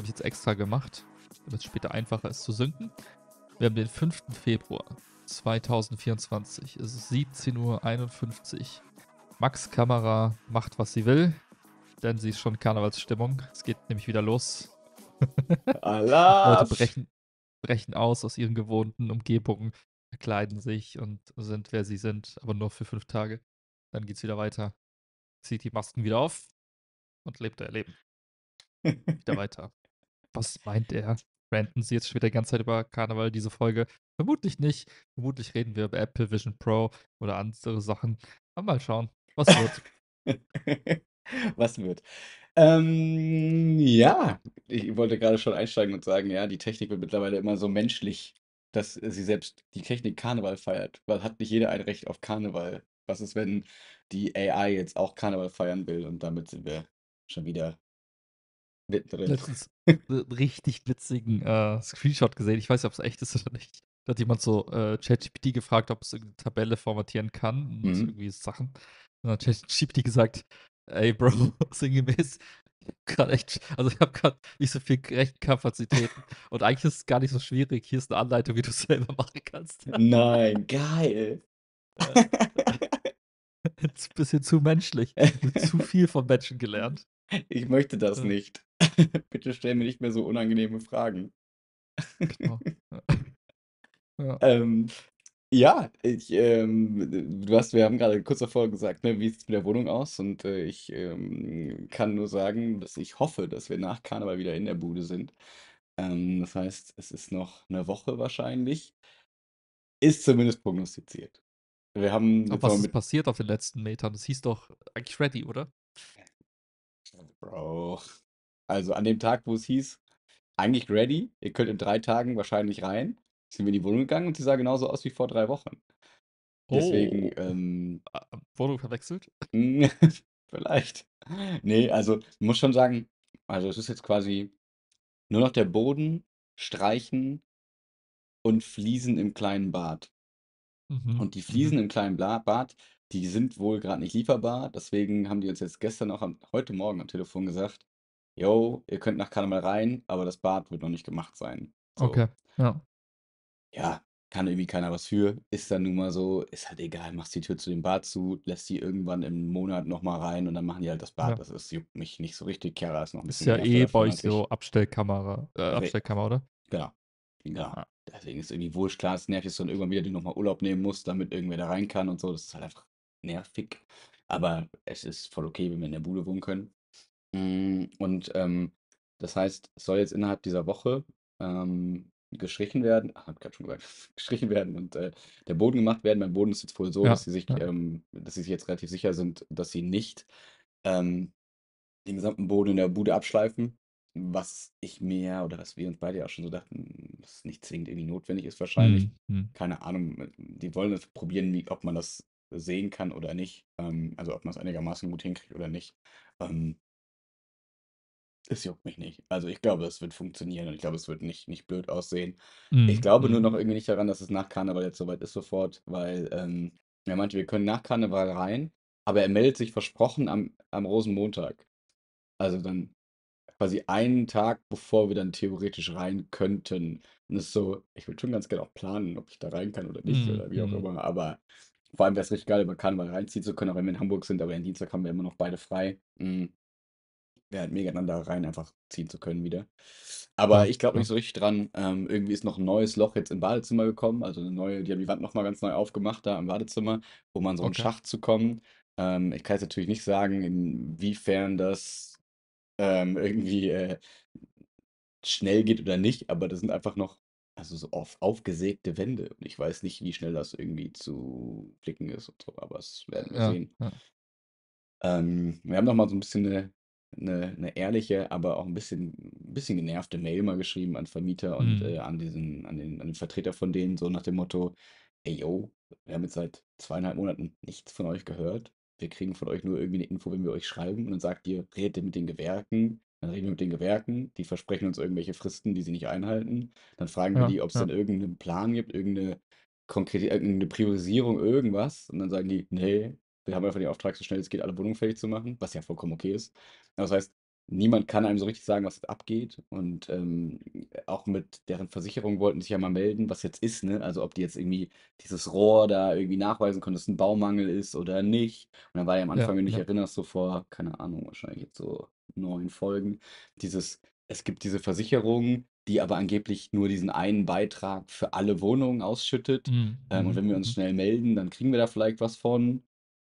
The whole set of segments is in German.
habe ich jetzt extra gemacht, damit es später einfacher ist zu sinken. Wir haben den 5. Februar 2024. Es ist 17.51 Uhr. Max Kamera macht, was sie will, denn sie ist schon Karnevalsstimmung. Es geht nämlich wieder los. Alarm! Leute brechen, brechen aus aus ihren gewohnten Umgebungen, verkleiden sich und sind, wer sie sind, aber nur für fünf Tage. Dann geht's wieder weiter. Zieht die Masken wieder auf und lebt ihr Leben. wieder weiter. Was meint er? Ranten Sie jetzt schon wieder die ganze Zeit über Karneval diese Folge? Vermutlich nicht. Vermutlich reden wir über Apple Vision Pro oder andere Sachen. Aber mal schauen, was wird. was wird. Ähm, ja, ich wollte gerade schon einsteigen und sagen, ja, die Technik wird mittlerweile immer so menschlich, dass sie selbst die Technik Karneval feiert. Weil hat nicht jeder ein Recht auf Karneval. Was ist, wenn die AI jetzt auch Karneval feiern will und damit sind wir schon wieder Mittendrin. Letztens einen richtig witzigen äh, Screenshot gesehen. Ich weiß nicht, ob es echt ist oder nicht. Da hat jemand so äh, ChatGPT gefragt, ob es eine Tabelle formatieren kann und mhm. irgendwie Sachen. Und dann hat ChatGPT gesagt, ey Bro, sinngemäß, gerade echt, also ich habe gerade nicht so viel Rechenkapazitäten und eigentlich ist es gar nicht so schwierig. Hier ist eine Anleitung, wie du es selber machen kannst. Nein, geil. Äh, ein bisschen zu menschlich. zu viel von Menschen gelernt. Ich möchte das Ja. nicht. Bitte stell mir nicht mehr so unangenehme Fragen. Genau. Ja. Ja. Ähm, ja, ich, ähm, du hast, wir haben gerade kurz davor gesagt, ne, wie sieht es mit der Wohnung aus? Und äh, ich ähm, kann nur sagen, dass ich hoffe, dass wir nach Karneval wieder in der Bude sind. Ähm, das heißt, es ist noch eine Woche wahrscheinlich. Ist zumindest prognostiziert. Wir haben Aber was ist mit. passiert auf den letzten Metern? Das hieß doch eigentlich ready, oder? Bro. Also an dem Tag, wo es hieß, eigentlich ready, ihr könnt in drei Tagen wahrscheinlich rein, sind wir in die Wohnung gegangen und sie sah genauso aus wie vor drei Wochen. Deswegen. Oh. Äh, ähm, äh, Wohnung verwechselt? vielleicht. Nee, also muss schon sagen, also es ist jetzt quasi nur noch der Boden, Streichen und Fliesen im kleinen Bad. Mhm. Und die mhm. Fliesen im kleinen Bla- Bad die sind wohl gerade nicht lieferbar, deswegen haben die uns jetzt gestern auch am heute Morgen am Telefon gesagt: yo, ihr könnt nach Karneval rein, aber das Bad wird noch nicht gemacht sein.“ So. Okay, ja. Ja, kann irgendwie keiner was für. Ist dann nun mal so, ist halt egal, machst die Tür zu dem Bad zu, lässt die irgendwann im Monat nochmal rein und dann machen die halt das Bad. Ja. Das ist juckt mich nicht so richtig. Chiara ist noch ein 'n Ist ja eh bei euch so after Abstellkamera äh, Abstellkammer, oder? Genau. Ja. Genau. Ah. Deswegen ist irgendwie wurscht. Klar, es nervt jetzt dann irgendwann wieder, du nochmal Urlaub nehmen musst, damit irgendwer da rein kann und so. Das ist halt einfach nervig, aber es ist voll okay, wenn wir in der Bude wohnen können. Mm, und, ähm, das heißt, es soll jetzt innerhalb dieser Woche, ähm, gestrichen werden ah, hab ich gerade schon gesagt, gestrichen werden und, äh, der Boden gemacht werden. Mein Boden ist jetzt wohl so, Ja, dass sie sich ja. ähm, dass sie sich jetzt relativ sicher sind, dass sie nicht, ähm, den gesamten Boden in der Bude abschleifen, was ich mir oder was wir uns beide ja auch schon so dachten, was nicht zwingend irgendwie notwendig ist wahrscheinlich. Mhm, mhm. Keine Ahnung, äh, die wollen das probieren, wie ob man das sehen kann oder nicht. Ähm, also ob man es einigermaßen gut hinkriegt oder nicht. Ähm, es juckt mich nicht. Also ich glaube, es wird funktionieren und ich glaube, es wird nicht, nicht blöd aussehen. Mm, Ich mhm, glaube mm. nur mhm. noch irgendwie nicht daran, dass es nach Karneval jetzt soweit ist sofort, weil ähm, er meinte, wir können nach Karneval rein, aber er meldet sich versprochen am, am Rosenmontag. Also dann quasi einen Tag, bevor wir dann theoretisch rein könnten. Und es ist so, ich würde schon ganz gerne auch planen, ob ich da rein kann oder nicht Mm, oder wie auch mhm. immer, aber vor allem wäre es richtig geil, über Karneval reinziehen zu können, auch wenn wir in Hamburg sind, aber in Dienstag haben wir immer noch beide frei. Mhm. Wäre halt mega dann da rein einfach ziehen zu können wieder. Aber ich glaube nicht so richtig dran. Ähm, irgendwie ist noch ein neues Loch jetzt im Badezimmer gekommen. Also eine neue, die haben die Wand nochmal ganz neu aufgemacht da im Badezimmer, um an so einen Okay. Schacht zu kommen. Ähm, ich kann jetzt natürlich nicht sagen, inwiefern das ähm, irgendwie äh, schnell geht oder nicht, aber das sind einfach noch also so auf aufgesägte Wände. Und ich weiß nicht, wie schnell das irgendwie zu flicken ist und so, aber es werden wir Ja, sehen. ja. Ähm, wir haben nochmal so ein bisschen eine, eine, eine ehrliche, aber auch ein bisschen, ein bisschen genervte Mail mal geschrieben an Vermieter und Hm. äh, an diesen, an den, an den Vertreter von denen, so nach dem Motto, ey yo, wir haben jetzt seit zweieinhalb Monaten nichts von euch gehört. Wir kriegen von euch nur irgendwie eine Info, wenn wir euch schreiben und dann sagt ihr, redet mit den Gewerken. Dann reden wir mit den Gewerken, die versprechen uns irgendwelche Fristen, die sie nicht einhalten. Dann fragen wir Ja, die, ob es ja. dann irgendeinen Plan gibt, irgendeine konkrete, irgendeine Priorisierung, irgendwas. Und dann sagen die, nee, wir haben einfach den Auftrag, so schnell es geht, alle Wohnungen fertig zu machen, was ja vollkommen okay ist. das heißt, niemand kann einem so richtig sagen, was jetzt abgeht. Und ähm, auch mit deren Versicherung wollten sich ja mal melden, was jetzt ist, ne? Also ob die jetzt irgendwie dieses Rohr da irgendwie nachweisen können, dass es ein Baumangel ist oder nicht. Und dann war ja am Ja, Anfang, wenn du dich ja. erinnerst, so vor, keine Ahnung, wahrscheinlich jetzt so neuen Folgen, dieses, es gibt diese Versicherung, die aber angeblich nur diesen einen Beitrag für alle Wohnungen ausschüttet. Mhm. Ähm, und mhm, wenn wir uns mhm. schnell melden, dann kriegen wir da vielleicht was von.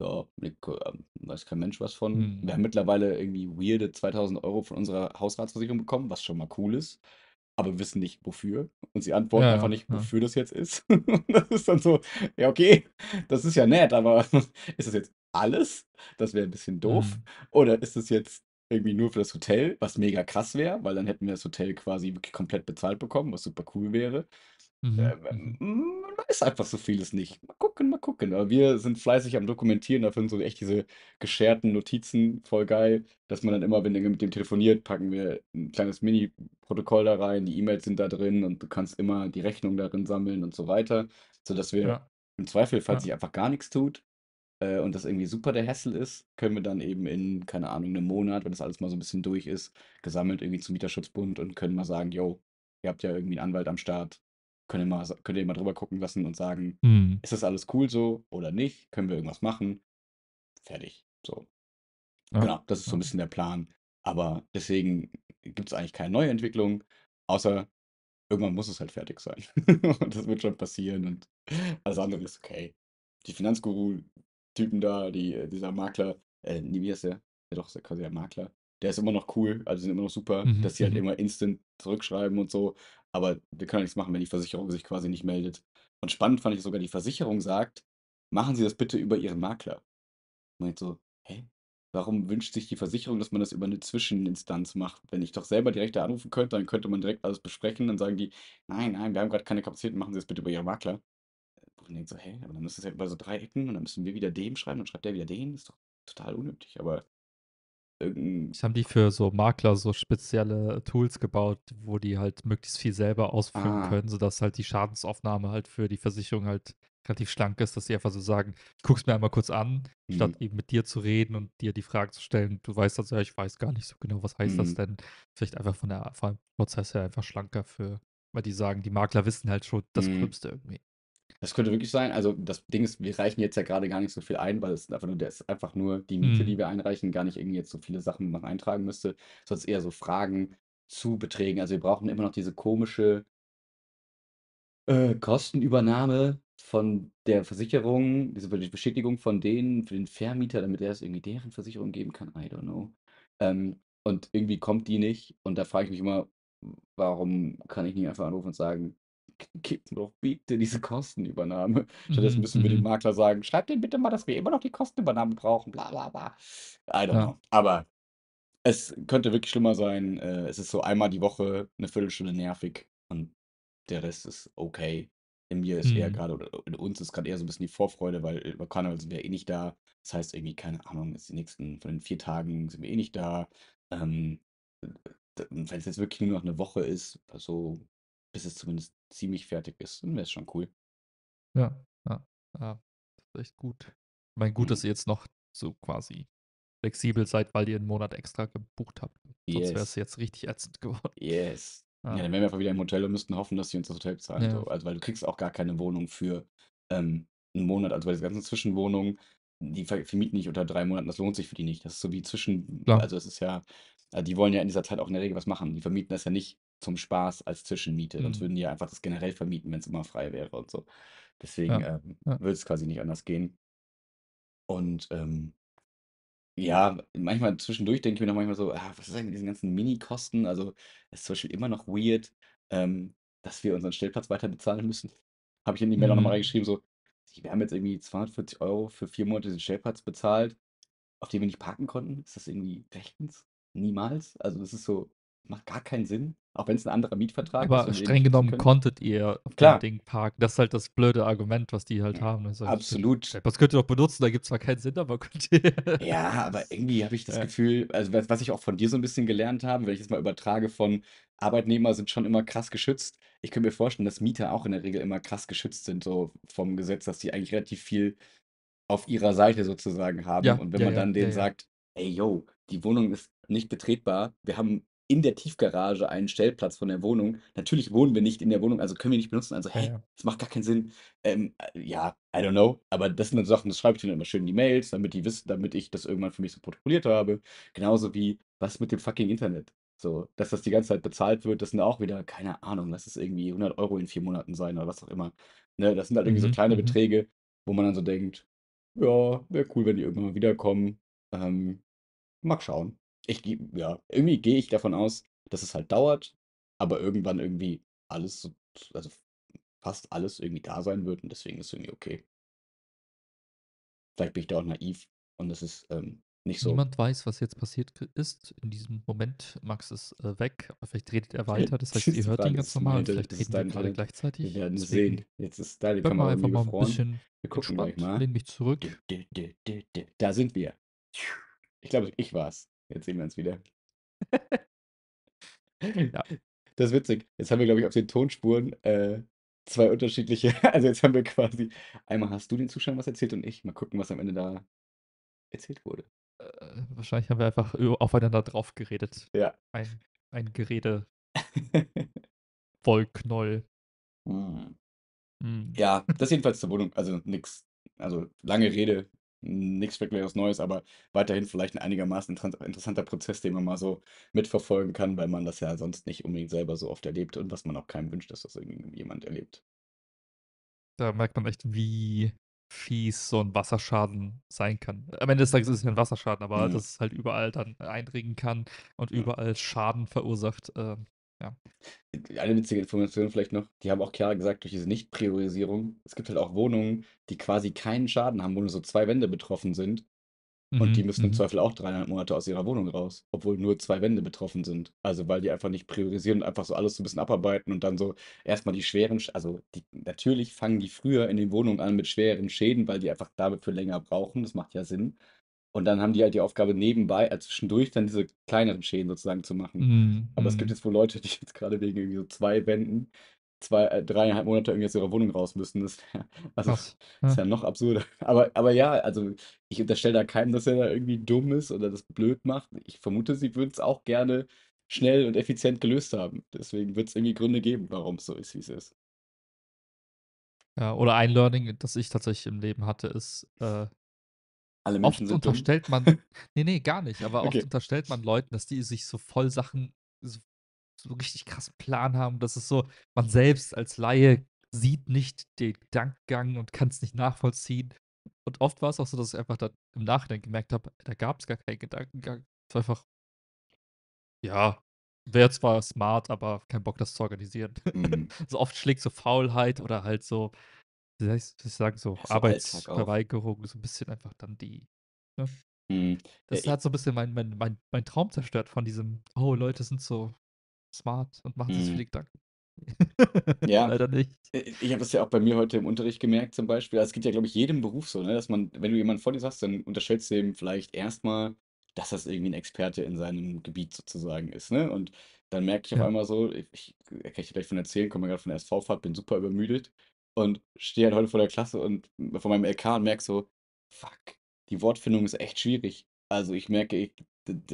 Ja, ähm, weiß kein Mensch was von. Mhm. Wir haben mittlerweile irgendwie weirde 2000 Euro von unserer Hausratsversicherung bekommen, was schon mal cool ist. Aber wir wissen nicht, wofür. Und sie antworten ja, einfach nicht, wofür ja. das jetzt ist. das ist dann so, ja, okay, das ist ja nett, aber ist das jetzt alles? Das wäre ein bisschen doof. Mhm. Oder ist das jetzt irgendwie nur für das Hotel, was mega krass wäre, weil dann hätten wir das Hotel quasi wirklich komplett bezahlt bekommen, was super cool wäre. Mhm. Ähm, äh, ist einfach so vieles nicht. Mal gucken, mal gucken. Aber wir sind fleißig am Dokumentieren. Da finden so echt diese gescherten Notizen voll geil, dass man dann immer, wenn ihr mit dem telefoniert, packen wir ein kleines Mini-Protokoll da rein. Die E-Mails sind da drin und du kannst immer die Rechnung darin sammeln und so weiter, sodass wir ja. im Zweifel, falls ja. sich einfach gar nichts tut, äh, und das irgendwie super der Hassel ist, können wir dann eben in, keine Ahnung, einem Monat, wenn das alles mal so ein bisschen durch ist, gesammelt irgendwie zum Mieterschutzbund und können mal sagen, yo, ihr habt ja irgendwie einen Anwalt am Start, könnt ihr mal, könnt ihr mal drüber gucken lassen und sagen, mhm. ist das alles cool so oder nicht? Können wir irgendwas machen? Fertig. So. Ah. Genau, das ist so ein bisschen der Plan. Aber deswegen gibt es eigentlich keine neue Entwicklung, außer irgendwann muss es halt fertig sein. und das wird schon passieren und alles andere ist okay. Die Finanzguru Typen da, die, äh, dieser Makler, äh, nee, wie ist der? Ja, doch, ist quasi der Makler. Der ist immer noch cool, also sind immer noch super, mhm. dass sie halt mhm. immer instant zurückschreiben und so. Aber wir können ja nichts machen, wenn die Versicherung sich quasi nicht meldet. Und spannend fand ich sogar, die Versicherung sagt, machen Sie das bitte über Ihren Makler. Und jetzt so, hä? Warum wünscht sich die Versicherung, dass man das über eine Zwischeninstanz macht? Wenn ich doch selber direkt da anrufen könnte, dann könnte man direkt alles besprechen. Dann sagen die, nein, nein, wir haben gerade keine Kapazitäten, machen Sie das bitte über Ihren Makler und denkt so, hä, aber dann ist das ja über so drei Ecken und dann müssen wir wieder dem schreiben und schreibt der wieder den. Ist doch total unnötig, aber irgendwie. Das haben die für so Makler so spezielle äh, Tools gebaut, wo die halt möglichst viel selber ausführen ah. können, sodass halt die Schadensaufnahme halt für die Versicherung halt relativ schlank ist, dass sie einfach so sagen, ich guck's mir einmal kurz an, mhm. statt eben mit dir zu reden und dir die Frage zu stellen, du weißt das also ja, ich weiß gar nicht so genau, was heißt mhm. das denn? Vielleicht einfach von der Prozess her einfach schlanker für, weil die sagen, die Makler wissen halt schon das mhm. Gröbste irgendwie. Das könnte wirklich sein. Also das Ding ist, wir reichen jetzt ja gerade gar nicht so viel ein, weil es einfach nur, ist einfach nur die Miete, mhm. die wir einreichen, gar nicht irgendwie jetzt so viele Sachen man eintragen müsste, sonst eher so Fragen zu Beträgen. Also wir brauchen immer noch diese komische äh, Kostenübernahme von der Versicherung, diese Beschädigung von denen, für den Vermieter, damit er es irgendwie deren Versicherung geben kann. I don't know. Ähm, und irgendwie kommt die nicht. Und da frage ich mich immer, warum kann ich nicht einfach anrufen und sagen, kippten noch bitte diese Kostenübernahme. Stattdessen müssen wir dem mhm. Makler sagen, schreibt denen bitte mal, dass wir immer noch die Kostenübernahme brauchen, bla bla bla. I don't ja. know. Aber es könnte wirklich schlimmer sein. Äh, es ist so einmal die Woche eine Viertelstunde nervig und der Rest ist okay. In mir ist mhm. eher gerade, oder in uns ist gerade eher so ein bisschen die Vorfreude, weil über Karneval sind wir eh nicht da. Das heißt irgendwie, keine Ahnung, ist die nächsten von den vier Tagen sind wir eh nicht da. Ähm, wenn es jetzt wirklich nur noch eine Woche ist, so bis es zumindest ziemlich fertig ist. Dann wäre es schon cool. Ja, ja, ja. Das ist echt gut. Ich meine, gut, mhm. dass ihr jetzt noch so quasi flexibel seid, weil ihr einen Monat extra gebucht habt. Yes. Sonst wäre es jetzt richtig ätzend geworden. Yes. Ah. Ja, dann wären wir einfach wieder im Hotel und müssten hoffen, dass sie uns das Hotel bezahlen. Ja. So. Also, weil du kriegst auch gar keine Wohnung für ähm, einen Monat. Also bei den ganzen Zwischenwohnungen, die vermieten nicht unter drei Monaten, das lohnt sich für die nicht. Das ist so wie zwischen, Klar. also es ist ja, die wollen ja in dieser Zeit auch in der Regel was machen. Die vermieten das ja nicht zum Spaß als Zwischenmiete. Mhm. Sonst würden die ja einfach das generell vermieten, wenn es immer frei wäre und so. Deswegen Ja, ähm, ja. würde es quasi nicht anders gehen. Und ähm, ja, manchmal zwischendurch denke ich mir noch manchmal so, ah, was ist eigentlich mit diesen ganzen Mini-Kosten? Also es ist zum Beispiel immer noch weird, ähm, dass wir unseren Stellplatz weiter bezahlen müssen. Habe ich in die Mail auch nochmal mhm. reingeschrieben, so, wir haben jetzt irgendwie 240 Euro für vier Monate den Stellplatz bezahlt, auf dem wir nicht parken konnten. Ist das irgendwie rechtens? Niemals. Also das ist so, macht gar keinen Sinn. Auch wenn es ein anderer Mietvertrag aber ist. Aber streng genommen konntet ihr auf Klar. dem Ding parken. Das ist halt das blöde Argument, was die halt ja, haben. Das heißt, halt, absolut. Äh, das könnt ihr doch benutzen, da gibt es zwar keinen Sinn, aber könnt ihr. Ja, aber irgendwie habe ich das ja. Gefühl, also was ich auch von dir so ein bisschen gelernt habe, wenn ich das mal übertrage von Arbeitnehmer sind schon immer krass geschützt. Ich könnte mir vorstellen, dass Mieter auch in der Regel immer krass geschützt sind, so vom Gesetz, dass die eigentlich relativ viel auf ihrer Seite sozusagen haben. Ja, Und wenn man dann denen sagt, ey yo, die Wohnung ist nicht betretbar, wir haben in der Tiefgarage einen Stellplatz von der Wohnung. Natürlich wohnen wir nicht in der Wohnung, also können wir nicht benutzen. Also, hey, ja. das macht gar keinen Sinn. Ähm, äh, ja, I don't know. Aber das sind dann Sachen, das schreibe ich dann immer schön in die Mails, damit die wissen, damit ich das irgendwann für mich so protokolliert habe. Genauso wie, was mit dem fucking Internet? So, dass das die ganze Zeit bezahlt wird, das sind auch wieder, keine Ahnung, lass es irgendwie 100 Euro in vier Monaten sein oder was auch immer. Ne, das sind halt irgendwie mhm. so kleine mhm. Beträge, wo man dann so denkt, ja, wäre cool, wenn die irgendwann mal wiederkommen. Ähm, mag schauen ich ja, irgendwie gehe ich davon aus, dass es halt dauert, aber irgendwann irgendwie alles, also fast alles irgendwie da sein wird und deswegen ist es irgendwie okay. Vielleicht bin ich da auch naiv und das ist ähm, nicht so. Niemand weiß, was jetzt passiert ist. In diesem Moment, Max ist äh, weg, aber vielleicht redet er weiter. Das heißt, ihr hört ihn ganz normal und vielleicht das ist reden wir gerade Internet. Wir werden Deswegen sehen. Jetzt ist da die bleib mal einfach mal ein bisschen Wir gucken gleich entspannt, mal. lehn mich zurück. Da sind wir. Ich glaube, ich war's. Jetzt sehen wir uns wieder. ja, das ist witzig. Jetzt haben wir, glaube ich, auf den Tonspuren äh, zwei unterschiedliche. Also jetzt haben wir quasi, einmal hast du den Zuschauern was erzählt und ich. Mal gucken, was am Ende da erzählt wurde. Äh, wahrscheinlich haben wir einfach äh, aufeinander drauf geredet. Ja. Ein, ein Gerede. Vollknoll. Hm. Hm. Ja, das jedenfalls zur Wohnung. Also nix. Also lange Rede, nichts wirklich was Neues, aber weiterhin vielleicht ein einigermaßen interessanter Prozess, den man mal so mitverfolgen kann, weil man das ja sonst nicht unbedingt selber so oft erlebt und was man auch keinem wünscht, dass das irgendjemand erlebt. Da merkt man echt, wie fies so ein Wasserschaden sein kann. Am Ende des Tages ist es ein Wasserschaden, aber mhm. dass es halt überall dann eindringen kann und ja. überall Schaden verursacht. Ähm, ja. Eine witzige Information vielleicht noch, die haben auch klar gesagt, durch diese Nicht-Priorisierung, es gibt halt auch Wohnungen, die quasi keinen Schaden haben, wo nur so zwei Wände betroffen sind. Mhm, und die müssen im mhm. Zweifel auch dreieinhalb Monate aus ihrer Wohnung raus, obwohl nur zwei Wände betroffen sind. Also weil die einfach nicht priorisieren und einfach so alles so ein bisschen abarbeiten und dann so erstmal die schweren, Sch also die, natürlich fangen die früher in den Wohnungen an mit schweren Schäden, weil die einfach dafür länger brauchen, das macht ja Sinn. Und dann haben die halt die Aufgabe nebenbei, äh, zwischendurch dann diese kleineren Schäden sozusagen zu machen. Mm, Aber es gibt mhm. jetzt wohl Leute, die jetzt gerade wegen irgendwie so zwei Wänden, zwei, äh, dreieinhalb Monate irgendwie aus ihrer Wohnung raus müssen. Das, also, Krass, ja. ist ja noch absurder. Aber, aber ja, also ich unterstelle da keinem, dass er da irgendwie dumm ist oder das blöd macht. Ich vermute, sie würden es auch gerne schnell und effizient gelöst haben. Deswegen wird es irgendwie Gründe geben, warum es so ist, wie es ist. Ja, oder ein Learning, das ich tatsächlich im Leben hatte, ist, äh, alle Menschen oft sind unterstellt dumm. man, nee, nee, gar nicht, aber okay. oft unterstellt man Leuten, dass die sich so voll Sachen, so, so richtig krassen Plan haben, dass es so, man selbst als Laie sieht nicht den Gedankengang und kann es nicht nachvollziehen. Und oft war es auch so, dass ich einfach dann im Nachhinein gemerkt habe, da gab es gar keinen Gedankengang. Es war einfach, ja, wäre zwar smart, aber kein Bock, das zu organisieren. Mhm. so also oft schlägt so Faulheit oder halt so, das heißt, ich sage so, ja, so so ein bisschen einfach dann die. Ne? Hm. Das ja, hat so ein bisschen mein, mein, mein, mein Traum zerstört von diesem, oh, Leute sind so smart und machen sich hm. viele Gedanken. ja. Leider nicht. Ich, habe das ja auch bei mir heute im Unterricht gemerkt, zum Beispiel. Also, es geht ja, glaube ich, jedem Beruf so, ne? dass man, wenn du jemanden vor dir hast, dann unterstellst du ihm vielleicht erstmal, dass das irgendwie ein Experte in seinem Gebiet sozusagen ist. Ne? Und dann merke ich ja. auf einmal so, ich, ich äh, kann ich dir gleich von erzählen, komme gerade von der SV-Fahrt, bin super übermüdet und stehe halt heute vor der Klasse und vor meinem LK und merke so, fuck, die Wortfindung ist echt schwierig. Also ich merke, ich,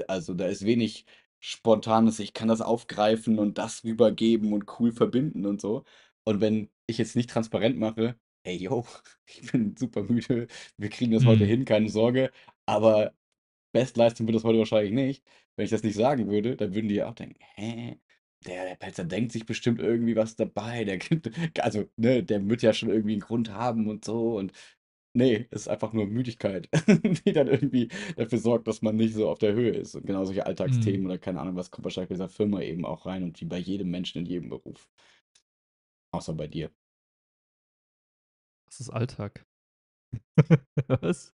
also da ist wenig Spontanes, ich kann das aufgreifen und das rübergeben und cool verbinden und so. Und wenn ich jetzt nicht transparent mache, ey yo, ich bin super müde, wir kriegen das mhm. heute hin, keine Sorge, aber Bestleistung wird das heute wahrscheinlich nicht. Wenn ich das nicht sagen würde, dann würden die ja auch denken, hä, der, der Pelzer denkt sich bestimmt irgendwie was dabei. Der, Kind- also, ne, der wird ja schon irgendwie einen Grund haben und so. Und nee, es ist einfach nur Müdigkeit, die dann irgendwie dafür sorgt, dass man nicht so auf der Höhe ist. Und genau solche Alltagsthemen Mhm. oder keine Ahnung, was kommt wahrscheinlich bei dieser Firma eben auch rein und wie bei jedem Menschen in jedem Beruf. Außer bei dir. Das ist Alltag. Was?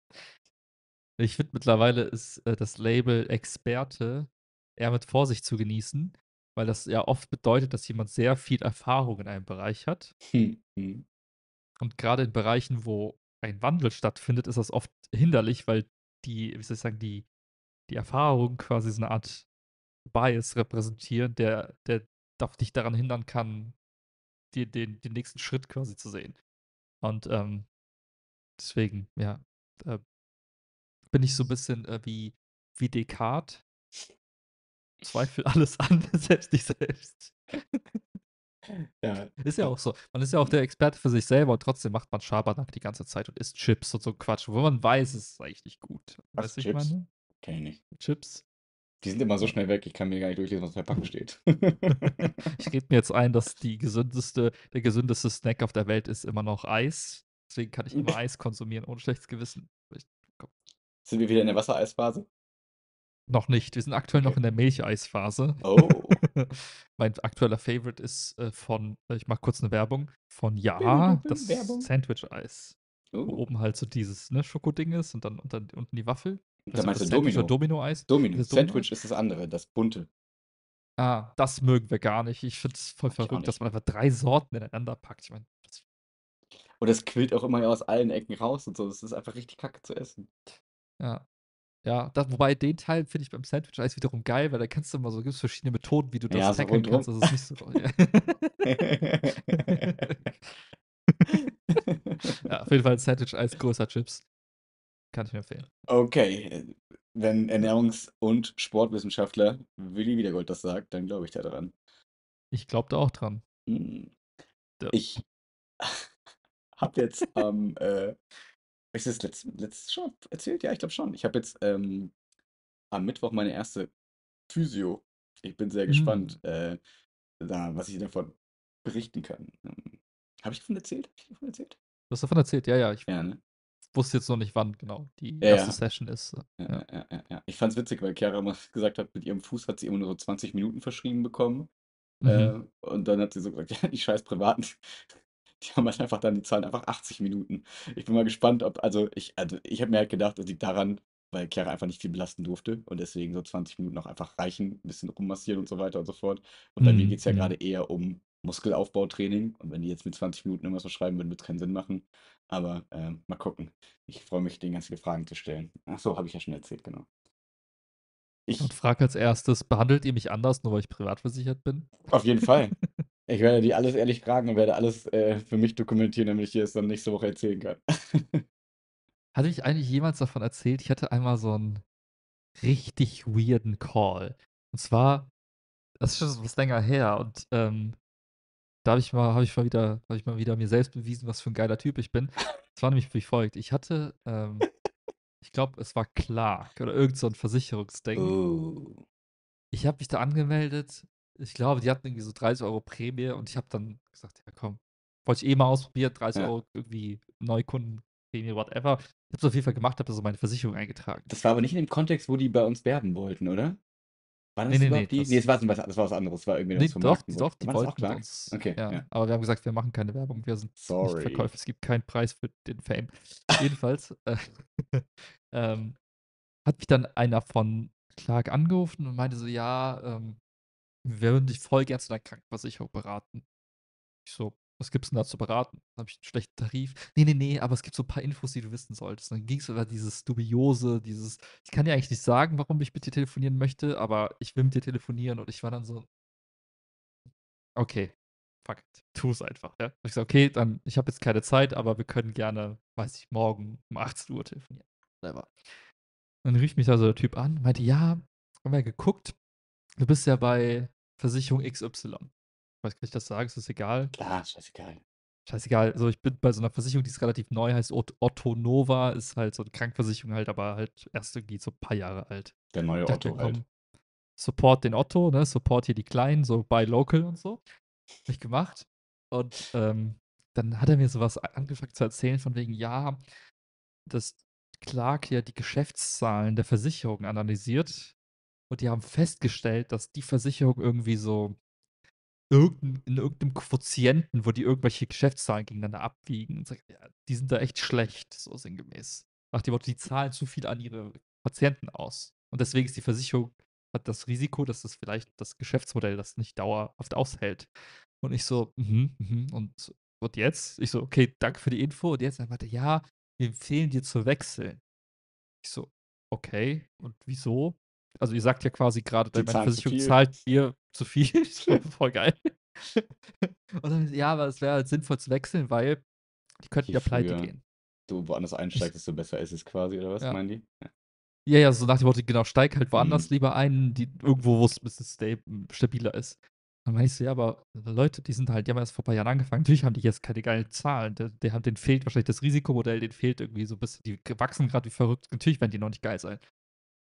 Ich finde mittlerweile ist äh, das Label Experte eher mit Vorsicht zu genießen, weil das ja oft bedeutet, dass jemand sehr viel Erfahrung in einem Bereich hat. Hm, hm. Und gerade in Bereichen, wo ein Wandel stattfindet, ist das oft hinderlich, weil die, wie soll ich sagen, die, die Erfahrung quasi so eine Art Bias repräsentieren, der, der dich daran hindern kann, die, den, den nächsten Schritt quasi zu sehen. Und ähm, deswegen, ja, äh, bin ich so ein bisschen äh, wie, wie Descartes, Zweifel alles an, selbst dich selbst. Ja. Ist ja auch so. Man ist ja auch der Experte für sich selber und trotzdem macht man Schabernack die ganze Zeit und isst Chips und so Quatsch, wo man weiß, es ist eigentlich gut. Was, weißt Chips? ich meine? Kenn ich nicht. Chips? Die sind immer so schnell weg, ich kann mir gar nicht durchlesen, was auf der Packung steht. ich rede mir jetzt ein, dass die gesündeste, der gesündeste Snack auf der Welt ist immer noch Eis. Deswegen kann ich immer Eis konsumieren, ohne schlechtes Gewissen. Sind wir wieder in der Wassereisphase? Noch nicht. Wir sind aktuell okay. noch in der Milcheisphase. Oh. mein aktueller Favorite ist äh, von, äh, ich mache kurz eine Werbung, von Ja, das Sandwich-Eis. Oh. Wo oben halt so dieses ne, Schokoding ist und dann, und unten die Waffel. Da also meinst du Domino. Domino-Eis? Domino. Domino. Sandwich ist das andere, das bunte. Ah, das mögen wir gar nicht. Ich finde es voll Mag verrückt, dass man einfach drei Sorten ineinander packt. Ich meine, und das quillt auch immer aus allen Ecken raus und so. Das ist einfach richtig kacke zu essen. Ja, ja, das, wobei den Teil finde ich beim Sandwich-Eis wiederum geil, weil da kannst du immer so, gibt es verschiedene Methoden, wie du das ja, so tackeln kannst. Das ist nicht so. ja, auf jeden Fall Sandwich-Eis großer Chips. Kann ich mir empfehlen. Okay, wenn Ernährungs- und Sportwissenschaftler Willi Wiedergold das sagt, dann glaube ich da dran. Ich glaube da auch dran. Hm. Ich habe jetzt am ähm, äh, habe ich das letzt, letztes schon erzählt? Ja, ich glaube schon. Ich habe jetzt ähm, am Mittwoch meine erste Physio. Ich bin sehr gespannt, mhm. äh, da, was ich davon berichten kann. Ähm, habe ich davon erzählt? ich davon erzählt? Du hast davon erzählt, ja, ja. Ich ja, ne? wusste jetzt noch nicht, wann genau die erste ja. Session ist. Äh, ja, ja, ja, ja. Ich fand es witzig, weil Chiara mal gesagt hat, mit ihrem Fuß hat sie immer nur so 20 Minuten verschrieben bekommen. Mhm. Äh, und dann hat sie so gesagt, ja, die scheiß privaten die haben halt einfach dann, die zahlen einfach 80 Minuten. Ich bin mal gespannt, ob, also ich, also ich habe mir halt gedacht, das liegt daran, weil Chiara einfach nicht viel belasten durfte und deswegen so 20 Minuten auch einfach reichen, ein bisschen rummassieren und so weiter und so fort. Und bei mir mhm, geht es ja gerade eher um Muskelaufbautraining und wenn die jetzt mit 20 Minuten irgendwas verschreiben würden, würde es keinen Sinn machen. Aber äh, mal gucken. Ich freue mich, den ganzen Fragen zu stellen. Ach so, habe ich ja schon erzählt, genau. Ich und frage als erstes, behandelt ihr mich anders, nur weil ich privat versichert bin? Auf jeden Fall. Ich werde die alles ehrlich fragen und werde alles, äh, für mich dokumentieren, damit ich dir es dann nächste Woche erzählen kann. Hatte ich eigentlich jemals davon erzählt? Ich hatte einmal so einen richtig weirden Call. Und zwar, das ist schon etwas länger her und ähm, da habe ich mal, habe ich mal wieder, habe ich mal wieder mir selbst bewiesen, was für ein geiler Typ ich bin. Es war nämlich wie folgt. Ich hatte, ähm, ich glaube, es war Clark oder irgend so ein Versicherungsding. Oh. Ich habe mich da angemeldet ich glaube, die hatten irgendwie so 30 Euro Prämie und ich habe dann gesagt, ja komm, wollte ich eh mal ausprobieren, 30 ja. Euro irgendwie Neukundenprämie, whatever. Ich habe es auf jeden Fall gemacht, habe das in meine Versicherung eingetragen. Das war aber nicht in dem Kontext, wo die bei uns werben wollten, oder? War ne, das nee, ne, überhaupt nee, die? Das nee, das war, was, das war was anderes. war irgendwie nee, doch, die, doch, die wollten klar? Uns, okay, ja, ja. Aber wir haben gesagt, wir machen keine Werbung, wir sind Sorry. nicht Verkäufer, es gibt keinen Preis für den Fame. Jedenfalls äh, ähm, hat mich dann einer von Clark angerufen und meinte so, ja, ähm, wir würden dich voll gern zu deiner Krankenversicherung beraten. Ich so, was gibt's denn da zu beraten? Dann habe ich einen schlechten Tarif. Nee, nee, nee, aber es gibt so ein paar Infos, die du wissen solltest. Dann ging es über dieses Dubiose, dieses, ich kann dir eigentlich nicht sagen, warum ich mit dir telefonieren möchte, aber ich will mit dir telefonieren. Und ich war dann so, okay, fuck it, tu es einfach. Ja? ich so, okay, dann, ich habe jetzt keine Zeit, aber wir können gerne, weiß ich, morgen um 18 Uhr telefonieren. Whatever. Dann rief mich also der Typ an, meinte, ja, haben wir geguckt, du bist ja bei Versicherung XY. Ich weiß, kann ich das sagen? Ist das egal? Klar, scheißegal. Scheißegal. Also ich bin bei so einer Versicherung, die ist relativ neu, heißt Otto Nova, ist halt so eine Krankversicherung halt, aber halt erst irgendwie so ein paar Jahre alt. Der neue dachte, Otto komm, halt. Support den Otto, ne? Support hier die Kleinen, so bei Local und so. Hab ich gemacht. Und ähm, dann hat er mir sowas angefangen zu erzählen, von wegen, ja, dass Clark ja die Geschäftszahlen der Versicherung analysiert und die haben festgestellt, dass die Versicherung irgendwie so in irgendeinem Quotienten, wo die irgendwelche Geschäftszahlen gegeneinander abwiegen und sagen, ja, die sind da echt schlecht, so sinngemäß. Nach dem Motto, die zahlen zu viel an ihre Patienten aus. Und deswegen ist die Versicherung, hat das Risiko, dass das vielleicht das Geschäftsmodell das nicht dauerhaft aushält. Und ich so, mhm, mhm, und, und jetzt? Ich so, okay, danke für die Info. Und jetzt, dann meinte, ja, wir empfehlen dir zu wechseln. Ich so, okay, und wieso? Also ihr sagt ja quasi gerade, deine Versicherung zahlt dir zu viel. Voll geil. Und dann, ja, aber es wäre halt sinnvoll zu wechseln, weil die könnten ja pleite gehen. Du woanders einsteigst, desto besser ist es quasi, oder was ja. meinen die? Ja. ja, ja, so nach dem Motto, genau, steig halt woanders mhm. lieber ein, die, irgendwo, wo es ein bisschen stabiler ist. Dann meinst du, ja, aber Leute, die sind halt, die haben erst vor ein paar Jahren angefangen, natürlich haben die jetzt keine geilen Zahlen. Die, die denen fehlt wahrscheinlich das Risikomodell, denen fehlt irgendwie so ein bisschen, die wachsen gerade wie verrückt. Natürlich werden die noch nicht geil sein.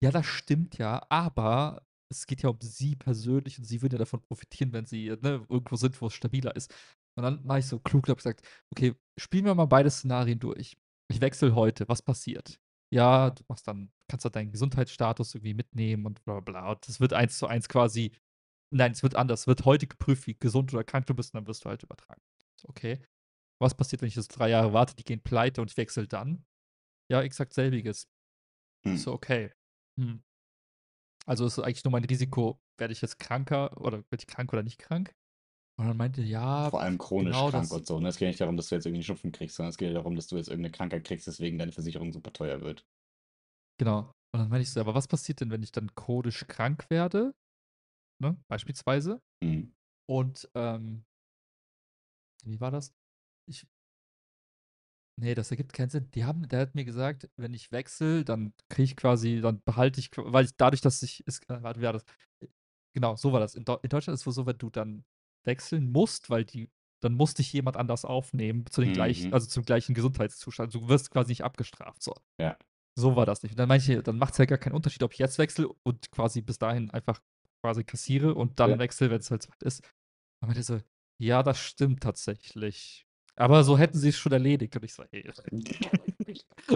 Ja, das stimmt ja, aber es geht ja um sie persönlich und sie würden ja davon profitieren, wenn sie ne, irgendwo sind, wo es stabiler ist. Und dann war ich so klug und habe gesagt, okay, spielen wir mal beide Szenarien durch. Ich wechsle heute, was passiert? Ja, du machst dann, kannst dann deinen Gesundheitsstatus irgendwie mitnehmen und bla bla. Und das wird eins zu eins quasi, nein, es wird anders, wird heute geprüft, wie gesund oder krank du bist und dann wirst du halt übertragen. Okay. Was passiert, wenn ich jetzt drei Jahre warte, die gehen pleite und ich wechsle dann? Ja, exakt selbiges. Hm. So, okay. Hm. Also ist eigentlich nur mein Risiko, werde ich jetzt kranker oder werde ich krank oder nicht krank? Und dann meinte, ja. Vor allem chronisch genau krank das, und so. Und ne? es geht nicht darum, dass du jetzt irgendwie Schnupfen kriegst, sondern es geht darum, dass du jetzt irgendeine Krankheit kriegst, deswegen deine Versicherung super teuer wird. Genau. Und dann meinte ich so, aber was passiert denn, wenn ich dann chronisch krank werde? Ne? Beispielsweise. Mhm. Und ähm, wie war das? Ich Nee, das ergibt keinen Sinn. Die haben, der hat mir gesagt, wenn ich wechsle, dann kriege ich quasi, dann behalte ich, weil ich dadurch, dass ich, ist, äh, warte, wie war das? Äh, genau, so war das. In, Do in Deutschland ist es so, wenn du dann wechseln musst, weil die, dann musste ich jemand anders aufnehmen zu den mhm. gleichen, also zum gleichen Gesundheitszustand. Du wirst quasi nicht abgestraft. So. Ja. So war das nicht. Und dann ich, dann macht es ja halt gar keinen Unterschied, ob ich jetzt wechsle und quasi bis dahin einfach quasi kassiere und dann ja. wechsle, wenn es halt so ist. Aber der so, ja, das stimmt tatsächlich. Aber so hätten sie es schon erledigt. Und ich so, ey.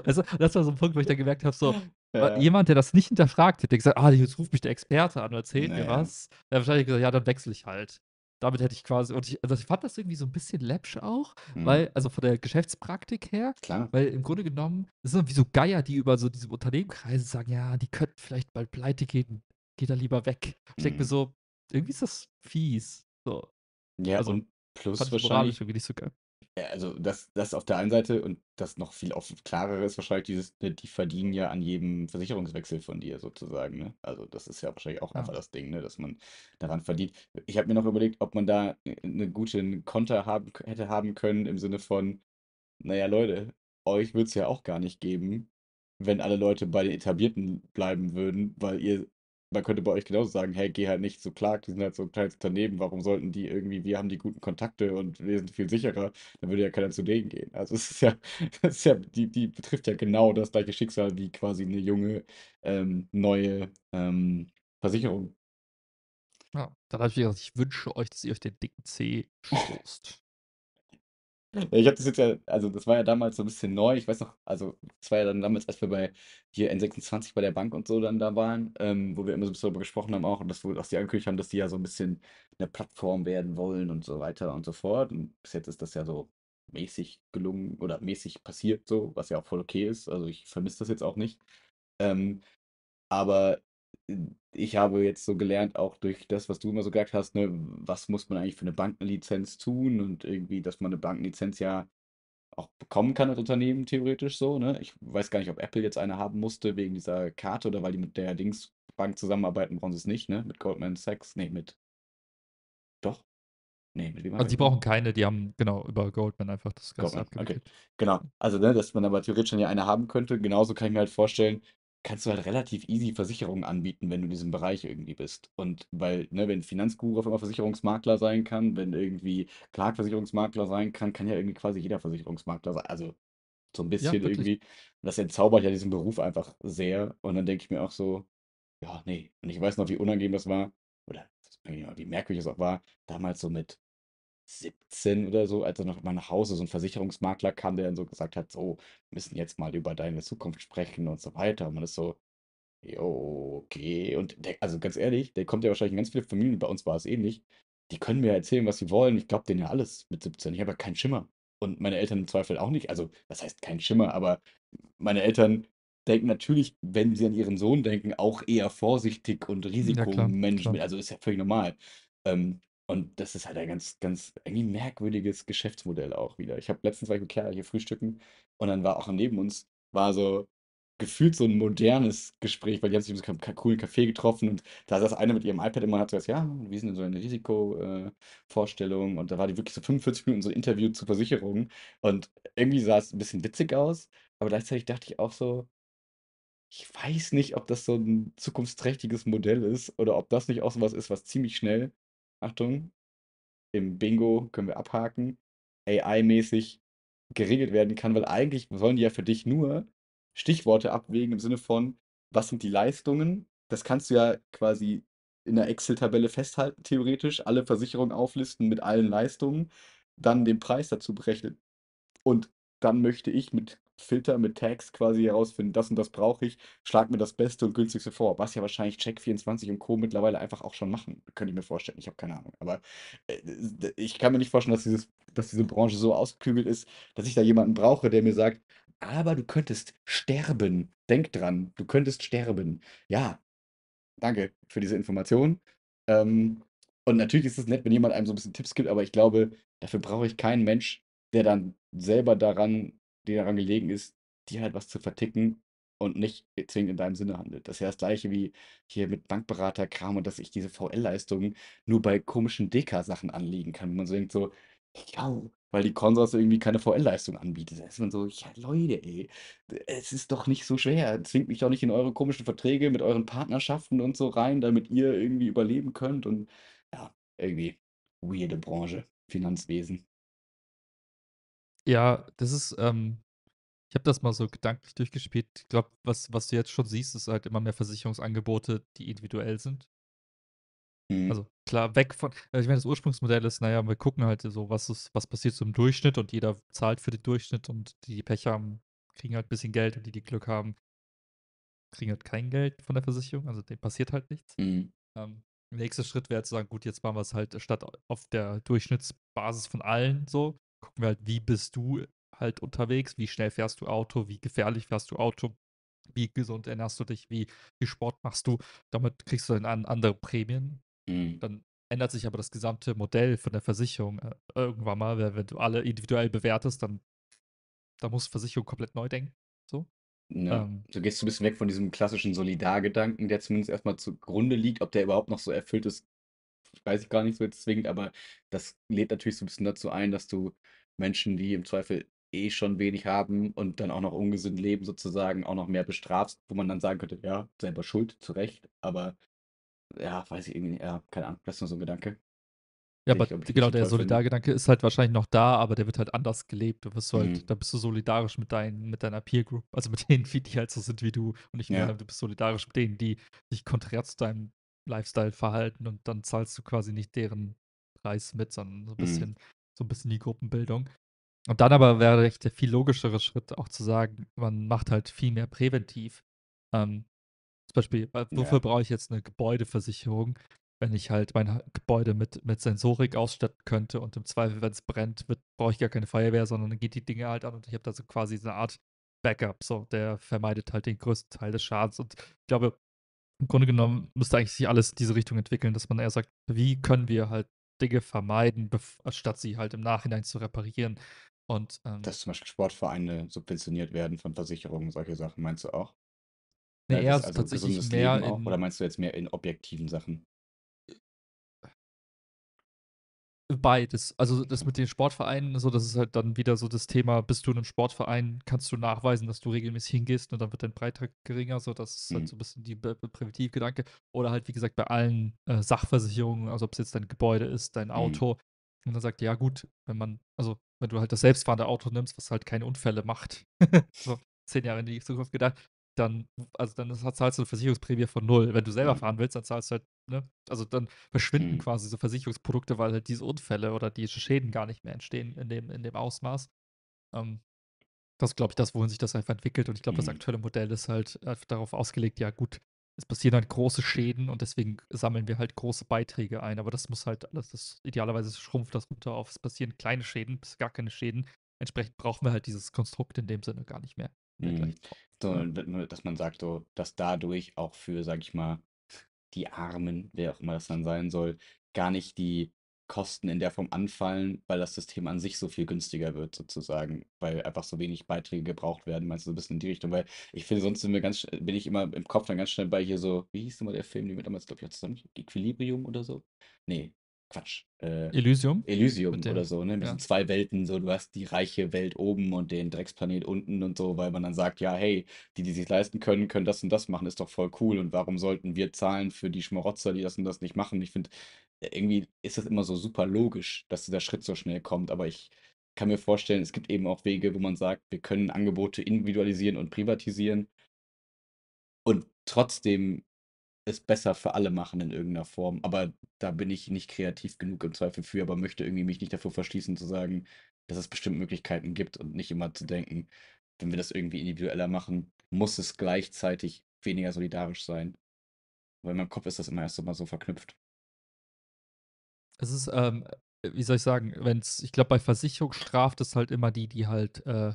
also, das war so ein Punkt, wo ich dann gemerkt habe, so, ja. jemand, der das nicht hinterfragt hätte, gesagt, ah, jetzt ruft mich der Experte an und erzählt naja. mir was. Der hat wahrscheinlich gesagt, ja, dann wechsle ich halt. Damit hätte ich quasi, und ich, also ich fand das irgendwie so ein bisschen läppsch auch, mhm. weil, also von der Geschäftspraktik her, Klar. weil im Grunde genommen, das sind wie so Geier, die über so diese Unternehmenkreise sagen, ja, die könnten vielleicht bald pleite gehen, geht da lieber weg. Ich mhm. denke mir mhm. so, irgendwie ist das fies. So. Ja, also, und plus wahrscheinlich irgendwie nicht so geil. Äh, also das, das auf der einen Seite und das noch viel auf klarere ist wahrscheinlich dieses, ne, die verdienen ja an jedem Versicherungswechsel von dir sozusagen. Ne? Also das ist ja wahrscheinlich auch ja. einfach das Ding, ne? dass man daran verdient. Ich habe mir noch überlegt, ob man da eine äh, gute Konter haben, hätte haben können im Sinne von, naja Leute, euch würde es ja auch gar nicht geben, wenn alle Leute bei den Etablierten bleiben würden, weil ihr man könnte bei euch genauso sagen, hey, geh halt nicht zu Clark, die sind halt so ein kleines Unternehmen, warum sollten die irgendwie, wir haben die guten Kontakte und wir sind viel sicherer, dann würde ja keiner zu denen gehen. Also es ist ja, es ist ja die, die betrifft ja genau das gleiche Schicksal wie quasi eine junge, ähm, neue ähm, Versicherung. Ja, dann habe ich gesagt, ich wünsche euch, dass ihr euch den dicken C stoßt. Ich habe das jetzt ja, also das war ja damals so ein bisschen neu. Ich weiß noch also, das war ja dann damals, als wir bei hier N26 bei der Bank und so dann da waren, ähm, wo wir immer so ein bisschen darüber gesprochen haben auch und dass wo dass die angekündigt haben, dass die ja so ein bisschen eine Plattform werden wollen und so weiter und so fort. Und bis jetzt ist das ja so mäßig gelungen oder mäßig passiert so, was ja auch voll okay ist. Also, ich vermisse das jetzt auch nicht. Ähm, aber äh, ich habe jetzt so gelernt, auch durch das, was du immer so gesagt hast, ne, was muss man eigentlich für eine Bankenlizenz tun und irgendwie, dass man eine Bankenlizenz ja auch bekommen kann als Unternehmen theoretisch so, ne? Ich weiß gar nicht, ob Apple jetzt eine haben musste wegen dieser Karte oder weil die mit der Dingsbank zusammenarbeiten, brauchen sie es nicht, ne? Mit Goldman Sachs, nee, mit doch. Nee, mit wem also die brauchen keine, die haben genau über Goldman einfach das Ganze Goldman, abgewickelt. Okay. Genau. Also, ne, dass man aber theoretisch schon ja eine haben könnte, genauso kann ich mir halt vorstellen, kannst du halt relativ easy Versicherungen anbieten, wenn du in diesem Bereich irgendwie bist. Und weil, ne, wenn Finanzguru auf einmal Versicherungsmakler sein kann, wenn irgendwie Clark Versicherungsmakler sein kann, kann ja irgendwie quasi jeder Versicherungsmakler sein. Also so ein bisschen Ja, irgendwie. das entzaubert ja diesen Beruf einfach sehr. Und dann denke ich mir auch so, ja, nee. Und ich weiß noch, wie unangenehm das war, oder wie merkwürdig es auch war, damals so mit. 17 oder so, als er noch mal nach Hause so ein Versicherungsmakler kam, der dann so gesagt hat, so, wir müssen jetzt mal über deine Zukunft sprechen und so weiter. Und man ist so, jo, okay. Und der, also ganz ehrlich, der kommt ja wahrscheinlich in ganz viele Familien, bei uns war es ähnlich. Die können mir erzählen, was sie wollen. Ich glaube denen ja alles mit 17. Ich habe ja keinen Schimmer. Und meine Eltern im Zweifel auch nicht. Also, das heißt kein Schimmer, aber meine Eltern denken natürlich, wenn sie an ihren Sohn denken, auch eher vorsichtig und Risikomanagement. Hm, ja, also ist ja völlig normal. Ähm, und das ist halt ein ganz, ganz irgendwie merkwürdiges Geschäftsmodell auch wieder. Ich habe letztens war ich mit Kerl hier frühstücken und dann war auch neben uns, war so gefühlt so ein modernes Gespräch, weil die haben sich in einem coolen Café getroffen und da saß eine mit ihrem iPad immer und hat so gesagt, ja, wir sind in so einer Risikovorstellung und da war die wirklich so 45 Minuten so ein Interview zur Versicherung und irgendwie sah es ein bisschen witzig aus, aber gleichzeitig dachte ich auch so, ich weiß nicht, ob das so ein zukunftsträchtiges Modell ist oder ob das nicht auch so was ist, was ziemlich schnell Achtung, im Bingo können wir abhaken, AI-mäßig geregelt werden kann, weil eigentlich sollen die ja für dich nur Stichworte abwägen im Sinne von, was sind die Leistungen? Das kannst du ja quasi in einer Excel-Tabelle festhalten, theoretisch, alle Versicherungen auflisten mit allen Leistungen, dann den Preis dazu berechnen. Und dann möchte ich mit Filter mit Tags quasi herausfinden, das und das brauche ich, schlag mir das Beste und Günstigste vor. Was ja wahrscheinlich Check24 und Co. mittlerweile einfach auch schon machen, könnte ich mir vorstellen. Ich habe keine Ahnung. Aber äh, ich kann mir nicht vorstellen, dass, dieses, dass diese Branche so ausgeklügelt ist, dass ich da jemanden brauche, der mir sagt, aber du könntest sterben. Denk dran, du könntest sterben. Ja, danke für diese Information. Ähm, und natürlich ist es nett, wenn jemand einem so ein bisschen Tipps gibt, aber ich glaube, dafür brauche ich keinen Mensch, der dann selber daran die daran gelegen ist, dir halt was zu verticken und nicht zwingend in deinem Sinne handelt. Das ist ja das gleiche wie hier mit Bankberaterkram und dass ich diese VL-Leistungen nur bei komischen DK-Sachen anlegen kann, Wenn man so denkt so, ja, weil die Konsors irgendwie keine VL-Leistung anbietet. Da ist man so, ja Leute, ey, es ist doch nicht so schwer. Zwingt mich doch nicht in eure komischen Verträge mit euren Partnerschaften und so rein, damit ihr irgendwie überleben könnt. Und ja, irgendwie weirde Branche, Finanzwesen. Ja, das ist, ähm, ich habe das mal so gedanklich durchgespielt. Ich glaube, was, was du jetzt schon siehst, ist halt immer mehr Versicherungsangebote, die individuell sind. Mhm. Also klar, weg von, also ich meine, das Ursprungsmodell ist, naja, wir gucken halt so, was ist, was passiert so im Durchschnitt und jeder zahlt für den Durchschnitt und die, die Pech haben, kriegen halt ein bisschen Geld und die, die Glück haben, kriegen halt kein Geld von der Versicherung, also dem passiert halt nichts. Mhm. Ähm, nächster Schritt wäre zu sagen, gut, jetzt machen wir es halt statt auf der Durchschnittsbasis von allen so, gucken wir halt, wie bist du halt unterwegs, wie schnell fährst du Auto, wie gefährlich fährst du Auto, wie gesund ernährst du dich, wie viel Sport machst du. Damit kriegst du dann andere Prämien. Mhm. Dann ändert sich aber das gesamte Modell von der Versicherung äh, irgendwann mal, wenn, du alle individuell bewertest, dann da muss Versicherung komplett neu denken. So. Ja, ähm, so gehst du ein bisschen weg von diesem klassischen Solidargedanken, der zumindest erstmal zugrunde liegt, ob der überhaupt noch so erfüllt ist, weiß ich gar nicht so jetzt zwingend, aber das lädt natürlich so ein bisschen dazu ein, dass du Menschen, die im Zweifel eh schon wenig haben und dann auch noch ungesund leben, sozusagen auch noch mehr bestrafst, wo man dann sagen könnte, ja, selber schuld, zu Recht, aber ja, weiß ich irgendwie, nicht, ja, keine Ahnung, das ist nur so ein Gedanke. Ja, aber glaub, genau, der Solidargedanke ist halt wahrscheinlich noch da, aber der wird halt anders gelebt. Du bist halt, mhm. da bist du solidarisch mit, dein, mit deiner Peer Group, also mit denen, die halt so sind wie du. Und ich meine, ja. du bist solidarisch mit denen, die sich konträr zu deinem Lifestyle-Verhalten und dann zahlst du quasi nicht deren Preis mit, sondern so ein mhm. bisschen, mhm. so ein bisschen die Gruppenbildung. Und dann aber wäre echt der viel logischere Schritt auch zu sagen, man macht halt viel mehr präventiv. Ähm, zum Beispiel, wofür ja. brauche ich jetzt eine Gebäudeversicherung, wenn ich halt mein Gebäude mit, mit Sensorik ausstatten könnte und im Zweifel, wenn es brennt, wird, brauche ich gar keine Feuerwehr, sondern dann geht die Dinge halt an und ich habe da so quasi so eine Art Backup, so der vermeidet halt den größten Teil des Schadens. Und ich glaube, im Grunde genommen müsste eigentlich sich alles in diese Richtung entwickeln, dass man eher sagt, wie können wir halt Dinge vermeiden, statt sie halt im Nachhinein zu reparieren. Und, ähm, dass zum Beispiel Sportvereine subventioniert werden von Versicherungen, solche Sachen, meinst du auch? Nee, ja, äh, eher also tatsächlich mehr in, Oder meinst du jetzt mehr in objektiven Sachen? Beides. Also das mit den Sportvereinen, so das ist halt dann wieder so das Thema, bist du in einem Sportverein, kannst du nachweisen, dass du regelmäßig hingehst und dann wird dein Beitrag geringer. So, das ist halt mhm. so ein bisschen die Präventivgedanke. Oder halt, wie gesagt, bei allen äh, Sachversicherungen, also ob es jetzt dein Gebäude ist, dein mhm. Auto. Mhm. Und dann sagt, ja gut, wenn man, also wenn du halt das selbstfahrende Auto nimmst, was halt keine Unfälle macht, so zehn Jahre in die Zukunft gedacht, dann, also dann zahlst du eine Versicherungsprämie von null. Wenn du selber mhm. fahren willst, dann zahlst du halt, ne? Also dann verschwinden mhm. quasi so Versicherungsprodukte, weil halt diese Unfälle oder diese Schäden gar nicht mehr entstehen in dem, in dem Ausmaß. Ähm, das ist, glaube ich, das, wohin sich das einfach entwickelt. Und ich glaube, das mhm. aktuelle Modell ist halt äh, darauf ausgelegt, ja gut, es passieren halt große Schäden und deswegen sammeln wir halt große Beiträge ein. Aber das muss halt alles, das, idealerweise schrumpft das runter auf, es passieren kleine Schäden bis gar keine Schäden. Entsprechend brauchen wir halt dieses Konstrukt in dem Sinne gar nicht mehr. Mhm. So, dass man sagt, so, dass dadurch auch für, sag ich mal, die Armen, wer auch immer das dann sein soll, gar nicht die Kosten in der Form anfallen, weil das System an sich so viel günstiger wird, sozusagen, weil einfach so wenig Beiträge gebraucht werden, meinst du so ein bisschen in die Richtung, weil ich finde, sonst sind wir ganz, bin ich immer im Kopf dann ganz schnell bei hier so, wie hieß nochmal der Film, den wir damals, glaube ich, auch zusammen, Equilibrium oder so? Nee, Quatsch. Äh, Elysium? Elysium dem, oder so, ne? Mit ja. diesen zwei Welten, so du hast die reiche Welt oben und den Drecksplanet unten und so, weil man dann sagt, ja, hey, die, die sich leisten können, können das und das machen, ist doch voll cool und warum sollten wir zahlen für die Schmarotzer, die das und das nicht machen? Ich finde, äh, irgendwie ist das immer so super logisch, dass dieser Schritt so schnell kommt, aber ich kann mir vorstellen, es gibt eben auch Wege, wo man sagt, wir können Angebote individualisieren und privatisieren und trotzdem es besser für alle machen in irgendeiner Form. Aber da bin ich nicht kreativ genug im Zweifel für, aber möchte irgendwie mich nicht dafür verschließen zu sagen, dass es bestimmt Möglichkeiten gibt und nicht immer zu denken, wenn wir das irgendwie individueller machen, muss es gleichzeitig weniger solidarisch sein. Weil in meinem Kopf ist das immer erst einmal so verknüpft. Es ist, ähm, äh, wie soll ich sagen, wenn es, ich glaube, bei Versicherung straft es halt immer die, die halt äh,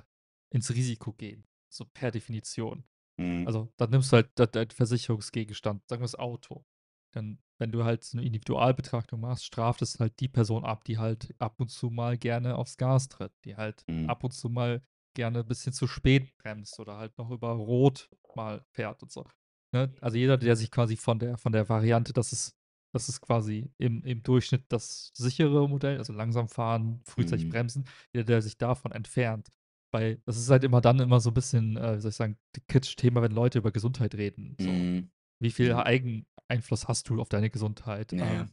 ins Risiko gehen. So per Definition. Mhm. Also dann nimmst du halt deinen Versicherungsgegenstand, sagen wir das Auto. Dann, wenn du halt eine Individualbetrachtung machst, straft es halt die Person ab, die halt ab und zu mal gerne aufs Gas tritt, die halt mhm. ab und zu mal gerne ein bisschen zu spät bremst oder halt noch über Rot mal fährt und so. Ne? Also jeder, der sich quasi von der von der Variante, dass es das ist quasi im, im Durchschnitt das sichere Modell, also langsam fahren, frühzeitig mhm. bremsen, jeder, der sich davon entfernt, weil das ist halt immer dann immer so ein bisschen, äh, wie soll ich sagen, Kitsch-Thema, wenn Leute über Gesundheit reden. So. Mhm. Wie viel mhm. Eigeneinfluss hast du auf deine Gesundheit? Ja. Ähm,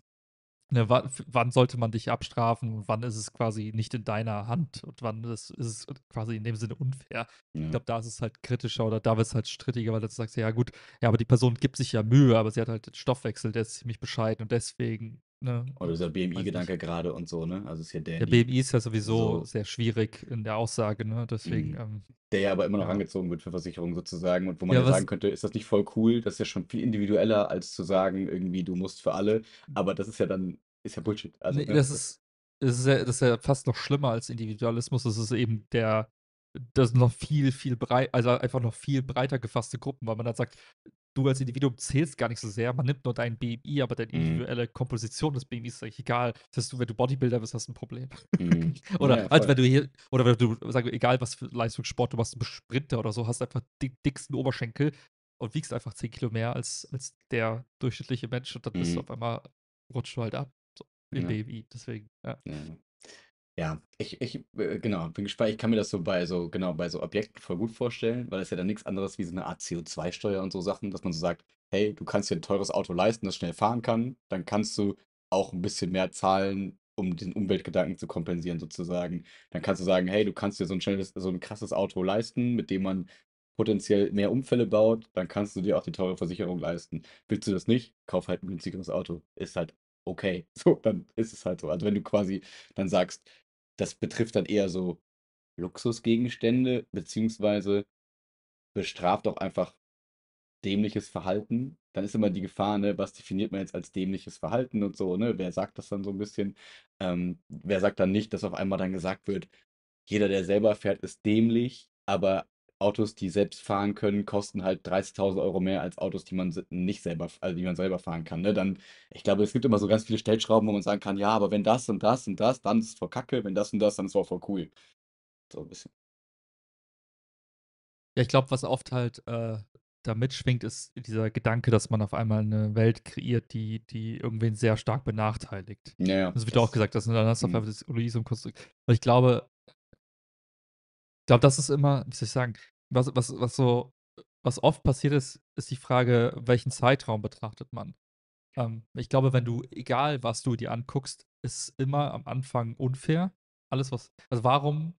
ne, wann sollte man dich abstrafen? Wann ist es quasi nicht in deiner Hand? Und wann ist, ist es quasi in dem Sinne unfair? Ja. Ich glaube, da ist es halt kritischer oder da wird es halt strittiger, weil du sagst, ja gut, ja, aber die Person gibt sich ja Mühe, aber sie hat halt den Stoffwechsel, der ist ziemlich bescheiden und deswegen Ne? Oder dieser BMI-Gedanke gerade und so, ne? Also ist ja der. Der BMI ist ja sowieso so. sehr schwierig in der Aussage, ne? Deswegen. Mhm. Ähm, der ja aber immer noch ja. angezogen wird für Versicherungen sozusagen und wo man ja, ja sagen könnte, ist das nicht voll cool? Das ist ja schon viel individueller, als zu sagen, irgendwie, du musst für alle. Hm. Aber das ist ja dann, ist ja Bullshit. Also, nee, ne? das, ist, das, ist ja, das ist ja fast noch schlimmer als Individualismus. Das ist eben der das noch viel, viel breit, also einfach noch viel breiter gefasste Gruppen, weil man dann sagt, du als Individuum zählst gar nicht so sehr. Man nimmt nur dein BMI, aber deine mhm. individuelle Komposition des BMI ist eigentlich egal. Das heißt, wenn du Bodybuilder bist, hast du ein Problem. Mhm. oder ja, also, wenn du hier, oder wenn du, sag egal was für Leistungssport du machst, du bist Sprinter oder so, hast einfach den dicksten Oberschenkel und wiegst einfach 10 Kilo mehr als, als der durchschnittliche Mensch und dann mhm. bist du mhm. auf einmal, rutscht du halt ab. So, Im ja. BMI. Deswegen, ja. ja. Ja, ich, ich, äh, genau, bin gespannt. Ich kann mir das so bei so, genau, bei so Objekten voll gut vorstellen, weil das ist ja dann nichts anderes wie so eine Art CO2-Steuer und so Sachen, dass man so sagt, hey, du kannst dir ein teures Auto leisten, das schnell fahren kann, dann kannst du auch ein bisschen mehr zahlen, um den Umweltgedanken zu kompensieren sozusagen. Dann kannst du sagen, hey, du kannst dir so ein schnelles, so ein krasses Auto leisten, mit dem man potenziell mehr Umfälle baut, dann kannst du dir auch die teure Versicherung leisten. Willst du das nicht? Kauf halt ein günstigeres Auto. Ist halt okay. So, dann ist es halt so. Also wenn du quasi dann sagst, das betrifft dann eher so Luxusgegenstände, beziehungsweise bestraft auch einfach dämliches Verhalten. Dann ist immer die Gefahr, ne, was definiert man jetzt als dämliches Verhalten und so, ne? Wer sagt das dann so ein bisschen? Ähm, wer sagt dann nicht, dass auf einmal dann gesagt wird, jeder, der selber fährt, ist dämlich, aber Autos, die selbst fahren können, kosten halt 30.000 Euro mehr als Autos, die man nicht selber, also die man selber fahren kann. Ne? Dann, ich glaube, es gibt immer so ganz viele Stellschrauben, wo man sagen kann, ja, aber wenn das und das und das, dann ist es voll kacke, wenn das und das, dann ist es voll cool. So ein bisschen. Ja, ich glaube, was oft halt äh, da mitschwingt, ist dieser Gedanke, dass man auf einmal eine Welt kreiert, die, die irgendwen sehr stark benachteiligt. Ja, ja. Das wird auch gesagt, dass dann hast du auf einmal das Konstrukt. Und ich glaube, ich glaube, das ist immer, wie soll ich sagen, was, was, was so, was oft passiert ist, ist die Frage, welchen Zeitraum betrachtet man. Ähm, ich glaube, wenn du, egal was du dir anguckst, ist immer am Anfang unfair. Alles, was. Also warum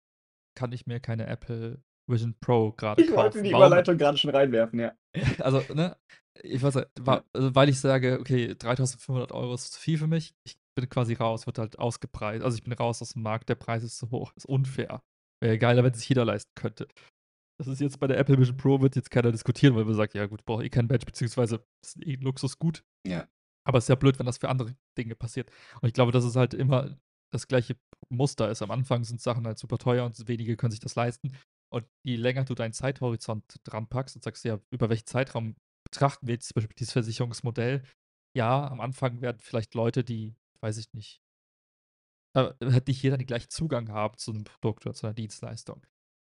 kann ich mir keine Apple Vision Pro gerade kaufen? Ich wollte die warum? Überleitung gerade schon reinwerfen, ja. Also, ne? Ich weiß, nicht, also weil ich sage, okay, 3500 Euro ist zu viel für mich. Ich bin quasi raus, wird halt ausgepreist. Also ich bin raus aus dem Markt, der Preis ist zu hoch, ist unfair. Wäre geiler, wenn sich jeder leisten könnte. Das ist jetzt bei der Apple Vision Pro, wird jetzt keiner diskutieren, weil man sagt, ja gut, ich brauche eh kein Badge, beziehungsweise ist eh ein Luxusgut. Ja. Aber es ist ja blöd, wenn das für andere Dinge passiert. Und ich glaube, das ist halt immer das gleiche Muster ist. Am Anfang sind Sachen halt super teuer und wenige können sich das leisten. Und je länger du deinen Zeithorizont dran packst und sagst, ja, über welchen Zeitraum betrachten wir jetzt zum Beispiel dieses Versicherungsmodell? Ja, am Anfang werden vielleicht Leute, die, weiß ich nicht, äh, halt nicht jeder den gleichen Zugang haben zu einem Produkt oder zu einer Dienstleistung.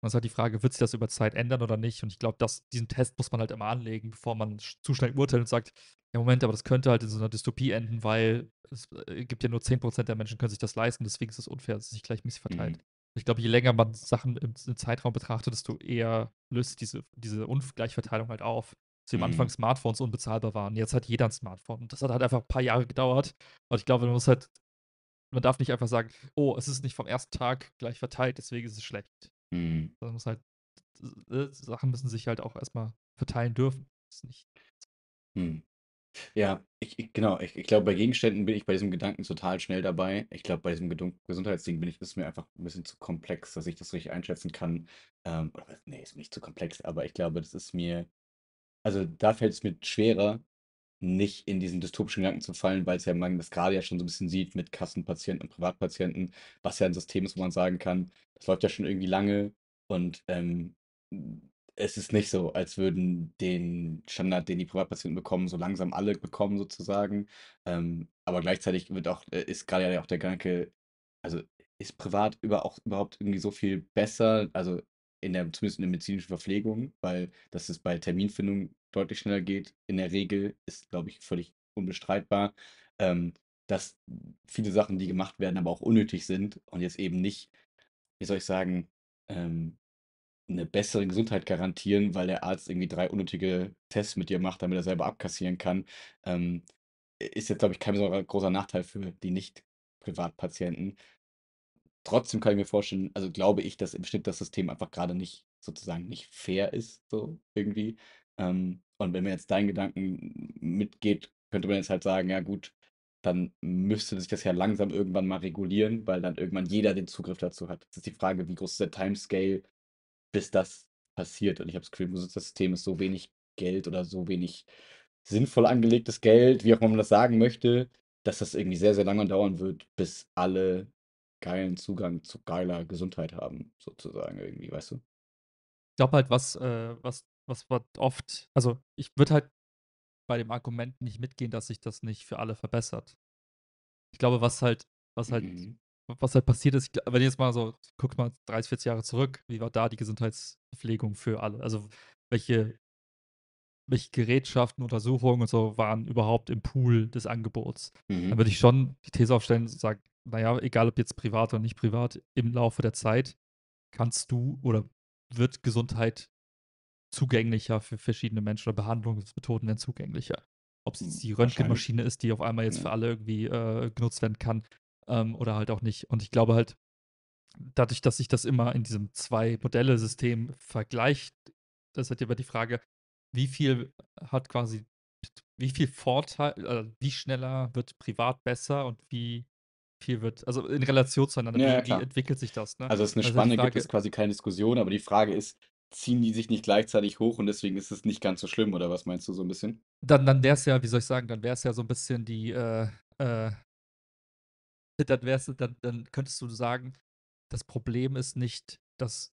Und es ist halt die Frage, wird sich das über Zeit ändern oder nicht? Und ich glaube, diesen Test muss man halt immer anlegen, bevor man zu schnell urteilt und sagt, ja Moment, aber das könnte halt in so einer Dystopie enden, weil es äh, gibt ja nur 10% der Menschen können sich das leisten, deswegen ist es unfair, dass es sich gleichmäßig mhm. verteilt. Mhm. Ich glaube, je länger man Sachen im, im, Zeitraum betrachtet, desto eher löst diese, diese Ungleichverteilung halt auf. Dass mhm. am Anfang Smartphones unbezahlbar waren. Jetzt hat jeder ein Smartphone. Und das hat halt einfach ein paar Jahre gedauert. Und ich glaube, man muss halt, man darf nicht einfach sagen, oh, es ist nicht vom ersten Tag gleich verteilt, deswegen ist es schlecht. Mhm. muss halt, äh, Sachen müssen sich halt auch erstmal verteilen dürfen. Hm. Ja, ich, ich genau. Ich, ich glaube, bei Gegenständen bin ich bei diesem Gedanken total schnell dabei. Ich glaube, bei diesem Gesundheitsding bin ich, ist mir einfach ein bisschen zu komplex, dass ich das richtig einschätzen kann. Ähm, oder, nee, ist mir nicht zu komplex, aber ich glaube, das ist mir, also da fällt es mir schwerer, nicht in diesen dystopischen Gedanken zu fallen, weil es ja man das gerade ja schon so ein bisschen sieht mit Kassenpatienten und Privatpatienten, was ja ein System ist, wo man sagen kann, das läuft ja schon irgendwie lange und ähm, es ist nicht so, als würden den Standard, den die Privatpatienten bekommen, so langsam alle bekommen sozusagen. Ähm, aber gleichzeitig wird auch, äh, ist gerade ja auch der Gedanke, also ist privat über auch überhaupt irgendwie so viel besser, also in der, zumindest in der medizinischen Verpflegung, weil das ist bei Terminfindung deutlich schneller geht, in der Regel ist, glaube ich, völlig unbestreitbar, ähm, dass viele Sachen, die gemacht werden, aber auch unnötig sind und jetzt eben nicht, wie soll ich sagen, ähm, eine bessere Gesundheit garantieren, weil der Arzt irgendwie drei unnötige Tests mit dir macht, damit er selber abkassieren kann, ähm, ist jetzt, glaube ich, kein besonderer großer Nachteil für die Nicht-Privatpatienten. Trotzdem kann ich mir vorstellen, also glaube ich, dass im Schnitt das System einfach gerade nicht sozusagen nicht fair ist, so irgendwie. Ähm, und wenn man jetzt deinen Gedanken mitgeht, könnte man jetzt halt sagen, ja gut, dann müsste sich das ja langsam irgendwann mal regulieren, weil dann irgendwann jeder den Zugriff dazu hat. Das ist die Frage, wie groß ist der Timescale, bis das passiert? Und ich habe das Gefühl, das System ist so wenig Geld oder so wenig sinnvoll angelegtes Geld, wie auch immer man das sagen möchte, dass das irgendwie sehr, sehr lange dauern wird, bis alle geilen Zugang zu geiler Gesundheit haben, sozusagen irgendwie, weißt du? Ich glaube halt, was, äh, was was oft, also ich würde halt bei dem Argument nicht mitgehen, dass sich das nicht für alle verbessert. Ich glaube, was halt, was halt, mhm. was halt passiert ist, wenn jetzt mal so, guckt mal 30, 40 Jahre zurück, wie war da die Gesundheitspflegung für alle? Also welche, welche Gerätschaften, Untersuchungen und so waren überhaupt im Pool des Angebots? Mhm. Dann würde ich schon die These aufstellen und sagen, naja, egal ob jetzt privat oder nicht privat, im Laufe der Zeit kannst du oder wird Gesundheit zugänglicher für verschiedene Menschen oder Behandlungsmethoden werden zugänglicher. Ob es jetzt hm, die Röntgenmaschine ist, die auf einmal jetzt ja. für alle irgendwie äh, genutzt werden kann ähm, oder halt auch nicht. Und ich glaube halt, dadurch, dass sich das immer in diesem Zwei-Modelle-System vergleicht, das ist halt immer die Frage, wie viel hat quasi, wie viel Vorteil, also wie schneller wird privat besser und wie viel wird, also in Relation zueinander, ja, wie, wie, entwickelt sich das? Ne? Also es ist eine also Spanne, Frage, gibt es quasi keine Diskussion, aber die Frage ist, ziehen die sich nicht gleichzeitig hoch und deswegen ist es nicht ganz so schlimm, oder was meinst du so ein bisschen? Dann, dann wäre es ja, wie soll ich sagen, dann wäre es ja so ein bisschen die, äh, äh, dann wär's, dann, dann könntest du sagen, das Problem ist nicht, dass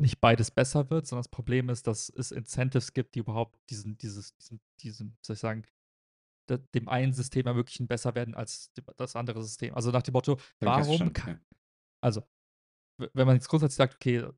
nicht beides besser wird, sondern das Problem ist, dass es Incentives gibt, die überhaupt diesen, dieses, diesen, diesen, soll ich sagen, dem einen System ermöglichen, besser werden als das andere System. Also nach dem Motto, warum kann, also wenn man jetzt grundsätzlich sagt, okay,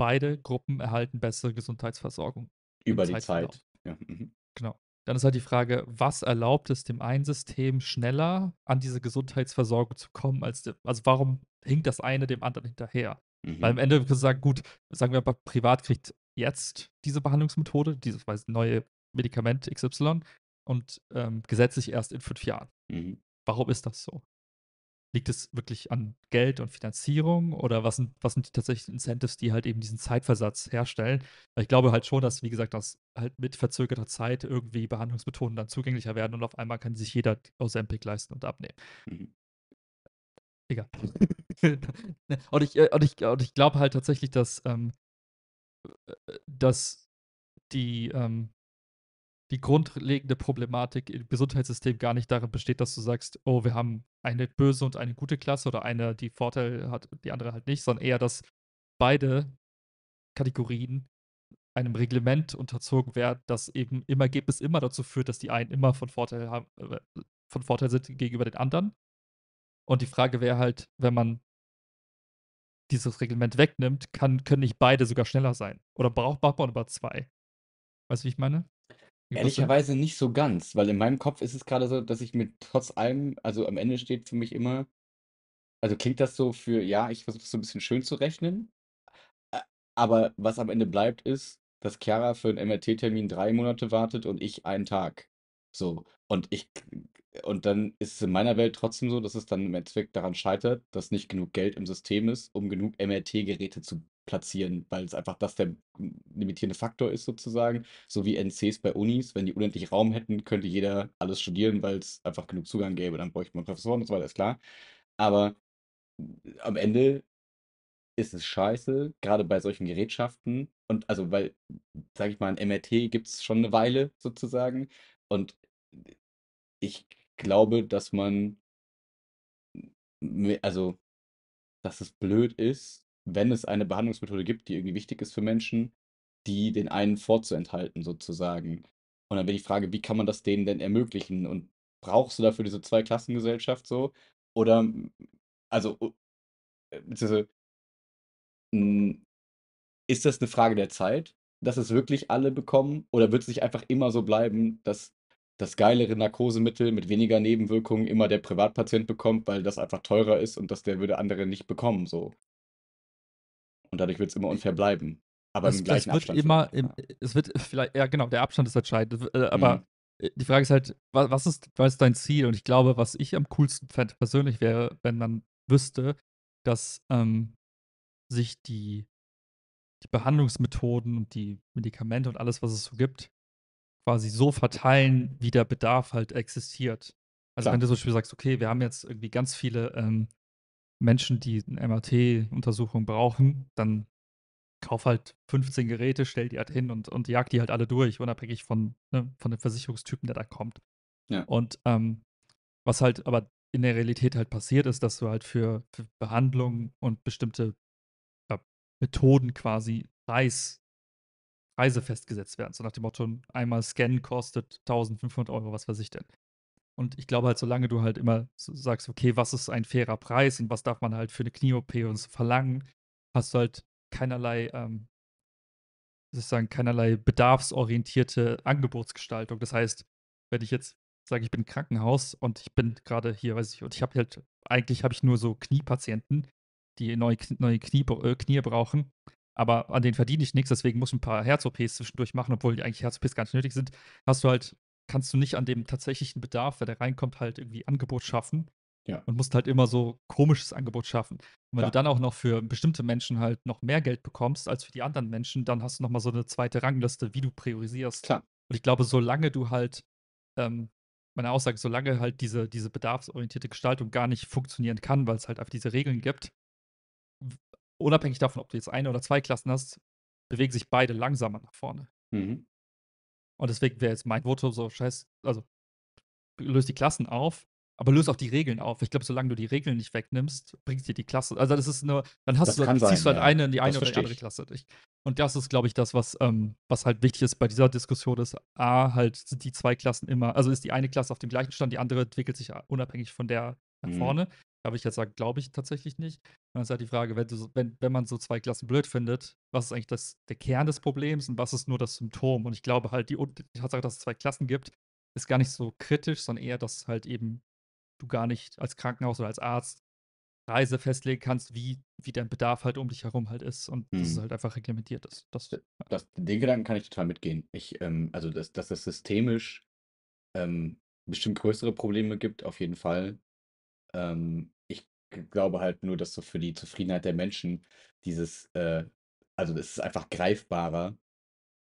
beide Gruppen erhalten bessere Gesundheitsversorgung. Über die Zeit. Ja. Mhm. Genau. Dann ist halt die Frage, was erlaubt es dem einen System schneller an diese Gesundheitsversorgung zu kommen, als dem, also warum hinkt das eine dem anderen hinterher? Mhm. Weil am Ende kannst du sagen, gut, sagen wir aber privat kriegt jetzt diese Behandlungsmethode, dieses weiß, neue Medikament XY und ähm, gesetzlich erst in fünf Jahren. Mhm. Warum ist das so? liegt es wirklich an Geld und Finanzierung oder was sind, was sind die tatsächlichen Incentives, die halt eben diesen Zeitversatz herstellen? Weil ich glaube halt schon, dass, wie gesagt, das halt mit verzögerter Zeit irgendwie Behandlungsmethoden dann zugänglicher werden und auf einmal kann sich jeder aus Ozempic leisten und abnehmen. Mhm. Egal. und ich, äh, und ich, und ich glaube halt tatsächlich, dass, ähm, äh, äh, dass die, ähm, die grundlegende Problematik im Gesundheitssystem gar nicht darin besteht, dass du sagst, oh, wir haben eine böse und eine gute Klasse oder eine, die Vorteile hat, die andere halt nicht, sondern eher, dass beide Kategorien einem Reglement unterzogen werden, das eben im Ergebnis immer dazu führt, dass die einen immer von Vorteil, haben, äh, von Vorteil sind gegenüber den anderen. Und die Frage wäre halt, wenn man dieses Reglement wegnimmt, kann, können nicht beide sogar schneller sein. Oder braucht man über zwei? Weißt du, wie ich meine? Ehrlicherweise nicht so ganz, weil in meinem Kopf ist es gerade so, dass ich mit trotz allem, also am Ende steht für mich immer, also klingt das so für, ja, ich versuche es so ein bisschen schön zu rechnen, aber was am Ende bleibt, ist, dass Chiara für einen MRT-Termin drei Monate wartet und ich einen Tag. So. Und ich und dann ist es in meiner Welt trotzdem so, dass es dann im Endeffekt daran scheitert, dass nicht genug Geld im System ist, um genug MRT-Geräte zu platzieren, weil es einfach das der limitierende Faktor ist sozusagen. So wie NCs bei Unis, wenn die unendlich Raum hätten, könnte jeder alles studieren, weil es einfach genug Zugang gäbe. Dann bräuchte man Professoren und so weiter, ist klar. Aber äh, am Ende ist es scheiße, gerade bei solchen Gerätschaften. Und also, weil, sag ich mal, ein MRT gibt es schon eine Weile sozusagen. Und äh, ich glaube, dass man, also, dass es blöd ist, wenn es eine Behandlungsmethode gibt, die irgendwie wichtig ist für Menschen, die den einen vorzuenthalten, sozusagen. Und dann bin ich Frage, wie kann man das denen denn ermöglichen? Und brauchst du dafür diese Zweiklassengesellschaft so? Oder, also, äh, ist das eine Frage der Zeit, dass es wirklich alle bekommen? Oder wird es nicht einfach immer so bleiben, dass das geilere Narkosemittel mit weniger Nebenwirkungen immer der Privatpatient bekommt, weil das einfach teurer ist und das der würde andere nicht bekommen, so. Und dadurch wird es immer unfair bleiben. Aber das, im gleichen Abstand. Immer, im, es wird vielleicht, ja genau, der Abstand ist entscheidend. Äh, aber mhm. Äh, die Frage ist halt, was ist, was ist dein Ziel? Und ich glaube, was ich am coolsten fände persönlich wäre, wenn man wüsste, dass ähm, sich die, die Behandlungsmethoden und die Medikamente und alles, was es so gibt, quasi so verteilen, wie der Bedarf halt existiert. Also Klar. wenn du zum Beispiel sagst, okay, wir haben jetzt irgendwie ganz viele ähm, Menschen, die eine MRT-Untersuchung brauchen, dann kauf halt 15 Geräte, stell die halt hin und, und jag die halt alle durch, unabhängig von, ne, von dem Versicherungstypen, der da kommt. Ja. Und ähm, was halt aber in der Realität halt passiert ist, dass du halt für, für Behandlungen und bestimmte ja, Methoden quasi Preis Preise festgesetzt werden. So nach dem Motto, einmal Scan kostet 1500 Euro, was weiß ich denn. Und ich glaube halt, solange du halt immer so sagst, okay, was ist ein fairer Preis und was darf man halt für eine Knie-OP und verlangen, hast du halt keinerlei, ähm, sozusagen keinerlei bedarfsorientierte Angebotsgestaltung. Das heißt, wenn ich jetzt sage, ich bin im Krankenhaus und ich bin gerade hier, weiß ich, und ich habe halt, eigentlich habe ich nur so Kniepatienten, die neue, neue Knie, äh, Knie brauchen aber an denen verdiene ich nichts, deswegen muss ich ein paar Herz-OPs zwischendurch machen, obwohl die eigentlich Herz-OPs gar nicht nötig sind, hast du halt, kannst du nicht an dem tatsächlichen Bedarf, wenn der reinkommt, halt irgendwie Angebot schaffen. Ja. Und musst halt immer so komisches Angebot schaffen. Und wenn ja. du dann auch noch für bestimmte Menschen halt noch mehr Geld bekommst als für die anderen Menschen, dann hast du nochmal so eine zweite Rangliste, wie du priorisierst. Klar. Und ich glaube, solange du halt, ähm, meine Aussage, solange halt diese, diese bedarfsorientierte Gestaltung gar nicht funktionieren kann, weil es halt einfach diese Regeln gibt, unabhängig davon, ob du jetzt eine oder zwei Klassen hast, bewegen sich beide langsamer nach vorne. Mhm. Und deswegen wäre jetzt mein Votum so, scheiß, also löst die Klassen auf, aber löst auch die Regeln auf. Ich glaube, solange du die Regeln nicht wegnimmst, bringst dir die Klasse. Also das ist nur, dann hast das du, ziehst sein, du halt ja. eine in die eine das oder die andere Klasse durch. Und das ist, glaube ich, das, was, ähm, was halt wichtig ist bei dieser Diskussion, ist A, halt sind die zwei Klassen immer, also ist die eine Klasse auf dem gleichen Stand, die andere entwickelt sich unabhängig von der nach mhm. vorne. Aber ich jetzt sage, glaube ich tatsächlich nicht. Und dann ist halt die Frage, wenn, du, wenn, wenn man so zwei Klassen blöd findet, was ist eigentlich das, der Kern des Problems und was ist nur das Symptom? Und ich glaube halt, die, die Tatsache, dass es zwei Klassen gibt, ist gar nicht so kritisch, sondern eher, dass halt eben du gar nicht als Krankenhaus oder als Arzt Reise festlegen kannst, wie, wie dein Bedarf halt um dich herum halt ist und hm. dass es mhm. halt einfach reglementiert ist. Das, das, den Gedanken kann ich total mitgehen. Ich, ähm, also, dass, dass es systemisch ähm, bestimmt größere Probleme gibt, auf jeden Fall. Ähm, ich glaube halt nur, dass so für die Zufriedenheit der Menschen dieses, äh, also es ist einfach greifbarer,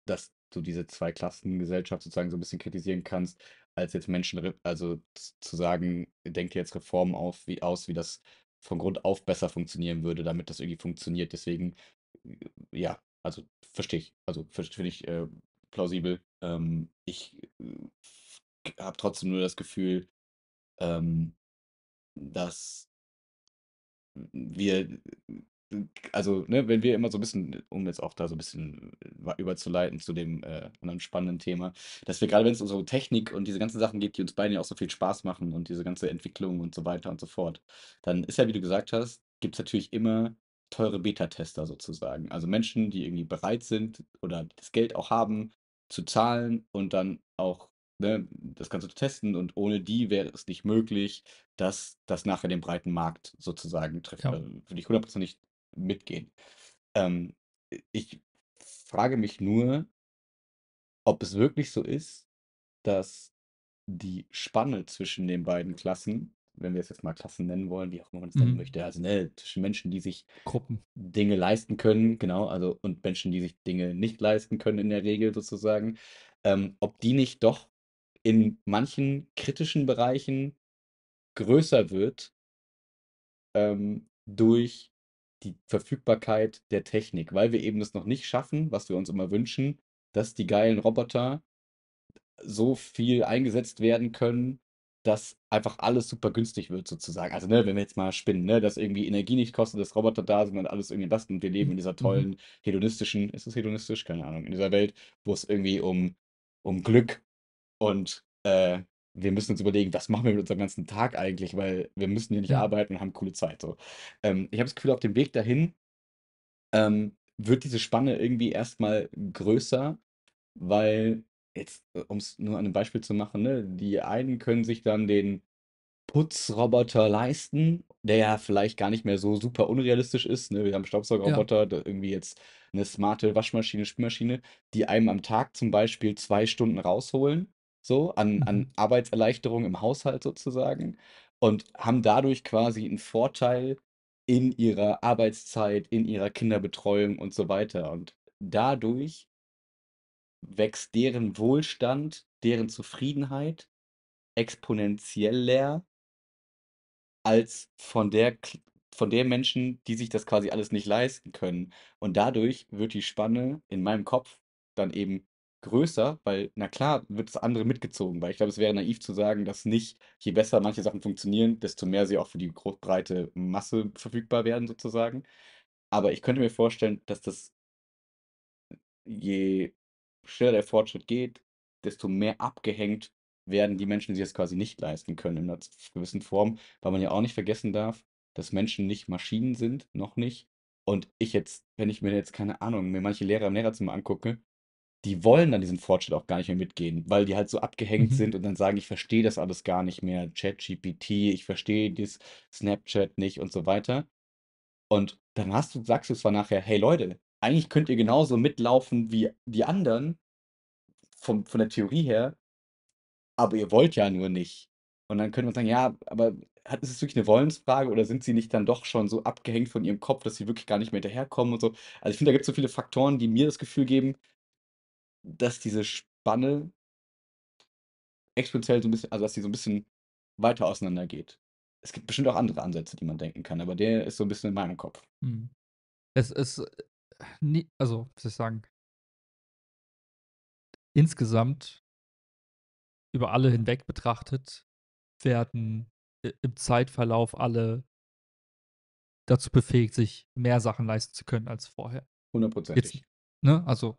dass du diese Zweiklassengesellschaft sozusagen so ein bisschen kritisieren kannst, als jetzt Menschen, also zu sagen, denk dir jetzt Reformen auf, wie, aus, wie das von Grund auf besser funktionieren würde, damit das irgendwie funktioniert. Deswegen, äh, ja, also verstehe ich, also finde ich äh, plausibel. Ähm, ich äh, habe trotzdem nur das Gefühl, ähm, dass wir, äh, also, ne, wenn wir immer so ein bisschen, um jetzt auch da so ein bisschen äh, überzuleiten zu dem äh, anderen spannenden Thema, dass wir gerade, wenn es um so Technik und diese ganzen Sachen geht, die uns beiden ja auch so viel Spaß machen und diese ganze Entwicklung und so weiter und so fort, dann ist ja, wie du gesagt hast, gibt es natürlich immer teure Beta-Tester sozusagen. Also Menschen, die irgendwie bereit sind oder das Geld auch haben, zu zahlen und dann auch ne, das Ganze zu testen und ohne die wäre es nicht möglich, dass das nachher den breiten Markt sozusagen trifft. Ja. Also, würde ich hundertprozentig mitgehen. Ähm, ich frage mich nur, ob es wirklich so ist, dass die Spanne zwischen den beiden Klassen, wenn wir es jetzt mal Klassen nennen wollen, wie auch immer man es nennen mhm. möchte, also ne, zwischen Menschen, die sich Gruppen. Dinge leisten können, genau, also und Menschen, die sich Dinge nicht leisten können in der Regel sozusagen, ähm, ob die nicht doch in manchen kritischen Bereichen größer wird ähm, durch die Verfügbarkeit der Technik, weil wir eben das noch nicht schaffen, was wir uns immer wünschen, dass die geilen Roboter so viel eingesetzt werden können, dass einfach alles super günstig wird, sozusagen. Also, ne, wenn wir jetzt mal spinnen, ne, dass irgendwie Energie nicht kostet, dass Roboter da sind und alles irgendwie das und wir leben in dieser mhm. tollen hedonistischen, ist es hedonistisch? Keine Ahnung, in dieser Welt, wo es irgendwie um, um Glück und äh, wir müssen uns überlegen, was machen wir mit unserem ganzen Tag eigentlich, weil wir müssen hier nicht ja. Mhm. arbeiten und haben coole Zeit. So. Ähm, ich habe das Gefühl, auf dem Weg dahin ähm, wird diese Spanne irgendwie erstmal größer, weil jetzt, äh, um es nur an einem Beispiel zu machen, ne, die einen können sich dann den Putzroboter leisten, der ja vielleicht gar nicht mehr so super unrealistisch ist. Ne? Wir haben Staubsaugerroboter, ja. irgendwie jetzt eine smarte Waschmaschine, Spülmaschine, die einem am Tag zum Beispiel zwei Stunden rausholen so an, an mhm. Arbeitserleichterung im Haushalt sozusagen und haben dadurch quasi einen Vorteil in ihrer Arbeitszeit, in ihrer Kinderbetreuung und so weiter. Und dadurch wächst deren Wohlstand, deren Zufriedenheit exponentiell leer als von der von der Menschen, die sich das quasi alles nicht leisten können. Und dadurch wird die Spanne in meinem Kopf dann eben größer, weil, na klar, wird das andere mitgezogen, weil ich glaube, es wäre naiv zu sagen, dass nicht, je besser manche Sachen funktionieren, desto mehr sie auch für die breite Masse verfügbar werden, sozusagen. Aber ich könnte mir vorstellen, dass das, je schneller der Fortschritt geht, desto mehr abgehängt werden die Menschen, die es quasi nicht leisten können, in einer gewissen Form, weil man ja auch nicht vergessen darf, dass Menschen nicht Maschinen sind, noch nicht. Und ich jetzt, wenn ich mir jetzt keine Ahnung, mir manche Lehrer im Lehrerzimmer angucke, die wollen dann diesen Fortschritt auch gar nicht mehr mitgehen, weil die halt so abgehängt Mhm. sind und dann sagen, ich verstehe das alles gar nicht mehr, ChatGPT, ich verstehe das Snapchat nicht und so weiter. Und dann hast du, sagst du zwar nachher, hey Leute, eigentlich könnt ihr genauso mitlaufen wie die anderen vom, von der Theorie her, aber ihr wollt ja nur nicht. Und dann könnte man sagen, ja, aber hat, ist es wirklich eine Wollensfrage oder sind sie nicht dann doch schon so abgehängt von ihrem Kopf, dass sie wirklich gar nicht mehr hinterherkommen und so? Also ich finde, da gibt es so viele Faktoren, die mir das Gefühl geben, dass diese Spanne exponentiell so ein bisschen, also dass die so ein bisschen weiter auseinander geht. Es gibt bestimmt auch andere Ansätze, die man denken kann, aber der ist so ein bisschen in meinem Kopf. Mhm. Es ist, äh, nie, also, was soll ich sagen, insgesamt über alle hinweg betrachtet, werden im Zeitverlauf alle dazu befähigt, sich mehr Sachen leisten zu können als vorher. Hundertprozentig. Ne? Also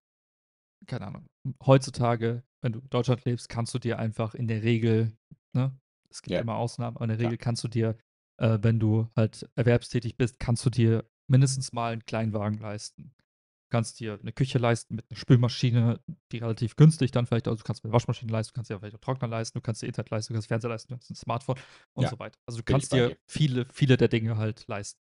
keine Ahnung, heutzutage, wenn du in Deutschland lebst, kannst du dir einfach in der Regel, ne, es gibt ja. immer Ausnahmen, aber in der Regel ja. kannst du dir, äh, wenn du halt erwerbstätig bist, kannst du dir mindestens mal einen Kleinwagen leisten. Du kannst dir eine Küche leisten mit einer Spülmaschine, die relativ günstig dann vielleicht, also du kannst dir eine Waschmaschine leisten, du kannst dir vielleicht auch Trockner leisten, du kannst dir Internet leisten, du kannst Fernseher leisten, du kannst ein Smartphone und ja. so weiter. Also du Bin kannst dir viele, viele der Dinge halt leisten.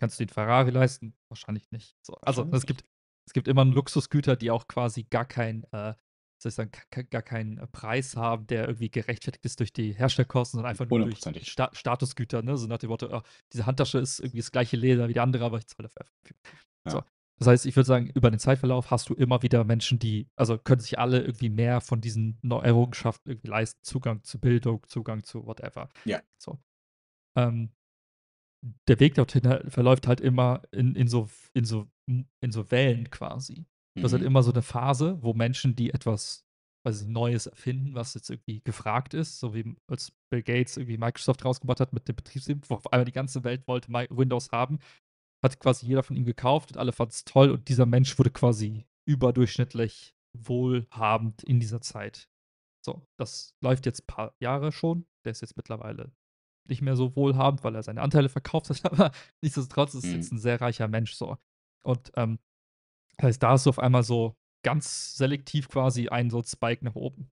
Kannst du den Ferrari leisten? Wahrscheinlich nicht. So, also es gibt es gibt immer Luxusgüter, die auch quasi gar kein, äh, soll gar keinen äh, Preis haben, der irgendwie gerechtfertigt ist durch die Herstellkosten, sondern einfach nur durch Sta Statusgüter, ne? So nach dem Motto, oh, diese Handtasche ist irgendwie das gleiche Leder wie die andere, aber ich zahle dafür. Ja. So. Das heißt, ich würde sagen, über den Zeitverlauf hast du immer wieder Menschen, die, also können sich alle irgendwie mehr von diesen Errungenschaften irgendwie leisten, Zugang zu Bildung, Zugang zu whatever. Ja. So. Ähm, der Weg dorthin halt, verläuft halt immer in, in, so, in, so, in so Wellen quasi. Das ist halt mhm. immer so eine Phase, wo Menschen, die etwas weiß ich, Neues erfinden, was jetzt irgendwie gefragt ist, so wie als Bill Gates irgendwie Microsoft rausgebracht hat mit dem Betriebssystem, wo auf einmal die ganze Welt wollte Windows haben, hat quasi jeder von ihm gekauft und alle fanden es toll und dieser Mensch wurde quasi überdurchschnittlich wohlhabend in dieser Zeit. So, das läuft jetzt ein paar Jahre schon. Der ist jetzt mittlerweile nicht mehr so wohlhabend, weil er seine Anteile verkauft hat, aber nichtsdestotrotz ist mhm. jetzt ein sehr reicher Mensch so. Und ähm, das heißt, da ist so auf einmal so ganz selektiv quasi ein so Spike nach oben.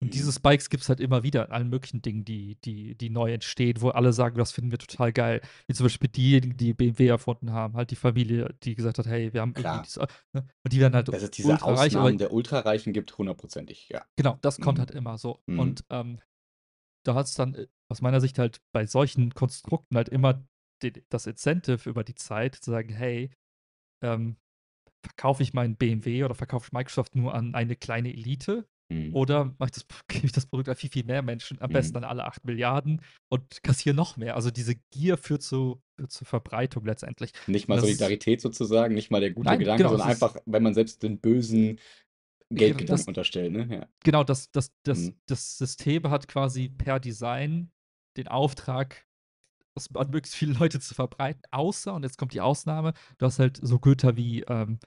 Und mhm. diese Spikes gibt es halt immer wieder in allen möglichen Dingen, die, die, die neu entstehen, wo alle sagen, das finden wir total geil. Wie zum Beispiel diejenigen, die BMW erfunden haben, halt die Familie, die gesagt hat, hey, wir haben Klar. irgendwie diese, äh, ne? Und die werden halt. also diese ultrareich, Ausnahmen aber, der Ultrareichen gibt, hundertprozentig, ja. Genau, das kommt mhm. halt immer so. Und mhm. ähm, da hat es dann äh, aus meiner Sicht halt bei solchen Konstrukten halt immer die, das Incentive über die Zeit zu sagen, hey, ähm, verkaufe ich meinen BMW oder verkaufe ich Microsoft nur an eine kleine Elite? Mhm. Oder mache ich das, gebe ich das Produkt an viel, viel mehr Menschen, am mhm. besten an alle 8 Milliarden und kassiere noch mehr? Also diese Gier führt zu, führt zu Verbreitung letztendlich. Nicht mal das Solidarität sozusagen, nicht mal der gute nein, Gedanke, genau, sondern einfach, wenn man selbst den bösen genau, Geldgedanken unterstellt. Ne? Ja. Genau, das, das, das, mhm. das System hat quasi per Design den Auftrag, das an möglichst viele Leute zu verbreiten, außer, und jetzt kommt die Ausnahme, du hast halt so Güter wie ähm,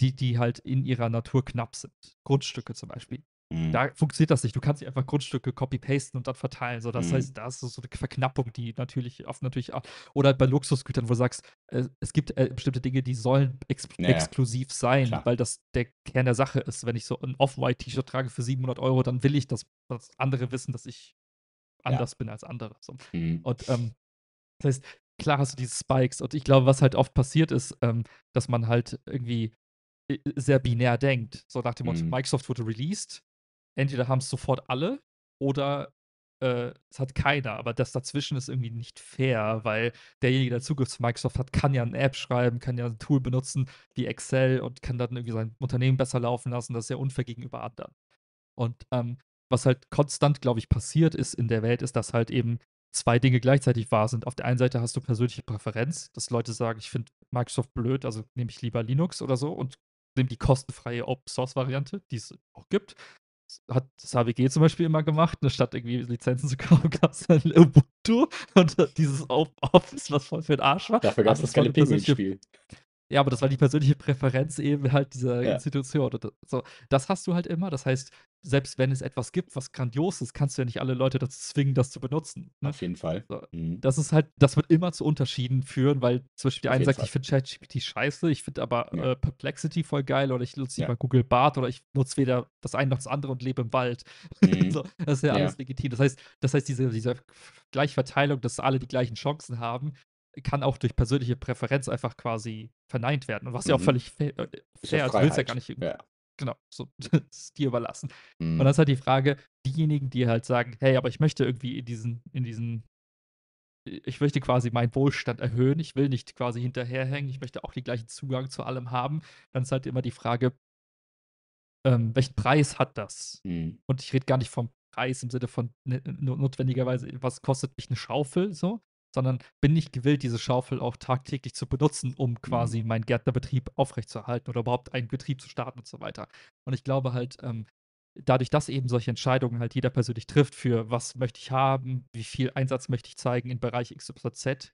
die, die halt in ihrer Natur knapp sind. Grundstücke zum Beispiel. Mhm. Da funktioniert das nicht. Du kannst nicht einfach Grundstücke copy-pasten und dann verteilen. So, das mhm. heißt, da ist so eine Verknappung, die natürlich oft natürlich auch, oder bei Luxusgütern, wo du sagst, äh, es gibt äh, bestimmte Dinge, die sollen ex naja. exklusiv sein, Klar. weil das der Kern der Sache ist. Wenn ich so ein Off-White-T-Shirt trage für 700 Euro, dann will ich, dass, dass andere wissen, dass ich anders ja. bin als andere. So. Mhm. Und ähm, das heißt, klar hast du diese Spikes. Und ich glaube, was halt oft passiert ist, ähm, dass man halt irgendwie äh, sehr binär denkt. So nach dem Motto, mhm. Microsoft wurde released. Entweder haben es sofort alle oder äh, es hat keiner. Aber das dazwischen ist irgendwie nicht fair, weil derjenige, der Zugriff zu Microsoft hat, kann ja eine App schreiben, kann ja ein Tool benutzen wie Excel und kann dann irgendwie sein Unternehmen besser laufen lassen. Das ist ja unfair gegenüber anderen. Und ähm, was halt konstant, glaube ich, passiert ist in der Welt, ist, dass halt eben zwei Dinge gleichzeitig wahr sind. Auf der einen Seite hast du persönliche Präferenz, dass Leute sagen, ich finde Microsoft blöd, also nehme ich lieber Linux oder so und nehme die kostenfreie Open-Source-Variante, die es auch gibt. Das hat das HWG zum Beispiel immer gemacht, ne, statt irgendwie Lizenzen zu kaufen, gab es dann Ubuntu und dieses Office, was voll für den Arsch war. Dafür gab es das keine Pinguin-Spiel. Ja, aber das war die persönliche Präferenz eben halt dieser ja. Institution. So, das hast du halt immer. Das heißt, selbst wenn es etwas gibt, was grandios ist, kannst du ja nicht alle Leute dazu zwingen, das zu benutzen. Ne? Auf jeden Fall. So, mhm. Das ist halt, das wird immer zu Unterschieden führen, weil zum Beispiel der eine sagt, Fall. ich finde ChatGPT scheiße, ich finde aber ja. äh, Perplexity voll geil oder ich nutze ja. mal Google Bart oder ich nutze weder das eine noch das andere und lebe im Wald. Mhm. so, das ist ja, ja, alles legitim. Das heißt, das heißt, diese, diese Gleichverteilung, dass alle die gleichen Chancen haben, kann auch durch persönliche Präferenz einfach quasi verneint werden. Und was ja auch mhm. völlig fair äh, ist. Ja also willst ja gar nicht. Ja. Genau, so ist dir überlassen. Mhm. Und dann ist halt die Frage, diejenigen, die halt sagen, hey, aber ich möchte irgendwie in diesen, in diesen, ich möchte quasi meinen Wohlstand erhöhen, ich will nicht quasi hinterherhängen, ich möchte auch den gleichen Zugang zu allem haben, dann ist halt immer die Frage, ähm, welchen Preis hat das? Mhm. Und ich rede gar nicht vom Preis im Sinne von ne, notwendigerweise, was kostet mich eine Schaufel, so, sondern bin ich gewillt, diese Schaufel auch tagtäglich zu benutzen, um mhm. quasi meinen Gärtnerbetrieb aufrechtzuerhalten oder überhaupt einen Betrieb zu starten und so weiter. Und ich glaube halt, ähm, dadurch, dass eben solche Entscheidungen halt jeder persönlich trifft, für was möchte ich haben, wie viel Einsatz möchte ich zeigen im Bereich XYZ,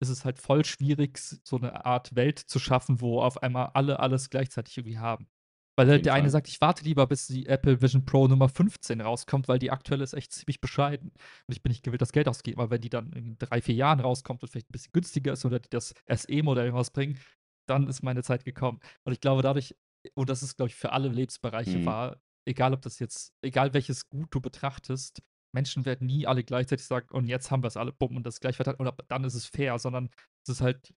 ist es halt voll schwierig, so eine Art Welt zu schaffen, wo auf einmal alle alles gleichzeitig irgendwie haben. Weil halt der Fall. eine sagt, ich warte lieber, bis die Apple Vision Pro Nummer 15 rauskommt, weil die aktuelle ist echt ziemlich bescheiden. Und ich bin nicht gewillt, das Geld auszugeben. Aber wenn die dann in drei, vier Jahren rauskommt und vielleicht ein bisschen günstiger ist oder die das SE-Modell rausbringen, dann ist meine Zeit gekommen. Und ich glaube, dadurch, und das ist, glaube ich, für alle Lebensbereiche mhm. wahr, egal ob das jetzt, egal welches Gut du betrachtest, Menschen werden nie alle gleichzeitig sagen, und jetzt haben wir es alle, bumm, und das gleich oder dann ist es fair, sondern es ist halt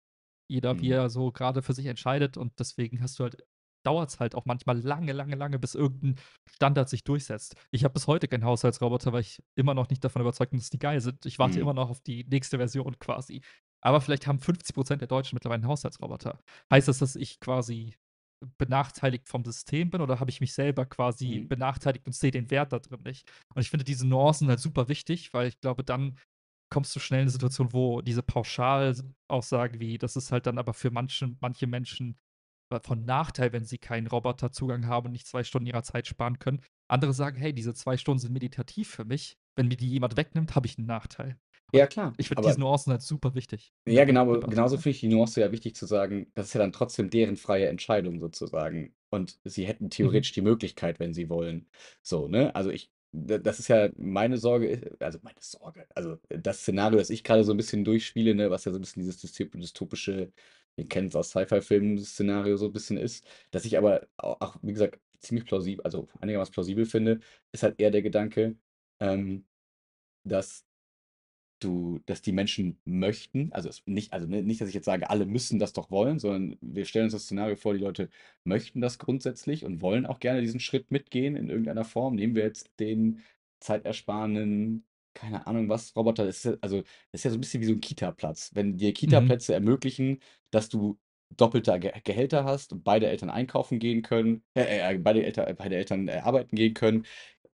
jeder, mhm. wie er so gerade für sich entscheidet und deswegen hast du halt dauert es halt auch manchmal lange, lange, lange, bis irgendein Standard sich durchsetzt. Ich habe bis heute keinen Haushaltsroboter, weil ich immer noch nicht davon überzeugt bin, dass die geil sind. Ich warte mhm. immer noch auf die nächste Version quasi. Aber vielleicht haben 50 Prozent der Deutschen mittlerweile einen Haushaltsroboter. Heißt das, dass ich quasi benachteiligt vom System bin oder habe ich mich selber quasi mhm. benachteiligt und sehe den Wert da drin nicht? Und ich finde diese Nuancen halt super wichtig, weil ich glaube, dann kommst du schnell in eine Situation, wo diese Pauschalaussagen wie, das ist halt dann aber für manche, manche Menschen von Nachteil, wenn sie keinen Roboterzugang haben und nicht zwei Stunden ihrer Zeit sparen können. Andere sagen, hey, diese zwei Stunden sind meditativ für mich. Wenn mir die jemand wegnimmt, habe ich einen Nachteil. Ja, klar. Ich finde diese Nuancen halt super wichtig. Ja, genau, genauso finde ich die Nuance ja wichtig zu sagen, das ist ja dann trotzdem deren freie Entscheidung sozusagen. Und sie hätten mhm. theoretisch mhm. die Möglichkeit, wenn sie wollen. So, ne? Also ich, das ist ja meine Sorge, also meine Sorge, also das Szenario, das ich gerade so ein bisschen durchspiele, ne, was ja so ein bisschen dieses dystopische ihr kennt es aus Sci-Fi-Filmen-Szenario so ein bisschen ist, dass ich aber auch, wie gesagt, ziemlich plausibel, also einigermaßen plausibel finde, ist halt eher der Gedanke, ähm, dass du, dass die Menschen möchten, also nicht, also nicht, dass ich jetzt sage, alle müssen das doch wollen, sondern wir stellen uns das Szenario vor, die Leute möchten das grundsätzlich und wollen auch gerne diesen Schritt mitgehen in irgendeiner Form. Nehmen wir jetzt den zeitersparenden keine Ahnung was, Roboter, das ist ja, also, das ist ja so ein bisschen wie so ein Kita-Platz. Wenn dir Mhm. Kita-Plätze ermöglichen, dass du doppelte Ge Gehälter hast und beide Eltern einkaufen gehen können, äh, äh, äh beide Eltern, äh, beide Eltern äh, arbeiten gehen können,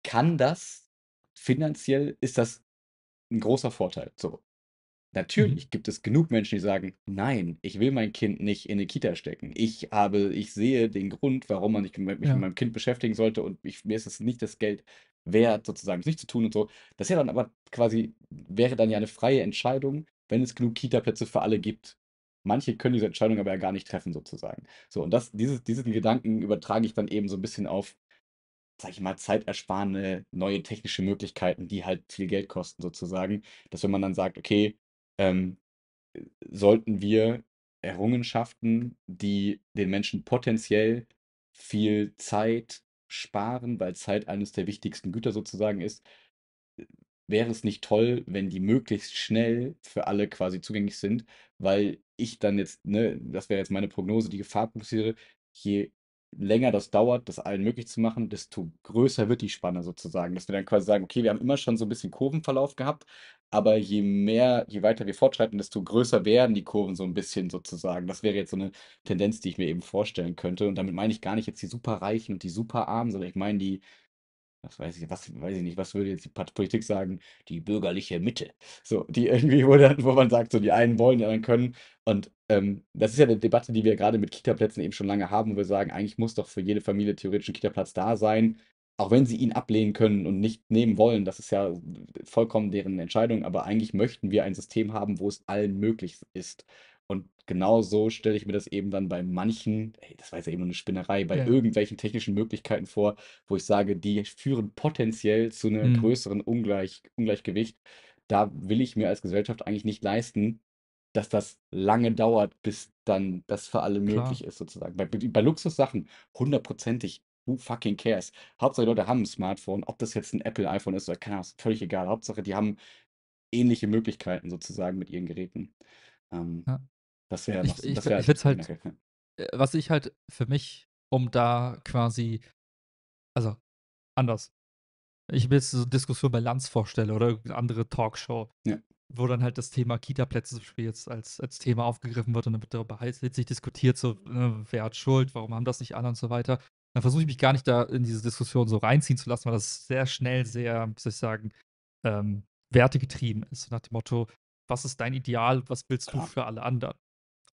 kann das finanziell ist das ein großer Vorteil. So. Mhm. Natürlich gibt es genug Menschen, die sagen, nein, ich will mein Kind nicht in eine Kita stecken. Ich habe, ich sehe den Grund, warum man nicht mit, mich mit meinem Kind beschäftigen sollte und ich, mir ist es nicht das Geld Wert sozusagen es nicht zu tun und so. Das ja dann aber quasi, wäre dann ja eine freie Entscheidung, wenn es genug Kita-Plätze für alle gibt. Manche können diese Entscheidung aber ja gar nicht treffen, sozusagen. So, und das, dieses, diesen Gedanken übertrage ich dann eben so ein bisschen auf, sag ich mal, zeitersparende, neue technische Möglichkeiten, die halt viel Geld kosten, sozusagen. Dass wenn man dann sagt, okay, ähm, sollten wir Errungenschaften, die den Menschen potenziell viel Zeit, sparen, weil Zeit halt eines der wichtigsten Güter sozusagen ist, wäre es nicht toll, wenn die möglichst schnell für alle quasi zugänglich sind, weil ich dann jetzt, ne, das wäre jetzt meine Prognose, die Gefahr produziere, je länger das dauert, das allen möglich zu machen, desto größer wird die Spanne sozusagen. Dass wir dann quasi sagen, okay, wir haben immer schon so ein bisschen Kurvenverlauf gehabt, aber je mehr, je weiter wir fortschreiten, desto größer werden die Kurven so ein bisschen sozusagen. Das wäre jetzt so eine Tendenz, die ich mir eben vorstellen könnte. Und damit meine ich gar nicht jetzt die superreichen und die superarmen, sondern ich meine die was weiß ich, was weiß ich nicht, was würde jetzt die Politik sagen, die bürgerliche Mitte. So, die irgendwie, wo, dann, wo man sagt, so die einen wollen, die anderen können. Und ähm, das ist ja eine Debatte, die wir gerade mit Kitaplätzen eben schon lange haben, wo wir sagen, eigentlich muss doch für jede Familie theoretisch ein Kitaplatz da sein, auch wenn sie ihn ablehnen können und nicht nehmen wollen. Das ist ja vollkommen deren Entscheidung, aber eigentlich möchten wir ein System haben, wo es allen möglich ist. Und genau so stelle ich mir das eben dann bei manchen, ey, das war jetzt eben nur eine Spinnerei, bei Ja. irgendwelchen technischen Möglichkeiten vor, wo ich sage, die führen potenziell zu einem Mhm. größeren Ungleich Ungleichgewicht. Da will ich mir als Gesellschaft eigentlich nicht leisten, dass das lange dauert, bis dann das für alle Klar. möglich ist, sozusagen. Bei, bei Luxussachen hundertprozentig. Who fucking cares? Hauptsache, Leute haben ein Smartphone, ob das jetzt ein Apple-iPhone ist oder keine Ahnung, ist völlig egal. Hauptsache, die haben ähnliche Möglichkeiten sozusagen mit ihren Geräten. Ähm, Ja. Das wäre noch. Ich, ich, das wär ich, halt, halt äh, was ich halt für mich, um da quasi, also anders. Ich will jetzt so eine Diskussion bei Lanz vorstelle oder irgendeine andere Talkshow, ja. wo dann halt das Thema Kita-Plätze zum Beispiel jetzt als, als Thema aufgegriffen wird und dann wird darüber heiß, diskutiert, so, ne, wer hat Schuld, warum haben das nicht alle und so weiter. Dann versuche ich mich gar nicht da in diese Diskussion so reinziehen zu lassen, weil das sehr schnell sehr, wie soll ich sagen, ähm, wertegetrieben ist. Nach dem Motto, was ist dein Ideal, was willst du für alle anderen?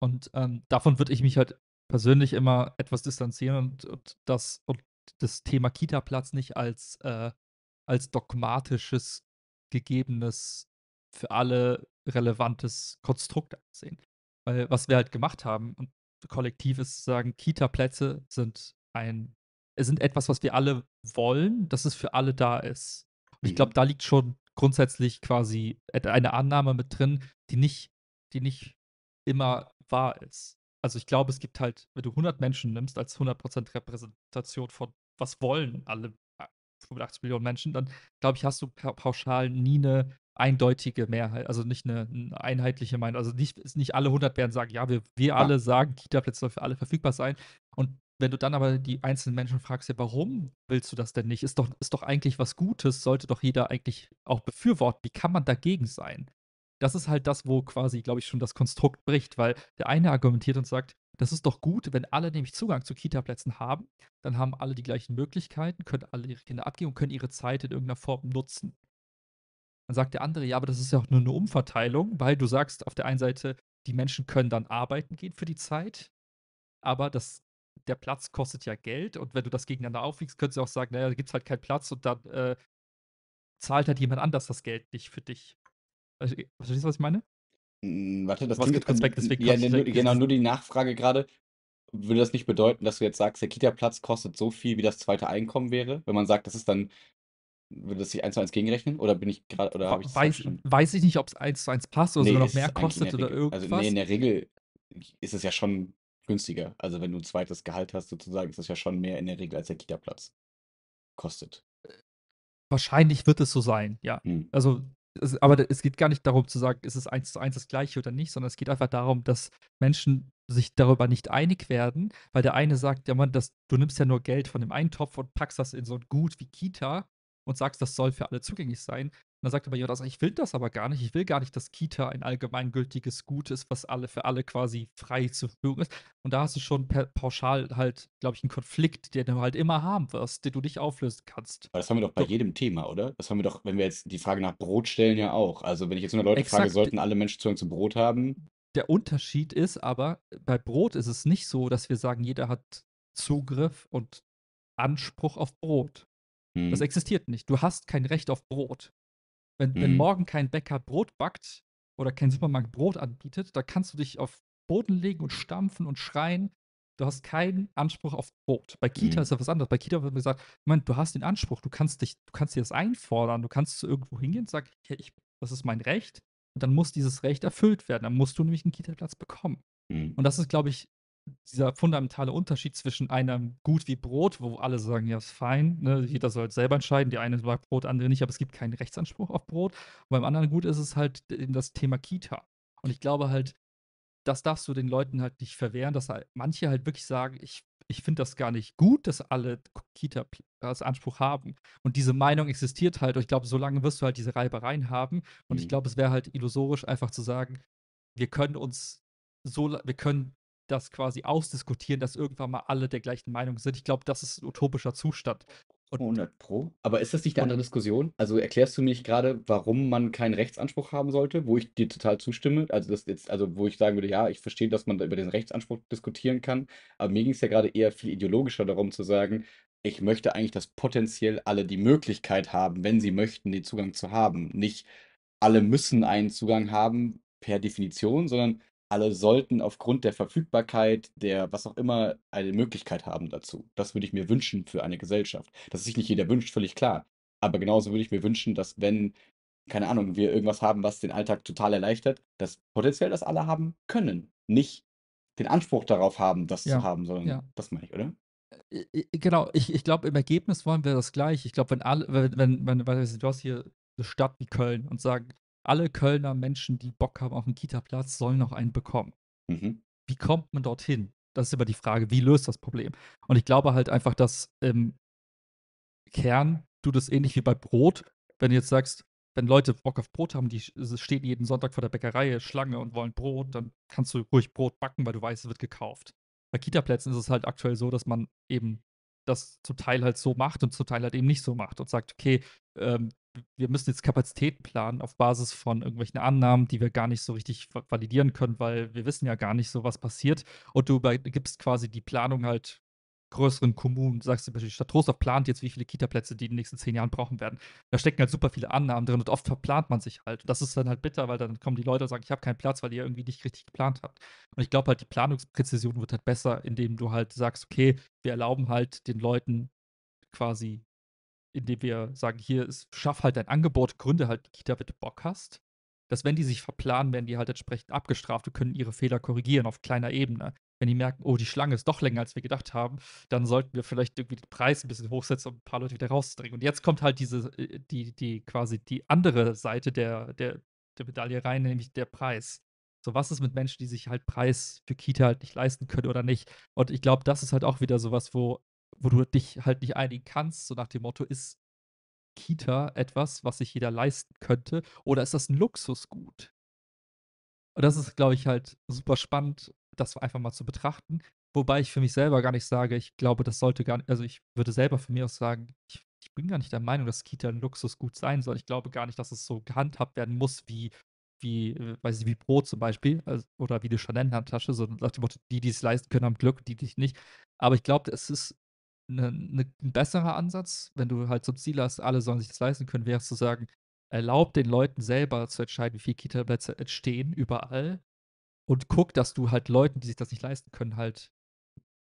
Und ähm, davon würde ich mich halt persönlich immer etwas distanzieren und, und das, und das Thema Kita-Platz nicht als, äh, als dogmatisches, gegebenes, für alle relevantes Konstrukt ansehen. Weil was wir halt gemacht haben und kollektiv ist zu sagen, Kita-Plätze sind ein, sind etwas, was wir alle wollen, dass es für alle da ist. Und ich mhm. glaube, da liegt schon grundsätzlich quasi eine Annahme mit drin, die nicht, die nicht immer wahr ist. Also ich glaube, es gibt halt, wenn du 100 Menschen nimmst als 100% Repräsentation von, was wollen alle 85 Millionen Menschen, dann glaube ich, hast du pauschal nie eine eindeutige Mehrheit, also nicht eine, eine einheitliche Meinung. Also nicht, nicht alle 100 werden sagen, ja, wir, wir alle sagen, Kita-Plätze sollen für alle verfügbar sein. Und wenn du dann aber die einzelnen Menschen fragst, ja, warum willst du das denn nicht? Ist doch, ist doch eigentlich was Gutes, sollte doch jeder eigentlich auch befürworten. Wie kann man dagegen sein? das ist halt das, wo quasi, glaube ich, schon das Konstrukt bricht, weil der eine argumentiert und sagt, das ist doch gut, wenn alle nämlich Zugang zu Kita-Plätzen haben, dann haben alle die gleichen Möglichkeiten, können alle ihre Kinder abgeben und können ihre Zeit in irgendeiner Form nutzen. Dann sagt der andere, ja, aber das ist ja auch nur eine Umverteilung, weil du sagst, auf der einen Seite, die Menschen können dann arbeiten gehen für die Zeit, aber das, der Platz kostet ja Geld und wenn du das gegeneinander aufwiegst, könntest du auch sagen, naja, da gibt es halt keinen Platz und dann äh, zahlt halt jemand anders das Geld nicht für dich. Verstehst du, was ich meine? Hm, warte, das was klingt ähm, kurz weg, deswegen ja, nur, ne, ne, genau, nur die Nachfrage gerade. Würde das nicht bedeuten, dass du jetzt sagst, der Kita-Platz kostet so viel, wie das zweite Einkommen wäre? Wenn man sagt, das ist dann, würde das sich eins zu eins gegenrechnen? Oder bin ich gerade, oder habe ich weiß, weiß ich nicht, ob es eins zu eins passt oder nee, sogar noch mehr kostet oder irgendwas. Also, nee, in der Regel ist es ja schon günstiger. Also, wenn du ein zweites Gehalt hast, sozusagen, ist es ja schon mehr in der Regel als der Kita-Platz kostet. Äh, wahrscheinlich wird es so sein, ja. Hm. Also, es, aber es geht gar nicht darum zu sagen, ist es eins zu eins das gleiche oder nicht, sondern es geht einfach darum, dass Menschen sich darüber nicht einig werden, weil der eine sagt, ja Mann, das, du nimmst ja nur Geld von dem einen Topf und packst das in so ein Gut wie Kita und sagst, das soll für alle zugänglich sein. Und dann sagt aber jemand, also ich will das aber gar nicht. Ich will gar nicht, dass Kita ein allgemeingültiges Gut ist, was alle für alle quasi frei zur Verfügung ist. Und da hast du schon pauschal halt, glaube ich, einen Konflikt, den du halt immer haben wirst, den du nicht auflösen kannst. Das haben wir doch bei so. jedem Thema, oder? Das haben wir doch, wenn wir jetzt die Frage nach Brot stellen, ja auch. Also wenn ich jetzt nur Leute Exakt. frage, sollten alle Menschen Zugang zu Brot haben? Der Unterschied ist aber, bei Brot ist es nicht so, dass wir sagen, jeder hat Zugriff und Anspruch auf Brot. Hm. Das existiert nicht. Du hast kein Recht auf Brot. Wenn, mhm. wenn morgen kein Bäcker Brot backt oder kein Supermarkt Brot anbietet, da kannst du dich auf Boden legen und stampfen und schreien. Du hast keinen Anspruch auf Brot. Bei Kita mhm. ist ja was anderes. Bei Kita wird gesagt, Moment, du hast den Anspruch, du kannst dich, du kannst dir das einfordern, du kannst irgendwo hingehen und sagen, ja, ich, das ist mein Recht. Und dann muss dieses Recht erfüllt werden. Dann musst du nämlich einen Kita-Platz bekommen. Mhm. Und das ist, glaube ich, dieser fundamentale Unterschied zwischen einem Gut wie Brot, wo alle sagen, ja, ist fein, ne, jeder soll selber entscheiden, die eine mag Brot, andere nicht, aber es gibt keinen Rechtsanspruch auf Brot. Und beim anderen Gut ist es halt äh, eben das Thema Kita. Und ich glaube halt, das darfst du den Leuten halt nicht verwehren, dass halt manche halt wirklich sagen, ich, ich finde das gar nicht gut, dass alle Kita als Anspruch haben. Und diese Meinung existiert halt. Und ich glaube, so lange wirst du halt diese Reibereien haben. Und mhm. ich glaube, es wäre halt illusorisch, einfach zu sagen, wir können uns so, wir können das quasi ausdiskutieren, dass irgendwann mal alle der gleichen Meinung sind. Ich glaube, das ist ein utopischer Zustand. Und 100 Pro. Aber ist das nicht eine andere Diskussion? Also erklärst du mir nicht gerade, warum man keinen Rechtsanspruch haben sollte, wo ich dir total zustimme? Also das jetzt, also wo ich sagen würde, ja, ich verstehe, dass man über den Rechtsanspruch diskutieren kann. Aber mir ging es ja gerade eher viel ideologischer darum zu sagen, ich möchte eigentlich, dass potenziell alle die Möglichkeit haben, wenn sie möchten, den Zugang zu haben. Nicht alle müssen einen Zugang haben per Definition, sondern alle sollten aufgrund der Verfügbarkeit, der was auch immer, eine Möglichkeit haben dazu. Das würde ich mir wünschen für eine Gesellschaft. Dass sich nicht jeder wünscht, völlig klar. Aber genauso würde ich mir wünschen, dass wenn, keine Ahnung, wir irgendwas haben, was den Alltag total erleichtert, dass potenziell das alle haben können. Nicht den Anspruch darauf haben, das ja. zu haben, sondern ja. das meine ich, oder? Äh, äh, äh, genau, ich, ich glaube, im Ergebnis wollen wir das gleich. Ich glaube, wenn alle, wenn, wenn, wenn, du hast hier eine Stadt wie Köln und sagen, alle Kölner Menschen, die Bock haben auf einen Kita-Platz, sollen noch einen bekommen. Mhm. Wie kommt man dorthin? Das ist immer die Frage, wie löst das Problem? Und ich glaube halt einfach, dass im ähm, Kern du das ähnlich wie bei Brot, wenn du jetzt sagst, wenn Leute Bock auf Brot haben, die äh, stehen jeden Sonntag vor der Bäckerei Schlange und wollen Brot, dann kannst du ruhig Brot backen, weil du weißt, es wird gekauft. Bei Kita-Plätzen ist es halt aktuell so, dass man eben das zum Teil halt so macht und zum Teil halt eben nicht so macht und sagt, okay, ähm, wir müssen jetzt Kapazitäten planen auf Basis von irgendwelchen Annahmen, die wir gar nicht so richtig validieren können, weil wir wissen ja gar nicht so, was passiert. Und du übergibst quasi die Planung halt größeren Kommunen, Du sagst du, die Stadt Trostorf plant jetzt, wie viele Kita-Plätze die in den nächsten zehn Jahren brauchen werden. Da stecken halt super viele Annahmen drin und oft verplant man sich halt. Und das ist dann halt bitter, weil dann kommen die Leute und sagen, ich habe keinen Platz, weil ihr irgendwie nicht richtig geplant habt. Und ich glaube halt, die Planungspräzision wird halt besser, indem du halt sagst, okay, wir erlauben halt den Leuten quasi indem wir sagen, hier ist, schaff halt dein Angebot, gründe halt Kita, wenn du Bock hast, dass wenn die sich verplanen, werden die halt entsprechend abgestraft und können ihre Fehler korrigieren auf kleiner Ebene. Wenn die merken, oh, die Schlange ist doch länger, als wir gedacht haben, dann sollten wir vielleicht irgendwie den Preis ein bisschen hochsetzen, um ein paar Leute wieder rauszudrängen. Und jetzt kommt halt diese, äh, die, die quasi die andere Seite der, der, der Medaille rein, nämlich der Preis. So, was ist mit Menschen, die sich halt Preis für Kita halt nicht leisten können oder nicht? Und ich glaube, das ist halt auch wieder sowas, wo wo du dich halt nicht einigen kannst, so nach dem Motto, ist Kita etwas, was sich jeder leisten könnte, oder ist das ein Luxusgut? Und das ist, glaube ich, halt super spannend, das einfach mal zu betrachten. Wobei ich für mich selber gar nicht sage, ich glaube, das sollte gar nicht, also ich würde selber von mir aus sagen, ich, ich bin gar nicht der Meinung, dass Kita ein Luxusgut sein soll. Ich glaube gar nicht, dass es so gehandhabt werden muss wie, wie, äh, weiß ich, wie Brot zum Beispiel also, oder wie die Chanel-Handtasche, so nach dem Motto, die, die es leisten können, haben Glück, die, die nicht. Aber ich glaube, es ist ne, ne, ein besserer Ansatz, wenn du halt zum Ziel hast, alle sollen sich das leisten können, wäre es zu sagen, erlaub den Leuten selber zu entscheiden, wie viele Kita-Plätze entstehen überall und guck, dass du halt Leuten, die sich das nicht leisten können, halt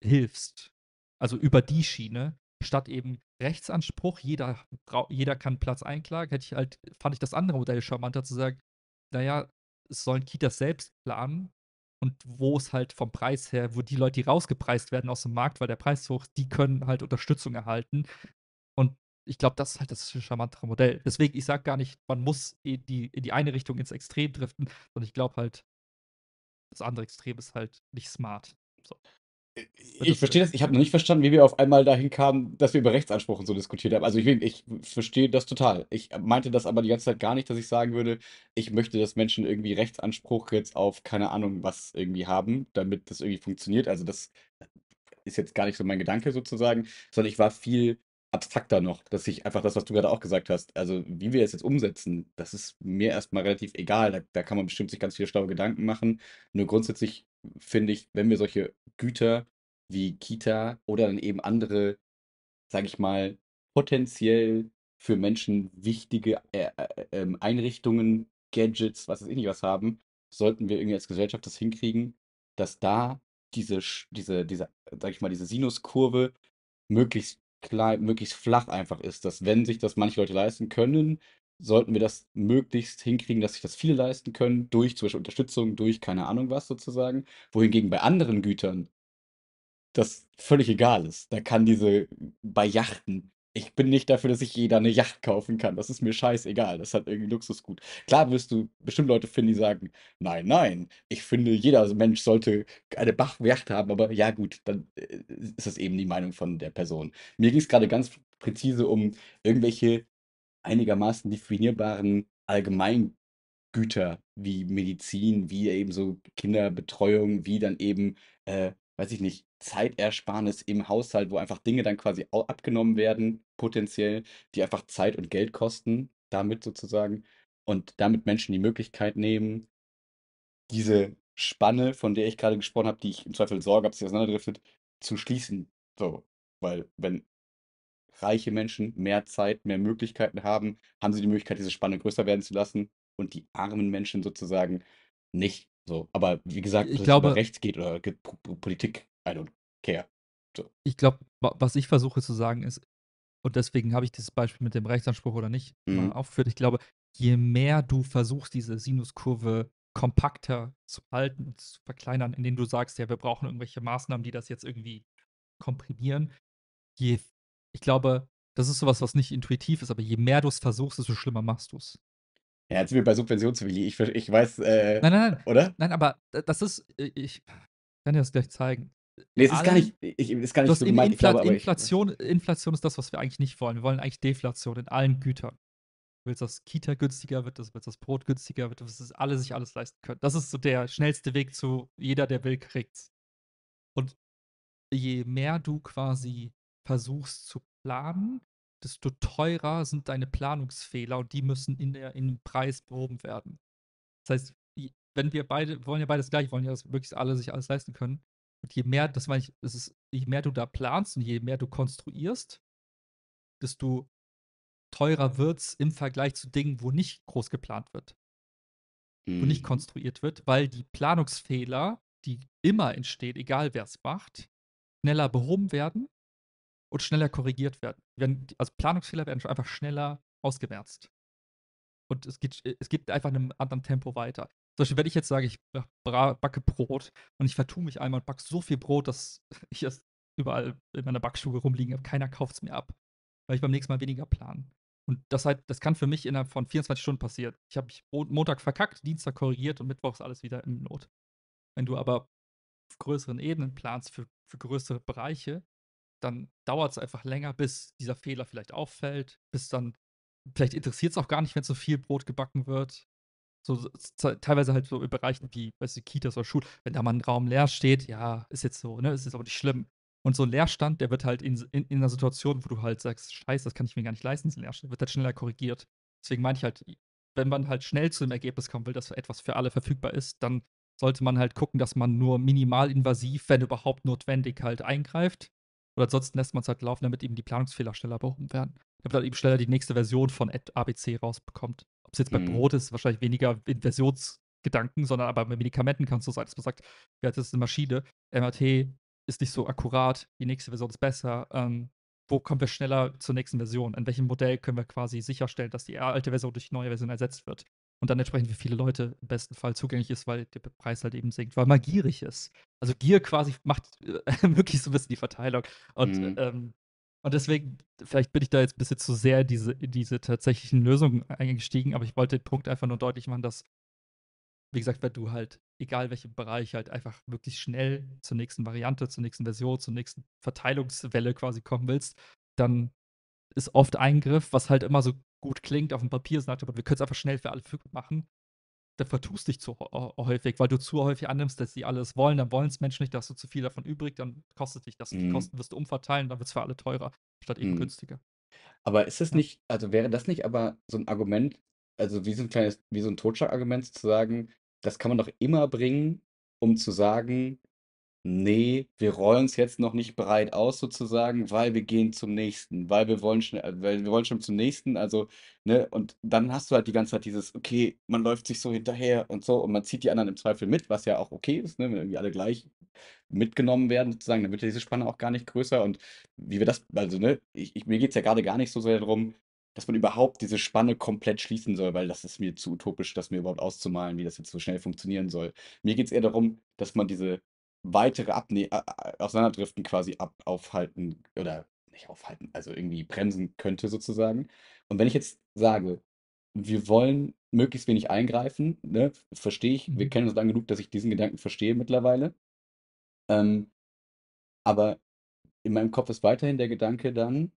hilfst. Also über die Schiene, statt eben Rechtsanspruch, jeder, jeder kann Platz einklagen, hätte ich halt, fand ich das andere Modell charmanter zu sagen, naja, es sollen Kitas selbst planen, und wo es halt vom Preis her, wo die Leute, die rausgepreist werden aus dem Markt, weil der Preis hoch ist, die können halt Unterstützung erhalten. Und ich glaube, das ist halt das charmantere Modell. Deswegen, ich sage gar nicht, man muss in die, in die eine Richtung ins Extrem driften, sondern ich glaube halt, das andere Extrem ist halt nicht smart. So. Also ich verstehe das. Ich habe noch nicht verstanden, wie wir auf einmal dahin kamen, dass wir über Rechtsanspruch und so diskutiert haben. Also ich, ich verstehe das total. Ich meinte das aber die ganze Zeit gar nicht, dass ich sagen würde, ich möchte, dass Menschen irgendwie Rechtsanspruch jetzt auf keine Ahnung was irgendwie haben, damit das irgendwie funktioniert. Also das ist jetzt gar nicht so mein Gedanke sozusagen, sondern ich war viel abstrakter noch, dass ich einfach das, was du gerade auch gesagt hast, also wie wir es jetzt umsetzen, das ist mir erstmal relativ egal. Da, da kann man bestimmt sich ganz viele schlaue Gedanken machen. Nur grundsätzlich finde ich, wenn wir solche Güter wie Kita oder dann eben andere, sage ich mal, potenziell für Menschen wichtige äh, äh, ähm, Einrichtungen, Gadgets, was weiß ich nicht was haben, sollten wir irgendwie als Gesellschaft das hinkriegen, dass da diese, diese, diese, sag ich mal, diese Sinuskurve möglichst klein, möglichst flach einfach ist. Dass wenn sich das manche Leute leisten können, sollten wir das möglichst hinkriegen, dass sich das viele leisten können, durch zum Beispiel Unterstützung, durch keine Ahnung was sozusagen. Wohingegen bei anderen Gütern das völlig egal ist. Da kann diese, bei Yachten ich bin nicht dafür, dass ich jeder eine Yacht kaufen kann. Das ist mir scheißegal. Das hat irgendwie Luxusgut. Klar wirst du bestimmt Leute finden, die sagen, nein, nein, ich finde, jeder Mensch sollte eine Bach-Yacht haben. Aber ja gut, dann äh, ist das eben die Meinung von der Person. Mir ging es gerade ganz präzise um irgendwelche einigermaßen definierbaren Allgemeingüter wie Medizin, wie eben so Kinderbetreuung, wie dann eben äh, weiß ich nicht, Zeitersparnis im Haushalt, wo einfach Dinge dann quasi abgenommen werden, potenziell, die einfach Zeit und Geld kosten, damit sozusagen, und damit Menschen die Möglichkeit nehmen, diese Spanne, von der ich gerade gesprochen habe, die ich im Zweifel Sorge habe, sie auseinanderdriftet, zu schließen. So, weil wenn reiche Menschen mehr Zeit, mehr Möglichkeiten haben, haben sie die Möglichkeit, diese Spanne größer werden zu lassen und die armen Menschen sozusagen nicht. So, aber wie gesagt, ich glaube, über rechts geht oder Politik, I don't care. So. Ich glaube, was ich versuche zu sagen ist, und deswegen habe ich dieses Beispiel mit dem Rechtsanspruch oder nicht mhm. mal aufgeführt. Ich glaube, je mehr du versuchst, diese Sinuskurve kompakter zu halten und zu verkleinern, indem du sagst, ja, wir brauchen irgendwelche Maßnahmen, die das jetzt irgendwie komprimieren, je, ich glaube, das ist sowas, was nicht intuitiv ist, aber je mehr du es versuchst, desto schlimmer machst du es. Ja, jetzt sind wir bei Subventionswilli. Ich, ich weiß. Äh, nein, nein, nein. Oder? Nein, aber das ist. Ich kann dir das gleich zeigen. Nee, es ist gar nicht, ich, ist gar nicht so gemeint. Infl Inflation, Inflation ist das, was wir eigentlich nicht wollen. Wir wollen eigentlich Deflation in allen Gütern. Du willst, dass Kita günstiger wird, du willst, dass Brot günstiger wird, du willst, dass alle sich alles leisten können. Das ist so der schnellste Weg zu jeder, der will, kriegt's. Und je mehr du quasi versuchst zu planen, desto teurer sind deine Planungsfehler und die müssen in der, in den Preis behoben werden. Das heißt, wenn wir beide, wollen ja beides gleich, wollen ja, dass wirklich alle sich alles leisten können. Und je mehr, das meine ich, es ist, je mehr du da planst und je mehr du konstruierst, desto teurer wird es im Vergleich zu Dingen, wo nicht groß geplant wird. Mhm. Wo nicht mhm. konstruiert wird, weil die Planungsfehler, die immer entstehen, egal wer es macht, schneller behoben werden und schneller korrigiert werden. also Planungsfehler werden einfach schneller ausgemerzt. Und es geht, es geht einfach in einem anderen Tempo weiter. Zum Beispiel, wenn ich jetzt sage, ich backe Brot und ich vertue mich einmal und backe so viel Brot, dass ich es überall in meiner Backstube rumliegen habe. Keiner kauft es mir ab, weil ich beim nächsten Mal weniger plane. Und das, halt, das kann für mich innerhalb von 24 Stunden passieren. Ich habe mich Montag verkackt, Dienstag korrigiert und Mittwoch ist alles wieder in Not. Wenn du aber auf größeren Ebenen planst für, für größere Bereiche, dann dauert es einfach länger, bis dieser Fehler vielleicht auffällt, bis dann, vielleicht interessiert es auch gar nicht, wenn so viel Brot gebacken wird. So teilweise halt so in Bereichen wie, weißt du, Kitas oder Schulen, wenn da mal ein Raum leer steht, ja, ist jetzt so, ne, ist jetzt aber nicht schlimm. Und so ein Leerstand, der wird halt in, in, in einer Situation, wo du halt sagst, scheiße, das kann ich mir gar nicht leisten, diesen Leerstand, wird halt schneller korrigiert. Deswegen meine ich halt, wenn man halt schnell zu dem Ergebnis kommen will, dass etwas für alle verfügbar ist, dann sollte man halt gucken, dass man nur minimal invasiv, wenn überhaupt notwendig, halt eingreift. Oder ansonsten lässt man es halt laufen, damit eben die Planungsfehler schneller behoben werden. Damit man eben schneller die nächste Version von ABC rausbekommt. Ob es jetzt mhm. bei Brot ist, wahrscheinlich weniger Versionsgedanken, sondern aber bei Medikamenten kann es so sein, dass man sagt, ja, das ist eine Maschine, MRT ist nicht so akkurat, die nächste Version ist besser. Ähm, wo kommen wir schneller zur nächsten Version? In welchem Modell können wir quasi sicherstellen, dass die alte Version durch die neue Version ersetzt wird? und dann entsprechend für viele Leute im besten Fall zugänglich ist, weil der Preis halt eben sinkt, weil man gierig ist. Also Gier quasi macht möglichst äh, so ein bisschen die Verteilung. Und, mhm. ähm, und deswegen, vielleicht bin ich da jetzt ein bisschen zu sehr in diese, in diese tatsächlichen Lösungen eingestiegen, aber ich wollte den Punkt einfach nur deutlich machen, dass, wie gesagt, wenn du halt, egal welchen Bereich, halt einfach wirklich schnell zur nächsten Variante, zur nächsten Version, zur nächsten Verteilungswelle quasi kommen willst, dann ist oft Eingriff, was halt immer so gut klingt auf dem Papier, sagt aber, wir können es einfach schnell für alle verfügbar machen. dann vertust dich zu äh, häufig, weil du zu häufig annimmst, dass sie alles wollen. Dann wollen es Menschen nicht, dass du zu viel davon übrig, dann kostet dich das. Mhm. Die Kosten wirst du umverteilen, dann wird es für alle teurer, statt eben mhm. günstiger. Aber ist es ja. nicht, also wäre das nicht aber so ein Argument, also wie so ein kleines, wie so ein Totschlagargument zu sagen, das kann man doch immer bringen, um zu sagen, nee, wir rollen es jetzt noch nicht breit aus sozusagen, weil wir gehen zum nächsten, weil wir wollen schnell äh, weil wir wollen schon zum nächsten, also, ne? Und dann hast du halt die ganze Zeit dieses, okay, man läuft sich so hinterher und so und man zieht die anderen im Zweifel mit, was ja auch okay ist, ne, wenn irgendwie alle gleich mitgenommen werden sozusagen, dann wird ja diese Spanne auch gar nicht größer und wie wir das also, ne, ich ich mir geht's ja gerade gar nicht so sehr darum, dass man überhaupt diese Spanne komplett schließen soll, weil das ist mir zu utopisch, das mir überhaupt auszumalen, wie das jetzt so schnell funktionieren soll. Mir geht es eher darum, dass man diese weitere Abne Auseinanderdriften quasi ab aufhalten oder nicht aufhalten, also irgendwie bremsen könnte sozusagen. Und wenn ich jetzt sage, wir wollen möglichst wenig eingreifen, ne, verstehe ich, wir mhm. kennen uns lang genug, dass ich diesen Gedanken verstehe mittlerweile. Ähm, aber in meinem Kopf ist weiterhin der Gedanke dann,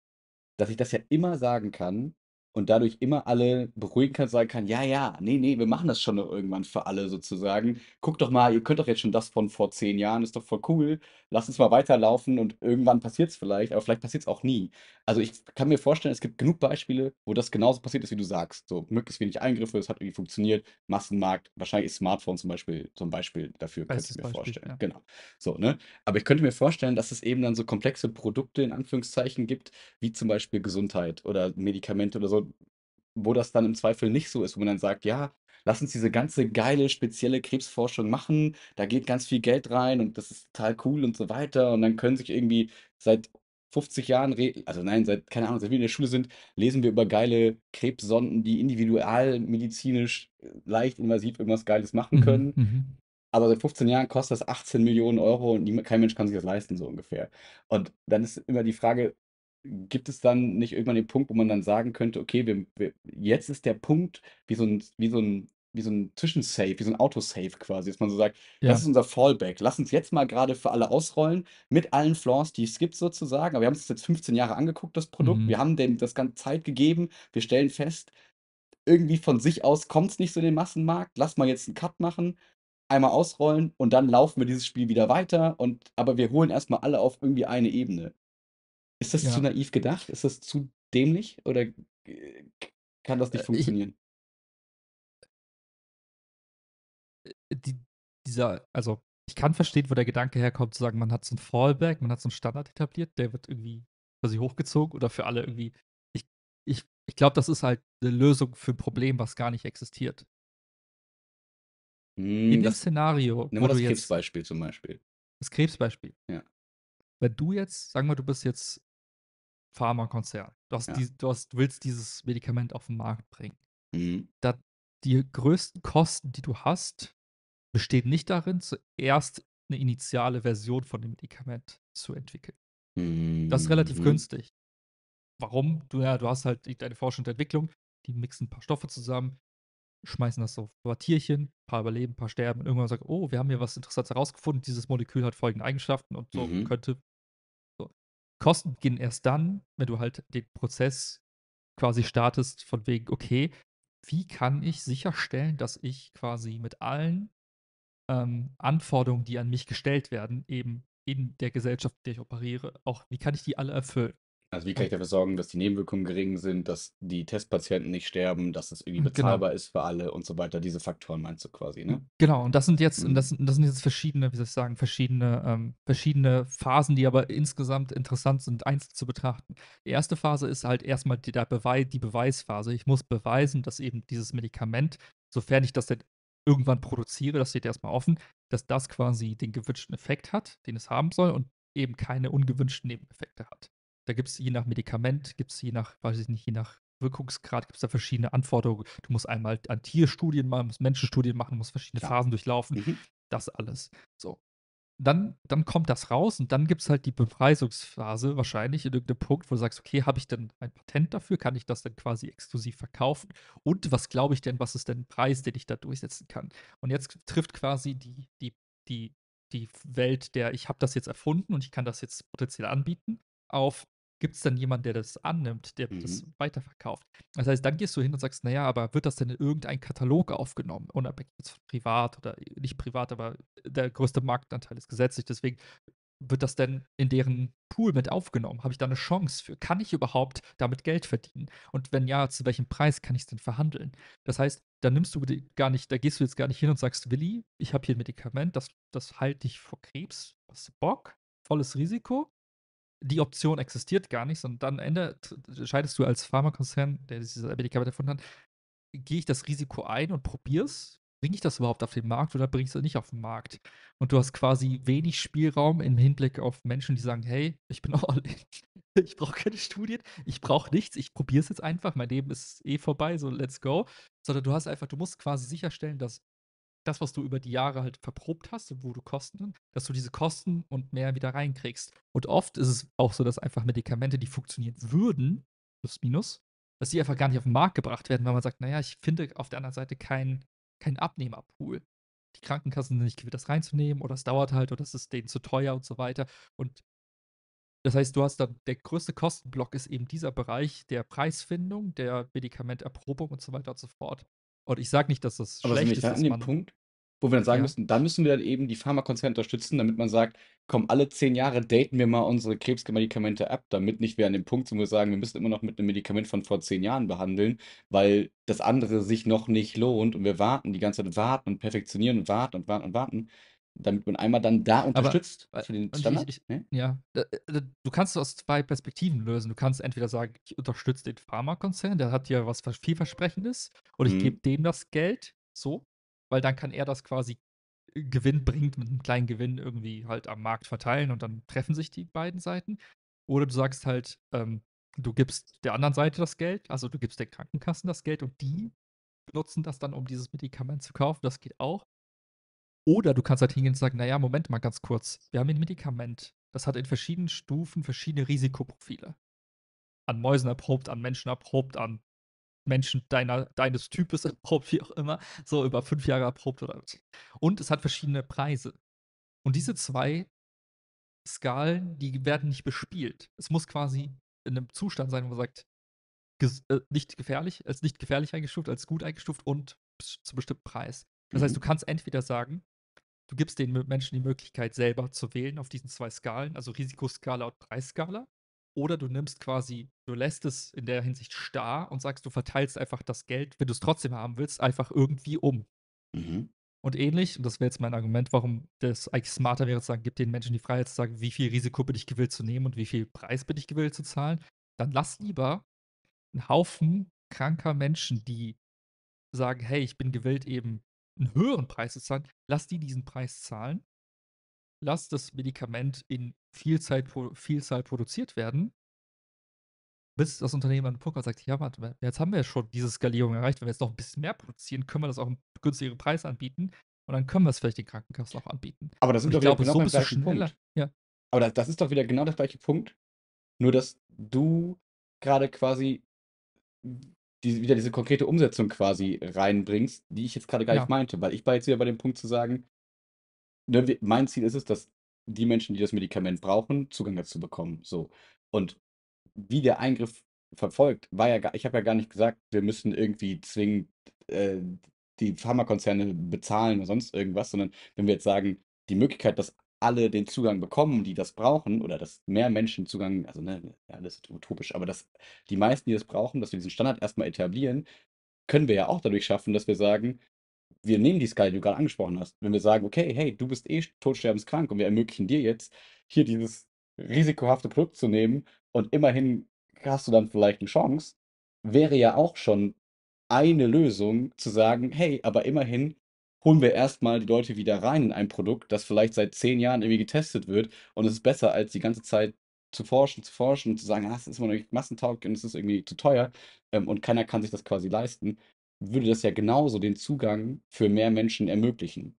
dass ich das ja immer sagen kann, und dadurch immer alle beruhigen kann, sagen kann, ja, ja, nee, nee, wir machen das schon noch irgendwann für alle sozusagen. Guckt doch mal, ihr könnt doch jetzt schon das von vor zehn Jahren, ist doch voll cool. Lasst uns mal weiterlaufen und irgendwann passiert es vielleicht, aber vielleicht passiert es auch nie. Also ich kann mir vorstellen, es gibt genug Beispiele, wo das genauso passiert ist, wie du sagst. So möglichst wenig Eingriffe, es hat irgendwie funktioniert, Massenmarkt, wahrscheinlich ist Smartphone zum Beispiel so ein Beispiel dafür, könnte ich mir Beispiel, vorstellen. Ja. Genau. So, ne? Aber ich könnte mir vorstellen, dass es eben dann so komplexe Produkte in Anführungszeichen gibt, wie zum Beispiel Gesundheit oder Medikamente oder so, wo das dann im Zweifel nicht so ist, wo man dann sagt, ja, lass uns diese ganze geile, spezielle Krebsforschung machen, da geht ganz viel Geld rein und das ist total cool und so weiter. Und dann können sich irgendwie seit 50 Jahren, also nein, seit, keine Ahnung, seit wir in der Schule sind, lesen wir über geile Krebssonden, die individual medizinisch äh, leicht invasiv irgendwas Geiles machen mhm, können. Mhm, aber seit 15 Jahren kostet das 18 Millionen Euro und kein Mensch kann sich das leisten, so ungefähr. Und dann ist immer die Frage, gibt es dann nicht irgendwann den Punkt, wo man dann sagen könnte, okay, wir, wir, jetzt ist der Punkt, wie so ein, wie so ein, wie so ein Zwischensave, wie so ein Autosave quasi, dass man so sagt, ja. das ist unser Fallback, lass uns jetzt mal gerade für alle ausrollen, mit allen Flaws, die es gibt sozusagen, aber wir haben es jetzt 15 Jahre angeguckt, das Produkt, mhm. wir haben dem das ganze Zeit gegeben, wir stellen fest, irgendwie von sich aus kommt es nicht so in den Massenmarkt, lass mal jetzt einen Cut machen, einmal ausrollen und dann laufen wir dieses Spiel wieder weiter und aber wir holen erstmal alle auf irgendwie eine Ebene. Ist das ja. zu naiv gedacht? Ist das zu dämlich? Oder kann das nicht äh, funktionieren? Ich, äh, die, dieser, also ich kann verstehen, wo der Gedanke herkommt, zu sagen, man hat so ein Fallback, man hat so einen Standard etabliert, der wird irgendwie quasi hochgezogen oder für alle irgendwie. Ich, ich, ich glaube, das ist halt eine Lösung für ein Problem, was gar nicht existiert. Mm, In hm, das, Szenario. Nehmen wir das Krebsbeispiel zum Beispiel. Das Krebsbeispiel. Ja. Wenn du jetzt, sagen wir, du bist jetzt Pharmakonzern. Du, hast ja. die, du, hast, du willst dieses Medikament auf den Markt bringen. Mhm. Da, die größten Kosten, die du hast, bestehen nicht darin, zuerst eine initiale Version von dem Medikament zu entwickeln. Mhm. Das ist relativ mhm. günstig. Warum? Du, ja, du hast halt deine Forschung und Entwicklung, die mixen ein paar Stoffe zusammen, schmeißen das auf ein paar Tierchen, ein paar überleben, ein paar sterben und irgendwann sagen, oh, wir haben hier was Interessantes herausgefunden, dieses Molekül hat folgende Eigenschaften und so mhm. könnte Kosten beginnen erst dann, wenn du halt den Prozess quasi startest von wegen, okay, wie kann ich sicherstellen, dass ich quasi mit allen ähm, Anforderungen, die an mich gestellt werden, eben in der Gesellschaft, in der ich operiere, auch, wie kann ich die alle erfüllen? Also wie kann ich dafür sorgen, dass die Nebenwirkungen gering sind, dass die Testpatienten nicht sterben, dass es irgendwie genau. bezahlbar genau. ist für alle und so weiter. Diese Faktoren meinst du quasi, ne? Genau, und das sind jetzt, mhm. das, das, sind jetzt verschiedene, wie soll ich sagen, verschiedene, ähm, verschiedene Phasen, die aber insgesamt interessant sind, einzeln zu betrachten. Die erste Phase ist halt erstmal die, der Beweis, die Beweisphase. Ich muss beweisen, dass eben dieses Medikament, sofern ich das denn irgendwann produziere, das steht erstmal offen, dass das quasi den gewünschten Effekt hat, den es haben soll und eben keine ungewünschten Nebeneffekte hat. Da gibt es je nach Medikament, gibt es je nach, weiß ich nicht, je nach Wirkungsgrad gibt es da verschiedene Anforderungen. Du musst einmal an Tierstudien machen, musst Menschenstudien machen, musst verschiedene ja. Phasen durchlaufen. Mhm. Das alles. So. Dann, dann kommt das raus und dann gibt es halt die Bepreisungsphase wahrscheinlich in irgendeinem Punkt, wo du sagst, okay, habe ich denn ein Patent dafür? Kann ich das dann quasi exklusiv verkaufen? Und was glaube ich denn, was ist denn ein Preis, den ich da durchsetzen kann? Und jetzt trifft quasi die, die, die, die Welt der, ich habe das jetzt erfunden und ich kann das jetzt potenziell anbieten, auf gibt es dann jemanden, der das annimmt, der mhm. das weiterverkauft. Das heißt, dann gehst du hin und sagst, naja, aber wird das denn in irgendein Katalog aufgenommen, unabhängig jetzt von privat oder nicht privat, aber der größte Marktanteil ist gesetzlich, deswegen wird das denn in deren Pool mit aufgenommen? Habe ich da eine Chance für? Kann ich überhaupt damit Geld verdienen? Und wenn ja, zu welchem Preis kann ich es denn verhandeln? Das heißt, da nimmst du gar nicht, da gehst du jetzt gar nicht hin und sagst, Willi, ich habe hier ein Medikament, das, das heilt dich vor Krebs, hast du Bock, volles Risiko, die Option existiert gar nicht, sondern dann ändert, scheidest du als Pharmakonzern, der dieses Medikament erfunden hat, gehe ich das Risiko ein und probiere es? Bringe ich das überhaupt auf den Markt oder bringe ich es nicht auf den Markt? Und du hast quasi wenig Spielraum im Hinblick auf Menschen, die sagen, hey, ich bin all in. Ich brauche keine Studien, ich brauche nichts, ich probiere es jetzt einfach, mein Leben ist eh vorbei, so let's go. Sondern du hast einfach, du musst quasi sicherstellen, dass das, was du über die Jahre halt verprobt hast und wo du Kosten, dass du diese Kosten und mehr wieder reinkriegst. Und oft ist es auch so, dass einfach Medikamente, die funktionieren würden, plus minus, dass die einfach gar nicht auf den Markt gebracht werden, weil man sagt, naja, ich finde auf der anderen Seite keinen kein Abnehmerpool. Die Krankenkassen sind nicht gewillt, das reinzunehmen oder es dauert halt oder es ist denen zu teuer und so weiter. Und das heißt, du hast dann, der größte Kostenblock ist eben dieser Bereich der Preisfindung, der Medikamenterprobung und so weiter und so fort. Und ich sage nicht, dass das Aber schlecht ist. Aber an dem Punkt, wo wir dann sagen ja. müssen, dann müssen wir dann eben die Pharmakonzerne unterstützen, damit man sagt, komm, alle zehn Jahre daten wir mal unsere Krebsmedikamente ab, damit nicht wir an dem Punkt sind, wo wir sagen, wir müssen immer noch mit einem Medikament von vor zehn Jahren behandeln, weil das andere sich noch nicht lohnt und wir warten die ganze Zeit, warten und perfektionieren und warten und warten und warten damit man einmal dann da unterstützt Aber, für den Standard. Ich, ich, nee? Ja, äh, du kannst es aus zwei Perspektiven lösen. Du kannst entweder sagen, ich unterstütze den Pharmakonzern, der hat ja was vielversprechendes, und ich mhm. gebe dem das Geld, so, weil dann kann er das quasi äh, gewinnbringend mit einem kleinen Gewinn irgendwie halt am Markt verteilen und dann treffen sich die beiden Seiten. Oder du sagst halt, ähm, du gibst der anderen Seite das Geld, also du gibst den Krankenkassen das Geld und die nutzen das dann, um dieses Medikament zu kaufen. Das geht auch. Oder du kannst halt hingehen und sagen, naja, Moment mal ganz kurz, wir haben ein Medikament. Das hat in verschiedenen Stufen verschiedene Risikoprofile. An Mäusen erprobt, an Menschen erprobt, an Menschen deiner, deines Types erprobt, wie auch immer. So über fünf Jahre erprobt oder was. Und es hat verschiedene Preise. Und diese zwei Skalen, die werden nicht bespielt. Es muss quasi in einem Zustand sein, wo man sagt, äh, nicht gefährlich, als nicht gefährlich eingestuft, als gut eingestuft und zu bestimmten Preis. Das heißt, du mhm. kannst entweder sagen, Du gibst den Menschen die Möglichkeit, selber zu wählen auf diesen zwei Skalen, also Risikoskala und Preisskala. Oder du nimmst quasi, du lässt es in der Hinsicht starr und sagst, du verteilst einfach das Geld, wenn du es trotzdem haben willst, einfach irgendwie um. Mhm. Und ähnlich, und das wäre jetzt mein Argument, warum das eigentlich smarter wäre, zu sagen, gib den Menschen die Freiheit zu sagen, wie viel Risiko bin ich gewillt zu nehmen und wie viel Preis bin ich gewillt zu zahlen. Dann lass lieber einen Haufen kranker Menschen, die sagen, hey, ich bin gewillt, eben einen höheren Preis zu zahlen, lass die diesen Preis zahlen. Lass das Medikament in Vielzahl, Vielzahl produziert werden, bis das Unternehmen an den Punkt sagt, ja, warte, jetzt haben wir schon diese Skalierung erreicht, wenn wir jetzt noch ein bisschen mehr produzieren, können wir das auch einen günstigeren Preis anbieten und dann können wir es vielleicht den Krankenkassen auch anbieten. Aber das sind doch wieder glaube, genau so beim Punkt. Ja. Aber das ist doch wieder genau der gleiche Punkt, nur dass du gerade quasi die, wieder diese konkrete Umsetzung quasi reinbringst, die ich jetzt gerade gar ja. nicht meinte, weil ich war jetzt wieder bei dem Punkt zu sagen, ne, mein Ziel ist es, dass die Menschen, die das Medikament brauchen, Zugang dazu bekommen. So. Und wie der Eingriff verfolgt, war ja gar, ich habe ja gar nicht gesagt, wir müssen irgendwie zwingend äh, die Pharmakonzerne bezahlen oder sonst irgendwas, sondern wenn wir jetzt sagen, die Möglichkeit, dass alle den Zugang bekommen, die das brauchen, oder dass mehr Menschen Zugang, also ne, alles ist utopisch, aber dass die meisten, die das brauchen, dass wir diesen Standard erstmal etablieren, können wir ja auch dadurch schaffen, dass wir sagen, wir nehmen die Skala, die du gerade angesprochen hast. Wenn wir sagen, okay, hey, du bist eh totsterbenskrank und wir ermöglichen dir jetzt, hier dieses risikohafte Produkt zu nehmen und immerhin hast du dann vielleicht eine Chance, wäre ja auch schon eine Lösung zu sagen, hey, aber immerhin holen wir erstmal die Leute wieder rein in ein Produkt, das vielleicht seit zehn Jahren irgendwie getestet wird und es ist besser, als die ganze Zeit zu forschen, zu forschen und zu sagen, ah, das ist immer noch nicht massentauglich und es ist irgendwie zu teuer ähm, und keiner kann sich das quasi leisten, würde das ja genauso den Zugang für mehr Menschen ermöglichen.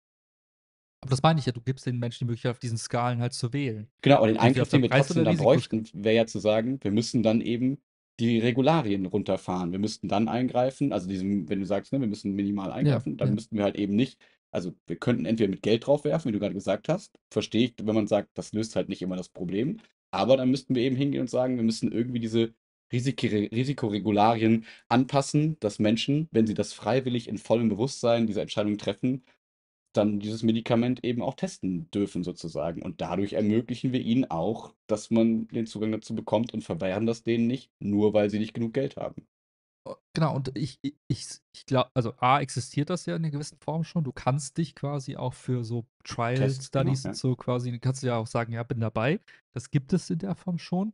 Aber das meine ich ja, du gibst den Menschen die Möglichkeit, auf diesen Skalen halt zu wählen. Genau, aber den Eingriff, den wir trotzdem da bräuchten, wäre ja zu sagen, wir müssen dann eben die Regularien runterfahren. Wir müssten dann eingreifen, also diesem, wenn du sagst, ne, wir müssen minimal eingreifen, ja, dann ja. müssten wir halt eben nicht, also wir könnten entweder mit Geld draufwerfen, wie du gerade gesagt hast, verstehe ich, wenn man sagt, das löst halt nicht immer das Problem, aber dann müssten wir eben hingehen und sagen, wir müssen irgendwie diese Risik Risikoregularien anpassen, dass Menschen, wenn sie das freiwillig in vollem Bewusstsein diese Entscheidung treffen, dann dieses Medikament eben auch testen dürfen sozusagen. Und dadurch ermöglichen wir ihnen auch, dass man den Zugang dazu bekommt und verwehren das denen nicht, nur weil sie nicht genug Geld haben. Äh, genau, und ich, ich, ich glaube, also A, existiert das ja in einer gewissen Form schon. Du kannst dich quasi auch für so Trial Tests, genau, Studies genau, ja. und so quasi, kannst du ja auch sagen, ja, bin dabei. Das gibt es in der Form schon.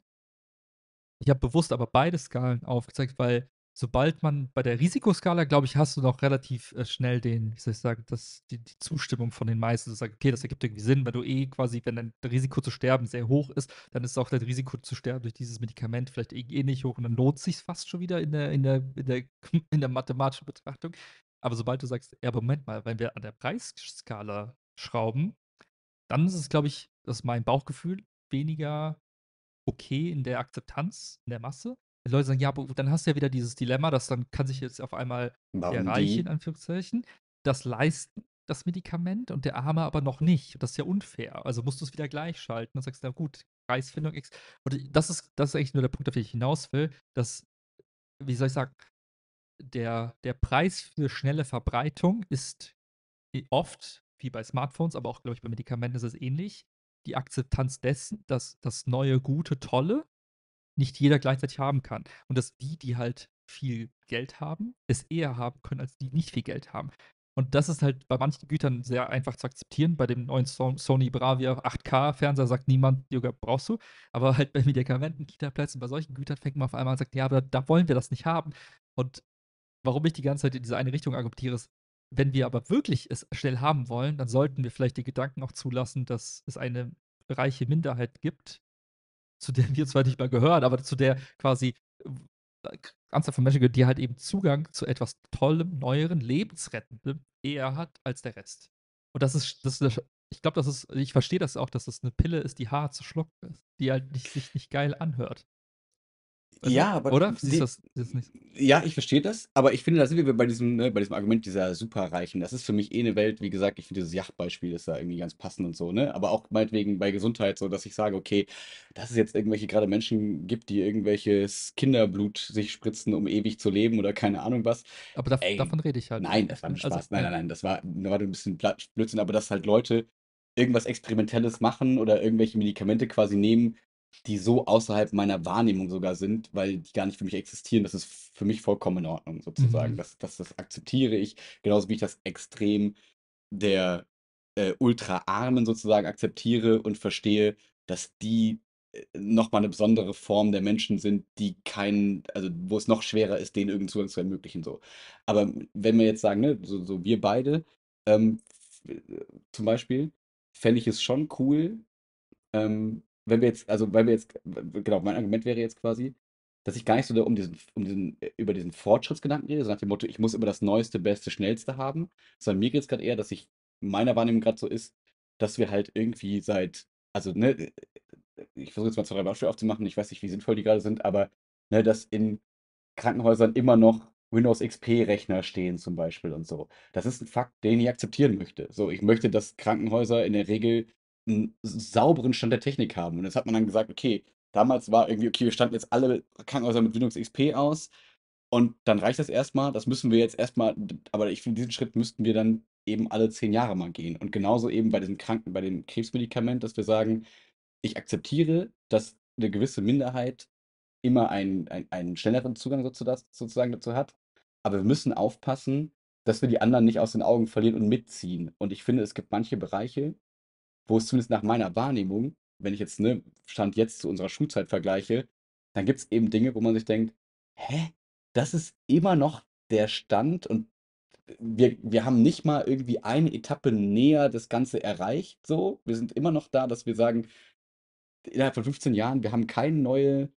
Ich habe bewusst aber beide Skalen aufgezeigt, weil sobald man bei der Risikoskala, glaube ich, hast du noch relativ äh, schnell den, wie soll ich sagen, das, die, die Zustimmung von den meisten, dass sagst, okay, das ergibt irgendwie Sinn, weil du eh quasi, wenn dein Risiko zu sterben sehr hoch ist, dann ist auch dein Risiko zu sterben durch dieses Medikament vielleicht eh, eh nicht hoch und dann lohnt sich fast schon wieder in der, in der, in der, in der mathematischen Betrachtung. Aber sobald du sagst, ja, aber Moment mal, wenn wir an der Preisskala schrauben, dann ist es, glaube ich, das ist mein Bauchgefühl, weniger okay in der Akzeptanz, in der Masse, die Leute sagen, ja, aber dann hast du ja wieder dieses Dilemma, dass dann kann sich jetzt auf einmal erreichen, Reiche, in Anführungszeichen, das leisten, das Medikament, und der Arme aber noch nicht. Das ist ja unfair. Also musst du es wieder gleichschalten und sagst, na gut, Preisfindung. X. Und das ist, das ist eigentlich nur der Punkt, auf den ich hinaus will, dass, wie soll ich sagen, der, der Preis für schnelle Verbreitung ist oft, wie bei Smartphones, aber auch, glaube ich, bei Medikamenten ist es ähnlich, die Akzeptanz dessen, dass das neue, gute, tolle nicht jeder gleichzeitig haben kann. Und dass die, die halt viel Geld haben, es eher haben können, als die die nicht viel Geld haben. Und das ist halt bei manchen Gütern sehr einfach zu akzeptieren. Bei dem neuen Sony Bravia 8K-Fernseher sagt niemand, Yoga brauchst du. Aber halt bei Medikamenten, Kita-Plätzen, bei solchen Gütern fängt man auf einmal an und sagt, ja, aber da wollen wir das nicht haben. Und warum ich die ganze Zeit in diese eine Richtung argumentiere, ist, wenn wir aber wirklich es schnell haben wollen, dann sollten wir vielleicht die Gedanken auch zulassen, dass es eine reiche Minderheit gibt, zu der wir zwar nicht mehr gehören, aber zu der quasi äh, Anzahl von Menschen, die halt eben Zugang zu etwas Tollem, Neueren, Lebensrettendem eher hat als der Rest. Und das ist, das ist ich glaube, das ist, ich verstehe das auch, dass das eine Pille ist, die hart zu schlucken ist, die halt nicht, sich nicht geil anhört. Also, ja, aber. Oder? Siehst die, das jetzt nicht? Ja, ich verstehe das, aber ich finde, da sind wir bei diesem, ne, bei diesem Argument dieser Superreichen. Das ist für mich eh eine Welt, wie gesagt, ich finde dieses Yachtbeispiel ist da irgendwie ganz passend und so, ne? Aber auch meinetwegen bei Gesundheit so, dass ich sage, okay, dass es jetzt irgendwelche gerade Menschen gibt, die irgendwelches Kinderblut sich spritzen, um ewig zu leben oder keine Ahnung was. Aber dav Ey, davon rede ich halt. Nein, das war ein also, Spaß. Also, nein, nein, nein, das war, das war ein bisschen Blödsinn, aber dass halt Leute irgendwas Experimentelles machen oder irgendwelche Medikamente quasi nehmen, die so außerhalb meiner Wahrnehmung sogar sind, weil die gar nicht für mich existieren. Das ist für mich vollkommen in Ordnung, sozusagen. Mhm. Das, das, das akzeptiere ich. Genauso wie ich das Extrem der äh, Ultraarmen sozusagen akzeptiere und verstehe, dass die äh, nochmal eine besondere Form der Menschen sind, die keinen, also wo es noch schwerer ist, denen irgendeinen Zugang zu ermöglichen. So. Aber wenn wir jetzt sagen, ne, so, so wir beide ähm, äh, zum Beispiel, fände ich es schon cool, ähm, wenn wir jetzt, also weil wir jetzt, genau, mein Argument wäre jetzt quasi, dass ich gar nicht so um diesen, um diesen, äh, über diesen Fortschrittsgedanken rede, sondern nach dem Motto, ich muss immer das Neueste, Beste, Schnellste haben, sondern mir geht es gerade eher, dass ich meiner Wahrnehmung gerade so ist, dass wir halt irgendwie seit, also ne, äh, äh, ich versuche jetzt mal zwei, drei Beispiele aufzumachen, ich weiß nicht, wie sinnvoll die gerade sind, aber ne, dass in Krankenhäusern immer noch Windows XP-Rechner stehen zum Beispiel und so. Das ist ein Fakt, den ich akzeptieren möchte. So, ich möchte, dass Krankenhäuser in der Regel einen sauberen Stand der Technik haben. Und jetzt hat man dann gesagt, okay, damals war irgendwie, okay, wir standen jetzt alle Krankenhäuser mit Windows XP aus und dann reicht das erstmal. Das müssen wir jetzt erstmal, aber ich finde, diesen Schritt müssten wir dann eben alle zehn Jahre mal gehen. Und genauso eben bei diesem Kranken, bei dem Krebsmedikament, dass wir sagen, ich akzeptiere, dass eine gewisse Minderheit immer einen, einen, einen schnelleren Zugang sozusagen dazu hat. Aber wir müssen aufpassen, dass wir die anderen nicht aus den Augen verlieren und mitziehen. Und ich finde, es gibt manche Bereiche, wo es zumindest nach meiner Wahrnehmung, wenn ich jetzt, ne, Stand jetzt zu unserer Schulzeit vergleiche, dann gibt es eben Dinge, wo man sich denkt, hä, das ist immer noch der Stand und wir, wir haben nicht mal irgendwie eine Etappe näher das Ganze erreicht, so. Wir sind immer noch da, dass wir sagen, innerhalb von 15 Jahren, wir haben keinen neue,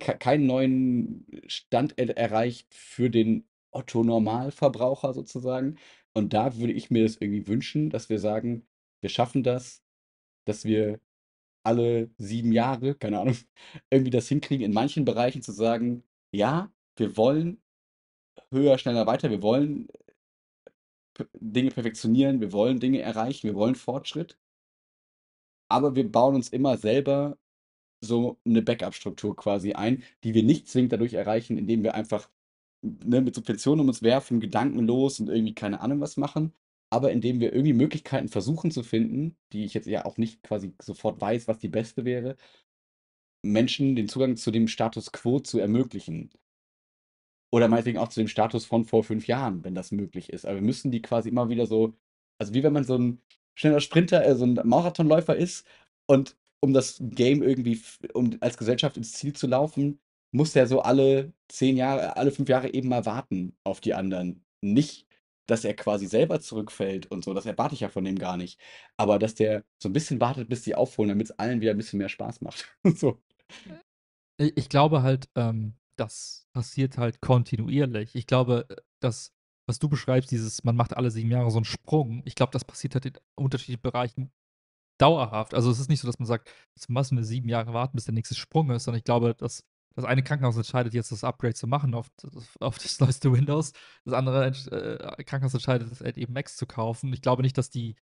keinen neuen Stand er erreicht für den Otto-Normalverbraucher sozusagen. Und da würde ich mir das irgendwie wünschen, dass wir sagen, wir schaffen das dass wir alle sieben Jahre, keine Ahnung, irgendwie das hinkriegen, in manchen Bereichen zu sagen, ja, wir wollen höher, schneller, weiter, wir wollen äh, p- Dinge perfektionieren, wir wollen Dinge erreichen, wir wollen Fortschritt, aber wir bauen uns immer selber so eine Backup-Struktur quasi ein, die wir nicht zwingend dadurch erreichen, indem wir einfach ne, mit Subventionen um uns werfen, gedankenlos und irgendwie keine Ahnung was machen, aber indem wir irgendwie Möglichkeiten versuchen zu finden, die ich jetzt ja auch nicht quasi sofort weiß, was die beste wäre, Menschen den Zugang zu dem Status quo zu ermöglichen. Oder meinetwegen auch zu dem Status von vor fünf Jahren, wenn das möglich ist. Aber wir müssen die quasi immer wieder so, also wie wenn man so ein schneller Sprinter, äh, so ein Marathonläufer ist und um das Game irgendwie, um als Gesellschaft ins Ziel zu laufen, muss der so alle zehn Jahre, alle fünf Jahre eben mal warten auf die anderen. Nicht dass er quasi selber zurückfällt und so, das erwarte ich ja von dem gar nicht. Aber dass der so ein bisschen wartet, bis die aufholen, damit es allen wieder ein bisschen mehr Spaß macht. so. Ich glaube halt, ähm, das passiert halt kontinuierlich. Ich glaube, äh, dass was du beschreibst, dieses, man macht alle sieben Jahre so einen Sprung, ich glaube, das passiert halt in unterschiedlichen Bereichen dauerhaft. Also es ist nicht so, dass man sagt, jetzt müssen wir sieben Jahre warten, bis der nächste Sprung ist, sondern ich glaube, dass das eine Krankenhaus entscheidet jetzt, das Upgrade zu machen auf, auf das neueste Windows. Das andere äh, Krankenhaus entscheidet, eben Max zu kaufen. Ich glaube nicht, dass die.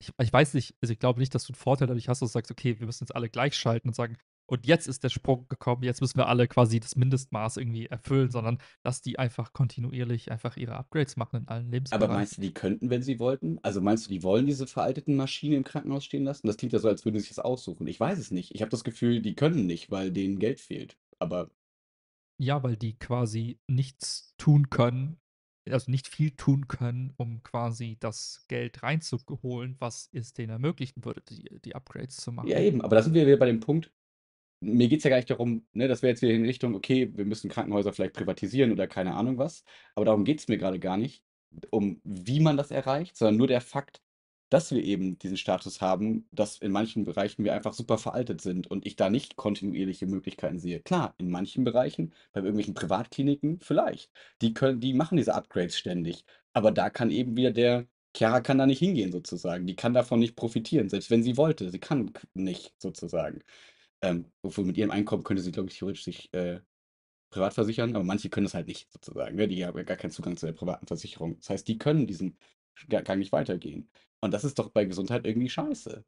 Ich, ich, weiß nicht, also ich glaube nicht, dass du einen Vorteil dadurch hast, dass du sagst, okay, wir müssen jetzt alle gleich schalten und sagen, und jetzt ist der Sprung gekommen, jetzt müssen wir alle quasi das Mindestmaß irgendwie erfüllen, sondern dass die einfach kontinuierlich einfach ihre Upgrades machen in allen Lebensbereichen. Aber meinst du, die könnten, wenn sie wollten? Also meinst du, die wollen diese veralteten Maschinen im Krankenhaus stehen lassen? Das klingt ja so, als würden sie sich das aussuchen. Ich weiß es nicht. Ich habe das Gefühl, die können nicht, weil denen Geld fehlt aber. Ja, weil die quasi nichts tun können, also nicht viel tun können, um quasi das Geld reinzuholen, was es denen ermöglichen würde, die, die Upgrades zu machen. Ja, eben, aber da sind wir wieder bei dem Punkt, mir geht es ja gar nicht darum, ne, dass wir jetzt wieder in Richtung, okay, wir müssen Krankenhäuser vielleicht privatisieren oder keine Ahnung was, aber darum geht es mir gerade gar nicht, um wie man das erreicht, sondern nur der Fakt, dass wir eben diesen Status haben, dass in manchen Bereichen wir einfach super veraltet sind und ich da nicht kontinuierliche Möglichkeiten sehe. Klar, in manchen Bereichen, bei irgendwelchen Privatkliniken vielleicht. Die können, die machen diese Upgrades ständig. Aber da kann eben wieder der, Chiara kann da nicht hingehen sozusagen. Die kann davon nicht profitieren, selbst wenn sie wollte. Sie kann nicht sozusagen. Ähm, obwohl mit ihrem Einkommen könnte sie, glaube ich, theoretisch sich äh, privat versichern, aber manche können es halt nicht sozusagen. Ne? Die haben ja gar keinen Zugang zu der privaten Versicherung. Das heißt, die können diesen kann nicht weitergehen. Und das ist doch bei Gesundheit irgendwie scheiße.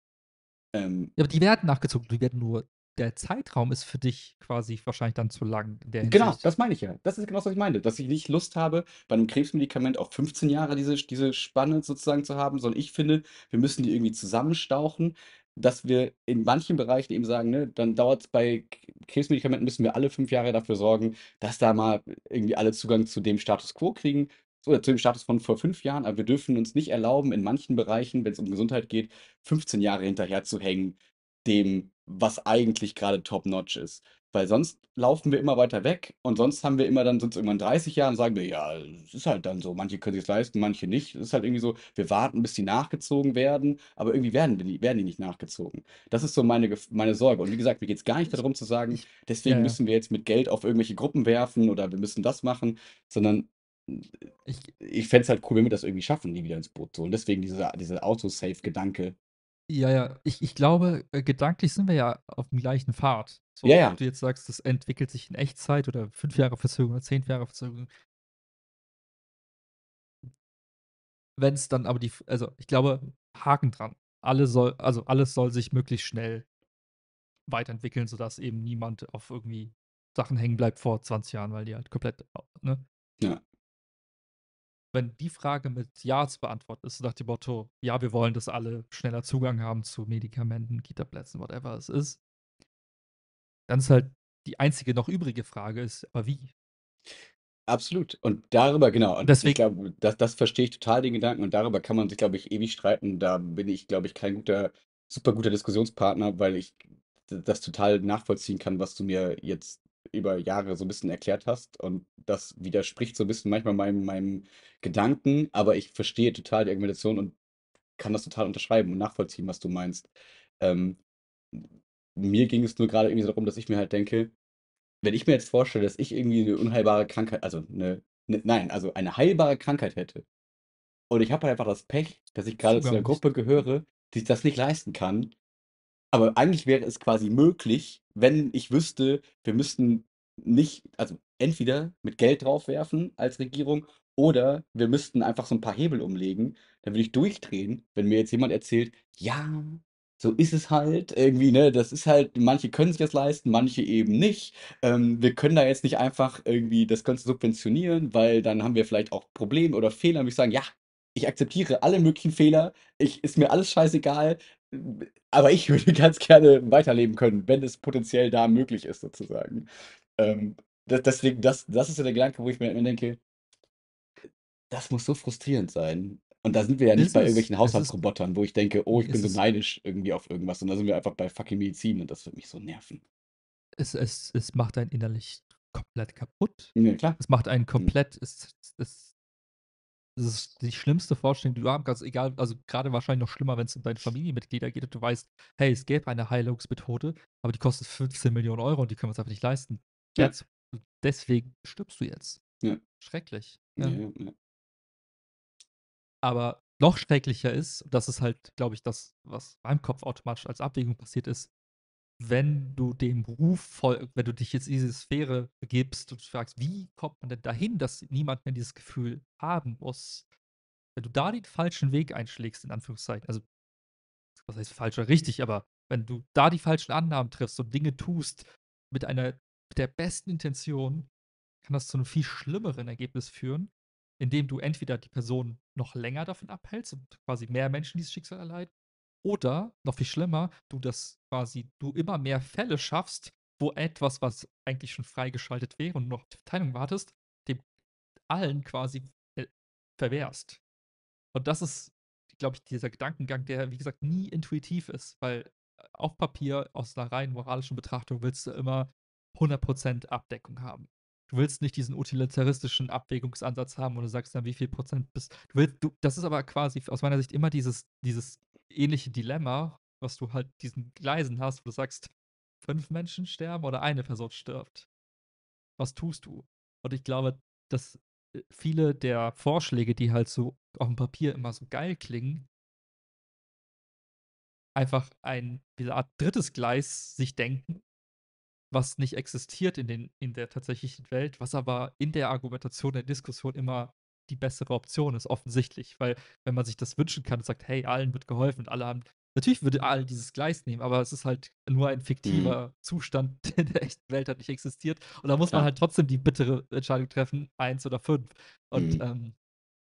Ähm, ja, aber die werden nachgezogen, die werden nur der Zeitraum ist für dich quasi wahrscheinlich dann zu lang. genau, das meine ich ja. Das ist genau das, was ich meine. Dass ich nicht Lust habe, bei einem Krebsmedikament auf 15 Jahre diese, diese Spanne sozusagen zu haben, sondern ich finde, wir müssen die irgendwie zusammenstauchen, dass wir in manchen Bereichen eben sagen, ne, dann dauert es bei Krebsmedikamenten, müssen wir alle fünf Jahre dafür sorgen, dass da mal irgendwie alle Zugang zu dem Status quo kriegen oder zu dem Status von vor fünf Jahren, aber wir dürfen uns nicht erlauben, in manchen Bereichen, wenn es um Gesundheit geht, 15 Jahre hinterher zu hängen, dem, was eigentlich gerade top-notch ist. Weil sonst laufen wir immer weiter weg und sonst haben wir immer dann, sonst irgendwann 30 Jahre und sagen wir, ja, es ist halt dann so, manche können sich leisten, manche nicht. Es ist halt irgendwie so, wir warten, bis die nachgezogen werden, aber irgendwie werden die, werden die nicht nachgezogen. Das ist so meine, meine Sorge. Und wie gesagt, mir geht es gar nicht darum zu sagen, deswegen ja, ja. müssen wir jetzt mit Geld auf irgendwelche Gruppen werfen oder wir müssen das machen, sondern ich, ich fände es halt cool, wenn wir das irgendwie schaffen, die wieder ins Boot zu holen. Deswegen dieser, dieser Autosave-Gedanke. Ja, ja, ich, ich glaube, äh, gedanklich sind wir ja auf dem gleichen Pfad. So, ja, ja. Ob du jetzt sagst, das entwickelt sich in Echtzeit oder fünf Jahre Verzögerung oder zehn Jahre Verzögerung. Wenn es dann aber die, also ich glaube, Haken dran. Alle soll, also alles soll sich möglichst schnell weiterentwickeln, sodass eben niemand auf irgendwie Sachen hängen bleibt vor 20 Jahren, weil die halt komplett, ne? Ja wenn die Frage mit Ja zu beantworten ist, nach dem Motto, ja, wir wollen, dass alle schneller Zugang haben zu Medikamenten, Kitaplätzen, whatever es ist, dann ist halt die einzige noch übrige Frage ist, aber wie? Absolut. Und darüber, genau. Und Deswegen, ich glaube, das, das verstehe ich total, den Gedanken. Und darüber kann man sich, glaube ich, ewig streiten. Da bin ich, glaube ich, kein guter, super guter Diskussionspartner, weil ich das total nachvollziehen kann, was du mir jetzt über Jahre so ein bisschen erklärt hast. Und das widerspricht so ein bisschen manchmal meinem, meinem Gedanken, aber ich verstehe total die Argumentation und kann das total unterschreiben und nachvollziehen, was du meinst. Ähm, mir ging es nur gerade irgendwie so darum, dass ich mir halt denke, wenn ich mir jetzt vorstelle, dass ich irgendwie eine unheilbare Krankheit, also eine, ne, nein, also eine heilbare Krankheit hätte. Und ich habe halt einfach das Pech, dass ich gerade zu einer Gruppe gehöre, die das nicht leisten kann aber eigentlich wäre es quasi möglich, wenn ich wüsste, wir müssten nicht, also entweder mit Geld draufwerfen als Regierung oder wir müssten einfach so ein paar Hebel umlegen. Dann würde ich durchdrehen, wenn mir jetzt jemand erzählt, ja, so ist es halt irgendwie, ne? Das ist halt, manche können sich das leisten, manche eben nicht. Ähm, wir können da jetzt nicht einfach irgendwie das Ganze subventionieren, weil dann haben wir vielleicht auch Probleme oder Fehler. Und ich sagen, ja, ich akzeptiere alle möglichen Fehler, ich, ist mir alles scheißegal, aber ich würde ganz gerne weiterleben können, wenn es potenziell da möglich ist, sozusagen. Ähm, das, deswegen, das, das ist so der Gedanke, wo ich mir immer denke, das muss so frustrierend sein. Und da sind wir ja nicht Ist bei es. irgendwelchen Haushaltsrobotern, wo ich denke, oh, ich bin so neidisch irgendwie auf irgendwas. Und da sind wir einfach bei fucking Medizin und das wird mich so nerven. es, es, es macht einen innerlich komplett kaputt. Ja, klar. Es macht einen Mhm. komplett, es, es, das ist die schlimmste Vorstellung, die du haben kannst. Egal, also gerade wahrscheinlich noch schlimmer, wenn es um deine Familienmitglieder geht und du weißt, hey, es gäbe eine Heilungsmethode, aber die kostet 15 Millionen Euro und die können wir uns einfach nicht leisten. Ja. Jetzt, deswegen stirbst du jetzt. Ja. Schrecklich. Ja. Aber noch schrecklicher ist, das ist halt, glaube ich, das, was meinem Kopf automatisch als Abwägung passiert ist, wenn du dem Ruf folgst, wenn du dich jetzt in diese Sphäre begibst und fragst, wie kommt man denn dahin, dass niemand mehr dieses Gefühl haben muss, wenn du da den falschen Weg einschlägst, in Anführungszeichen, also was heißt falsch oder richtig, aber wenn du da die falschen Annahmen triffst und Dinge tust mit einer mit der besten Intention, kann das zu einem viel schlimmeren Ergebnis führen, indem du entweder die Person noch länger davon abhältst und quasi mehr Menschen dieses Schicksal erleiden, oder, noch viel schlimmer, du das quasi, du immer mehr Fälle schaffst, wo etwas, was eigentlich schon freigeschaltet wäre und noch auf die Verteilung wartest, dem allen quasi äh, verwehrst. Und das ist, glaube ich, dieser Gedankengang, der, wie gesagt, nie intuitiv ist, weil äh, auf Papier, aus einer rein moralischen Betrachtung, willst du immer 100% Abdeckung haben. Du willst nicht diesen utilitaristischen Abwägungsansatz haben, wo du sagst dann, wie viel Prozent bist. Du willst, du, das ist aber quasi aus meiner Sicht immer dieses, dieses ähnliche Dilemma, was du halt diesen Gleisen hast, wo du sagst, fünf Menschen sterben oder eine Person stirbt. Was tust du? Und ich glaube, dass äh, viele der Vorschläge, die halt so auf dem Papier immer so geil klingen, einfach ein, eine Art drittes Gleis sich denken, was nicht existiert in, den, in der tatsächlichen Welt, was aber in der Argumentation, der Diskussion immer die bessere Option ist, offensichtlich. Weil, wenn man sich das wünschen kann und sagt, hey, allen wird geholfen und alle haben. Natürlich würde allen dieses Gleis nehmen, aber es ist halt nur ein fiktiver mhm. Zustand, der in der echten Welt halt nicht existiert. Und da muss Klar. man halt trotzdem die bittere Entscheidung treffen, eins oder fünf. Und, mhm. ähm,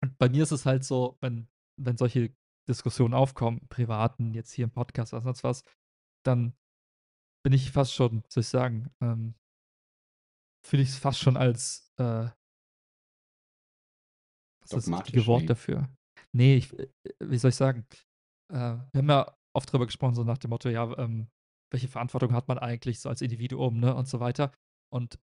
und bei mir ist es halt so, wenn, wenn solche Diskussionen aufkommen, privaten, jetzt hier im Podcast oder sonst was, dann bin ich fast schon, soll ich sagen, ähm, finde ich es fast schon als äh, ist das richtige Wort nee. dafür. Nee, ich, äh, wie soll ich sagen? Äh, wir haben ja oft drüber gesprochen, so nach dem Motto, ja, ähm, welche Verantwortung hat man eigentlich so als Individuum, ne, und so weiter. Und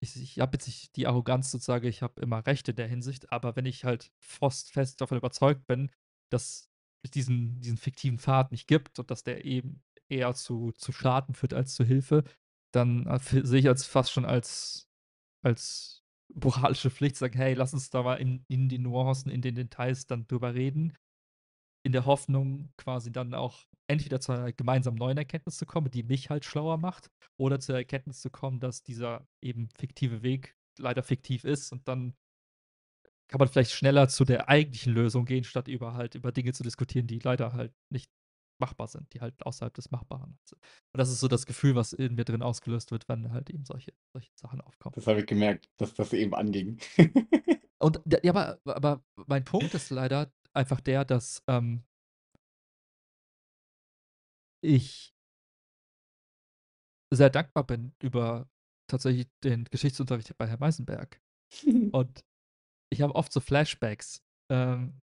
ich, ich habe jetzt nicht die Arroganz sozusagen, ich habe immer Recht in der Hinsicht, aber wenn ich halt fest davon überzeugt bin, dass es diesen, diesen fiktiven Pfad nicht gibt und dass der eben eher zu, zu Schaden führt als zu Hilfe, dann äh, sehe ich als fast schon als, als moralische Pflicht, sagen, hey, lass uns da mal in, in die Nuancen, in den Details dann drüber reden. In der Hoffnung, quasi dann auch entweder zu einer gemeinsamen neuen Erkenntnis zu kommen, die mich halt schlauer macht, oder zur Erkenntnis zu kommen, dass dieser eben fiktive Weg leider fiktiv ist und dann kann man vielleicht schneller zu der eigentlichen Lösung gehen, statt über halt über Dinge zu diskutieren, die leider halt nicht machbar sind, die halt außerhalb des Machbaren sind. Und das ist so das Gefühl, was in mir drin ausgelöst wird, wenn halt eben solche, solche Sachen aufkommen. Das habe ich gemerkt, dass das eben anging. Und ja, aber, aber mein Punkt ist leider einfach der, dass ähm, ich sehr dankbar bin über tatsächlich den Geschichtsunterricht bei Herrn Meisenberg. Und ich habe oft so Flashbacks ähm,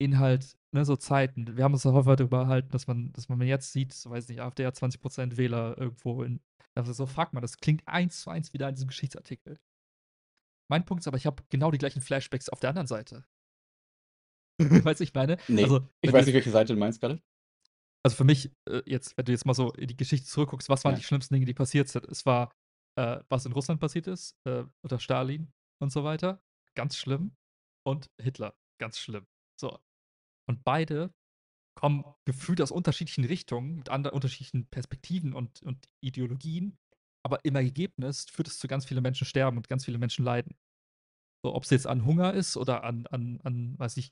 Inhalt, ne, so Zeiten. Wir haben uns da häufig darüber erhalten, dass man, dass man jetzt sieht, so weiß nicht, AfD hat 20% Wähler irgendwo in. Also so, frag mal, das klingt eins zu eins wieder in diesem Geschichtsartikel. Mein Punkt ist aber, ich habe genau die gleichen Flashbacks auf der anderen Seite. weißt du, ich meine? Nee, also, ich weiß nicht, welche Seite du meinst gerade. Also für mich, äh, jetzt, wenn du jetzt mal so in die Geschichte zurückguckst, was waren ja. die schlimmsten Dinge, die passiert sind? Es war, äh, was in Russland passiert ist, äh, unter Stalin und so weiter. Ganz schlimm. Und Hitler, ganz schlimm. So, und beide kommen gefühlt aus unterschiedlichen Richtungen, mit anderen unterschiedlichen Perspektiven und, und Ideologien. Aber im Ergebnis führt es zu ganz vielen Menschen sterben und ganz viele Menschen leiden. So, ob es jetzt an Hunger ist oder an, an, an, weiß ich,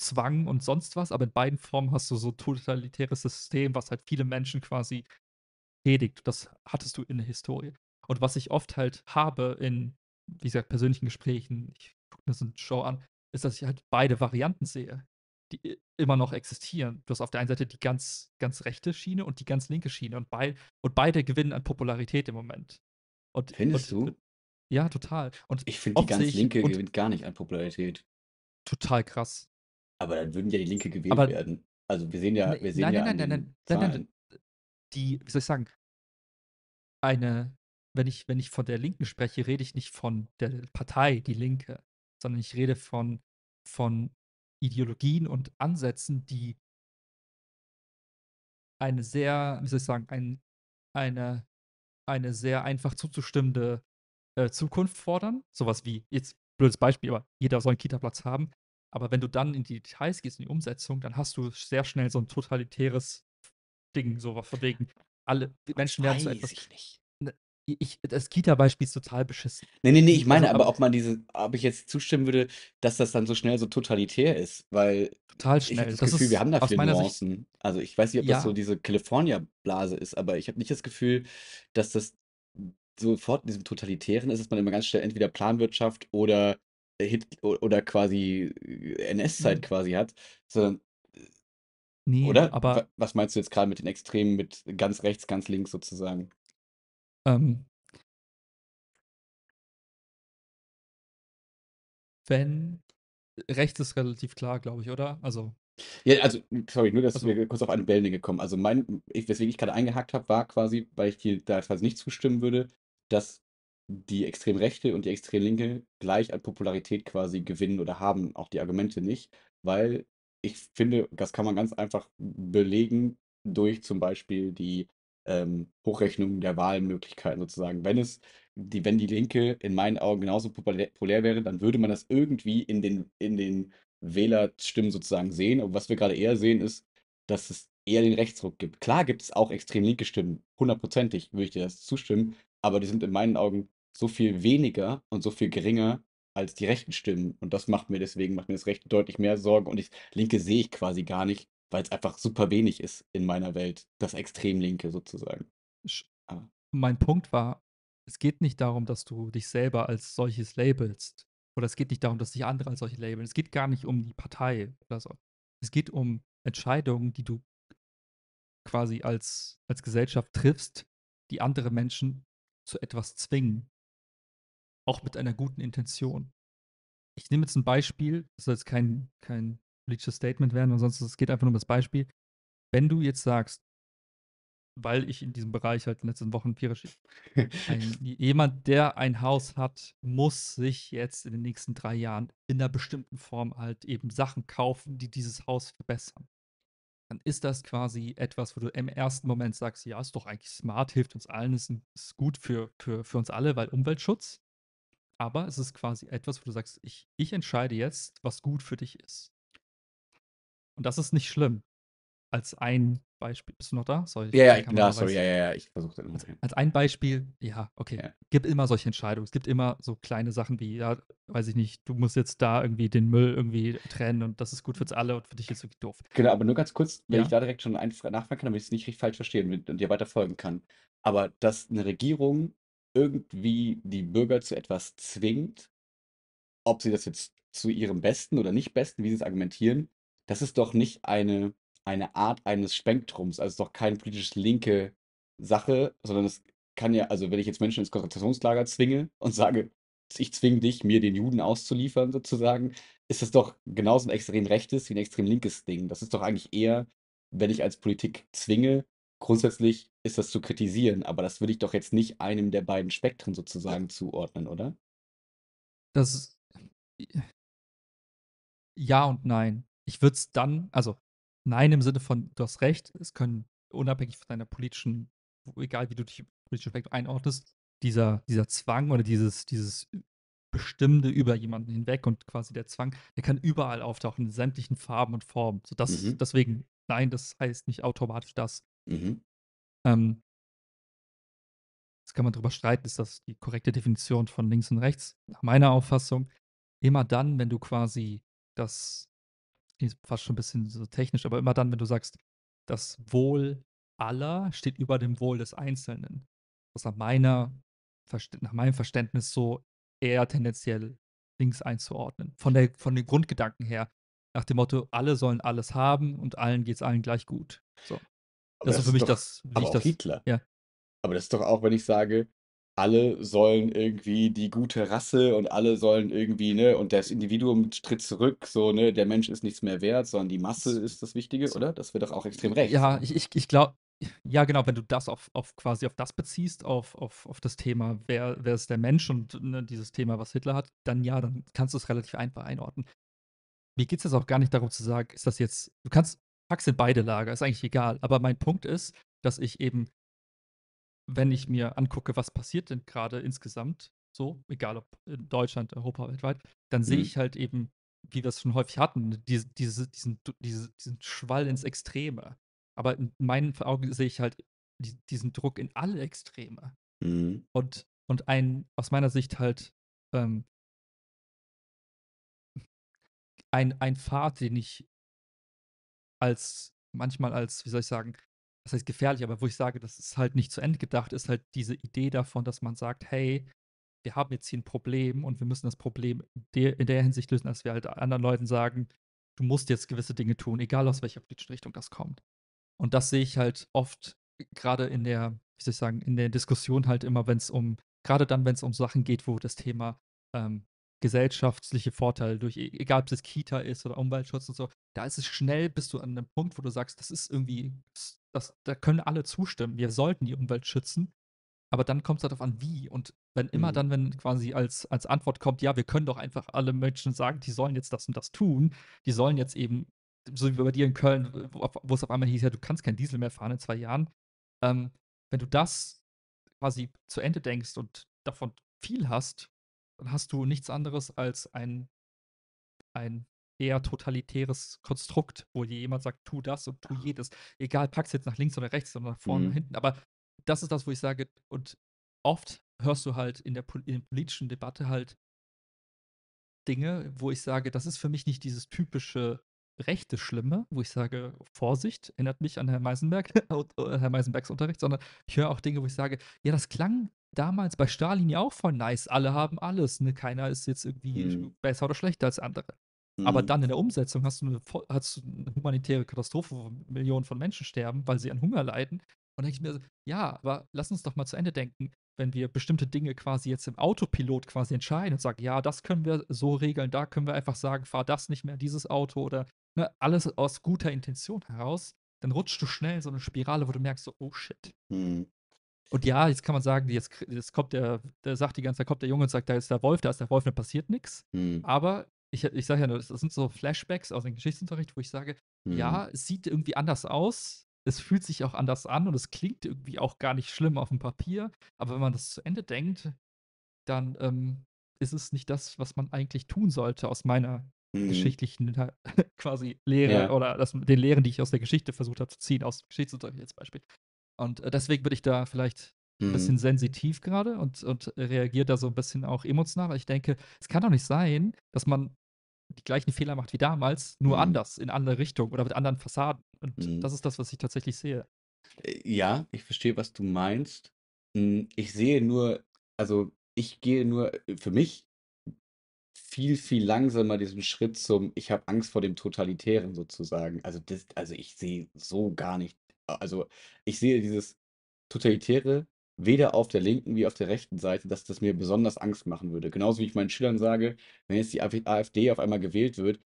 Zwang und sonst was, aber in beiden Formen hast du so ein totalitäres System, was halt viele Menschen quasi schädigt. Das hattest du in der Historie. Und was ich oft halt habe in, wie gesagt, persönlichen Gesprächen, ich gucke mir so eine Show an, ist, dass ich halt beide Varianten sehe die immer noch existieren. Du hast auf der einen Seite die ganz, ganz rechte Schiene und die ganz linke Schiene und, bei, und beide gewinnen an Popularität im Moment. Und, Findest und, du? Ja, total. Und ich finde, die ganz linke gewinnt gar nicht an Popularität. Total krass. Aber dann würden ja die Linke gewählt Aber, werden. Also wir sehen ja, ne, wir sehen nein, ja nein, nein, nein, nein, nein, nein, die, wie soll ich sagen, eine, wenn ich, wenn ich von der Linken spreche, rede ich nicht von der Partei, die Linke, sondern ich rede von, von Ideologien und Ansätzen, die eine sehr, wie soll ich sagen, ein, eine, eine sehr einfach zuzustimmende äh, Zukunft fordern. Sowas wie, jetzt blödes Beispiel, aber jeder soll einen Kita-Platz haben. Aber wenn du dann in die Details gehst, in die Umsetzung, dann hast du sehr schnell so ein totalitäres Ding, sowas von wegen, alle Menschen werden zu etwas. Ich nicht ich, das Kita-Beispiel ist total beschissen. Nee, nee, nee, ich also meine also, aber, ob man diese, ob ich jetzt zustimmen würde, dass das dann so schnell so totalitär ist, weil total schnell. ich habe das, das, Gefühl, wir haben da viele Nuancen. Sicht, also ich weiß nicht, ob ja. das so diese California-Blase ist, aber ich habe nicht das Gefühl, dass das sofort in diesem Totalitären ist, dass man immer ganz schnell entweder Planwirtschaft oder Hit oder quasi äh, NS-Zeit mhm. quasi hat, sondern Nee, oder? Aber was meinst du jetzt gerade mit den Extremen, mit ganz rechts, ganz links sozusagen? Ähm, wenn Recht ist relativ klar, glaube ich, oder? Also. Ja, also, sorry, nur, dass also, wir kurz auf eine Bellinge kommen. Also, mein, ich, weswegen ich gerade eingehakt habe, war quasi, weil ich dir da quasi nicht zustimmen würde, dass die extrem Rechte und die extrem Linke gleich an Popularität quasi gewinnen oder haben, auch die Argumente nicht, weil ich finde, das kann man ganz einfach belegen durch zum Beispiel die ähm, Hochrechnung der Wahlmöglichkeiten sozusagen. Wenn es die, wenn die Linke in meinen Augen genauso populär wäre, dann würde man das irgendwie in den, in den Wählerstimmen sozusagen sehen. Und was wir gerade eher sehen, ist, dass es eher den Rechtsruck gibt. Klar gibt es auch extrem linke Stimmen, hundertprozentig würde ich dir das zustimmen, aber die sind in meinen Augen so viel weniger und so viel geringer als die rechten Stimmen. Und das macht mir deswegen, macht mir das Recht deutlich mehr Sorgen. Und ich, Linke sehe ich quasi gar nicht weil es einfach super wenig ist in meiner Welt, das Extremlinke sozusagen. Aber. Mein Punkt war, es geht nicht darum, dass du dich selber als solches labelst. Oder es geht nicht darum, dass sich andere als solche labeln. Es geht gar nicht um die Partei oder so. Es geht um Entscheidungen, die du quasi als, als Gesellschaft triffst, die andere Menschen zu etwas zwingen. Auch mit einer guten Intention. Ich nehme jetzt ein Beispiel, das ist jetzt kein, kein politisches Statement werden Ansonsten, es geht einfach nur um das Beispiel. Wenn du jetzt sagst, weil ich in diesem Bereich halt in den letzten Wochen empirisch. jemand, der ein Haus hat, muss sich jetzt in den nächsten drei Jahren in einer bestimmten Form halt eben Sachen kaufen, die dieses Haus verbessern. Dann ist das quasi etwas, wo du im ersten Moment sagst, ja, ist doch eigentlich smart, hilft uns allen, ist, ist gut für, für, für uns alle, weil Umweltschutz. Aber es ist quasi etwas, wo du sagst, ich, ich entscheide jetzt, was gut für dich ist. Und das ist nicht schlimm. Als ein Beispiel. Bist du noch da? Sorry, ja, ja, ich, ja, sorry, ja, ja, ja, ich versuche das immer als, als ein Beispiel, ja, okay. Ja. Gibt immer solche Entscheidungen. Es gibt immer so kleine Sachen wie, ja, weiß ich nicht, du musst jetzt da irgendwie den Müll irgendwie trennen und das ist gut für alle und für dich ist wirklich doof. Genau, aber nur ganz kurz, wenn ja. ich da direkt schon nachfragen kann, damit ich es nicht richtig falsch verstehe und dir weiter folgen kann. Aber dass eine Regierung irgendwie die Bürger zu etwas zwingt, ob sie das jetzt zu ihrem Besten oder nicht Besten, wie sie es argumentieren, das ist doch nicht eine, eine Art eines Spektrums, also doch keine politisch linke Sache, sondern es kann ja, also wenn ich jetzt Menschen ins Konzentrationslager zwinge und sage, ich zwinge dich, mir den Juden auszuliefern, sozusagen, ist das doch genauso ein extrem rechtes wie ein extrem linkes Ding. Das ist doch eigentlich eher, wenn ich als Politik zwinge, grundsätzlich ist das zu kritisieren, aber das würde ich doch jetzt nicht einem der beiden Spektren sozusagen zuordnen, oder? Das. Ja und nein ich würde es dann, also nein im Sinne von, du hast recht, es können unabhängig von deiner politischen, egal wie du dich politisch einordnest, dieser, dieser Zwang oder dieses, dieses Bestimmte über jemanden hinweg und quasi der Zwang, der kann überall auftauchen, in sämtlichen Farben und Formen. So das, mhm. Deswegen, nein, das heißt nicht automatisch das. Mhm. Ähm, jetzt kann man darüber streiten, ist das die korrekte Definition von links und rechts? Nach meiner Auffassung, immer dann, wenn du quasi das ist fast schon ein bisschen so technisch, aber immer dann, wenn du sagst, das Wohl aller steht über dem Wohl des Einzelnen. Was nach, meiner, nach meinem Verständnis so eher tendenziell links einzuordnen. Von, der, von den Grundgedanken her, nach dem Motto, alle sollen alles haben und allen geht es allen gleich gut. So. Das, das, ist für mich doch, das. Aber auch das, Hitler. Ja. Aber das ist doch auch, wenn ich sage, alle sollen irgendwie die gute Rasse und alle sollen irgendwie, ne, und das Individuum tritt zurück, so, ne, der Mensch ist nichts mehr wert, sondern die Masse ist das Wichtige, oder? Das wird doch auch extrem recht. Ja, ich, ich, ich glaube, ja, genau, wenn du das auf, auf quasi auf das beziehst, auf, auf, auf das Thema, wer, wer ist der Mensch und ne, dieses Thema, was Hitler hat, dann ja, dann kannst du es relativ einfach einordnen. Mir geht es jetzt auch gar nicht darum zu sagen, ist das jetzt, du kannst, packst in beide Lager, ist eigentlich egal, aber mein Punkt ist, dass ich eben wenn ich mir angucke, was passiert denn gerade insgesamt, so, egal ob in Deutschland, Europa, weltweit, dann mhm. sehe ich halt eben, wie wir es schon häufig hatten, ne, diese, diese, diesen, diese, diesen Schwall ins Extreme. Aber in meinen Augen sehe ich halt diesen Druck in alle Extreme. Mhm. Und, und ein, aus meiner Sicht halt, ähm, ein, ein Pfad, den ich als manchmal als, wie soll ich sagen, das heißt gefährlich, aber wo ich sage, das ist halt nicht zu Ende gedacht, ist halt diese Idee davon, dass man sagt, hey, wir haben jetzt hier ein Problem und wir müssen das Problem in der Hinsicht lösen, dass wir halt anderen Leuten sagen, du musst jetzt gewisse Dinge tun, egal aus welcher politischen Richtung das kommt. Und das sehe ich halt oft gerade in der, wie soll ich sagen, in der Diskussion halt immer, wenn es um, gerade dann, wenn es um Sachen geht, wo das Thema ähm, gesellschaftliche Vorteile durch, e, egal ob es Kita ist oder Umweltschutz und so, da ist es schnell, bist du an einem Punkt, wo du sagst, das ist irgendwie das, da können alle zustimmen. Wir sollten die Umwelt schützen. Aber dann kommt es halt darauf an, wie. Und wenn immer mhm. dann, wenn quasi als, als Antwort kommt, ja, wir können doch einfach alle Menschen sagen, die sollen jetzt das und das tun, die sollen jetzt eben, so wie bei dir in Köln, wo es auf einmal hieß, ja, du kannst kein Diesel mehr fahren in zwei Jahren. Ähm, wenn du das quasi zu Ende denkst und davon viel hast, dann hast du nichts anderes als ein, ein eher totalitäres Konstrukt, wo dir jemand sagt, tu das und tu jedes. Egal, pack's jetzt nach links oder rechts oder nach vorne mhm. und hinten. Aber das ist das, wo ich sage, und oft hörst du halt in der, in der politischen Debatte halt Dinge, wo ich sage, das ist für mich nicht dieses typische rechte Schlimme, wo ich sage, Vorsicht, erinnert mich an Herr Meisenberg, äh, Herr Meisenbergs Unterricht, sondern ich höre auch Dinge, wo ich sage, ja, das klang damals bei Stalin ja auch voll nice, alle haben alles, ne? keiner ist jetzt irgendwie mhm. besser oder schlechter als andere. Mhm. Aber dann in der Umsetzung hast du, eine, hast du eine humanitäre Katastrophe, wo Millionen von Menschen sterben, weil sie an Hunger leiden. Und dann denke ich mir, ja, aber lass uns doch mal zu Ende denken, wenn wir bestimmte Dinge quasi jetzt im Autopilot quasi entscheiden und sagen, ja, das können wir so regeln, da können wir einfach sagen, fahr das nicht mehr, dieses Auto oder ne, alles aus guter Intention heraus, dann rutschst du schnell in so eine Spirale, wo du merkst, so, oh shit. Mhm. Und ja, jetzt kann man sagen, jetzt, jetzt kommt der, der sagt die ganze Zeit, kommt der Junge und sagt, da ist der Wolf, da ist der Wolf, da passiert nichts. Mhm. Aber ich, ich sage ja nur, das sind so Flashbacks aus dem Geschichtsunterricht, wo ich sage, mhm. ja, es sieht irgendwie anders aus, es fühlt sich auch anders an und es klingt irgendwie auch gar nicht schlimm auf dem Papier, aber wenn man das zu Ende denkt, dann ähm, ist es nicht das, was man eigentlich tun sollte aus meiner mhm. geschichtlichen quasi Lehre ja. oder das, den Lehren, die ich aus der Geschichte versucht habe zu ziehen, aus dem Geschichtsunterricht als Beispiel. Und äh, deswegen bin ich da vielleicht ein mhm. bisschen sensitiv gerade und, und reagiert da so ein bisschen auch emotional, weil ich denke, es kann doch nicht sein, dass man die gleichen Fehler macht wie damals, nur mhm. anders, in andere Richtung oder mit anderen Fassaden. Und mhm. das ist das, was ich tatsächlich sehe. Äh, ja, ich verstehe, was du meinst. Hm, ich sehe nur, also ich gehe nur äh, für mich viel, viel langsamer diesen Schritt zum, ich habe Angst vor dem Totalitären sozusagen. Also, das, also ich sehe so gar nicht, äh, also ich sehe dieses Totalitäre weder auf der linken wie auf der rechten Seite, dass das mir besonders Angst machen würde. Genauso wie ich meinen Schülern sage, wenn jetzt die AfD auf einmal gewählt wird,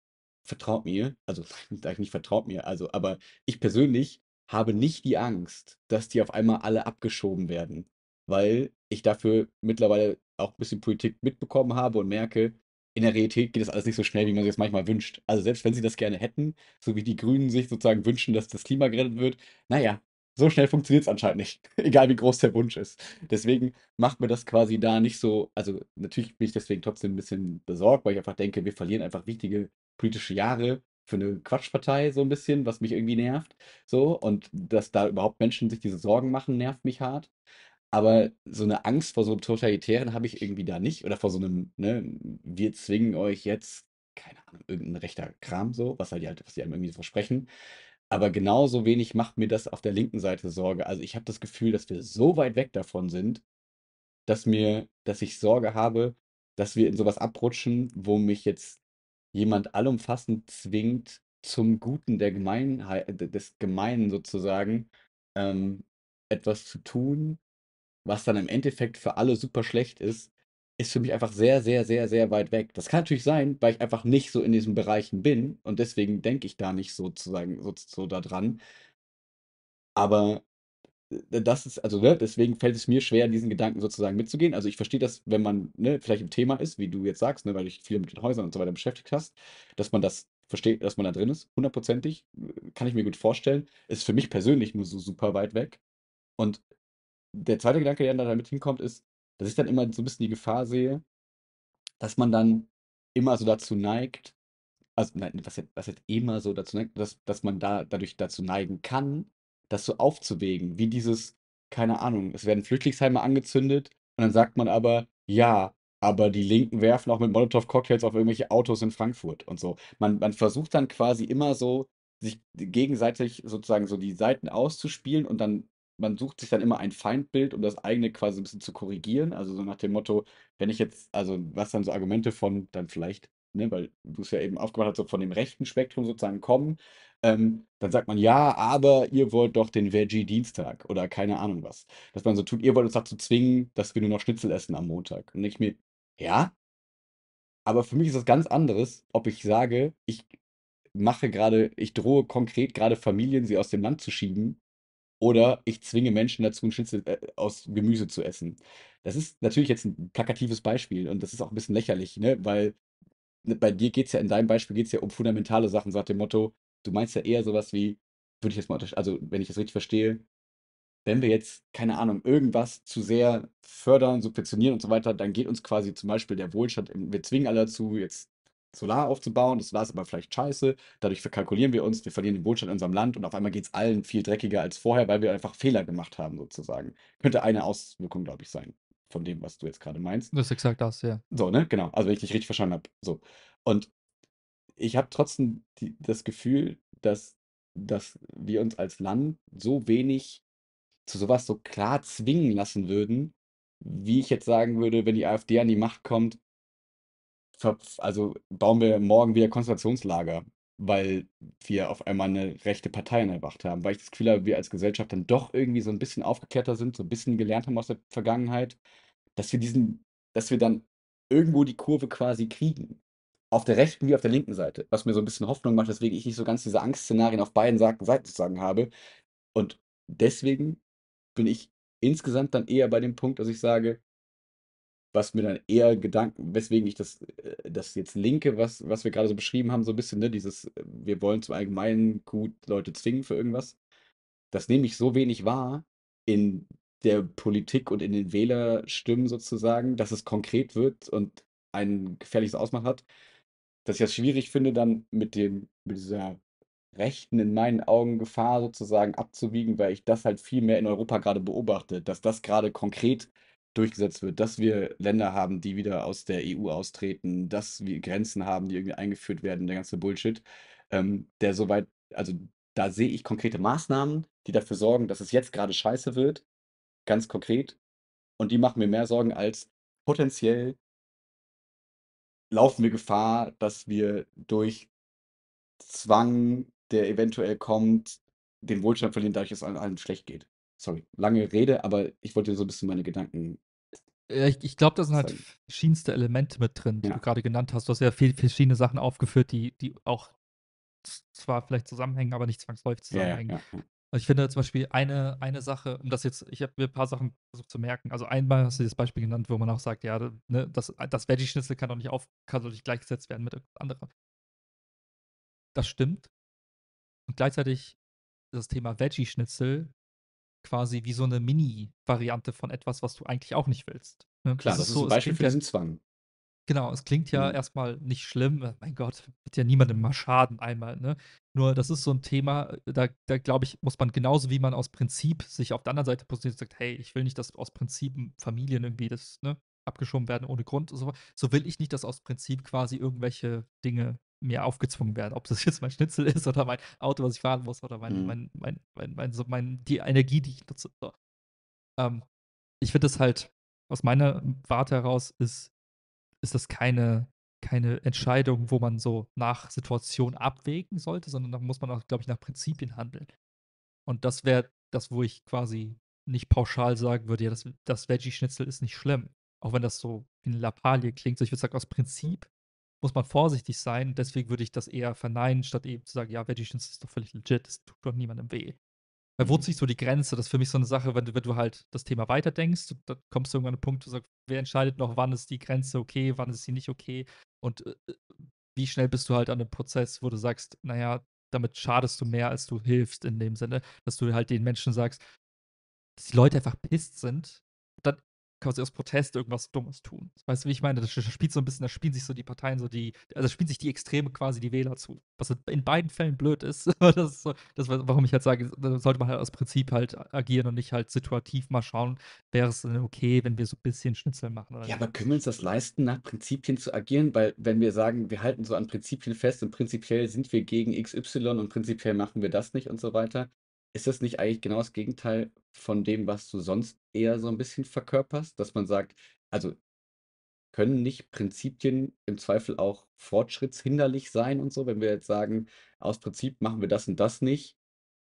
vertraut mir, also ich nicht vertraut mir, also, aber ich persönlich habe nicht die Angst, dass die auf einmal alle abgeschoben werden, weil ich dafür mittlerweile auch ein bisschen Politik mitbekommen habe und merke, in der Realität geht das alles nicht so schnell, wie man sich das manchmal wünscht. Also selbst wenn sie das gerne hätten, so wie die Grünen sich sozusagen wünschen, dass das Klima gerettet wird, naja, so schnell funktioniert es anscheinend nicht, egal wie groß der Wunsch ist. Deswegen macht mir das quasi da nicht so, also natürlich bin ich deswegen trotzdem ein bisschen besorgt, weil ich einfach denke, wir verlieren einfach wichtige politische Jahre für eine Quatschpartei so ein bisschen, was mich irgendwie nervt. So, und dass da überhaupt Menschen sich diese Sorgen machen, nervt mich hart. Aber so eine Angst vor so einem Totalitären habe ich irgendwie da nicht. Oder vor so einem, ne, wir zwingen euch jetzt, keine Ahnung, irgendein rechter Kram so, was halt die halt, was die einem irgendwie versprechen. Aber genauso wenig macht mir das auf der linken Seite Sorge. Also ich habe das Gefühl, dass wir so weit weg davon sind, dass mir, dass ich Sorge habe, dass wir in sowas abrutschen, wo mich jetzt jemand allumfassend zwingt, zum Guten der Gemeinheit, des Gemeinen sozusagen, ähm, etwas zu tun, was dann im Endeffekt für alle super schlecht ist, ist für mich einfach sehr, sehr, sehr, sehr weit weg. Das kann natürlich sein, weil ich einfach nicht so in diesen Bereichen bin und deswegen denke ich da nicht sozusagen so, so da dran. Aber äh, das ist, also ne, deswegen fällt es mir schwer, diesen Gedanken sozusagen mitzugehen. Also ich verstehe das, wenn man ne, vielleicht im Thema ist, wie du jetzt sagst, ne, weil du dich viel mit den Häusern und so weiter beschäftigt hast, dass man das versteht, dass man da drin ist, hundertprozentig, äh, kann ich mir gut vorstellen. Ist für mich persönlich nur so super weit weg. Und der zweite Gedanke, der da damit hinkommt, ist, dass ich dann immer so ein bisschen die Gefahr sehe, dass man dann immer so dazu neigt, also nein, was jetzt, was immer so dazu neigt, dass, dass man da dadurch dazu neigen kann, das so aufzuwägen, wie dieses, keine Ahnung, es werden Flüchtlingsheime angezündet und dann sagt man aber, ja, aber die Linken werfen auch mit Molotow-Cocktails auf irgendwelche Autos in Frankfurt und so. Man, man versucht dann quasi immer so, sich gegenseitig sozusagen so die Seiten auszuspielen und dann man sucht sich dann immer ein Feindbild, um das eigene quasi ein bisschen zu korrigieren. Also so nach dem Motto, wenn ich jetzt, also was dann so Argumente von dann vielleicht, ne, weil du es ja eben aufgemacht hast, so von dem rechten Spektrum sozusagen kommen, ähm, dann sagt man, ja, aber ihr wollt doch den Veggie-Dienstag oder keine Ahnung was. Dass man so tut, ihr wollt uns dazu zwingen, dass wir nur noch Schnitzel essen am Montag. Und ich mir, ja, aber für mich ist das ganz anderes, ob ich sage, ich mache gerade, ich drohe konkret gerade Familien, sie aus dem Land zu schieben, oder ich zwinge Menschen dazu, 'n Schnitzel, äh, aus Gemüse zu essen. Das ist natürlich jetzt ein plakatives Beispiel und das ist auch ein bisschen lächerlich, ne, weil, ne, bei dir geht es ja in deinem Beispiel geht es ja um fundamentale Sachen, so dem Motto du meinst ja eher sowas wie würde ich jetzt mal also, wenn ich das richtig verstehe, wenn wir jetzt, keine Ahnung, irgendwas zu sehr fördern, subventionieren und so weiter, dann geht uns quasi zum Beispiel der Wohlstand wir zwingen alle dazu, jetzt Solar aufzubauen, das war es aber vielleicht scheiße, dadurch verkalkulieren wir uns, wir verlieren den Wohlstand in unserem Land und auf einmal geht es allen viel dreckiger als vorher, weil wir einfach Fehler gemacht haben sozusagen. Könnte eine Auswirkung, glaube ich, sein von dem, was du jetzt gerade meinst. Das ist exakt das, ja. So, ne? Genau. Also, wenn ich dich richtig verstanden habe. So. Und ich habe trotzdem die, das Gefühl, dass, dass wir uns als Land so wenig zu sowas so klar zwingen lassen würden, wie ich jetzt sagen würde, wenn die AfD an die Macht kommt, also bauen wir morgen wieder Konzentrationslager, weil wir auf einmal eine rechte Partei erwacht haben, weil ich das Gefühl habe, wir als Gesellschaft dann doch irgendwie so ein bisschen aufgeklärter sind, so ein bisschen gelernt haben aus der Vergangenheit, dass wir diesen, dass wir dann irgendwo die Kurve quasi kriegen. Auf der rechten wie auf der linken Seite, was mir so ein bisschen Hoffnung macht, weswegen ich nicht so ganz diese Angstszenarien auf beiden Seiten sozusagen habe. Und deswegen bin ich insgesamt dann eher bei dem Punkt, dass ich sage, was mir dann eher Gedanken, weswegen ich das, äh, das jetzt linke, was, was wir gerade so beschrieben haben, so ein bisschen, ne, dieses, äh, wir wollen zum allgemeinen gut Leute zwingen für irgendwas, das nehme ich so wenig wahr in der Politik und in den Wählerstimmen sozusagen, dass es konkret wird und ein gefährliches Ausmaß hat, dass ich das schwierig finde, dann mit dem, mit dieser rechten, in meinen Augen, Gefahr sozusagen abzuwiegen, weil ich das halt viel mehr in Europa gerade beobachte, dass das gerade konkret durchgesetzt wird, dass wir Länder haben, die wieder aus der EU austreten, dass wir Grenzen haben, die irgendwie eingeführt werden, der ganze Bullshit, ähm, der soweit, also da sehe ich konkrete Maßnahmen, die dafür sorgen, dass es jetzt gerade scheiße wird, ganz konkret, und die machen mir mehr Sorgen als potenziell laufen wir Gefahr, dass wir durch Zwang, der eventuell kommt, den Wohlstand verlieren, dadurch, dass es allen, allen schlecht geht sorry, lange Rede, aber ich wollte so ein bisschen meine Gedanken. Ich, ich glaube, da sind halt verschiedenste Elemente mit drin, die ja. du gerade genannt hast. Du hast ja viele verschiedene Sachen aufgeführt, die, die auch zwar vielleicht zusammenhängen, aber nicht zwangsläufig zusammenhängen. Ja, ja, also ich finde zum Beispiel eine, eine Sache, um das jetzt, ich habe mir ein paar Sachen versucht zu merken. Also einmal hast du das Beispiel genannt, wo man auch sagt, ja, ne, das, das Veggie-Schnitzel kann doch nicht auf, kann doch nicht gleichgesetzt werden mit anderem. Das stimmt. Und gleichzeitig das Thema Veggie-Schnitzel quasi wie so eine Mini-Variante von etwas, was du eigentlich auch nicht willst. Ne? Klar, das, das ist so, ein Beispiel für diesen Zwang. Genau, es klingt ja mhm. erstmal nicht schlimm. Äh, mein Gott, wird ja niemandem mal schaden einmal. Ne? Nur das ist so ein Thema, äh, da, da glaube ich, muss man genauso wie man aus Prinzip sich auf der anderen Seite positioniert und sagt, hey, ich will nicht, dass aus Prinzip Familien irgendwie das ne, abgeschoben werden ohne Grund. So, so will ich nicht, dass aus Prinzip quasi irgendwelche Dinge mir aufgezwungen werden. Ob das jetzt mein Schnitzel ist oder mein Auto, was ich fahren muss, oder mein, mhm. mein, mein, mein, mein, so mein, die Energie, die ich nutze. So. Ähm, ich finde das halt, aus meiner Warte heraus, ist, ist das keine, keine Entscheidung, wo man so nach Situation abwägen sollte, sondern da muss man auch, glaube ich, nach Prinzipien handeln. Und das wäre das, wo ich quasi nicht pauschal sagen würde, ja, das, das Veggie-Schnitzel ist nicht schlimm. Auch wenn das so wie eine Lappalie klingt. So, ich würde sagen, aus Prinzip muss man vorsichtig sein. Deswegen würde ich das eher verneinen, statt eben zu sagen, ja, Veggie-Schnitzel ist doch völlig legit, das tut doch niemandem weh. Weil mhm. wo zieht so die Grenze? Das ist für mich so eine Sache, wenn du, wenn du halt das Thema weiterdenkst, dann kommst du irgendwann an den Punkt, wo du sagst, wer entscheidet noch, wann ist die Grenze okay, wann ist sie nicht okay und äh, äh wie schnell bist du halt an einem Prozess, wo du sagst, naja, damit schadest du mehr, als du hilfst in dem Sinne, dass du halt den Menschen sagst, dass die Leute einfach pisst sind. Dann quasi aus Protest irgendwas Dummes tun. Weißt du, wie ich meine? Das spielt so ein bisschen, da spielen sich so die Parteien so die, also spielen sich die Extreme quasi die Wähler zu. Was halt in beiden Fällen blöd ist, das ist so, das, warum ich halt sage, sollte man halt aus Prinzip halt agieren und nicht halt situativ mal schauen, wäre es denn okay, wenn wir so ein bisschen Schnitzel machen. ja, aber können wir uns das leisten, nach Prinzipien zu agieren? Weil wenn wir sagen, wir halten so an Prinzipien fest und prinzipiell sind wir gegen XY und prinzipiell machen wir das nicht und so weiter, ist das nicht eigentlich genau das Gegenteil von dem, was du sonst eher so ein bisschen verkörperst, dass man sagt also, können nicht Prinzipien im Zweifel auch fortschrittshinderlich sein und so, wenn wir jetzt sagen: „Aus Prinzip machen wir das und das nicht,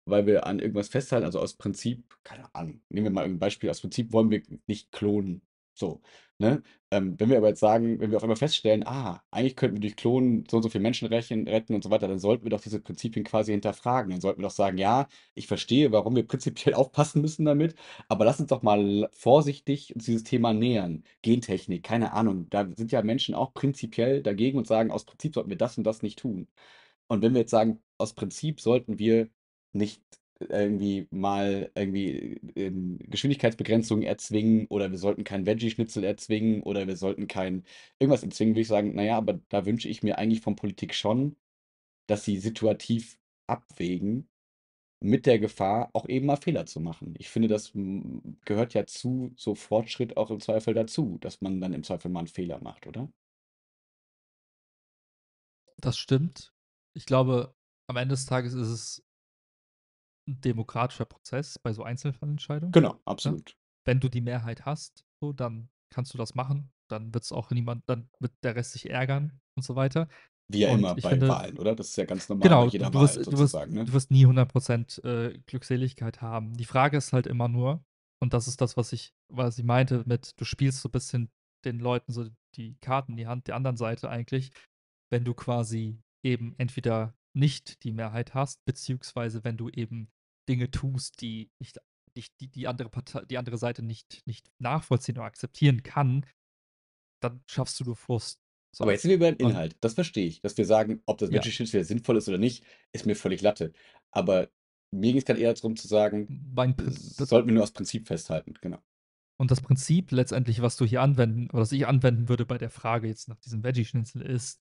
weil wir an irgendwas festhalten.“ Also, aus Prinzip keine Ahnung, nehmen wir mal ein Beispiel, aus Prinzip wollen wir nicht klonen. So, ne? Ähm, wenn wir aber jetzt sagen, wenn wir auf einmal feststellen, ah, eigentlich könnten wir durch Klonen so und so viele Menschen rächen, retten und so weiter, dann sollten wir doch diese Prinzipien quasi hinterfragen. Dann sollten wir doch sagen, ja, ich verstehe, warum wir prinzipiell aufpassen müssen damit, aber lass uns doch mal vorsichtig uns dieses Thema nähern. Gentechnik, keine Ahnung, da sind ja Menschen auch prinzipiell dagegen und sagen, aus Prinzip sollten wir das und das nicht tun. Und wenn wir jetzt sagen, aus Prinzip sollten wir nicht irgendwie mal irgendwie äh, Geschwindigkeitsbegrenzungen erzwingen oder wir sollten kein Veggie-Schnitzel erzwingen oder wir sollten kein irgendwas erzwingen, würde ich sagen, naja, aber da wünsche ich mir eigentlich von Politik schon, dass sie situativ abwägen mit der Gefahr, auch eben mal Fehler zu machen. Ich finde, das hm, gehört ja zu so Fortschritt auch im Zweifel dazu, dass man dann im Zweifel mal einen Fehler macht, oder? Das stimmt. Ich glaube, am Ende des Tages ist es demokratischer Prozess bei so Einzelfallentscheidungen. Genau, ne? absolut. Ja? Wenn du die Mehrheit hast, so, dann kannst du das machen. Dann wird es auch niemand, dann wird der Rest sich ärgern und so weiter. Wie ja immer bei finde, Wahlen, oder? Das ist ja ganz normal genau, bei jeder du wirst, Wahl sozusagen. Du wirst, ne? du wirst nie 100% äh, Glückseligkeit haben. Die Frage ist halt immer nur, und das ist das, was ich, was ich meinte mit, du spielst so ein bisschen den Leuten so die Karten in die Hand der anderen Seite eigentlich, wenn du quasi eben entweder nicht die Mehrheit hast, beziehungsweise wenn du eben Dinge tust, die nicht, nicht die, die andere Partei, die andere Seite nicht, nicht nachvollziehen oder akzeptieren kann, dann schaffst du nur Frust. So. Aber jetzt sind wir beim Inhalt. Das verstehe ich. Dass wir sagen, ob das menschliche ja. Schicksal sinnvoll ist oder nicht, ist mir völlig Latte. Aber mir ging es gerade eher darum zu sagen, mein, das sollten wir nur aus Prinzip festhalten, genau. Und das Prinzip letztendlich, was du hier anwenden, oder was ich anwenden würde bei der Frage jetzt nach diesem Veggie-Schnitzel, ist,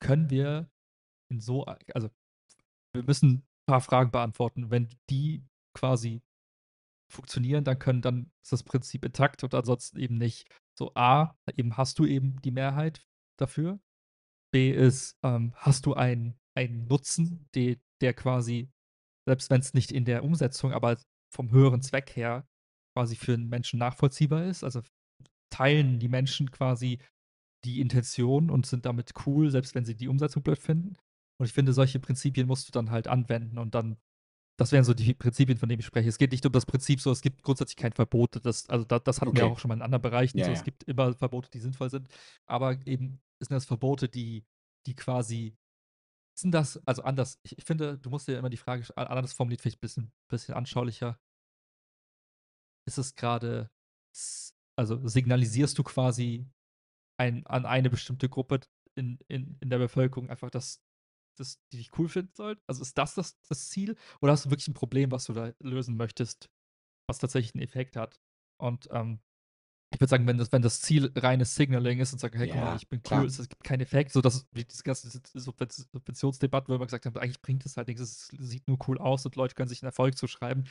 können wir in so, also wir müssen ein paar Fragen beantworten. Wenn die quasi funktionieren, dann können, dann ist das Prinzip intakt und ansonsten eben nicht. So A, eben hast du eben die Mehrheit dafür. B ist, ähm, hast du einen, einen Nutzen, die, der quasi, selbst wenn es nicht in der Umsetzung, aber vom höheren Zweck her quasi für den Menschen nachvollziehbar ist. Also teilen die Menschen quasi die Intention und sind damit cool, selbst wenn sie die Umsetzung blöd finden. Und ich finde, solche Prinzipien musst du dann halt anwenden und dann, das wären so die Prinzipien, von denen ich spreche. Es geht nicht um das Prinzip so, es gibt grundsätzlich kein Verbot, das, also das, das hatten okay. wir auch schon mal in anderen Bereichen, ja, so, ja. es gibt immer Verbote, die sinnvoll sind, aber eben sind das Verbote, die, die quasi sind das, also anders, ich, ich finde, du musst dir immer die Frage, anders formuliert, vielleicht ein bisschen, bisschen anschaulicher, ist es gerade, also signalisierst du quasi ein, an eine bestimmte Gruppe in, in, in der Bevölkerung einfach das, das, die dich cool finden soll? Also ist das, das das Ziel? Oder hast du wirklich ein Problem, was du da lösen möchtest, was tatsächlich einen Effekt hat? Und ähm, ich würde sagen, wenn das, wenn das Ziel reines Signaling ist und sagen, hey, ja, guck mal, ich bin cool, es gibt keinen Effekt, so dass diese ganze Subventionsdebatte, wo wir gesagt haben, eigentlich bringt es halt nichts, es sieht nur cool aus und Leute können sich einen Erfolg zuschreiben,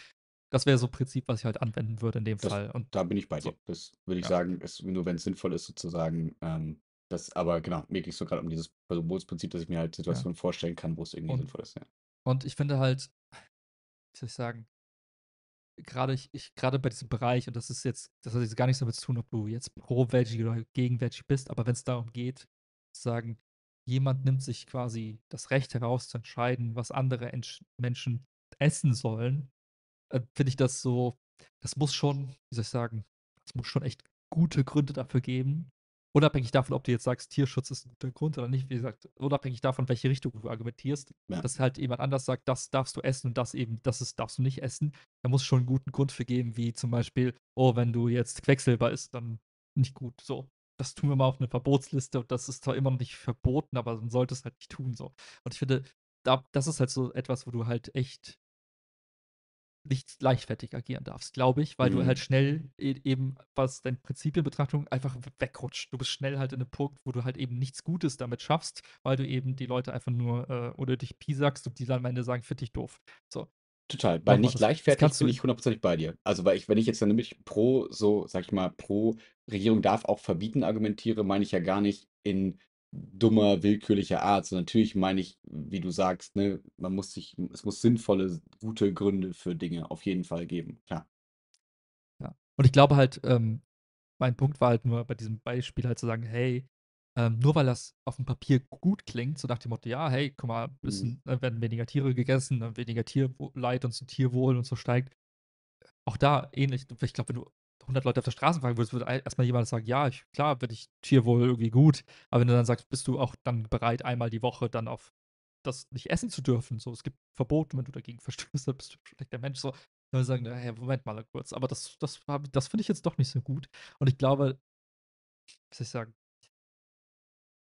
das wäre so ein Prinzip, was ich halt anwenden würde in dem das, Fall. Und da bin ich bei so. dir. Das würde ich ja. sagen, ist, nur wenn es sinnvoll ist, sozusagen. Ähm, das, aber genau, mir geht es so gerade um dieses Symbolsprinzip, dass ich mir halt Situationen ja. vorstellen kann, wo es irgendwie und, sinnvoll ist. Ja. Und ich finde halt, wie soll ich sagen, gerade ich, ich gerade bei diesem Bereich, und das ist jetzt, das hat jetzt gar nichts damit zu tun, ob du jetzt pro Veggie oder gegen Veggie bist, aber wenn es darum geht, zu sagen, jemand nimmt sich quasi das Recht heraus zu entscheiden, was andere Menschen essen sollen, äh, finde ich das so, das muss schon, wie soll ich sagen, es muss schon echt gute Gründe dafür geben. Unabhängig davon, ob du jetzt sagst, Tierschutz ist ein guter Grund oder nicht, wie gesagt, unabhängig davon, welche Richtung du argumentierst, ja. dass halt jemand anders sagt, das darfst du essen und das eben, das ist, darfst du nicht essen, da muss schon einen guten Grund für geben, wie zum Beispiel, oh, wenn du jetzt Quecksilber isst, dann nicht gut, so das tun wir mal auf eine Verbotsliste und das ist zwar immer noch nicht verboten, aber man sollte es halt nicht tun so. Und ich finde, da, das ist halt so etwas, wo du halt echt nicht leichtfertig agieren darfst, glaube ich, weil mhm. du halt mhm. schnell e eben, was deine Prinzipienbetrachtung einfach wegrutscht. Du bist schnell halt in einem Punkt, wo du halt eben nichts Gutes damit schaffst, weil du eben die Leute einfach nur äh, oder dich piesagst und die dann am Ende sagen, für dich doof. So. Total. Bei nicht das, leichtfertig das bin ich hundertprozentig bei dir. Also, weil ich, wenn ich jetzt dann nämlich pro, so, sag ich mal, pro Regierung darf auch verbieten argumentiere, meine ich ja gar nicht in dummer, willkürlicher Art. So, natürlich meine ich, wie du sagst, ne, man muss sich, es muss sinnvolle, gute Gründe für Dinge auf jeden Fall geben. Klar. Ja. Und ich glaube halt, ähm, mein Punkt war halt nur bei diesem Beispiel halt zu sagen, hey, ähm, nur weil das auf dem Papier gut klingt, so nach dem Motto, ja, hey, guck mal, bisschen, mhm. Ne, werden weniger Tiere gegessen, weniger Tierleid und so Tierwohl und so steigt. Auch da ähnlich. Ich glaube, wenn du 100 Leute auf der Straße fragen würdest, würde erstmal jemand sagen, ja, ich, klar, bin ich hier wohl irgendwie gut. Aber wenn du dann sagst, bist du auch dann bereit, einmal die Woche dann auf das nicht essen zu dürfen. So, es gibt Verbote, wenn du dagegen verstößt, dann bist du ein der Mensch. So, dann sagen, naja, Moment mal kurz. Aber das, das, das finde ich jetzt doch nicht so gut. Und ich glaube, was soll ich sagen?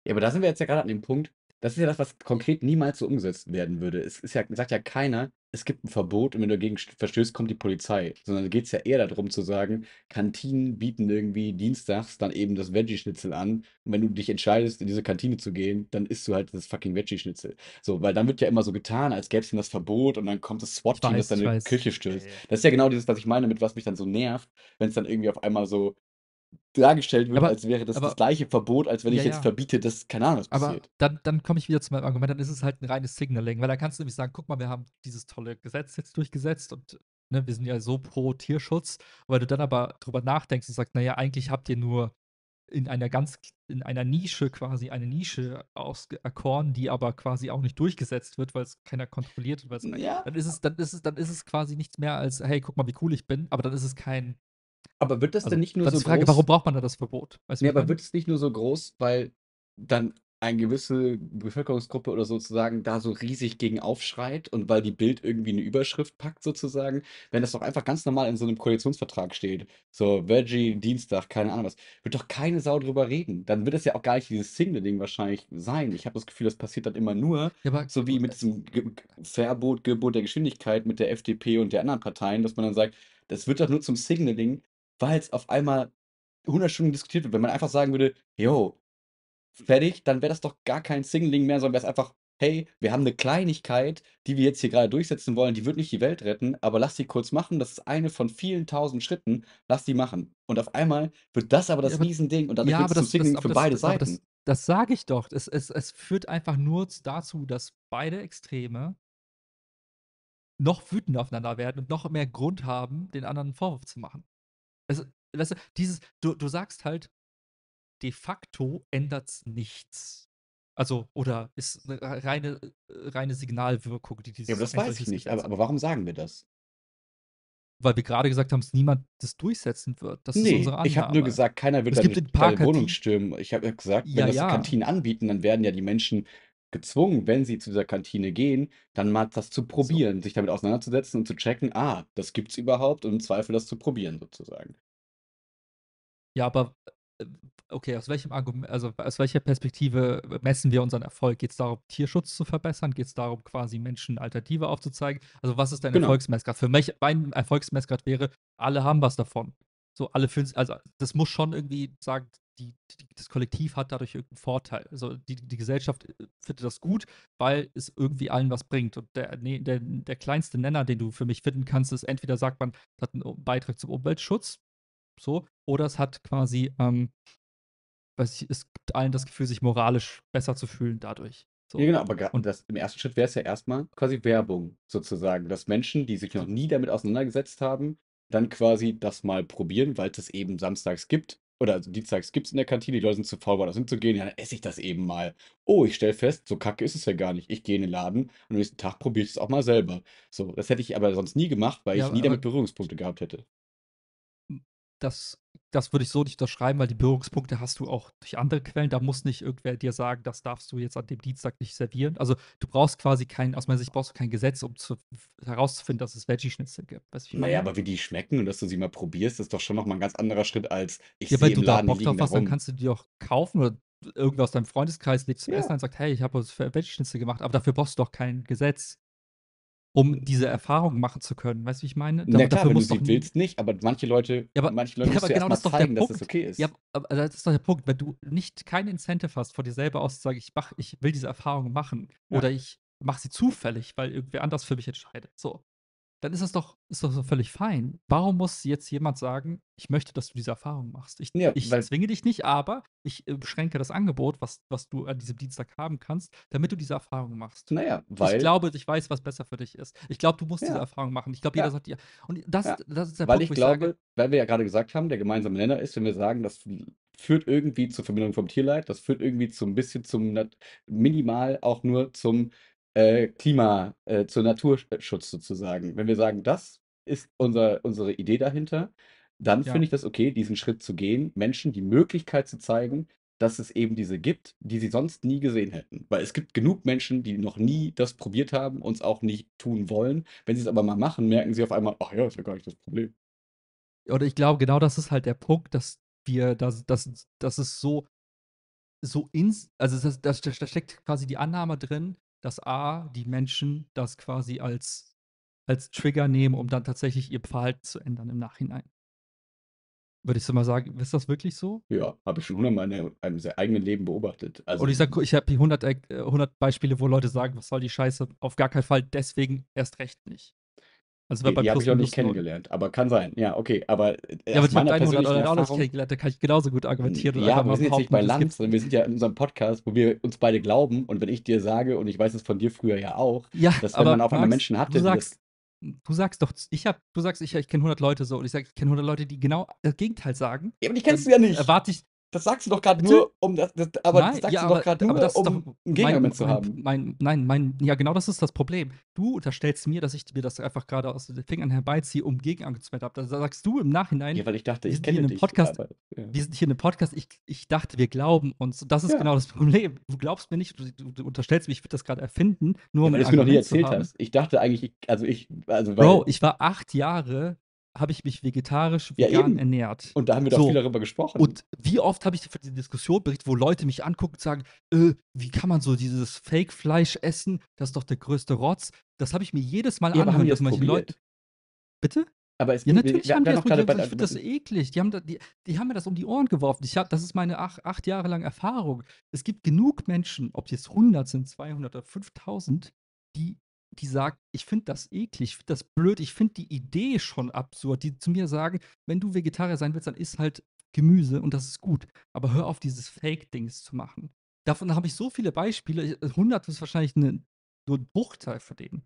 Ja, aber da sind wir jetzt ja gerade an dem Punkt, das ist ja das, was konkret niemals so umgesetzt werden würde. Es ist ja, sagt ja keiner, es gibt ein Verbot und wenn du dagegen verstößt, kommt die Polizei. Sondern da geht es ja eher darum zu sagen, Kantinen bieten irgendwie dienstags dann eben das Veggie-Schnitzel an. Und wenn du dich entscheidest, in diese Kantine zu gehen, dann isst du halt das fucking Veggie-Schnitzel. So, weil dann wird ja immer so getan, als gäbe es denn das Verbot und dann kommt das SWAT-Team, das deine Küche stößt. Das ist ja genau dieses, was ich meine, mit was mich dann so nervt, wenn es dann irgendwie auf einmal so dargestellt wird, aber, als wäre das aber, das gleiche Verbot, als wenn ja, ich jetzt ja. verbiete, dass, keine Ahnung, was passiert. Aber dann, dann komme ich wieder zu meinem Argument, dann ist es halt ein reines Signaling, weil dann kannst du nämlich sagen, guck mal, wir haben dieses tolle Gesetz jetzt durchgesetzt und ne, wir sind ja so pro Tierschutz, weil du dann aber drüber nachdenkst und sagst, naja, eigentlich habt ihr nur in einer ganz, in einer Nische quasi eine Nische auserkoren, die aber quasi auch nicht durchgesetzt wird, weil es keiner kontrolliert. ja. Dann ist es, dann ist es, dann ist es quasi nichts mehr als, hey, guck mal, wie cool ich bin, aber dann ist es kein aber wird das also, denn nicht nur so die Frage, groß? Warum braucht man da das Verbot? Weißt nee, aber wird es nicht nur so groß, weil dann eine gewisse Bevölkerungsgruppe oder sozusagen da so riesig gegen aufschreit und weil die Bild irgendwie eine Überschrift packt sozusagen, wenn das doch einfach ganz normal in so einem Koalitionsvertrag steht, so Veggie Dienstag, keine Ahnung was, wird doch keine Sau drüber reden. Dann wird das ja auch gar nicht dieses Single-Ding wahrscheinlich sein. Ich habe das Gefühl, das passiert dann immer nur, ja, so wie mit diesem Ge Verbot, Gebot der Geschwindigkeit mit der FDP und der anderen Parteien, dass man dann sagt, das wird doch nur zum Signaling, weil es auf einmal 100 Stunden diskutiert wird. Wenn man einfach sagen würde, yo, fertig, dann wäre das doch gar kein Singling mehr, sondern wäre es einfach, hey, wir haben eine Kleinigkeit, die wir jetzt hier gerade durchsetzen wollen, die wird nicht die Welt retten, aber lass die kurz machen, das ist eine von vielen tausend Schritten, lass die machen. Und auf einmal wird das aber das ja, Riesending und dann ja, wird es zum Singling das, für das, beide das, Seiten. Das, das sage ich doch. Es, es, es führt einfach nur dazu, dass beide Extreme noch wütend aufeinander werden und noch mehr Grund haben, den anderen einen Vorwurf zu machen. Also, weißt du, dieses, du, du sagst halt, de facto ändert es nichts. Also, oder ist eine reine, äh, reine Signalwirkung, die dieses. Ja, aber das weiß ich nicht. Aber, aber, warum sagen wir das? Weil wir gerade gesagt haben, dass niemand das durchsetzen wird. Das nee, Ich habe nur gesagt, keiner wird es deine, gibt deine Wohnung stürmen. Ich habe gesagt, wenn ja, das ja. Kantinen anbieten, dann werden ja die Menschen gezwungen, wenn sie zu dieser Kantine gehen, dann mal das zu So. probieren, sich damit auseinanderzusetzen und zu checken, ah, das gibt's überhaupt und im Zweifel das zu probieren sozusagen. Ja, aber äh, okay, aus welchem Argument, also aus welcher Perspektive messen wir unseren Erfolg? Geht es darum, Tierschutz zu verbessern? Geht es darum, quasi Menschen Alternative aufzuzeigen? Also, was ist dein Genau. Erfolgsmessgrad? Für mich, mein Erfolgsmessgrad wäre, alle haben was davon. So, alle fühlen sich, also das muss schon irgendwie sagen, die, die, das Kollektiv hat dadurch irgendeinen Vorteil. Also die, die Gesellschaft äh, findet das gut, weil es irgendwie allen was bringt. Und der, nee, der, der kleinste Nenner, den du für mich finden kannst, ist entweder sagt man, es hat einen Beitrag zum Umweltschutz, so, oder es hat quasi, ähm, weiß ich, es gibt allen das Gefühl, sich moralisch besser zu fühlen dadurch. So. Ja, genau, aber und das, im ersten Schritt wäre es ja erstmal quasi Werbung sozusagen, dass Menschen, die sich noch nie damit auseinandergesetzt haben, dann quasi das mal probieren, weil es das eben samstags gibt oder also dienstags gibt es in der Kantine, die Leute sind zu faul, woanders hinzugehen, ja, dann esse ich das eben mal. Oh, ich stelle fest, so kacke ist es ja gar nicht. Ich gehe in den Laden und am nächsten Tag probiere ich es auch mal selber. So, das hätte ich aber sonst nie gemacht, weil Ja, ich nie damit Berührungspunkte gehabt hätte das, das würde ich so nicht unterschreiben, weil die Berührungspunkte hast du auch durch andere Quellen. Da muss nicht irgendwer dir sagen, das darfst du jetzt an dem Dienstag nicht servieren. Also du brauchst quasi kein, aus meiner Sicht brauchst du kein Gesetz, um zu, herauszufinden, dass es Veggie-Schnitzel gibt. Weißt du, naja, aber wie die schmecken und dass du sie mal probierst, ist doch schon nochmal ein ganz anderer Schritt als ich ja, wenn du im Laden da Bock drauf hast, dann kannst du die auch kaufen oder irgendwer aus deinem Freundeskreis legt zum ja. Essen und sagt, hey, ich habe Veggie-Schnitzel gemacht, aber dafür brauchst du doch kein Gesetz um diese Erfahrung machen zu können. Weißt du, wie ich meine? Da, Na klar, wenn du sie willst, nicht, aber manche Leute, ja, aber, manche Leute ja, aber genau das zeigen, dass das okay ist. Ja, aber das ist doch der Punkt, wenn du nicht kein Incentive hast, vor dir selber auszusagen, ich, mach, ich will diese Erfahrung machen ja. oder ich mache sie zufällig, weil irgendwer anders für mich entscheidet. So dann ist das doch, ist doch völlig fein. Warum muss jetzt jemand sagen, ich möchte, dass du diese Erfahrung machst? Ich, ja, ich zwinge dich nicht, aber ich äh, beschränke das Angebot, was, was du an diesem Dienstag haben kannst, damit du diese Erfahrung machst. Naja, weil. Ich glaube, ich weiß, was besser für dich ist. Ich glaube, du musst ja. diese Erfahrung machen. Ich glaube, jeder ja. sagt dir. Und das, das ist der weil Punkt, ich glaube, sage, weil wir ja gerade gesagt haben, der gemeinsame Nenner ist, wenn wir sagen, das führt irgendwie zur Verbindung vom Tierleid, das führt irgendwie so ein bisschen zum minimal auch nur zum äh, Klima, äh, zu Naturschutz äh, sozusagen. Wenn wir sagen, das ist unser, unsere Idee dahinter, dann ja. finde ich das okay, diesen Schritt zu gehen, Menschen die Möglichkeit zu zeigen, dass es eben diese gibt, die sie sonst nie gesehen hätten. Weil es gibt genug Menschen, die noch nie das probiert haben und es auch nicht tun wollen. Wenn sie es aber mal machen, merken sie auf einmal, ach ja, ist ja gar nicht das Problem. Oder ich glaube, genau das ist halt der Punkt, dass wir, dass, dass, dass es so, so ins, also da steckt quasi die Annahme drin, dass A, die Menschen das quasi als, als Trigger nehmen, um dann tatsächlich ihr Verhalten zu ändern im Nachhinein. Würde ich so mal sagen, ist das wirklich so? Ja, habe ich schon hundertmal in meinem eigenen Leben beobachtet. Also, Oder ich sage, ich habe 100, 100 Beispiele, wo Leute sagen, was soll die Scheiße, auf gar keinen Fall, deswegen erst recht nicht. Also war die, bei die habe ich auch nicht kennengelernt, aber kann sein. Ja, okay, aber äh, ja, aber ich habe deinen Monat auch nicht kennengelernt, da kann ich genauso gut argumentieren. Und ja, wir sind jetzt nicht bei Lanz, sondern wir sind ja in unserem Podcast, wo wir uns beide glauben und wenn ich dir sage, und ich weiß es von dir früher ja auch, ja, dass wenn man auf einmal Menschen hatte, du sagst, du sagst doch, ich hab, du sagst, ich, ich kenne 100 Leute so und ich sage, ich kenne 100 Leute, die genau das Gegenteil sagen. Ja, aber die kennst du ja nicht. Erwarte ich, das sagst du doch gerade nur, um das, das aber nein, das sagst ja, du doch gerade nur, das um doch einen Gegenargument zu haben. Mein, mein, nein, mein, ja, genau das ist das Problem. Du unterstellst mir, dass ich mir das einfach gerade aus den Fingern herbeiziehe, um Gegenargument habe. Da sagst du im Nachhinein. Ja, weil ich dachte, ich kenne dich. Podcast, aber, ja. Wir sind hier in einem Podcast, ich, ich dachte, wir glauben uns. Das ist ja. genau das Problem. Du glaubst mir nicht, du, du unterstellst mir, ich würde das gerade erfinden, nur ja, um. Weil du es mir noch nie erzählt hast. Ich dachte eigentlich, also ich. Also Bro, ich war acht Jahre habe ich mich vegetarisch vegan ja, ernährt. Und da haben wir doch so. viel darüber gesprochen. Und wie oft habe ich die Diskussion berichtet, wo Leute mich angucken und sagen, äh, wie kann man so dieses Fake-Fleisch essen? Das ist doch der größte Rotz. Das habe ich mir jedes Mal ja, angehört, dass manche Leute. Bitte? Aber es ja, natürlich wir, haben wir die das bei, Ich finde das eklig. Die haben, da, die, die haben mir das um die Ohren geworfen. Ich hab, das ist meine acht, acht Jahre lang Erfahrung. Es gibt genug Menschen, ob die jetzt 100 sind, 200 oder 5000, die die sagt, ich finde das eklig, ich finde das blöd, ich finde die Idee schon absurd, die zu mir sagen, wenn du Vegetarier sein willst, dann isst halt Gemüse und das ist gut. Aber hör auf, dieses Fake-Dings zu machen. Davon habe ich so viele Beispiele, 100 ist wahrscheinlich eine, nur ein Bruchteil von denen.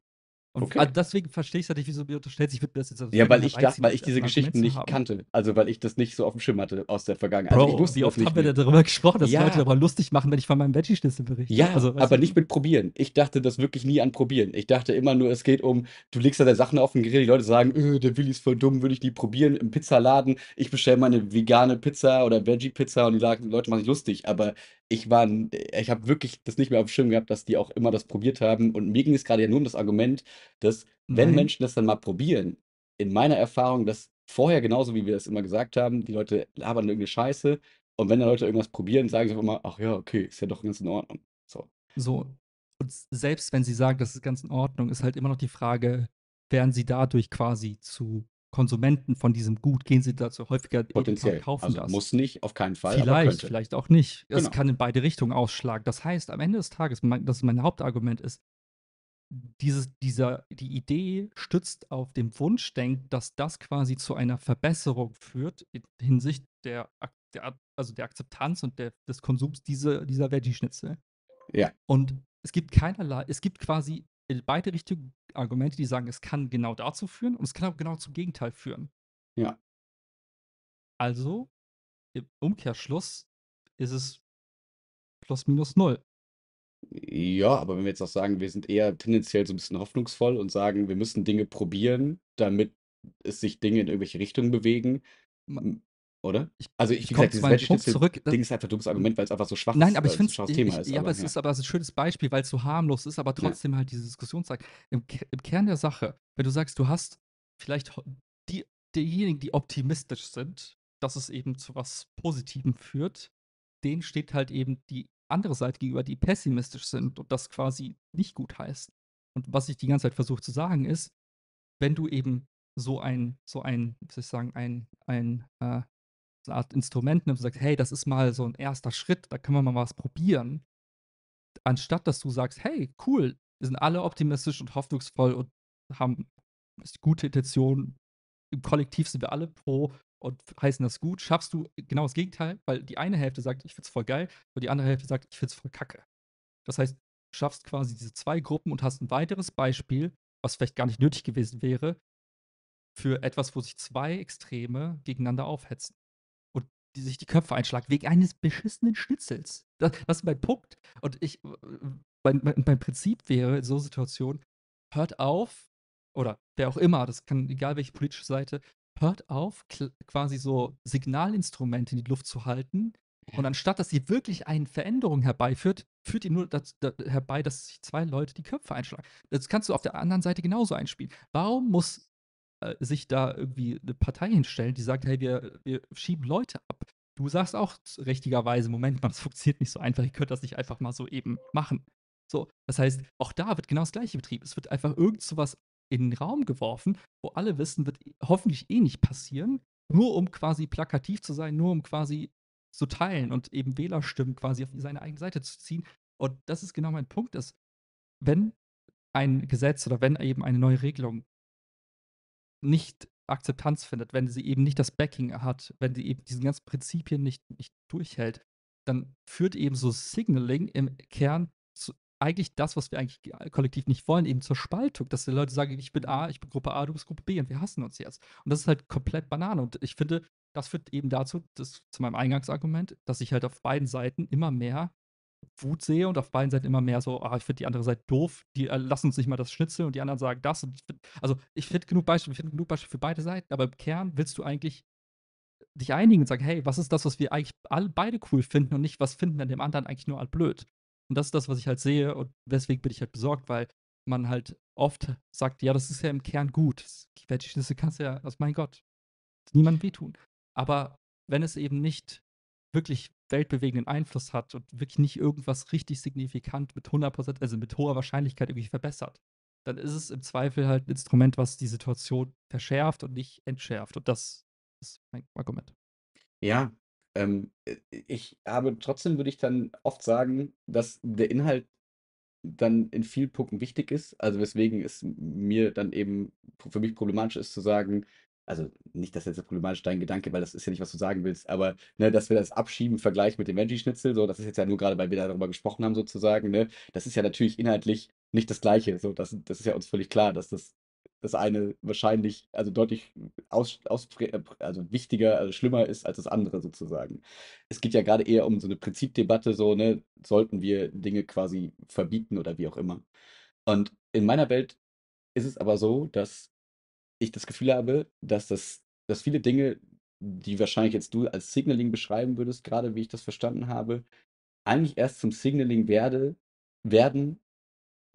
Und okay. also deswegen verstehe ich es halt nicht, wieso mir unterstellt, ich würde das jetzt. Also ja, weil ich dachte, weil ich diese Geschichten nicht haben. kannte. Also, weil ich das nicht so auf dem Schirm hatte aus der Vergangenheit. Bro, also, ich wusste wie oft haben wir da darüber gesprochen, dass ja. Leute aber lustig machen, wenn ich von meinem Veggie-Schnitzel berichte. Ja, also, aber du? nicht mit Probieren. Ich dachte das wirklich nie an Probieren. Ich dachte immer nur, es geht um, du legst da der Sachen auf den Grill, die Leute sagen, öh, der Willi ist voll dumm, würde ich die probieren im Pizzaladen. Ich bestelle meine vegane Pizza oder Veggie-Pizza und die Leute machen sich lustig. Aber ich war, ich habe wirklich das nicht mehr auf dem Schirm gehabt, dass die auch immer das probiert haben. Und mir ging es gerade ja nur um das Argument, dass, wenn Nein. Menschen das dann mal probieren, in meiner Erfahrung, dass vorher genauso, wie wir das immer gesagt haben, die Leute labern irgendeine Scheiße. Und wenn dann Leute irgendwas probieren, sagen sie immer, ach ja, okay, ist ja doch ganz in Ordnung. So. So. Und selbst wenn sie sagen, das ist ganz in Ordnung, ist halt immer noch die Frage, werden sie dadurch quasi zu Konsumenten von diesem Gut, gehen sie dazu häufiger Potenziell. kaufen also das. Muss nicht, auf keinen Fall. Vielleicht, vielleicht auch nicht. Das genau. kann in beide Richtungen ausschlagen. Das heißt, am Ende des Tages, das ist mein Hauptargument, ist, dieses, dieser, die Idee stützt auf dem Wunschdenken, dass das quasi zu einer Verbesserung führt in Hinsicht der, der also der Akzeptanz und der, des Konsums dieser, dieser Veggie-Schnitzel. Ja. Und es gibt keinerlei, es gibt quasi beide Richtungen Argumente, die sagen, es kann genau dazu führen und es kann auch genau zum Gegenteil führen. Ja. Also, im Umkehrschluss ist es plus minus null. Ja, aber wenn wir jetzt auch sagen, wir sind eher tendenziell so ein bisschen hoffnungsvoll und sagen, wir müssen Dinge probieren, damit es sich Dinge in irgendwelche Richtungen bewegen. Man, oder? Also ich, ich komme zu meinem Punkt zurück. Ding ist einfach ein dummes Argument, weil es einfach so schwach ist. Nein, aber ich finde es Thema ist. Ja, aber, es ja. ist aber ein schönes Beispiel, weil es so harmlos ist, aber trotzdem ja. halt diese Diskussion zeigt. Im, Im, Kern der Sache, wenn du sagst, du hast vielleicht die, diejenigen, die optimistisch sind, dass es eben zu was Positivem führt, denen steht halt eben die andere Seite gegenüber, die pessimistisch sind und das quasi nicht gut heißt. Und was ich die ganze Zeit versuche zu sagen ist, wenn du eben so ein, so ein, wie soll ich sagen, ein, ein äh, eine Art Instrument nimmst ne, und sagst, hey, das ist mal so ein erster Schritt, da können wir mal was probieren. Anstatt dass du sagst, hey, cool, wir sind alle optimistisch und hoffnungsvoll und haben gute Intentionen, im Kollektiv sind wir alle pro und heißen das gut, schaffst du genau das Gegenteil, weil die eine Hälfte sagt, ich find's voll geil und die andere Hälfte sagt, ich find's voll kacke. Das heißt, du schaffst quasi diese zwei Gruppen und hast ein weiteres Beispiel, was vielleicht gar nicht nötig gewesen wäre, für etwas, wo sich zwei Extreme gegeneinander aufhetzen die sich die Köpfe einschlagen, wegen eines beschissenen Schnitzels. Das, das ist mein Punkt. Und ich, mein, mein, mein Prinzip wäre in so Situationen, hört auf, oder wer auch immer, das kann egal welche politische Seite, hört auf, quasi so Signalinstrumente in die Luft zu halten. Und anstatt, dass ihr wirklich eine Veränderung herbeiführt, führt ihr nur das, das, herbei, dass sich zwei Leute die Köpfe einschlagen. Das kannst du auf der anderen Seite genauso einspielen. Warum muss äh, sich da irgendwie eine Partei hinstellen, die sagt, hey, wir, wir schieben Leute ab. Du sagst auch richtigerweise, Moment mal, das funktioniert nicht so einfach, ihr könnt das nicht einfach mal so eben machen. So, das heißt, auch da wird genau das gleiche betrieben. Es wird einfach irgend sowas in den Raum geworfen, wo alle wissen, wird hoffentlich eh nicht passieren, nur um quasi plakativ zu sein, nur um quasi zu teilen und eben Wählerstimmen quasi auf seine eigene Seite zu ziehen. Und das ist genau mein Punkt, dass wenn ein Gesetz oder wenn eben eine neue Regelung nicht Akzeptanz findet, wenn sie eben nicht das Backing hat, wenn sie eben diesen ganzen Prinzipien nicht, nicht durchhält, dann führt eben so Signaling im Kern zu eigentlich das, was wir eigentlich kollektiv nicht wollen, eben zur Spaltung, dass die Leute sagen, ich bin A, ich bin Gruppe A, du bist Gruppe B und wir hassen uns jetzt. Und das ist halt komplett Banane. Und ich finde, das führt eben dazu, dass, zu meinem Eingangsargument, dass sich halt auf beiden Seiten immer mehr Wut sehe und auf beiden Seiten immer mehr so, ah, ich finde die andere Seite doof, die äh, lassen uns nicht mal das Schnitzel und die anderen sagen das. Ich find, also ich finde genug Beispiele, find genug Beispiele für beide Seiten, aber im Kern willst du eigentlich dich einigen und sagen, hey, was ist das, was wir eigentlich alle, beide cool finden und nicht, was finden an dem anderen eigentlich nur all blöd. Und das ist das, was ich halt sehe und deswegen bin ich halt besorgt, weil man halt oft sagt, ja, das ist ja im Kern gut. Welche schnitzel kannst du ja, also mein Gott, niemandem wehtun. Aber wenn es eben nicht wirklich weltbewegenden Einfluss hat und wirklich nicht irgendwas richtig signifikant mit 100%, also mit hoher Wahrscheinlichkeit irgendwie verbessert, dann ist es im Zweifel halt ein Instrument, was die Situation verschärft und nicht entschärft. Und das ist mein Argument. Ja, ähm, äh, ich habe trotzdem würde ich dann oft sagen, dass der Inhalt dann in vielen Punkten wichtig ist. Also weswegen es mir dann eben für mich problematisch ist zu sagen, also nicht, dass jetzt so problematisch dein Gedanke, weil das ist ja nicht, was du sagen willst, aber ne, dass wir das abschieben im Vergleich mit dem Veggie-Schnitzel, so, das ist jetzt ja nur gerade, weil wir darüber gesprochen haben, sozusagen, ne, das ist ja natürlich inhaltlich nicht das Gleiche. So, das, das ist ja uns völlig klar, dass das, das eine wahrscheinlich, also deutlich aus, aus, äh, also wichtiger, also schlimmer ist als das andere sozusagen. Es geht ja gerade eher um so eine Prinzipdebatte, so, ne, sollten wir Dinge quasi verbieten oder wie auch immer. Und in meiner Welt ist es aber so, dass ich das Gefühl habe, dass das, dass viele Dinge, die wahrscheinlich jetzt du als Signaling beschreiben würdest, gerade wie ich das verstanden habe, eigentlich erst zum Signaling werde, werden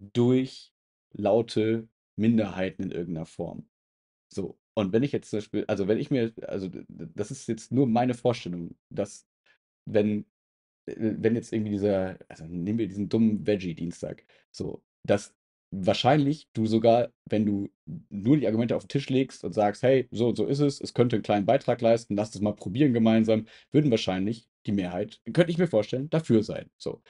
durch laute Minderheiten in irgendeiner Form. So. Und wenn ich jetzt zum Beispiel, also wenn ich mir, also das ist jetzt nur meine Vorstellung, dass wenn, äh, wenn jetzt irgendwie dieser, also nehmen wir diesen dummen Veggie-Dienstag, so, dass wahrscheinlich du sogar, wenn du nur die Argumente auf den Tisch legst und sagst, hey, so und so ist es, es könnte einen kleinen Beitrag leisten, lass es mal probieren gemeinsam, würden wahrscheinlich die Mehrheit, könnte ich mir vorstellen, dafür sein. So.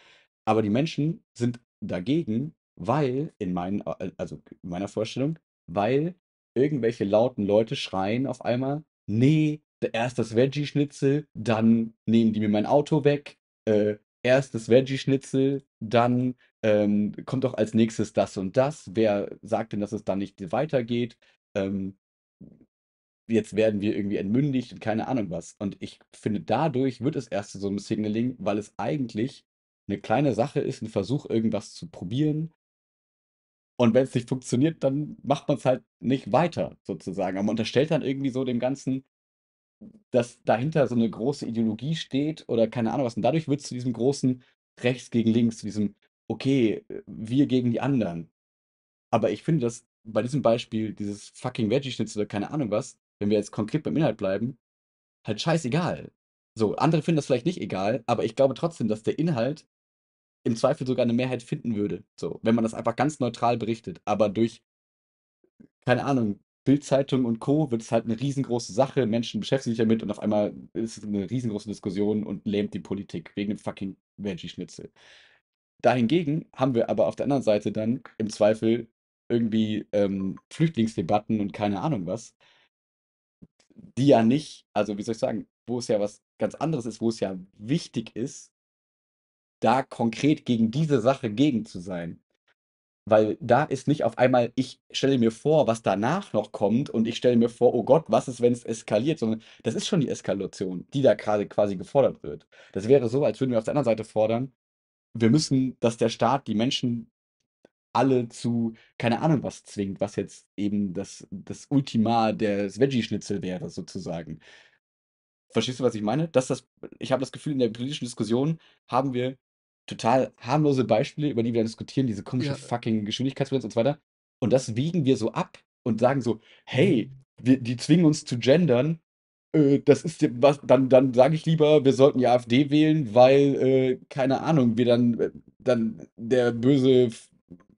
Aber die Menschen sind dagegen, weil in meinen, äh, also in meiner Vorstellung, weil irgendwelche lauten Leute schreien auf einmal, nee, erst das Veggie-Schnitzel, dann nehmen die mir mein Auto weg, äh, erst das Veggie-Schnitzel, dann ähm, kommt doch als nächstes das und das, wer sagt denn, dass es dann nicht weitergeht, ähm, jetzt werden wir irgendwie entmündigt und keine Ahnung was. Und ich finde, dadurch wird es erst so ein Signaling, weil es eigentlich eine kleine Sache ist, ein Versuch, irgendwas zu probieren. Und wenn es nicht funktioniert, dann macht man es halt nicht weiter, sozusagen. Aber man unterstellt dann irgendwie so dem Ganzen, dass dahinter so eine große Ideologie steht oder keine Ahnung was. Und dadurch wird es zu diesem großen Rechts gegen Links, zu diesem okay, äh, wir gegen die anderen. Aber ich finde, dass bei diesem Beispiel, dieses fucking Veggie-Schnitzel oder keine Ahnung was, wenn wir jetzt konkret beim Inhalt bleiben, halt scheißegal. So, andere finden das vielleicht nicht egal, aber ich glaube trotzdem, dass der Inhalt im Zweifel sogar eine Mehrheit finden würde. So, wenn man das einfach ganz neutral berichtet. Aber durch, keine Ahnung, Bildzeitung und Co. wird es halt eine riesengroße Sache. Menschen beschäftigen sich damit und auf einmal ist es eine riesengroße Diskussion und lähmt die Politik wegen dem fucking Veggie-Schnitzel. Dahingegen haben wir aber auf der anderen Seite dann im Zweifel irgendwie ähm, Flüchtlingsdebatten und keine Ahnung was, die ja nicht, also wie soll ich sagen, wo es ja was ganz anderes ist, wo es ja wichtig ist, da konkret gegen diese Sache gegen zu sein. Weil da ist nicht auf einmal, ich stelle mir vor, was danach noch kommt und ich stelle mir vor, oh Gott, was ist, wenn es eskaliert, sondern das ist schon die Eskalation, die da gerade quasi gefordert wird. Das wäre so, als würden wir auf der anderen Seite fordern, wir müssen, dass der Staat die Menschen alle zu, keine Ahnung was zwingt, was jetzt eben das, das Ultima des Veggie-Schnitzel wäre, sozusagen. Verstehst du, was ich meine? Dass das, ich habe das Gefühl, in der politischen Diskussion haben wir total harmlose Beispiele, über die wir dann diskutieren, diese komische Ja, fucking Geschwindigkeitsgrenze und so weiter. Und das wiegen wir so ab und sagen so, hey, mhm. wir, die zwingen uns zu gendern, äh, das ist was, dann, dann sage ich lieber, wir sollten die AfD wählen, weil, äh, keine Ahnung, wir dann, äh, dann der böse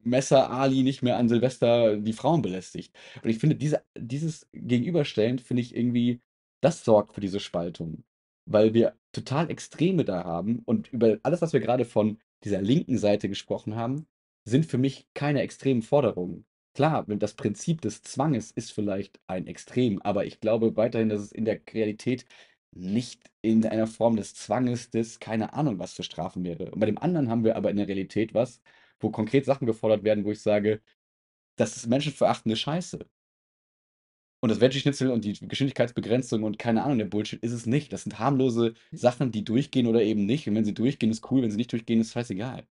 Messer Ali nicht mehr an Silvester die Frauen belästigt. Und ich finde, diese, dieses Gegenüberstellen finde ich irgendwie, das sorgt für diese Spaltung. Weil wir total Extreme da haben und über alles, was wir gerade von dieser linken Seite gesprochen haben, sind für mich keine extremen Forderungen. Klar, wenn das Prinzip des Zwanges ist vielleicht ein Extrem, aber ich glaube weiterhin, dass es in der Realität nicht in einer Form des Zwanges, des keine Ahnung was zu strafen wäre. Und bei dem anderen haben wir aber in der Realität was, wo konkret Sachen gefordert werden, wo ich sage, das ist menschenverachtende Scheiße. Und das Veggie-Schnitzel und die Geschwindigkeitsbegrenzung und keine Ahnung, der Bullshit ist es nicht. Das sind harmlose Sachen, die durchgehen oder eben nicht. Und wenn sie durchgehen, ist cool. Wenn sie nicht durchgehen, ist scheißegal.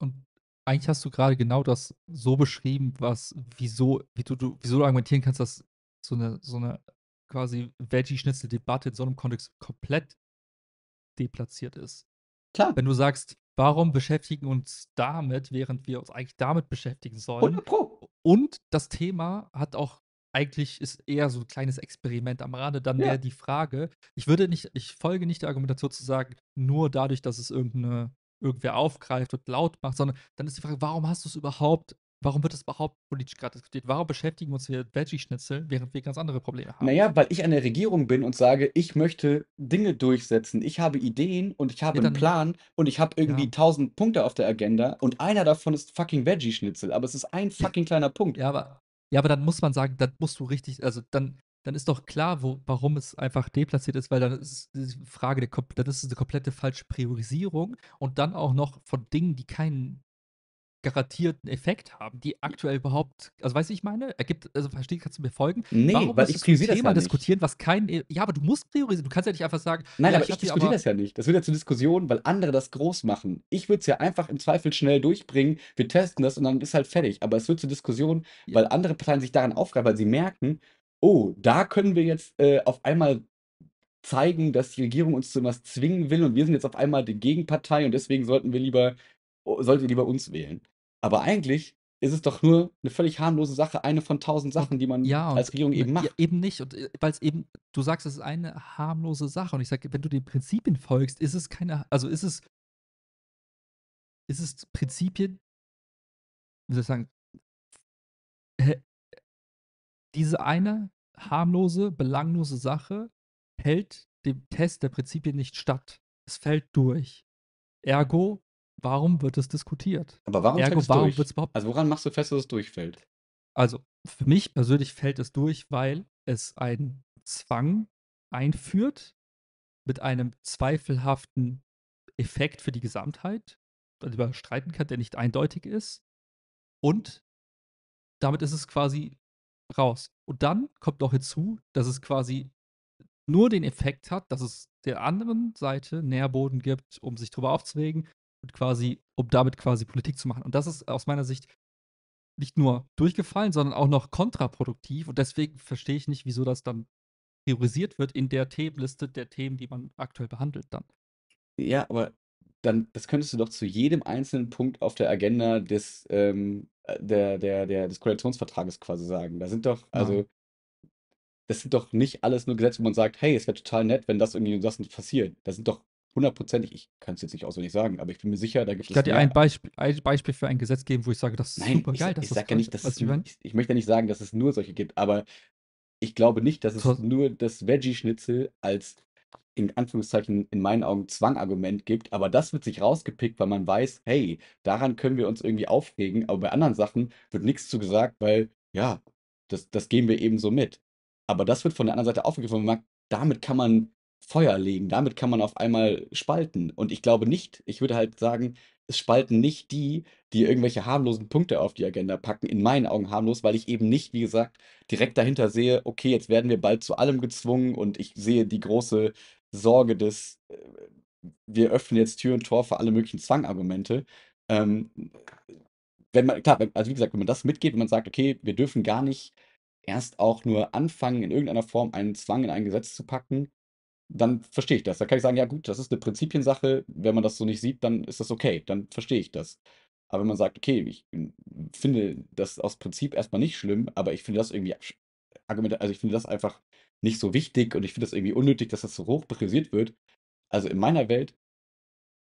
Und eigentlich hast du gerade genau das so beschrieben, was, wieso, wie du, du, wieso du argumentieren kannst, dass so eine, so eine quasi Veggie-Schnitzel-Debatte in so einem Kontext komplett deplatziert ist. Klar. Wenn du sagst, warum beschäftigen uns damit, während wir uns eigentlich damit beschäftigen sollen. Und, Pro. und das Thema hat auch eigentlich ist eher so ein kleines Experiment am Rande, dann ja. wäre die Frage, ich würde nicht, ich folge nicht der Argumentation zu sagen, nur dadurch, dass es irgendeine irgendwer aufgreift und laut macht, sondern dann ist die Frage, warum hast du es überhaupt warum wird es überhaupt politisch gerade diskutiert? Warum beschäftigen wir uns hier mit Veggie-Schnitzel, während wir ganz andere Probleme haben? Naja, weil ich an der Regierung bin und sage, ich möchte Dinge durchsetzen. Ich habe Ideen und ich habe ja, einen Plan und ich habe irgendwie tausend ja. Punkte auf der Agenda und einer davon ist fucking Veggie-Schnitzel, aber es ist ein fucking kleiner Punkt. Ja, aber. Ja, aber dann muss man sagen, dann musst du richtig, also dann dann ist doch klar, wo, warum es einfach deplatziert ist, weil dann ist die Frage, der, dann ist es eine komplette falsche Priorisierung und dann auch noch von Dingen, die keinen garantierten Effekt haben, die aktuell überhaupt, also weißt du, ich meine, ergibt, also verstehe, kannst du mir folgen? Nee, Warum weil ich priorisiere das Thema ja nicht. was kein, e, ja, aber du musst priorisieren, du kannst ja nicht einfach sagen, nein, ja, aber ich, ich diskutiere aber, das ja nicht. Das wird ja zur Diskussion, weil andere das groß machen. Ich würde es ja einfach im Zweifel schnell durchbringen, wir testen das und dann ist halt fertig. Aber es wird zur Diskussion, ja. weil andere Parteien sich daran aufgreifen, weil sie merken, oh, da können wir jetzt äh, auf einmal zeigen, dass die Regierung uns zu was zwingen will und wir sind jetzt auf einmal die Gegenpartei und deswegen sollten wir lieber, oh, solltet ihr lieber uns wählen. Aber eigentlich ist es doch nur eine völlig harmlose Sache, eine von tausend Sachen, die man ja, als Regierung eben macht. Ja, eben nicht. Und äh, weil es eben, du sagst, es ist eine harmlose Sache. Und ich sage, wenn du den Prinzipien folgst, ist es keine, also ist es, ist es Prinzipien, wie soll ich sagen, diese eine harmlose, belanglose Sache hält dem Test der Prinzipien nicht statt. Es fällt durch. Ergo, warum wird es diskutiert? Aber warum Ergo, fällt es warum durch? überhaupt also woran machst du fest, dass es durchfällt? Also für mich persönlich fällt es durch, weil es einen Zwang einführt mit einem zweifelhaften Effekt für die Gesamtheit, darüber streiten kann, der nicht eindeutig ist. Und damit ist es quasi raus. Und dann kommt noch hinzu, dass es quasi nur den Effekt hat, dass es der anderen Seite Nährboden gibt, um sich drüber aufzuregen und quasi, um damit quasi Politik zu machen. Und das ist aus meiner Sicht nicht nur durchgefallen, sondern auch noch kontraproduktiv. Und deswegen verstehe ich nicht, wieso das dann priorisiert wird in der Themenliste der Themen, die man aktuell behandelt dann. Ja, aber dann das könntest du doch zu jedem einzelnen Punkt auf der Agenda des, ähm, äh, der, der, der, des Koalitionsvertrages quasi sagen. Da sind doch, also, ja. das sind doch nicht alles nur Gesetze, wo man sagt, hey, es wäre total nett, wenn das irgendwie und das nicht passiert. Da sind doch hundertprozentig, ich kann es jetzt nicht auswendig sagen, aber ich bin mir sicher, da gibt ich es. Ich kann dir ein, Beisp ein, Beispiel für ein Gesetz geben, wo ich sage, das ist Nein, super geil. dass ich, das sag ja nicht, dass es, ich, ich, ich möchte ja nicht sagen, dass es nur solche gibt, aber ich glaube nicht, dass es nur das Veggie-Schnitzel als in Anführungszeichen in meinen Augen Zwangargument gibt, aber das wird sich rausgepickt, weil man weiß, hey, daran können wir uns irgendwie aufregen, aber bei anderen Sachen wird nichts zu gesagt, weil ja, das, das gehen wir eben so mit. Aber das wird von der anderen Seite aufgegriffen und man merkt, damit kann man Feuer legen, damit kann man auf einmal spalten. Und ich glaube nicht, ich würde halt sagen, es spalten nicht die, die irgendwelche harmlosen Punkte auf die Agenda packen, in meinen Augen harmlos, weil ich eben nicht, wie gesagt, direkt dahinter sehe, okay, jetzt werden wir bald zu allem gezwungen und ich sehe die große Sorge des, äh, wir öffnen jetzt Tür und Tor für alle möglichen Zwangargumente. Ähm, wenn man, klar, also wie gesagt, wenn man das mitgeht, wenn man sagt, okay, wir dürfen gar nicht erst auch nur anfangen, in irgendeiner Form einen Zwang in ein Gesetz zu packen, dann verstehe ich das. Da kann ich sagen, ja gut, das ist eine Prinzipiensache. Wenn man das so nicht sieht, dann ist das okay. Dann verstehe ich das. Aber wenn man sagt, okay, ich finde das aus Prinzip erstmal nicht schlimm, aber ich finde das irgendwie Argument, also ich finde das einfach nicht so wichtig und ich finde das irgendwie unnötig, dass das so hoch priorisiert wird. Also in meiner Welt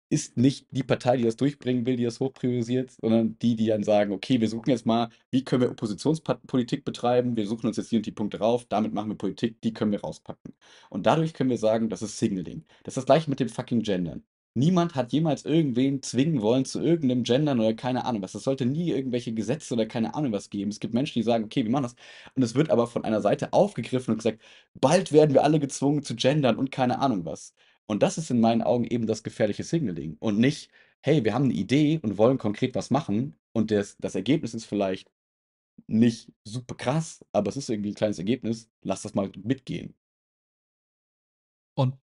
ist nicht die Partei, die das durchbringen will, die das hochpriorisiert, sondern die, die dann sagen, okay, wir suchen jetzt mal, wie können wir Oppositionspolitik betreiben, wir suchen uns jetzt hier und die Punkte rauf, damit machen wir Politik, die können wir rauspacken. Und dadurch können wir sagen, das ist Signaling. Das ist das gleiche mit dem fucking Gendern. Niemand hat jemals irgendwen zwingen wollen zu irgendeinem Gendern oder keine Ahnung was. Es sollte nie irgendwelche Gesetze oder keine Ahnung was geben. Es gibt Menschen, die sagen, okay, wir machen das. Und es wird aber von einer Seite aufgegriffen und gesagt, bald werden wir alle gezwungen zu gendern und keine Ahnung was. Und das ist in meinen Augen eben das gefährliche Signaling und nicht, hey, wir haben eine Idee und wollen konkret was machen und das, das Ergebnis ist vielleicht nicht super krass, aber es ist irgendwie ein kleines Ergebnis, lass das mal mitgehen. Und,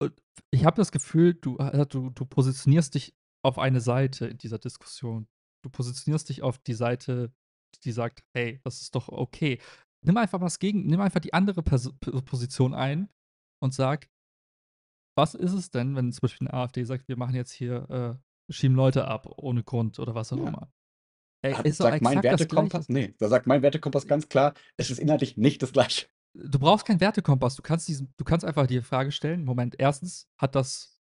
und ich habe das Gefühl, du, äh, du, du positionierst dich auf eine Seite in dieser Diskussion. Du positionierst dich auf die Seite, die sagt, hey, das ist doch okay. Nimm einfach was gegen, nimm einfach die andere Pers Position ein und sag, was ist es denn, wenn zum Beispiel eine AfD sagt, wir machen jetzt hier, äh, schieben Leute ab ohne Grund oder was auch ja. immer? Ey, Hat, sagt mein Wertekompass, nee, da sagt mein Wertekompass ganz klar, es ist inhaltlich nicht das gleiche. Du brauchst keinen Wertekompass, du kannst diesen, du kannst einfach die Frage stellen, Moment, erstens hat das,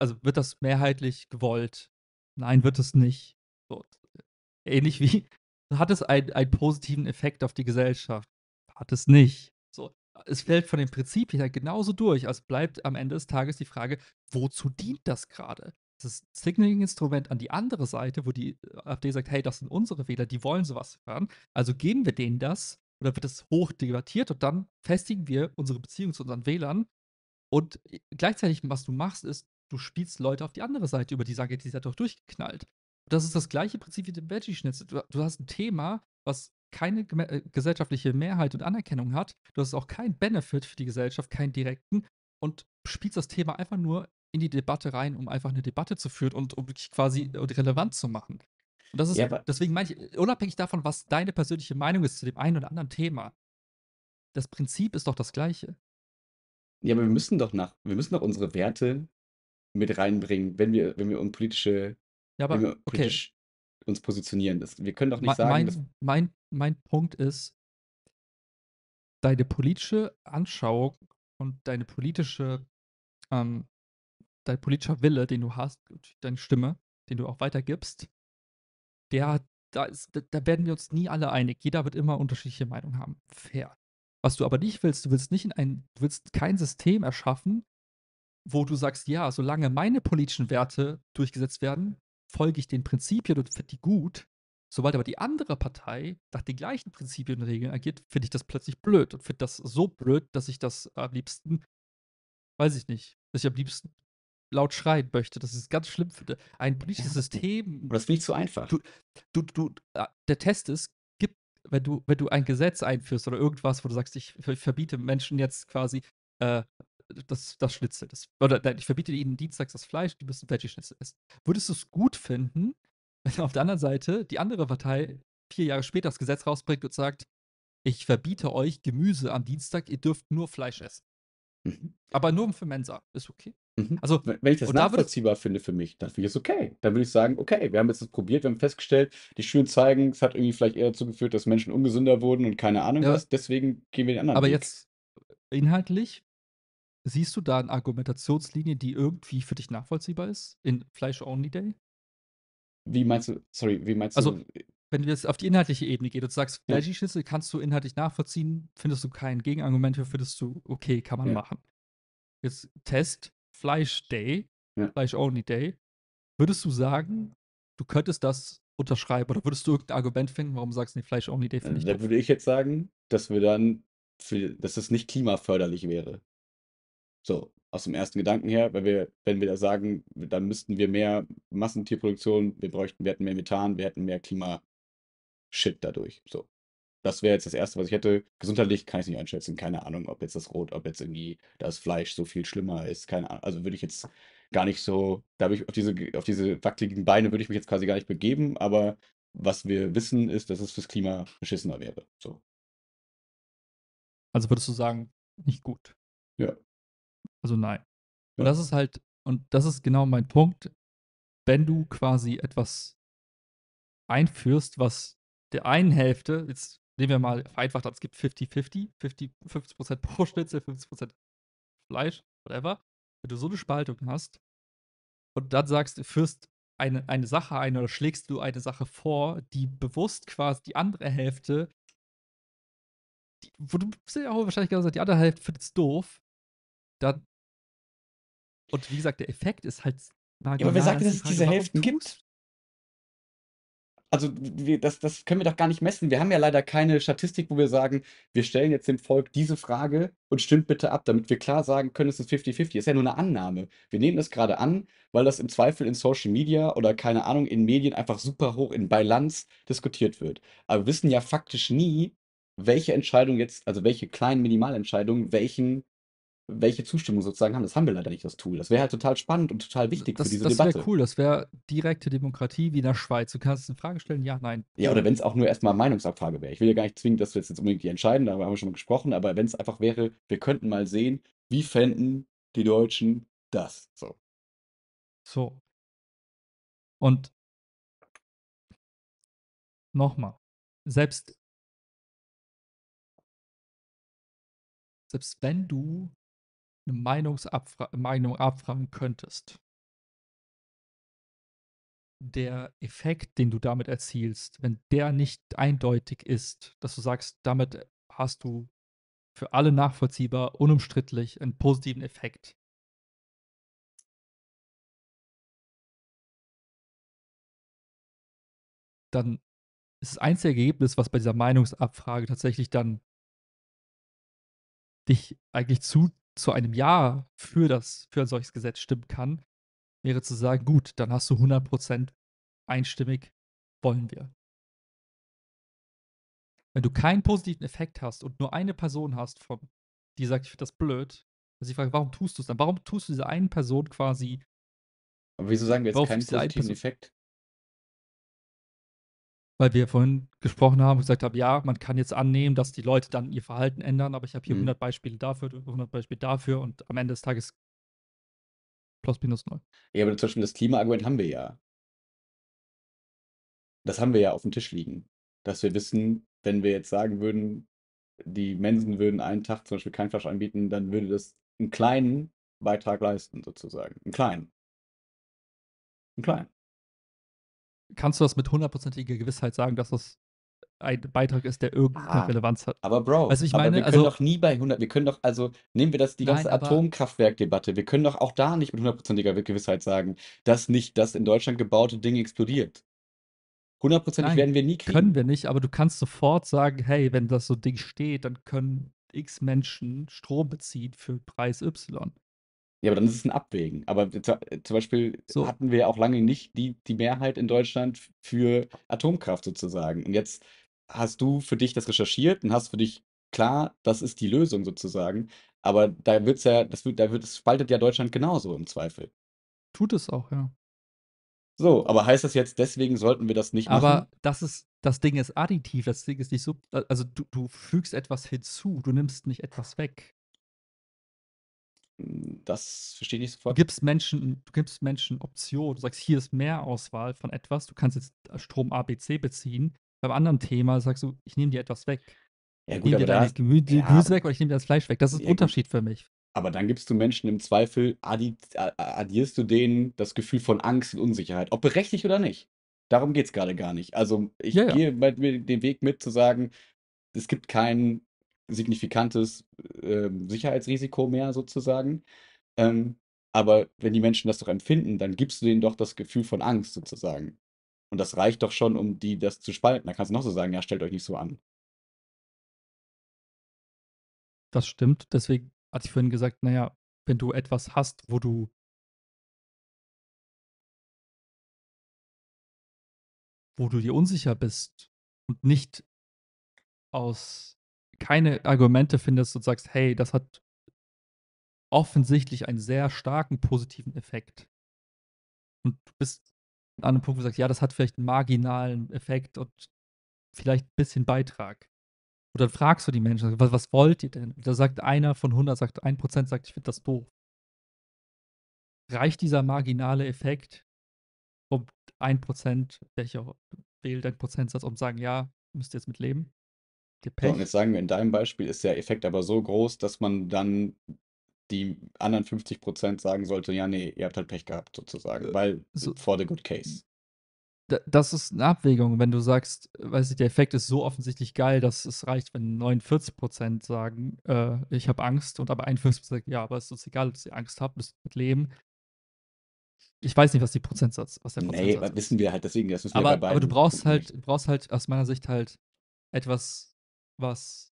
also wird das mehrheitlich gewollt? Nein, wird es nicht. So, ähnlich wie, hat es einen, einen positiven Effekt auf die Gesellschaft? Hat es nicht es fällt von dem Prinzip her genauso durch. Also bleibt am Ende des Tages die Frage, wozu dient das gerade? Das Signaling-Instrument an die andere Seite, wo die äh, AfD sagt, hey, das sind unsere Wähler, die wollen sowas hören, also geben wir denen das oder wird das hoch debattiert und dann festigen wir unsere Beziehung zu unseren Wählern. Und äh, gleichzeitig, was du machst, ist, du spielst Leute auf die andere Seite über die sagen, die sind doch durchgeknallt. Das ist das gleiche Prinzip wie dem Veggie-Schnitzel. Du, du hast ein Thema, was keine äh, gesellschaftliche Mehrheit und Anerkennung hat. Du hast auch keinen Benefit für die Gesellschaft, keinen direkten und spielst das Thema einfach nur in die Debatte rein, um einfach eine Debatte zu führen und um wirklich quasi äh, relevant zu machen. Und das ist, ja, deswegen meine ich, äh, unabhängig davon, was deine persönliche Meinung ist zu dem einen oder anderen Thema, das Prinzip ist doch das gleiche. Ja, aber wir müssen doch nach, wir müssen doch unsere Werte mit reinbringen, wenn wir, wenn wir um politische, ja, aber, wenn wir okay. uns positionieren. Das, wir können doch nicht mein, sagen. Mein, mein mein Punkt ist, deine politische Anschauung und deine politische, ähm, dein politischer Wille, den du hast, deine Stimme, den du auch weitergibst, der, da, ist, da werden wir uns nie alle einig. Jeder wird immer unterschiedliche Meinungen haben. Fair. Was du aber nicht willst, du willst nicht in ein, du willst kein System erschaffen, wo du sagst, ja, solange meine politischen Werte durchgesetzt werden, folge ich den Prinzipien und finde die gut, Sobald aber die andere Partei nach den gleichen Prinzipien und Regeln agiert, finde ich das plötzlich blöd und finde das so blöd, dass ich das am liebsten, weiß ich nicht, dass ich am liebsten laut schreien möchte, dass ich es ganz schlimm finde. Ein politisches ja. System. Aber das finde ich zu einfach. Du, du, du, äh, der Test ist, gibt, wenn du, wenn du ein Gesetz einführst oder irgendwas, wo du sagst, ich verbiete Menschen jetzt quasi äh, das, das Schnitzel. Das, oder nein, ich verbiete ihnen dienstags das Fleisch, die müssen Veggie-Schnitzel essen. Würdest du es gut finden, wenn auf der anderen Seite die andere Partei vier Jahre später das Gesetz rausbringt und sagt, ich verbiete euch Gemüse am Dienstag, ihr dürft nur Fleisch essen. Mhm. Aber nur für Mensa, ist okay. Mhm. Also, wenn ich das nachvollziehbar würde, finde für mich, dann finde ich es okay. Dann würde ich sagen, okay, wir haben jetzt das probiert, wir haben festgestellt, die Studien zeigen, es hat irgendwie vielleicht eher dazu geführt, dass Menschen ungesünder wurden und keine Ahnung ja, was, deswegen gehen wir den anderen Aber Weg. jetzt inhaltlich, siehst du da eine Argumentationslinie, die irgendwie für dich nachvollziehbar ist in Fleisch-Only-Day? Wie meinst du, sorry, wie meinst also, du? Äh wenn du jetzt auf die inhaltliche Ebene gehst und sagst, Veggie-Schnitzel kannst du inhaltlich nachvollziehen, findest du kein Gegenargument für, findest du, okay, kann man ja. machen. Jetzt Test, Fleisch-Day, ja. Fleisch-Only-Day. Würdest du sagen, du könntest das unterschreiben oder würdest du irgendein Argument finden, warum du sagst du, nee, Fleisch-Only-Day äh, finde ich Dann würde ich jetzt sagen, dass wir dann, für, dass es nicht klimaförderlich wäre. So, aus dem ersten Gedanken her, weil wir, wenn wir da sagen, dann müssten wir mehr Massentierproduktion, wir bräuchten, wir hätten mehr Methan, wir hätten mehr Klimashit dadurch. So. Das wäre jetzt das Erste, was ich hätte. Gesundheitlich kann ich es nicht einschätzen. Keine Ahnung, ob jetzt das Rot, ob jetzt irgendwie das Fleisch so viel schlimmer ist. Keine Ahnung. Also würde ich jetzt gar nicht so, da ich auf diese, auf diese wackeligen Beine würde ich mich jetzt quasi gar nicht begeben, aber was wir wissen ist, dass es fürs Klima beschissener wäre. So. Also würdest du sagen, nicht gut. Ja. Also nein. Ja. Und das ist halt, und das ist genau mein Punkt, wenn du quasi etwas einführst, was der einen Hälfte, jetzt nehmen wir mal vereinfacht ab, es gibt 50-50, 50%, 50, 50 Brotschnitzel, 50% Fleisch, whatever. Wenn du so eine Spaltung hast und dann sagst, du führst eine, eine Sache ein oder schlägst du eine Sache vor, die bewusst quasi die andere Hälfte, die, wo du bist ja auch wahrscheinlich gesagt hast, die andere Hälfte findest es doof, dann und wie gesagt, der Effekt ist halt Ja, aber wer sagt, dass es halt diese Hälften gibt? Also wir, das, das können wir doch gar nicht messen. Wir haben ja leider keine Statistik, wo wir sagen, wir stellen jetzt dem Volk diese Frage und stimmt bitte ab, damit wir klar sagen können, es ist 50-50. Ist ja nur eine Annahme. Wir nehmen das gerade an, weil das im Zweifel in Social Media oder keine Ahnung, in Medien einfach super hoch in Bilanz diskutiert wird. Aber wir wissen ja faktisch nie, welche Entscheidung jetzt, also welche kleinen Minimalentscheidungen welchen welche Zustimmung sozusagen haben. Das haben wir leider nicht, das Tool. Das wäre halt total spannend und total wichtig das, für diese das Debatte. Das wäre cool, das wäre direkte Demokratie wie in der Schweiz. Du kannst eine Frage stellen, ja, nein. Ja, oder wenn es auch nur erstmal Meinungsabfrage wäre. Ich will ja gar nicht zwingen, dass wir jetzt, unbedingt die entscheiden, darüber haben wir schon mal gesprochen, aber wenn es einfach wäre, wir könnten mal sehen, wie fänden die Deutschen das? So. So. Und nochmal, selbst selbst wenn du eine Meinungsabfra Meinung abfragen könntest, der Effekt, den du damit erzielst, wenn der nicht eindeutig ist, dass du sagst, damit hast du für alle nachvollziehbar, unumstrittlich einen positiven Effekt. Dann ist das einzige Ergebnis, was bei dieser Meinungsabfrage tatsächlich dann dich eigentlich zu zu einem Ja für, das, für ein solches Gesetz stimmen kann, wäre zu sagen, gut, dann hast du 100% einstimmig, wollen wir. Wenn du keinen positiven Effekt hast und nur eine Person hast, von, die sagt, ich finde das blöd, dass ich frage, warum tust du es dann? Warum tust du dieser einen Person quasi. Aber wieso sagen wir jetzt keinen positiven Effekt? weil wir vorhin gesprochen haben und gesagt haben, ja, man kann jetzt annehmen, dass die Leute dann ihr Verhalten ändern, aber ich habe hier mhm. 100 Beispiele dafür, 100 Beispiele dafür und am Ende des Tages plus minus null. Ja, aber zum Beispiel das Klimaargument haben wir ja. Das haben wir ja auf dem Tisch liegen. Dass wir wissen, wenn wir jetzt sagen würden, die Mensen würden einen Tag zum Beispiel kein Fleisch anbieten, dann würde das einen kleinen Beitrag leisten, sozusagen. Einen kleinen. Einen kleinen kannst du das mit hundertprozentiger Gewissheit sagen, dass das ein Beitrag ist, der irgendeine ah, Relevanz hat. Aber Bro, also ich meine, wir können also, doch nie bei 100, wir können doch, also nehmen wir das, die ganze Atomkraftwerkdebatte, wir können doch auch da nicht mit hundertprozentiger Gewissheit sagen, dass nicht das in Deutschland gebaute Ding explodiert. Hundertprozentig werden wir nie kriegen. Können wir nicht, aber du kannst sofort sagen, hey, wenn das so Ding steht, dann können x Menschen Strom beziehen für Preis Y. Ja, aber dann ist es ein Abwägen. Aber äh, zum Beispiel so. hatten wir auch lange nicht die, die Mehrheit in Deutschland für Atomkraft sozusagen. Und jetzt hast du für dich das recherchiert und hast für dich klar, das ist die Lösung sozusagen. Aber da wird es ja, das wird, da wird, es spaltet ja Deutschland genauso im Zweifel. Tut es auch, ja. So, aber heißt das jetzt, deswegen sollten wir das nicht aber machen? Aber das ist, das Ding ist additiv, das Ding ist nicht so, äh, also du, du fügst etwas hinzu, du nimmst nicht etwas weg. Das verstehe ich nicht sofort. Du gibst Menschen, du gibst Menschen Optionen. Du sagst, hier ist mehr Auswahl von etwas. Du kannst jetzt Strom A, B, C beziehen. Beim anderen Thema sagst du, ich nehme dir etwas weg. Ja, gut, ich nehme dir dein Gemüse ja, weg oder ich nehme dir das Fleisch weg. Das ist ein ja, Unterschied für mich. Aber dann gibst du Menschen im Zweifel, addi addierst du denen das Gefühl von Angst und Unsicherheit, ob berechtigt oder nicht. Darum geht es gerade gar nicht. Also ich ja, gehe mit, mit dem Weg mit zu sagen, es gibt keinen signifikantes äh, Sicherheitsrisiko mehr sozusagen. Ähm, aber wenn die Menschen das doch empfinden, dann gibst du denen doch das Gefühl von Angst sozusagen. Und das reicht doch schon, um die das zu spalten. Da kannst du noch so sagen, ja, stellt euch nicht so an. Das stimmt. Deswegen hatte ich vorhin gesagt, naja, wenn du etwas hast, wo du wo du dir unsicher bist und nicht aus keine Argumente findest und sagst, hey, das hat offensichtlich einen sehr starken positiven Effekt. Und du bist an einem Punkt, wo du sagst, ja, das hat vielleicht einen marginalen Effekt und vielleicht ein bisschen Beitrag. Oder fragst du die Menschen, was, was wollt ihr denn? da sagt einer von 100, sagt 1% sagt, ich finde das doof. Reicht dieser marginale Effekt, um 1%, welcher wählt einen Prozentsatz, um zu sagen, ja, müsst ihr jetzt mit leben? Gepäck. So, und jetzt sagen wir, in deinem Beispiel ist der Effekt aber so groß, dass man dann die anderen 50 Prozent sagen sollte, ja, nee, ihr habt halt Pech gehabt, sozusagen, äh, weil so, for the good case. Das ist eine Abwägung, wenn du sagst, weiß ich, der Effekt ist so offensichtlich geil, dass es reicht, wenn 49 Prozent sagen, äh, ich habe Angst und aber 51 sagen, ja, aber es ist uns egal, dass ihr Angst habt, müsst mit leben. Ich weiß nicht, was die Prozentsatz, was der Prozentsatz nee, ist. wissen wir halt deswegen, das müssen aber, wir bei beiden. Aber du brauchst halt, du brauchst halt aus meiner Sicht halt etwas was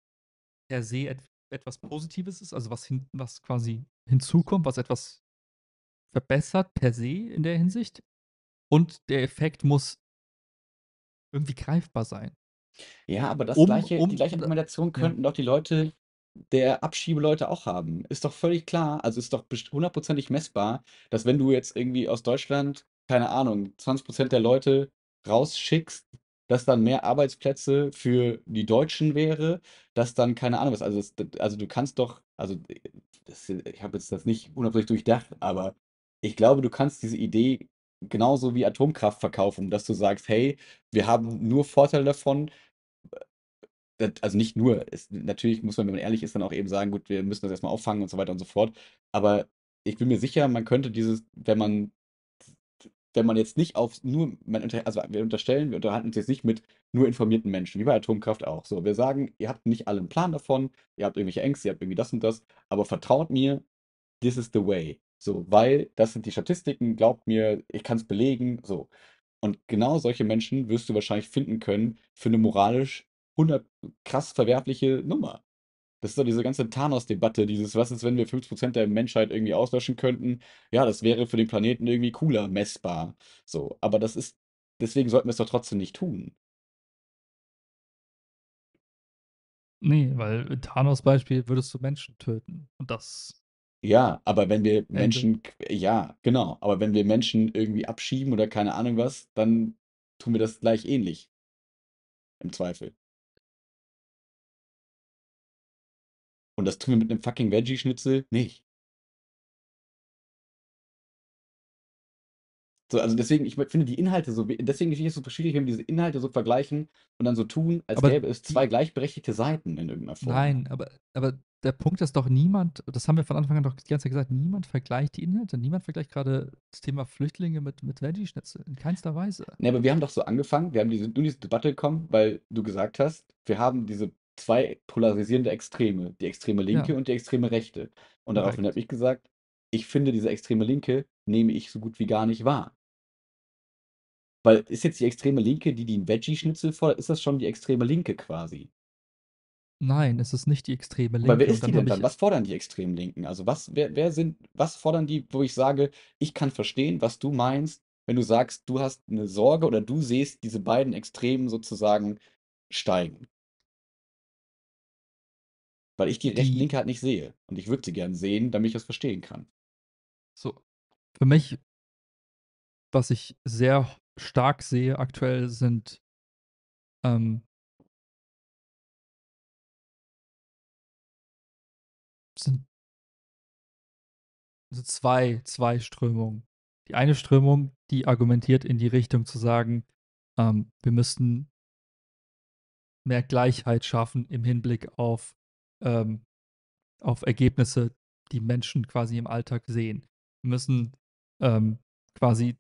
per se et etwas Positives ist, also was, hin was quasi hinzukommt, was etwas verbessert per se in der Hinsicht. Und der Effekt muss irgendwie greifbar sein. Ja, aber das um, gleiche, um, die gleiche Argumentation könnten ja. doch die Leute der Abschiebeleute auch haben. Ist doch völlig klar, also ist doch hundertprozentig messbar, dass wenn du jetzt irgendwie aus Deutschland, keine Ahnung, 20% der Leute rausschickst, dass dann mehr Arbeitsplätze für die Deutschen wäre, dass dann keine Ahnung was. Also, es, also du kannst doch, also äh, das, äh, ich habe jetzt das nicht unabhängig durchdacht, aber ich glaube, du kannst diese Idee genauso wie Atomkraft verkaufen, dass du sagst, hey, wir haben nur Vorteile davon. Äh, also nicht nur, es, natürlich muss man, wenn man ehrlich ist, dann auch eben sagen, gut, wir müssen das erstmal auffangen und so weiter und so fort. Aber ich bin mir sicher, man könnte dieses, wenn man wenn man jetzt nicht auf nur, man, also wir unterstellen, wir unterhalten uns jetzt nicht mit nur informierten Menschen, wie bei Atomkraft auch. So, wir sagen, ihr habt nicht alle einen Plan davon, ihr habt irgendwelche Ängste, ihr habt irgendwie das und das, aber vertraut mir, this is the way. So, weil das sind die Statistiken, glaubt mir, ich kann es belegen, so. Und genau solche Menschen wirst du wahrscheinlich finden können für eine moralisch 100 krass verwerfliche Nummer. Das ist doch diese ganze Thanos-Debatte, dieses, was ist, wenn wir 5% der Menschheit irgendwie auslöschen könnten? Ja, das wäre für den Planeten irgendwie cooler, messbar. So, aber das ist, deswegen sollten wir es doch trotzdem nicht tun. Nee, weil Thanos-Beispiel würdest du Menschen töten. Und das ja, aber wenn wir Menschen, ja, genau, aber wenn wir Menschen irgendwie abschieben oder keine Ahnung was, dann tun wir das gleich ähnlich. Im Zweifel. Und das tun wir mit einem fucking Veggie-Schnitzel nicht. So, also deswegen, ich finde die Inhalte so, deswegen finde ich es so schwierig, wenn wir diese Inhalte so vergleichen und dann so tun, als aber gäbe es zwei gleichberechtigte Seiten in irgendeiner Form. Nein, aber, aber der Punkt ist doch, niemand, das haben wir von Anfang an doch die ganze Zeit gesagt, niemand vergleicht die Inhalte, niemand vergleicht gerade das Thema Flüchtlinge mit, mit Veggie-Schnitzel, in keinster Weise. Nee, aber wir haben doch so angefangen, wir haben diese, in diese Debatte gekommen, weil du gesagt hast, wir haben diese zwei polarisierende Extreme, die extreme Linke Ja. und die extreme Rechte. Und daraufhin habe ich gesagt, ich finde, diese extreme Linke nehme ich so gut wie gar nicht wahr. Weil ist jetzt die extreme Linke, die den Veggie-Schnitzel fordert, ist das schon die extreme Linke quasi? Nein, es ist nicht die extreme Linke. Aber wer ist die denn dann? Was fordern die extremen Linken? Also was, wer, wer sind, was fordern die, wo ich sage, ich kann verstehen, was du meinst, wenn du sagst, du hast eine Sorge oder du siehst diese beiden Extremen sozusagen steigen. Weil ich die, die rechten Linke halt nicht sehe. Und ich würde sie gern sehen, damit ich das verstehen kann. So. Für mich, was ich sehr stark sehe aktuell, sind ähm, sind also zwei, zwei Strömungen. Die eine Strömung, die argumentiert in die Richtung zu sagen, ähm, wir müssten mehr Gleichheit schaffen im Hinblick auf ähm, auf Ergebnisse, die Menschen quasi im Alltag sehen. Wir müssen ähm, quasi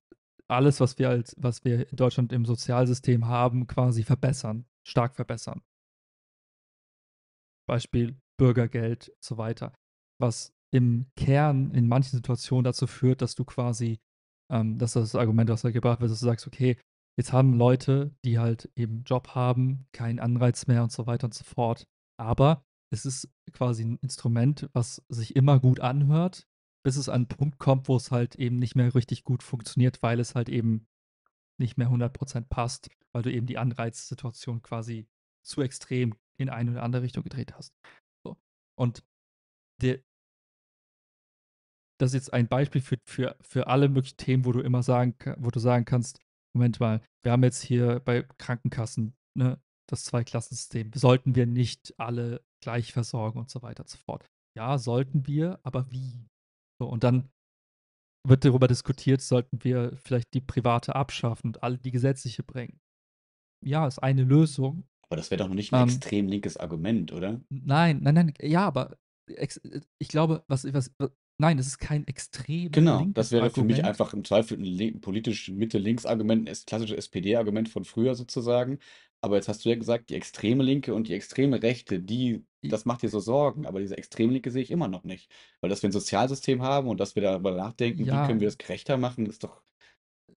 alles, was wir als, was wir in Deutschland im Sozialsystem haben, quasi verbessern, stark verbessern. Beispiel Bürgergeld und so weiter. Was im Kern in manchen Situationen dazu führt, dass du quasi, ähm, dass das Argument, was da gebracht wird, dass du sagst, okay, jetzt haben Leute, die halt eben Job haben, keinen Anreiz mehr und so weiter und so fort. Aber es ist quasi ein Instrument, was sich immer gut anhört, bis es an einen Punkt kommt, wo es halt eben nicht mehr richtig gut funktioniert, weil es halt eben nicht mehr 100% passt, weil du eben die Anreizsituation quasi zu extrem in eine oder andere Richtung gedreht hast. So. Und der, das ist jetzt ein Beispiel für, für, für alle möglichen Themen, wo du immer sagen, wo du sagen kannst, Moment mal, wir haben jetzt hier bei Krankenkassen ne, das Zweiklassensystem. Sollten wir nicht alle gleich versorgen und so weiter und so fort. Ja, sollten wir, aber wie? So, und dann wird darüber diskutiert, sollten wir vielleicht die private abschaffen und alle die gesetzliche bringen. Ja, ist eine Lösung. Aber das wäre doch noch nicht ein ähm, extrem linkes Argument, oder? Nein, nein, nein, ja, aber äh, ich glaube, was, was, nein, das ist kein extrem Genau, linkes das wäre Argument. für mich einfach im Zweifel ein politisch Mitte-Links-Argument, ein klassisches SPD-Argument von früher sozusagen. Aber jetzt hast du ja gesagt, die extreme Linke und die extreme Rechte, die, hm. das macht dir so Sorgen. Aber diese extreme Linke sehe ich immer noch nicht. Weil dass wir ein Sozialsystem haben und dass wir darüber nachdenken, Ja. wie können wir das gerechter machen, ist doch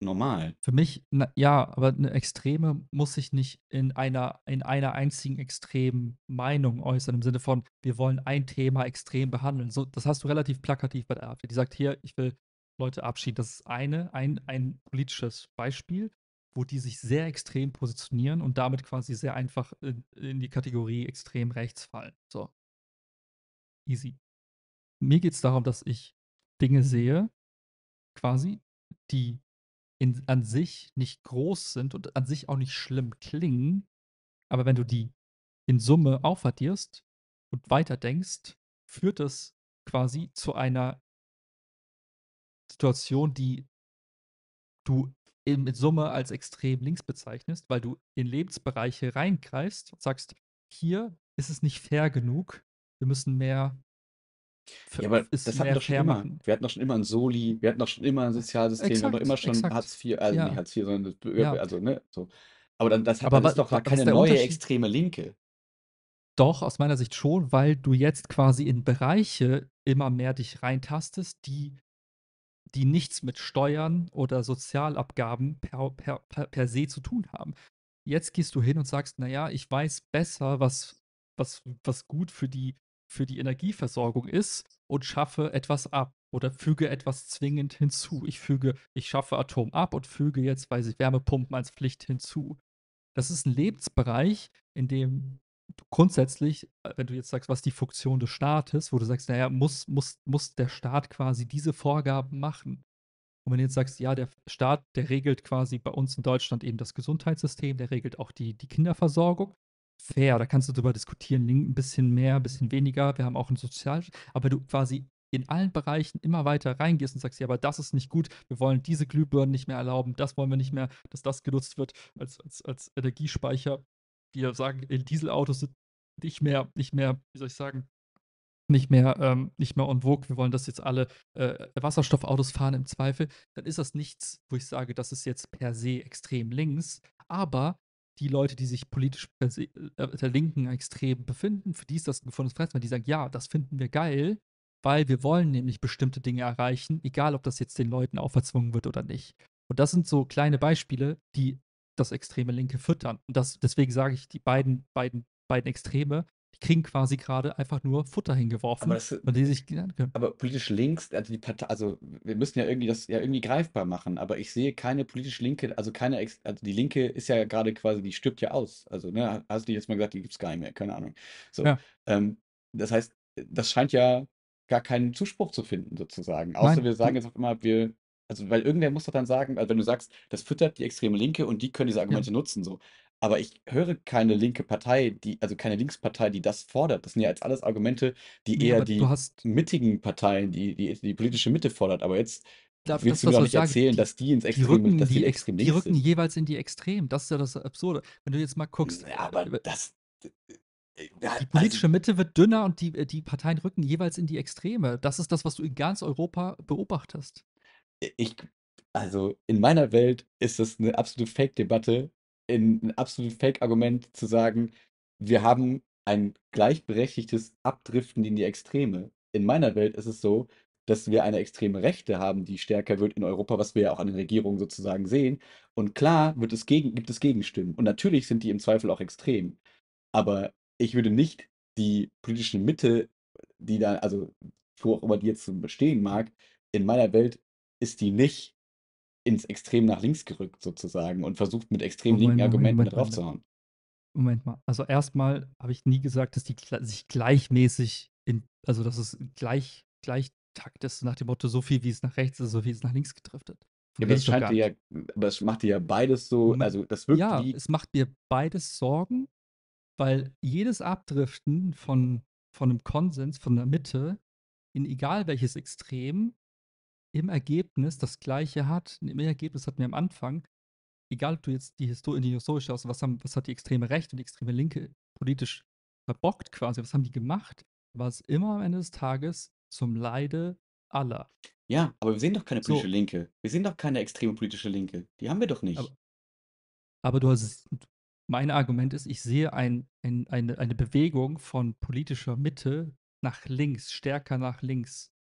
normal. Für mich, na, ja, aber eine Extreme muss sich nicht in einer, in einer einzigen extremen Meinung äußern, im Sinne von, wir wollen ein Thema extrem behandeln. So, das hast du relativ plakativ bei der AfD. Die sagt hier, ich will Leute abschieben. Das ist eine, ein, ein politisches Beispiel wo die sich sehr extrem positionieren und damit quasi sehr einfach in, in die Kategorie extrem rechts fallen. So. Easy. Mir geht es darum, dass ich Dinge sehe, quasi, die in, an sich nicht groß sind und an sich auch nicht schlimm klingen, aber wenn du die in Summe aufaddierst und weiterdenkst, führt es quasi zu einer Situation, die du in Summe als extrem links bezeichnest, weil du in Lebensbereiche reingreifst und sagst, hier ist es nicht fair genug, wir müssen mehr ja, aber das hatten wir doch schon immer. Wir hatten doch schon immer ein Soli, wir hatten doch schon immer ein Sozialsystem, exakt, wir hatten doch immer schon exakt. Hartz IV, also äh, ja. nicht Hartz IV, sondern ja. also, ne, so. Aber dann, das, hat, aber, das was, ist doch keine neue extreme Linke. Doch, aus meiner Sicht schon, weil du jetzt quasi in Bereiche immer mehr dich reintastest, die die nichts mit Steuern oder Sozialabgaben per, per, per, per se zu tun haben. Jetzt gehst du hin und sagst, naja, ich weiß besser, was, was, was gut für die, für die Energieversorgung ist und schaffe etwas ab oder füge etwas zwingend hinzu. Ich füge, ich schaffe Atom ab und füge jetzt, weiß ich, Wärmepumpen als Pflicht hinzu. Das ist ein Lebensbereich, in dem grundsätzlich, äh, wenn du jetzt sagst, was die Funktion des Staates, wo du sagst, naja, muss, muss, muss der Staat quasi diese Vorgaben machen. Und wenn du jetzt sagst, ja, der Staat, der regelt quasi bei uns in Deutschland eben das Gesundheitssystem, der regelt auch die, die Kinderversorgung. Fair, da kannst du drüber diskutieren, ein bisschen mehr, ein bisschen weniger. Wir haben auch ein Sozial, aber du quasi in allen Bereichen immer weiter reingehst und sagst, ja, aber das ist nicht gut, wir wollen diese Glühbirnen nicht mehr erlauben, das wollen wir nicht mehr, dass das genutzt wird als, als, als Energiespeicher die sagen, Dieselautos sind nicht mehr, nicht mehr, wie soll ich sagen, nicht mehr, ähm, nicht mehr on vogue, wir wollen, dass jetzt alle äh, Wasserstoffautos fahren im Zweifel, dann ist das nichts, wo ich sage, das ist jetzt per se extrem links, aber die Leute, die sich politisch per se, äh, der Linken extrem befinden, für die ist das ein gefundenes Fressen, weil die sagen, ja, das finden wir geil, weil wir wollen nämlich bestimmte Dinge erreichen, egal ob das jetzt den Leuten auferzwungen wird oder nicht. Und das sind so kleine Beispiele, die das extreme Linke füttern. Und das, deswegen sage ich, die beiden, beiden, beiden Extreme, die kriegen quasi gerade einfach nur Futter hingeworfen, aber das, und die sich genannt können. Aber politisch links, also die Partei, also wir müssen ja irgendwie das ja irgendwie greifbar machen, aber ich sehe keine politisch linke, also keine, also die Linke ist ja gerade quasi, die stirbt ja aus. Also, ne, hast du jetzt mal gesagt, die gibt es gar nicht mehr, keine Ahnung. So, ja. ähm, das heißt, das scheint ja gar keinen Zuspruch zu finden, sozusagen. Außer Nein. wir sagen jetzt auch immer, wir also, weil irgendwer muss doch dann sagen, also wenn du sagst, das füttert die extreme Linke und die können diese Ja. Argumente nutzen, so. Aber ich höre keine linke Partei, die, also keine Linkspartei, die das fordert. Das sind ja jetzt alles Argumente, die Ja, eher die hast mittigen Parteien, die, die, die politische Mitte fordert. Aber jetzt Da willst das du mir doch nicht sagen, erzählen, die dass die ins die extrem, rücken dass die die ex extrem die rücken sind. jeweils in die Extrem. Das ist ja das Absurde. Wenn du jetzt mal guckst, Ja, aber äh, das, äh, äh, die also politische Mitte wird dünner und die, die Parteien rücken jeweils in die Extreme. Das ist das, was du in ganz Europa beobachtest ich, also in meiner Welt ist das eine absolute Fake-Debatte, ein absolutes Fake-Argument zu sagen, wir haben ein gleichberechtigtes Abdriften in die Extreme. In meiner Welt ist es so, dass wir eine extreme Rechte haben, die stärker wird in Europa, was wir ja auch an den Regierungen sozusagen sehen. Und klar wird es gegen, gibt es Gegenstimmen. Und natürlich sind die im Zweifel auch extrem. Aber ich würde nicht die politische Mitte, die da, also wo auch immer die jetzt bestehen mag, in meiner Welt ist die nicht ins Extrem nach links gerückt sozusagen und versucht mit extrem Moment, linken Moment, Argumenten Moment, draufzuhauen. Moment mal. Also erstmal habe ich nie gesagt, dass die sich gleichmäßig in, also dass es gleich, gleich Takt ist, nach dem Motto, so viel wie es nach rechts ist, so viel ist nach links gedriftet. Ja, aber, es scheint ja, aber es macht dir ja beides so, also das wirkt ja, wie. es macht mir beides Sorgen, weil jedes Abdriften von, von einem Konsens, von der Mitte, in egal welches Extrem, im Ergebnis das Gleiche hat. Im Ergebnis hatten wir am Anfang, egal ob du jetzt die, Histor die historische, also was, haben, was hat die extreme Rechte und die extreme Linke politisch verbockt quasi, was haben die gemacht, war es immer am Ende des Tages zum Leide aller. Ja, aber wir sehen doch keine politische so. Linke. Wir sehen doch keine extreme politische Linke. Die haben wir doch nicht. Aber, aber du hast, mein Argument ist, ich sehe ein, ein, eine, eine Bewegung von politischer Mitte nach links, stärker nach links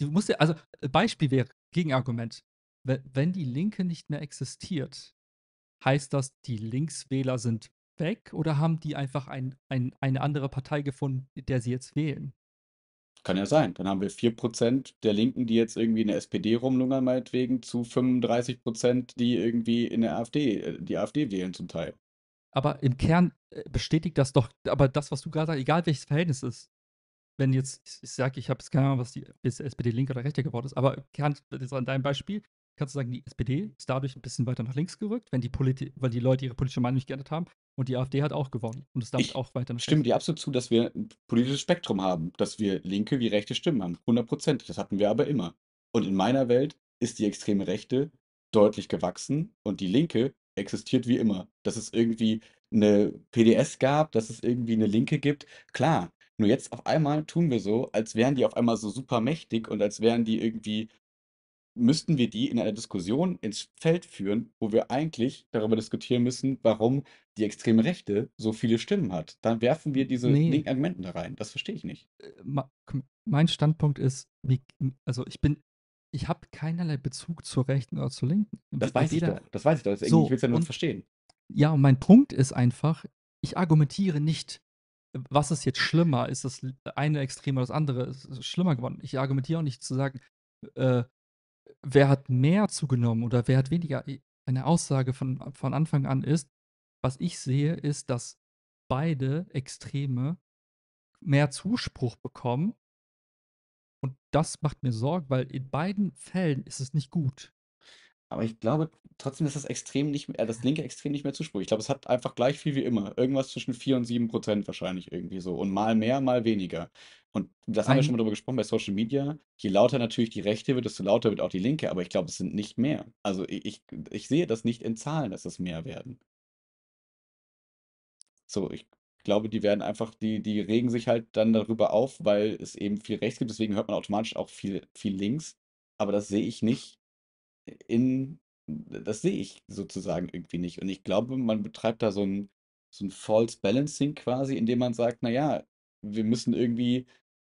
du musst ja, also äh, Beispiel wäre, Gegenargument, wenn die Linke nicht mehr existiert, heißt das, die Linkswähler sind weg oder haben die einfach ein, ein, eine andere Partei gefunden, der sie jetzt wählen? Kann ja sein. Dann haben wir 4% der Linken, die jetzt irgendwie in der SPD rumlungern, meinetwegen, zu 35%, die irgendwie in der AfD, äh, die AfD wählen zum Teil. Aber im Kern äh, bestätigt das doch, aber das, was du gerade sagst, egal welches Verhältnis es ist, wenn jetzt, ich sage, ich habe jetzt keine Ahnung, was die SPD linke oder rechte geworden ist, aber kann, jetzt an deinem Beispiel, kannst du sagen, die SPD ist dadurch ein bisschen weiter nach links gerückt, wenn die Politi weil die Leute ihre politische Meinung nicht geändert haben. Und die AfD hat auch gewonnen und ist damit ich auch weiter nach Stimme dir absolut zu, dass wir ein politisches Spektrum haben, dass wir linke wie rechte Stimmen haben. 100 Prozent. Das hatten wir aber immer. Und in meiner Welt ist die extreme Rechte deutlich gewachsen und die Linke existiert wie immer. Dass es irgendwie eine PDS gab, dass es irgendwie eine Linke gibt, klar, nur jetzt auf einmal tun wir so, als wären die auf einmal so super mächtig und als wären die irgendwie, müssten wir die in einer Diskussion ins Feld führen, wo wir eigentlich darüber diskutieren müssen, warum die extreme Rechte so viele Stimmen hat. Dann werfen wir diese Nee. linken Argumenten da rein. Das verstehe ich nicht. Äh, mein Standpunkt ist, also ich bin, ich habe keinerlei Bezug zur Rechten oder zur Linken. Das weiß ich Weder- doch. Das weiß ich doch. Deswegen, So, ich will es ja nur und- verstehen. Ja, und mein Punkt ist einfach, ich argumentiere nicht was ist jetzt schlimmer? Ist das eine Extrem oder das andere? Ist schlimmer geworden? Ich argumentiere auch nicht zu sagen, äh, wer hat mehr zugenommen oder wer hat weniger. Eine Aussage von, von Anfang an ist, was ich sehe, ist, dass beide Extreme mehr Zuspruch bekommen. Und das macht mir Sorgen, weil in beiden Fällen ist es nicht gut. Aber ich glaube trotzdem, dass das extrem nicht mehr, äh, das linke Extrem nicht mehr zuspricht. Ich glaube, es hat einfach gleich viel wie immer. Irgendwas zwischen 4 und 7% Prozent wahrscheinlich irgendwie so. Und mal mehr, mal weniger. Und das haben wir schon mal Ein, drüber gesprochen bei Social Media. Je lauter natürlich die Rechte wird, desto lauter wird auch die Linke. Aber ich glaube, es sind nicht mehr. Also ich, ich, ich sehe das nicht in Zahlen, dass es mehr werden. So, ich glaube, die werden einfach, die, die regen sich halt dann darüber auf, weil es eben viel rechts gibt. Deswegen hört man automatisch auch viel, viel links. Aber das sehe ich nicht in, das sehe ich sozusagen irgendwie nicht. Und ich glaube, man betreibt da so ein, so ein False Balancing quasi, indem man sagt, naja, wir müssen irgendwie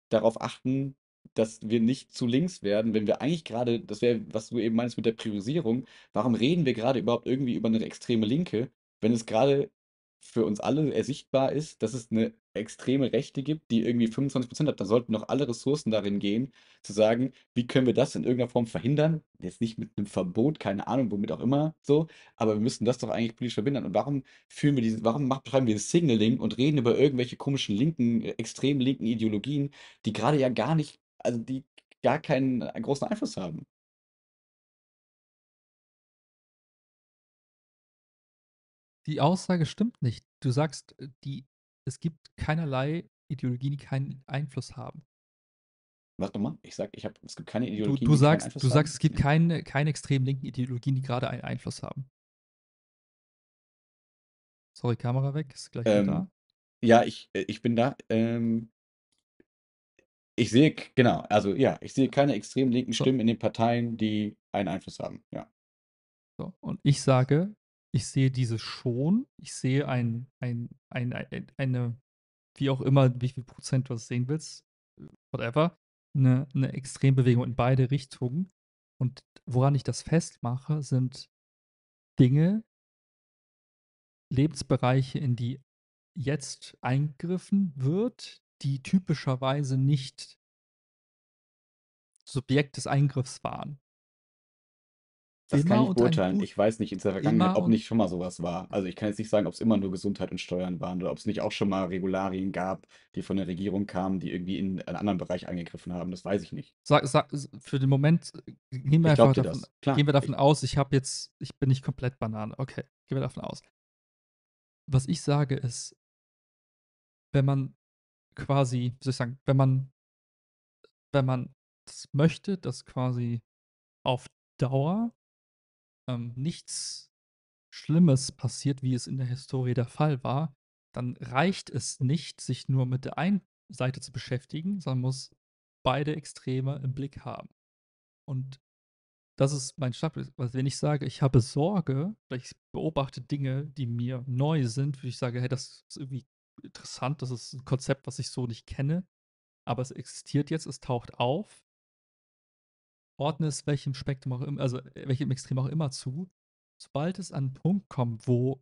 darauf achten, dass wir nicht zu links werden, wenn wir eigentlich gerade, das wäre, was du eben meinst mit der Priorisierung, warum reden wir gerade überhaupt irgendwie über eine extreme Linke, wenn es gerade für uns alle ersichtbar ist, dass es eine extreme Rechte gibt, die irgendwie 25 Prozent hat, da sollten noch alle Ressourcen darin gehen, zu sagen, wie können wir das in irgendeiner Form verhindern? Jetzt nicht mit einem Verbot, keine Ahnung, womit auch immer, so, aber wir müssen das doch eigentlich politisch verhindern. Und warum führen wir diese, warum betreiben wir Signaling und reden über irgendwelche komischen linken, äh, extrem linken Ideologien, die gerade ja gar nicht, also die gar keinen äh, großen Einfluss haben? Die Aussage stimmt nicht. Du sagst, äh, die es gibt keinerlei Ideologien, die keinen Einfluss haben. Warte mal, Ich sag, ich hab, es gibt keine Ideologien, du, du sagst, die keinen Einfluss Du sagst, haben. es gibt keine, keine extrem linken Ideologien, die gerade einen Einfluss haben. Sorry, Kamera weg, ist gleich ähm, da. Ja, ich, äh, ich bin da. Ähm, ich sehe, genau, also ja, ich sehe keine extrem linken so. Stimmen in den Parteien, die einen Einfluss haben, ja. So, und ich sage, ich sehe diese schon. Ich sehe ein, ein, ein, ein, eine, wie auch immer, wie viel Prozent du das sehen willst, whatever, eine, eine Extrembewegung in beide Richtungen. Und woran ich das festmache, sind Dinge, Lebensbereiche, in die jetzt eingegriffen wird, die typischerweise nicht Subjekt des Eingriffs waren. Das Immer kann ich und beurteilen. Ich weiß nicht in der Vergangenheit, Immer ob nicht schon mal sowas war. Also ich kann jetzt nicht sagen, ob es immer nur Gesundheit und Steuern waren oder ob es nicht auch schon mal Regularien gab, die von der Regierung kamen, die irgendwie in einen anderen Bereich eingegriffen haben. Das weiß ich nicht. Sag, sag, für den Moment äh, gehen wir einfach davon, das. gehen wir davon Ich, aus, ich habe jetzt, ich bin nicht komplett Banane. Okay, gehen wir davon aus. Was ich sage ist, wenn man quasi, wie soll ich sagen, wenn man, wenn man das möchte, dass quasi auf Dauer ähm, nichts Schlimmes passiert, wie es in der Historie der Fall war, dann reicht es nicht, sich nur mit der einen Seite zu beschäftigen, sondern muss beide Extreme im Blick haben. Und das ist mein Stapel. Also wenn ich sage, ich habe Sorge, oder ich beobachte Dinge, die mir neu sind, würde ich sage, hey, das ist irgendwie interessant, das ist ein Konzept, was ich so nicht kenne, aber es existiert jetzt, es taucht auf ordne es welchem Spektrum auch immer, also äh, welchem Extrem auch immer zu, sobald es an einen Punkt kommt, wo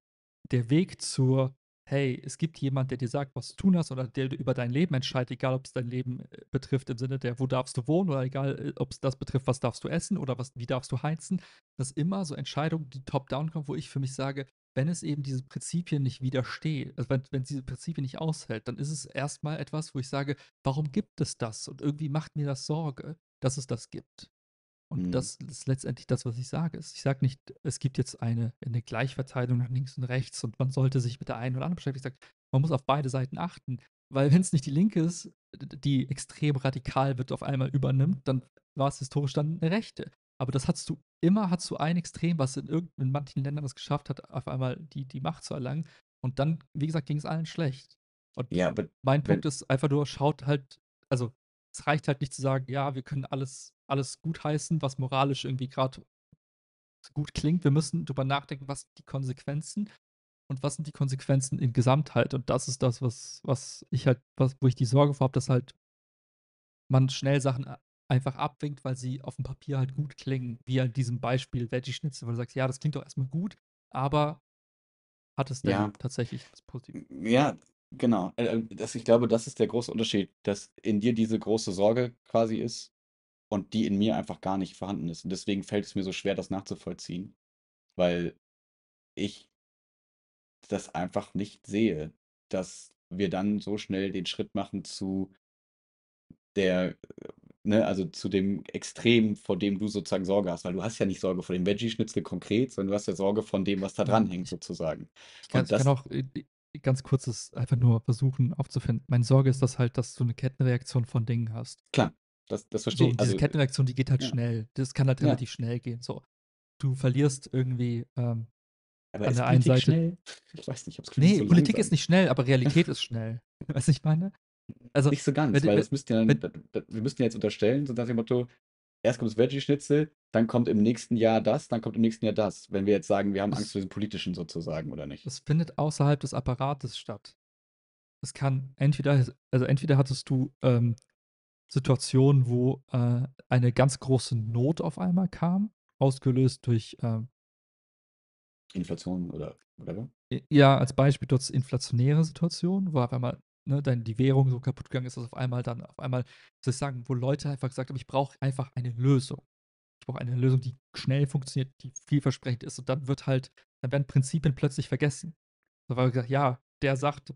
der Weg zur, hey, es gibt jemand, der dir sagt, was du tun hast oder der über dein Leben entscheidet, egal ob es dein Leben äh, betrifft im Sinne der, wo darfst du wohnen oder egal, äh, ob es das betrifft, was darfst du essen oder was, wie darfst du heizen, dass immer so Entscheidungen, die top-down kommen, wo ich für mich sage, wenn es eben diese Prinzipien nicht widersteht, also wenn, wenn diese Prinzipien nicht aushält, dann ist es erstmal etwas, wo ich sage, warum gibt es das? Und irgendwie macht mir das Sorge, dass es das gibt. Und mhm. das ist letztendlich das, was ich sage. Ich sage nicht, es gibt jetzt eine, eine Gleichverteilung nach links und rechts und man sollte sich mit der einen oder anderen beschäftigen. Ich sage, man muss auf beide Seiten achten, weil wenn es nicht die Linke ist, die extrem radikal wird, auf einmal übernimmt, dann war es historisch dann eine Rechte. Aber das hast du immer, hast du ein Extrem, was in, irgend, in manchen Ländern es geschafft hat, auf einmal die, die Macht zu erlangen. Und dann, wie gesagt, ging es allen schlecht. Und ja, aber, mein Punkt ist einfach nur, schaut halt, also es reicht halt nicht zu sagen, ja, wir können alles alles gutheißen, was moralisch irgendwie gerade gut klingt. Wir müssen darüber nachdenken, was die Konsequenzen und was sind die Konsequenzen in Gesamtheit. Und das ist das, was, was ich halt, was, wo ich die Sorge vor habe, dass halt man schnell Sachen einfach abwinkt, weil sie auf dem Papier halt gut klingen, wie an diesem Beispiel Veggie-Schnitzel, wo du sagst, ja, das klingt doch erstmal gut, aber hat es denn ja. tatsächlich was Positives? Ja, genau. Äh, äh, das, ich glaube, das ist der große Unterschied, dass in dir diese große Sorge quasi ist, und die in mir einfach gar nicht vorhanden ist. Und deswegen fällt es mir so schwer, das nachzuvollziehen, weil ich das einfach nicht sehe, dass wir dann so schnell den Schritt machen zu der, ne, also zu dem Extrem, vor dem du sozusagen Sorge hast, weil du hast ja nicht Sorge vor dem Veggie-Schnitzel konkret, sondern du hast ja Sorge von dem, was da dran hängt sozusagen. Ich kann, und das, ich kann auch äh, ganz kurzes einfach nur versuchen aufzufinden. Meine Sorge ist, dass halt, dass du eine Kettenreaktion von Dingen hast. Klar. Das, das verstehe ich. So, diese also, Kettenreaktion, die geht halt ja. schnell. Das kann halt ja. relativ schnell gehen. So, du verlierst irgendwie ähm, aber an der Politik einen Seite. Schnell? Ich weiß nicht, ich hab's Gefühl, Nee, so Politik ist nicht schnell, aber Realität ist schnell. Weißt du, ich meine? Also, nicht so ganz, wenn, weil das müssten ja, wir müssten ja jetzt unterstellen, so nach dem Motto, erst kommt das Veggie-Schnitzel, dann kommt im nächsten Jahr das, dann kommt im nächsten Jahr das. Wenn wir jetzt sagen, wir haben Angst vor diesem Politischen sozusagen, oder nicht? Das findet außerhalb des Apparates statt. Es kann entweder, also entweder hattest du ähm, Situationen, wo äh, eine ganz große Not auf einmal kam, ausgelöst durch äh, Inflation oder whatever. Ja, als Beispiel dort inflationäre Situationen, wo auf einmal ne, dann die Währung so kaputt gegangen ist, dass auf einmal dann auf einmal, soll ich sagen, wo Leute einfach gesagt haben, ich brauche einfach eine Lösung. Ich brauche eine Lösung, die schnell funktioniert, die vielversprechend ist und dann wird halt, dann werden Prinzipien plötzlich vergessen. Da war gesagt, ja, der sagt,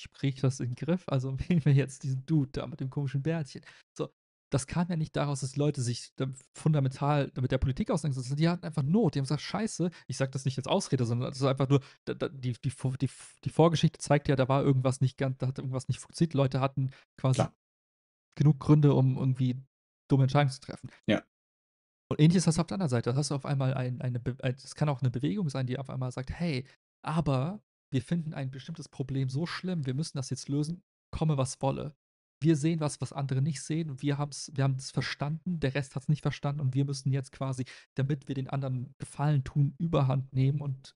sprich das in den Griff, also wählen wir jetzt diesen Dude da mit dem komischen Bärtchen. So, das kam ja nicht daraus, dass Leute sich fundamental mit der Politik auseinandersetzen. Die hatten einfach Not. Die haben gesagt, scheiße, ich sage das nicht als Ausrede, sondern das ist einfach nur, die, die, die, die Vorgeschichte zeigt ja, da war irgendwas nicht ganz, da hat irgendwas nicht funktioniert. Leute hatten quasi Klar. genug Gründe, um irgendwie dumme Entscheidungen zu treffen. Ja. Und ähnliches hast du auf der anderen Seite. Das hast du auf einmal ein, eine, Be das kann auch eine Bewegung sein, die auf einmal sagt, hey, aber wir finden ein bestimmtes Problem so schlimm, wir müssen das jetzt lösen, komme was wolle. Wir sehen was, was andere nicht sehen wir, haben's, wir haben es verstanden, der Rest hat es nicht verstanden und wir müssen jetzt quasi, damit wir den anderen Gefallen tun, überhand nehmen und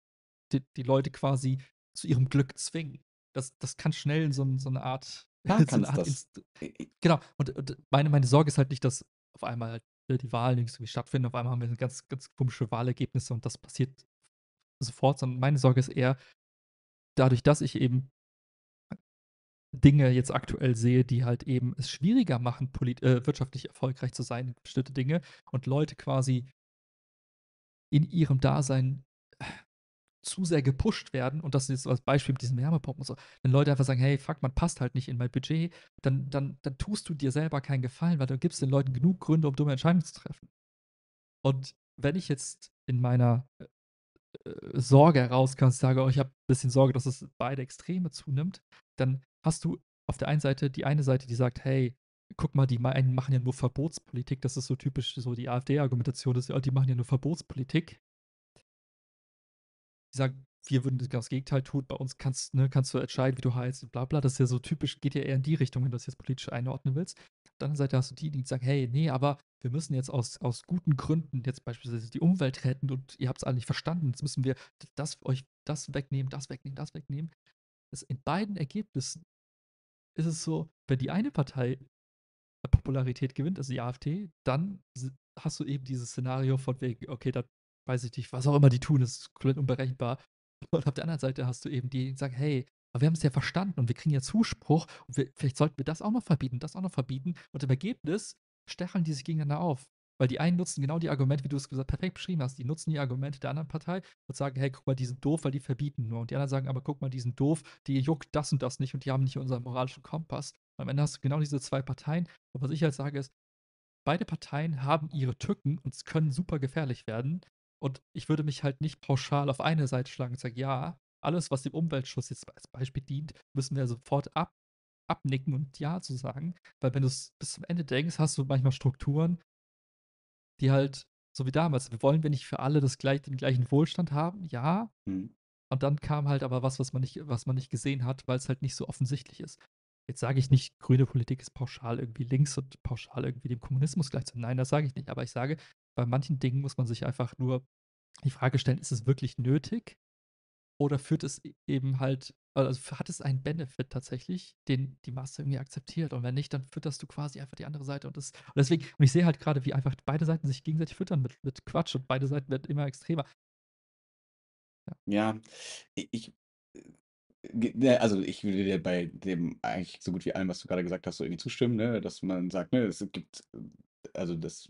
die, die Leute quasi zu ihrem Glück zwingen. Das, das kann schnell so, so eine Art. Ja, so eine Art Inst genau, und, und, meine, meine Sorge ist halt nicht, dass auf einmal äh, die Wahlen irgendwie stattfinden, auf einmal haben wir ganz, ganz komische Wahlergebnisse und das passiert sofort, sondern meine Sorge ist eher, dadurch, dass ich eben Dinge jetzt aktuell sehe, die halt eben es schwieriger machen, äh, wirtschaftlich erfolgreich zu sein, bestimmte Dinge und Leute quasi in ihrem Dasein zu sehr gepusht werden und das ist jetzt als Beispiel mit diesem Wärmepumpen und so, wenn Leute einfach sagen, hey, fuck, man passt halt nicht in mein Budget, dann, dann, dann tust du dir selber keinen Gefallen, weil du gibst den Leuten genug Gründe, um dumme Entscheidungen zu treffen. Und wenn ich jetzt in meiner äh, äh, Sorge herauskommst, sage, oh, ich habe ein bisschen Sorge, dass es beide Extreme zunimmt, dann hast du auf der einen Seite die eine Seite, die sagt, hey, guck mal, die einen machen ja nur Verbotspolitik, das ist so typisch so die AfD-Argumentation, oh, die machen ja nur Verbotspolitik. Die sagen, wir würden das Gegenteil tun, bei uns kannst, ne, kannst du entscheiden, wie du heißt und bla bla. Das ist ja so typisch, geht ja eher in die Richtung, wenn du das jetzt politisch einordnen willst. Auf der anderen Seite hast du die, die sagen, hey, nee, aber wir müssen jetzt aus, aus guten Gründen jetzt beispielsweise die Umwelt retten und ihr habt es alle nicht verstanden, jetzt müssen wir das, euch das wegnehmen, das wegnehmen, das wegnehmen. Das in beiden Ergebnissen ist es so, wenn die eine Partei Popularität gewinnt, also die AfD, dann hast du eben dieses Szenario von wegen, okay, dann weiß ich nicht, was auch immer die tun, das ist komplett unberechenbar. Und auf der anderen Seite hast du eben die, die sagen, hey, aber wir haben es ja verstanden und wir kriegen ja Zuspruch und wir, vielleicht sollten wir das auch noch verbieten, das auch noch verbieten. Und im Ergebnis stacheln die sich gegeneinander auf. Weil die einen nutzen genau die Argumente, wie du es gesagt perfekt beschrieben hast. Die nutzen die Argumente der anderen Partei und sagen, hey, guck mal, die sind doof, weil die verbieten nur. Und die anderen sagen, aber guck mal, die sind doof, die juckt das und das nicht und die haben nicht unseren moralischen Kompass. Und am Ende hast du genau diese zwei Parteien. Und was ich halt sage ist, beide Parteien haben ihre Tücken und können super gefährlich werden. Und ich würde mich halt nicht pauschal auf eine Seite schlagen und sagen, ja, alles, was dem Umweltschutz jetzt als Beispiel dient, müssen wir sofort ab, abnicken und Ja zu sagen. Weil wenn du es bis zum Ende denkst, hast du manchmal Strukturen, die halt, so wie damals, wir wollen wir nicht für alle das gleich, den gleichen Wohlstand haben, ja. Mhm. Und dann kam halt aber was, was man nicht, was man nicht gesehen hat, weil es halt nicht so offensichtlich ist. Jetzt sage ich nicht, grüne Politik ist pauschal irgendwie links und pauschal irgendwie dem Kommunismus gleich Nein, das sage ich nicht. Aber ich sage, bei manchen Dingen muss man sich einfach nur die Frage stellen, ist es wirklich nötig? Oder führt es e-, eben halt, also hat es einen Benefit tatsächlich, den die Masse irgendwie akzeptiert? Und wenn nicht, dann fütterst du quasi einfach die andere Seite. Und, das, und deswegen, und ich sehe halt gerade, wie einfach beide Seiten sich gegenseitig füttern mit, mit Quatsch und beide Seiten werden immer extremer. Ja, ja ich, ne, also ich würde dir bei dem eigentlich so gut wie allem, was du gerade gesagt hast, so irgendwie zustimmen, ne? dass man sagt, ne, es gibt, also das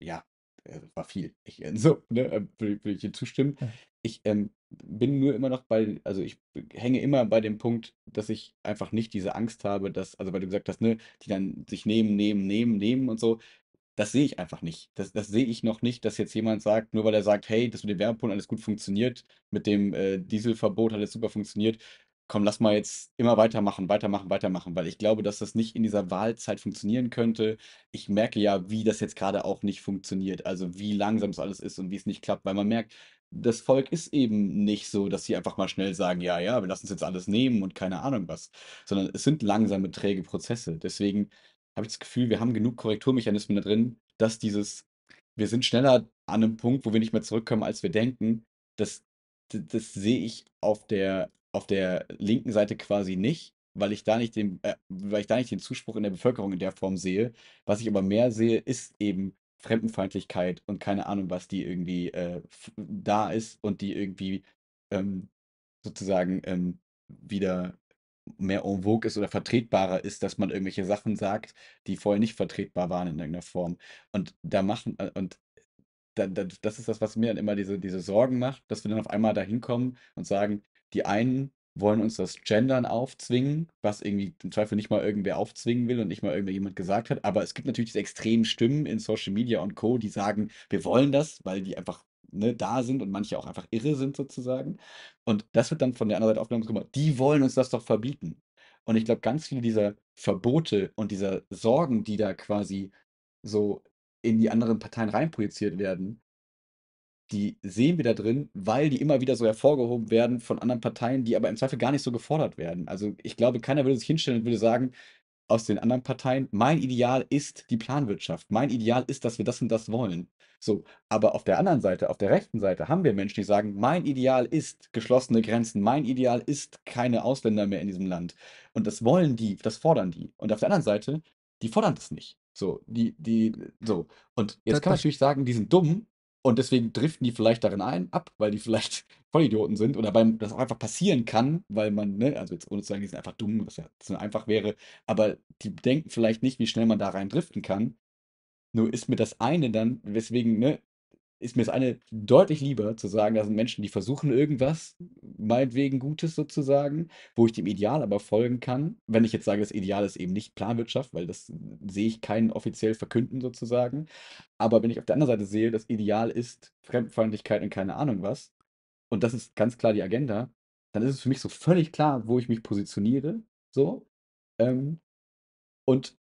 ja, äh, war viel. Ich, äh, so, ne, ähm, würde ich dir zustimmen. Ja. Ich ähm, bin nur immer noch bei, also ich hänge immer bei dem Punkt, dass ich einfach nicht diese Angst habe, dass, also weil du gesagt hast, ne, die dann sich nehmen, nehmen, nehmen, nehmen und so. Das sehe ich einfach nicht. Das, das sehe ich noch nicht, dass jetzt jemand sagt, nur weil er sagt, hey, das mit dem Wärmepumpen alles gut funktioniert, mit dem äh, Dieselverbot hat es super funktioniert, komm, lass mal jetzt immer weitermachen, weitermachen, weitermachen, weil ich glaube, dass das nicht in dieser Wahlzeit funktionieren könnte. Ich merke ja, wie das jetzt gerade auch nicht funktioniert, also wie langsam es alles ist und wie es nicht klappt, weil man merkt, das Volk ist eben nicht so, dass sie einfach mal schnell sagen, ja, ja, wir lassen uns jetzt alles nehmen und keine Ahnung was, sondern es sind langsame, träge Prozesse. Deswegen habe ich das Gefühl, wir haben genug Korrekturmechanismen da drin, dass dieses, wir sind schneller an einem Punkt, wo wir nicht mehr zurückkommen, als wir denken, das, das, das sehe ich auf der auf der linken Seite quasi nicht, weil ich da nicht den, äh, weil ich da nicht den Zuspruch in der Bevölkerung in der Form sehe. Was ich aber mehr sehe, ist eben Fremdenfeindlichkeit und keine Ahnung, was die irgendwie äh, da ist und die irgendwie ähm, sozusagen ähm, wieder mehr en vogue ist oder vertretbarer ist, dass man irgendwelche Sachen sagt, die vorher nicht vertretbar waren in irgendeiner Form. Und da machen, äh, und da, da, das ist das, was mir dann immer diese, diese Sorgen macht, dass wir dann auf einmal da hinkommen und sagen, die einen wollen uns das Gendern aufzwingen, was irgendwie im Zweifel nicht mal irgendwer aufzwingen will und nicht mal irgendwer jemand gesagt hat. Aber es gibt natürlich diese extremen Stimmen in Social Media und Co., die sagen, wir wollen das, weil die einfach ne, da sind und manche auch einfach irre sind sozusagen. Und das wird dann von der anderen Seite aufgenommen, guck die wollen uns das doch verbieten. Und ich glaube, ganz viele dieser Verbote und dieser Sorgen, die da quasi so in die anderen Parteien reinprojiziert werden, die sehen wir da drin, weil die immer wieder so hervorgehoben werden von anderen Parteien, die aber im Zweifel gar nicht so gefordert werden. Also ich glaube, keiner würde sich hinstellen und würde sagen, aus den anderen Parteien, mein Ideal ist die Planwirtschaft, mein Ideal ist, dass wir das und das wollen. So, aber auf der anderen Seite, auf der rechten Seite haben wir Menschen, die sagen, mein Ideal ist geschlossene Grenzen, mein Ideal ist keine Ausländer mehr in diesem Land. Und das wollen die, das fordern die. Und auf der anderen Seite, die fordern das nicht. So, die, die, so. Und jetzt das kann man natürlich sagen, die sind dumm, und deswegen driften die vielleicht darin ein, ab, weil die vielleicht Vollidioten sind oder weil das auch einfach passieren kann, weil man, ne, also jetzt ohne zu sagen, die sind einfach dumm, was ja zu einfach wäre, aber die denken vielleicht nicht, wie schnell man da rein driften kann. Nur ist mir das eine dann, weswegen, ne, ist mir das eine deutlich lieber zu sagen, da sind Menschen, die versuchen irgendwas, meinetwegen Gutes sozusagen, wo ich dem Ideal aber folgen kann. Wenn ich jetzt sage, das Ideal ist eben nicht Planwirtschaft, weil das sehe ich keinen offiziell verkünden sozusagen. Aber wenn ich auf der anderen Seite sehe, das Ideal ist Fremdfeindlichkeit und keine Ahnung was, und das ist ganz klar die Agenda, dann ist es für mich so völlig klar, wo ich mich positioniere, so. Ähm, und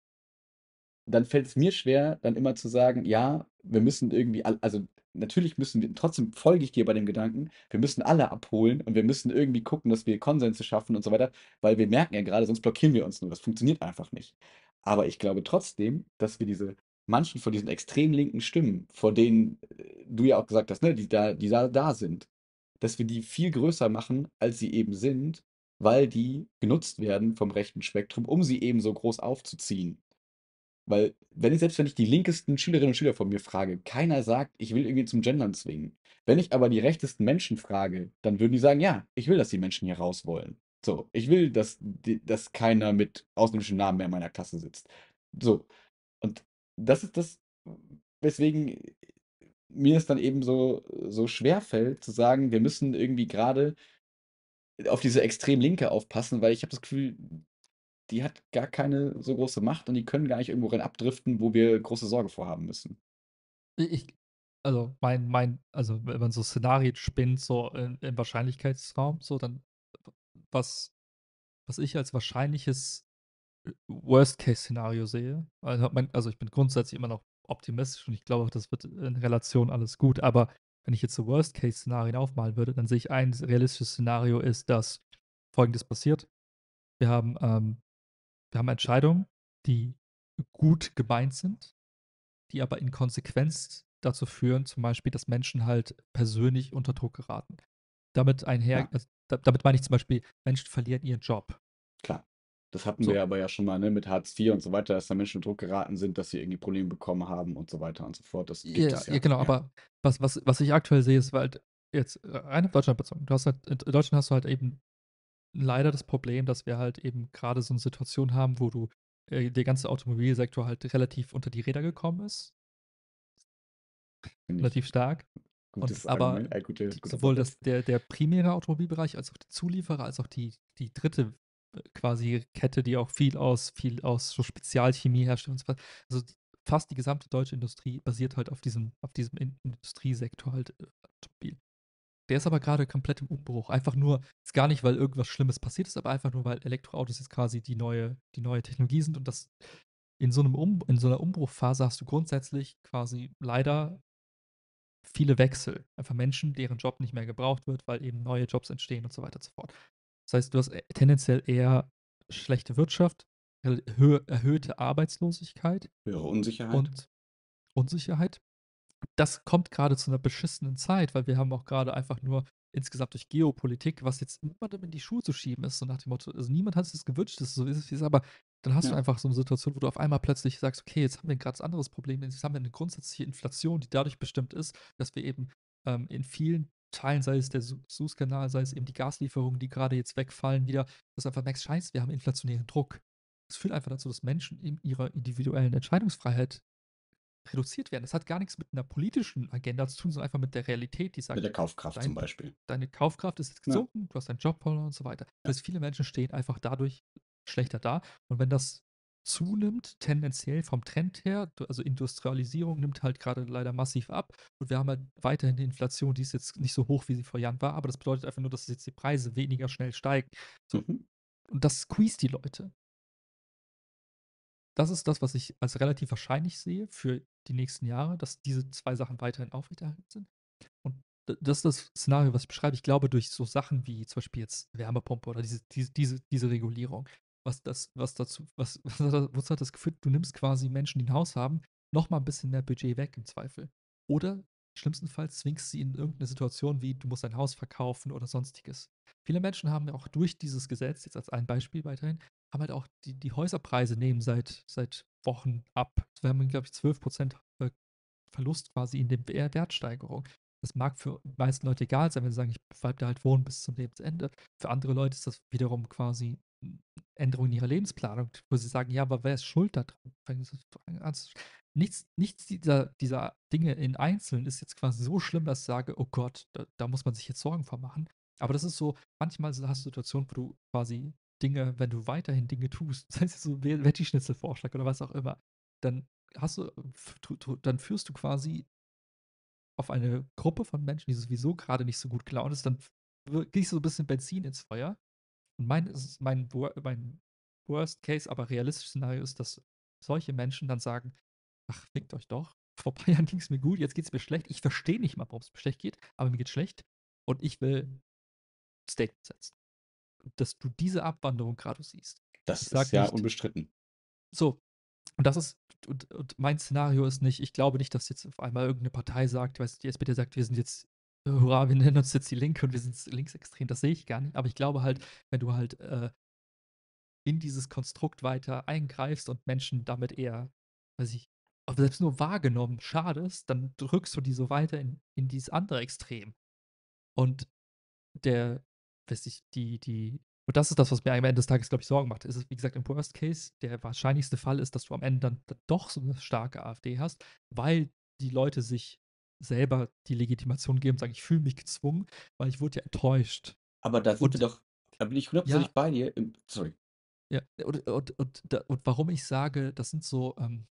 dann fällt es mir schwer, dann immer zu sagen, ja, wir müssen irgendwie, also natürlich müssen wir, trotzdem folge ich dir bei dem Gedanken, wir müssen alle abholen und wir müssen irgendwie gucken, dass wir Konsense schaffen und so weiter, weil wir merken ja gerade, sonst blockieren wir uns nur. Das funktioniert einfach nicht. Aber ich glaube trotzdem, dass wir diese manchen von diesen extrem linken Stimmen, vor denen äh, du ja auch gesagt hast, ne, die da, die da, da sind, dass wir die viel größer machen, als sie eben sind, weil die genutzt werden vom rechten Spektrum, um sie eben so groß aufzuziehen. Weil, wenn ich selbst wenn ich die linkesten Schülerinnen und Schüler von mir frage, keiner sagt, ich will irgendwie zum Gendern zwingen. Wenn ich aber die rechtesten Menschen frage, dann würden die sagen, ja, ich will, dass die Menschen hier raus wollen. So, ich will, dass, dass keiner mit ausländischen Namen mehr in meiner Klasse sitzt. So. Und das ist das, weswegen mir es dann eben so, so schwer fällt, zu sagen, wir müssen irgendwie gerade auf diese extrem Linke aufpassen, weil ich habe das Gefühl, die hat gar keine so große Macht und die können gar nicht irgendwo rein abdriften, wo wir große Sorge vorhaben müssen. Ich, also mein, mein, also wenn man so Szenarien spinnt, so in, im Wahrscheinlichkeitsraum, so dann, was, was ich als wahrscheinliches äh, Worst-Case-Szenario sehe, also, mein, also ich bin grundsätzlich immer noch optimistisch und ich glaube das wird in Relation alles gut, aber wenn ich jetzt so Worst-Case-Szenarien aufmalen würde, dann sehe ich ein realistisches Szenario ist, dass folgendes passiert. Wir haben ähm, wir haben Entscheidungen, die gut gemeint sind, die aber in Konsequenz dazu führen, zum Beispiel, dass Menschen halt persönlich unter Druck geraten. Damit einher, ja. also, damit meine ich zum Beispiel, Menschen verlieren ihren Job. Klar. Das hatten so. wir aber ja schon mal ne, mit Hartz IV und so weiter, dass da Menschen in Druck geraten sind, dass sie irgendwie Probleme bekommen haben und so weiter und so fort. Das geht yes, da, ja. Genau, ja. aber was, was, was ich aktuell sehe, ist halt jetzt äh, rein auf Deutschland bezogen. Du hast halt, in Deutschland hast du halt eben leider das Problem, dass wir halt eben gerade so eine Situation haben, wo du äh, der ganze Automobilsektor halt relativ unter die Räder gekommen ist. relativ stark. Gutes, und aber äh, gute, gute sowohl das, der, der primäre Automobilbereich als auch die Zulieferer, als auch die, die dritte äh, quasi Kette, die auch viel aus, viel aus so Spezialchemie herstellt und so Also fast die gesamte deutsche Industrie basiert halt auf diesem, auf diesem Industriesektor halt äh, Automobil. Der ist aber gerade komplett im Umbruch. Einfach nur, ist gar nicht, weil irgendwas Schlimmes passiert ist, aber einfach nur, weil Elektroautos jetzt quasi die neue, die neue Technologie sind und das in so, einem um, in so einer Umbruchphase hast du grundsätzlich quasi leider viele Wechsel. Einfach Menschen, deren Job nicht mehr gebraucht wird, weil eben neue Jobs entstehen und so weiter und so fort. Das heißt, du hast äh, tendenziell eher schlechte Wirtschaft, erhöhte Arbeitslosigkeit. Höhere Unsicherheit. Und Unsicherheit das kommt gerade zu einer beschissenen Zeit, weil wir haben auch gerade einfach nur insgesamt durch Geopolitik, was jetzt niemandem in die Schuhe zu schieben ist, so nach dem Motto, also niemand hat es gewünscht, das ist so ist, wie es ist, aber dann hast ja. du einfach so eine Situation, wo du auf einmal plötzlich sagst, okay, jetzt haben wir ein ganz anderes Problem, jetzt haben wir eine grundsätzliche Inflation, die dadurch bestimmt ist, dass wir eben ähm, in vielen Teilen, sei es der Suezkanal, sei es eben die Gaslieferungen, die gerade jetzt wegfallen, wieder, dass einfach merkst, scheiße, wir haben inflationären Druck. Das führt einfach dazu, dass Menschen in ihrer individuellen Entscheidungsfreiheit reduziert werden. Das hat gar nichts mit einer politischen Agenda zu tun, sondern einfach mit der Realität, die sagt. Mit der Kaufkraft dein, zum Beispiel. Deine Kaufkraft ist jetzt gesunken, ja. du hast deinen Job verloren und so weiter. Ja. Das viele Menschen stehen einfach dadurch schlechter da. Und wenn das zunimmt, tendenziell vom Trend her, also Industrialisierung nimmt halt gerade leider massiv ab und wir haben halt weiterhin die Inflation, die ist jetzt nicht so hoch, wie sie vor Jahren war, aber das bedeutet einfach nur, dass jetzt die Preise weniger schnell steigen. So. Mhm. Und das squeeze die Leute das ist das, was ich als relativ wahrscheinlich sehe für die nächsten Jahre, dass diese zwei Sachen weiterhin aufrechterhalten sind. Und das ist das Szenario, was ich beschreibe. Ich glaube, durch so Sachen wie zum Beispiel jetzt Wärmepumpe oder diese, diese, diese, diese Regulierung, was das, was dazu, was, was hat das, hat das geführt, du nimmst quasi Menschen, die ein Haus haben, nochmal ein bisschen mehr Budget weg im Zweifel. Oder schlimmstenfalls zwingst sie in irgendeine Situation wie, du musst dein Haus verkaufen oder sonstiges. Viele Menschen haben auch durch dieses Gesetz, jetzt als ein Beispiel weiterhin, haben halt auch die, die Häuserpreise nehmen seit, seit Wochen ab. Also wir haben, glaube ich, 12% äh, Verlust quasi in der Wertsteigerung. Das mag für die meisten Leute egal sein, wenn sie sagen, ich bleibe da halt wohnen bis zum Lebensende. Für andere Leute ist das wiederum quasi Änderung in ihrer Lebensplanung, wo sie sagen, ja, aber wer ist schuld daran? Nichts, nichts dieser, dieser Dinge in Einzelnen ist jetzt quasi so schlimm, dass ich sage, oh Gott, da, da muss man sich jetzt Sorgen vormachen. Aber das ist so, manchmal hast du Situationen, wo du quasi Dinge, wenn du weiterhin Dinge tust, sei das heißt es so veggie schnitzel oder was auch immer, dann hast du, dann führst du quasi auf eine Gruppe von Menschen, die sowieso gerade nicht so gut klauen ist, dann gehst du so ein bisschen Benzin ins Feuer. Und mein, mein, mein Worst Case, aber realistisches Szenario ist, dass solche Menschen dann sagen, ach, fickt euch doch. Vor ein paar Jahren ging es mir gut, jetzt geht es mir schlecht. Ich verstehe nicht mal, warum es mir schlecht geht, aber mir geht schlecht und ich will Statement setzen dass du diese Abwanderung gerade siehst. Das ich ist ja unbestritten. So, und das ist, und, und, mein Szenario ist nicht, ich glaube nicht, dass jetzt auf einmal irgendeine Partei sagt, weiß die SPD sagt, wir sind jetzt, äh, hurra, wir nennen uns jetzt die Linke und wir sind linksextrem, das sehe ich gar nicht. Aber ich glaube halt, wenn du halt äh, in dieses Konstrukt weiter eingreifst und Menschen damit eher, weiß ich, selbst nur wahrgenommen schadest, dann drückst du die so weiter in, in dieses andere Extrem. Und der, weiß ich, die, die, und das ist das, was mir am Ende des Tages, glaube ich, Sorgen macht. Es ist, wie gesagt, im Worst Case, der wahrscheinlichste Fall ist, dass du am Ende dann doch so eine starke AfD hast, weil die Leute sich selber die Legitimation geben, und sagen, ich fühle mich gezwungen, weil ich wurde ja enttäuscht. Aber da wurde doch, da bin ich hundertprozentig ja, bei dir. Im, sorry. Ja, und, und, und, und, warum ich sage, das sind so, ähm,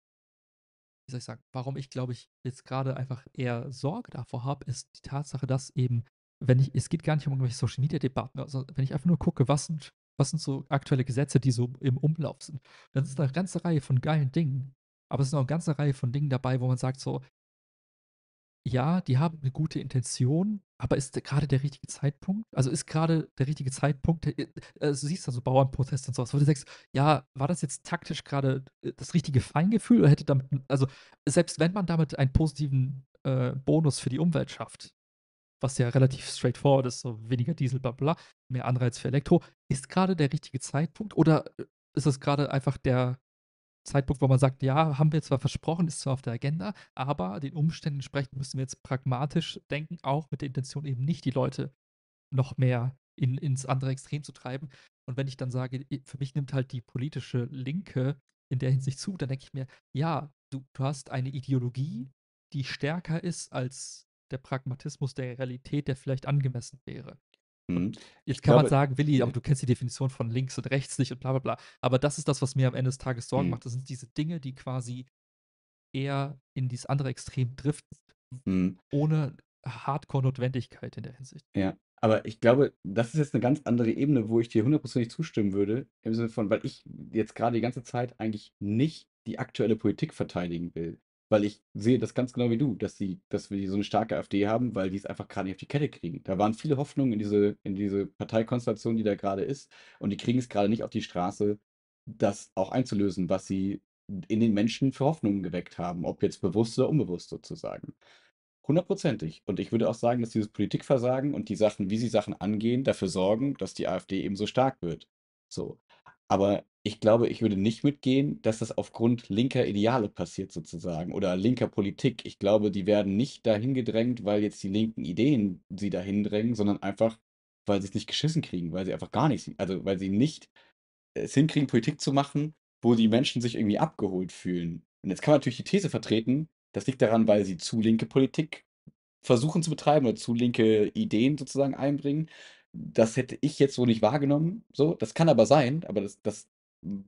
wie soll ich sagen, warum ich, glaube ich, jetzt gerade einfach eher Sorge davor habe, ist die Tatsache, dass eben wenn ich, es geht gar nicht um irgendwelche Social Media Debatten, also wenn ich einfach nur gucke, was sind, was sind so aktuelle Gesetze, die so im Umlauf sind, dann ist da eine ganze Reihe von geilen Dingen. Aber es sind auch eine ganze Reihe von Dingen dabei, wo man sagt so, ja, die haben eine gute Intention, aber ist gerade der richtige Zeitpunkt? Also ist gerade der richtige Zeitpunkt, äh, also du siehst da so Bauernproteste und sowas, wo du sagst, ja, war das jetzt taktisch gerade äh, das richtige Feingefühl oder hätte damit, also selbst wenn man damit einen positiven äh, Bonus für die Umwelt schafft, was ja relativ straightforward ist, so weniger Diesel, bla bla, mehr Anreiz für Elektro. Ist gerade der richtige Zeitpunkt oder äh, ist es gerade einfach der Zeitpunkt, wo man sagt, ja, haben wir zwar versprochen, ist zwar auf der Agenda, aber den Umständen entsprechend müssen wir jetzt pragmatisch denken, auch mit der Intention eben nicht die Leute noch mehr in, ins andere Extrem zu treiben. Und wenn ich dann sage, für mich nimmt halt die politische Linke in der Hinsicht zu, dann denke ich mir, ja, du, du hast eine Ideologie, die stärker ist als der Pragmatismus der Realität, der vielleicht angemessen wäre. Hm. Jetzt kann glaube, man sagen, Willi, aber mhm. du kennst die Definition von links und rechts nicht und bla bla bla. Aber das ist das, was mir am Ende des Tages Sorgen hm. macht. Das sind diese Dinge, die quasi eher in dieses andere Extrem driften, hm. ohne Hardcore-Notwendigkeit in der Hinsicht. Ja, aber ich glaube, das ist jetzt eine ganz andere Ebene, wo ich dir hundertprozentig zustimmen würde, im Sinne von, weil ich jetzt gerade die ganze Zeit eigentlich nicht die aktuelle Politik verteidigen will weil ich sehe das ganz genau wie du, dass die, dass wir so eine starke AfD haben, weil die es einfach gerade nicht auf die Kette kriegen. Da waren viele Hoffnungen in diese, in diese Parteikonstellation, die da gerade ist, und die kriegen es gerade nicht auf die Straße, das auch einzulösen, was sie in den Menschen für Hoffnungen geweckt haben, ob jetzt bewusst oder unbewusst sozusagen. Hundertprozentig. Und ich würde auch sagen, dass dieses Politikversagen und die Sachen, wie sie Sachen angehen, dafür sorgen, dass die AfD eben so stark wird. So. Aber ich glaube, ich würde nicht mitgehen, dass das aufgrund linker Ideale passiert sozusagen oder linker Politik. Ich glaube, die werden nicht dahin gedrängt, weil jetzt die linken Ideen sie dahin drängen, sondern einfach, weil sie es nicht geschissen kriegen, weil sie einfach gar nichts, also weil sie nicht es hinkriegen, Politik zu machen, wo die Menschen sich irgendwie abgeholt fühlen. Und jetzt kann man natürlich die These vertreten, das liegt daran, weil sie zu linke Politik versuchen zu betreiben oder zu linke Ideen sozusagen einbringen das hätte ich jetzt so nicht wahrgenommen. So, das kann aber sein, aber das, das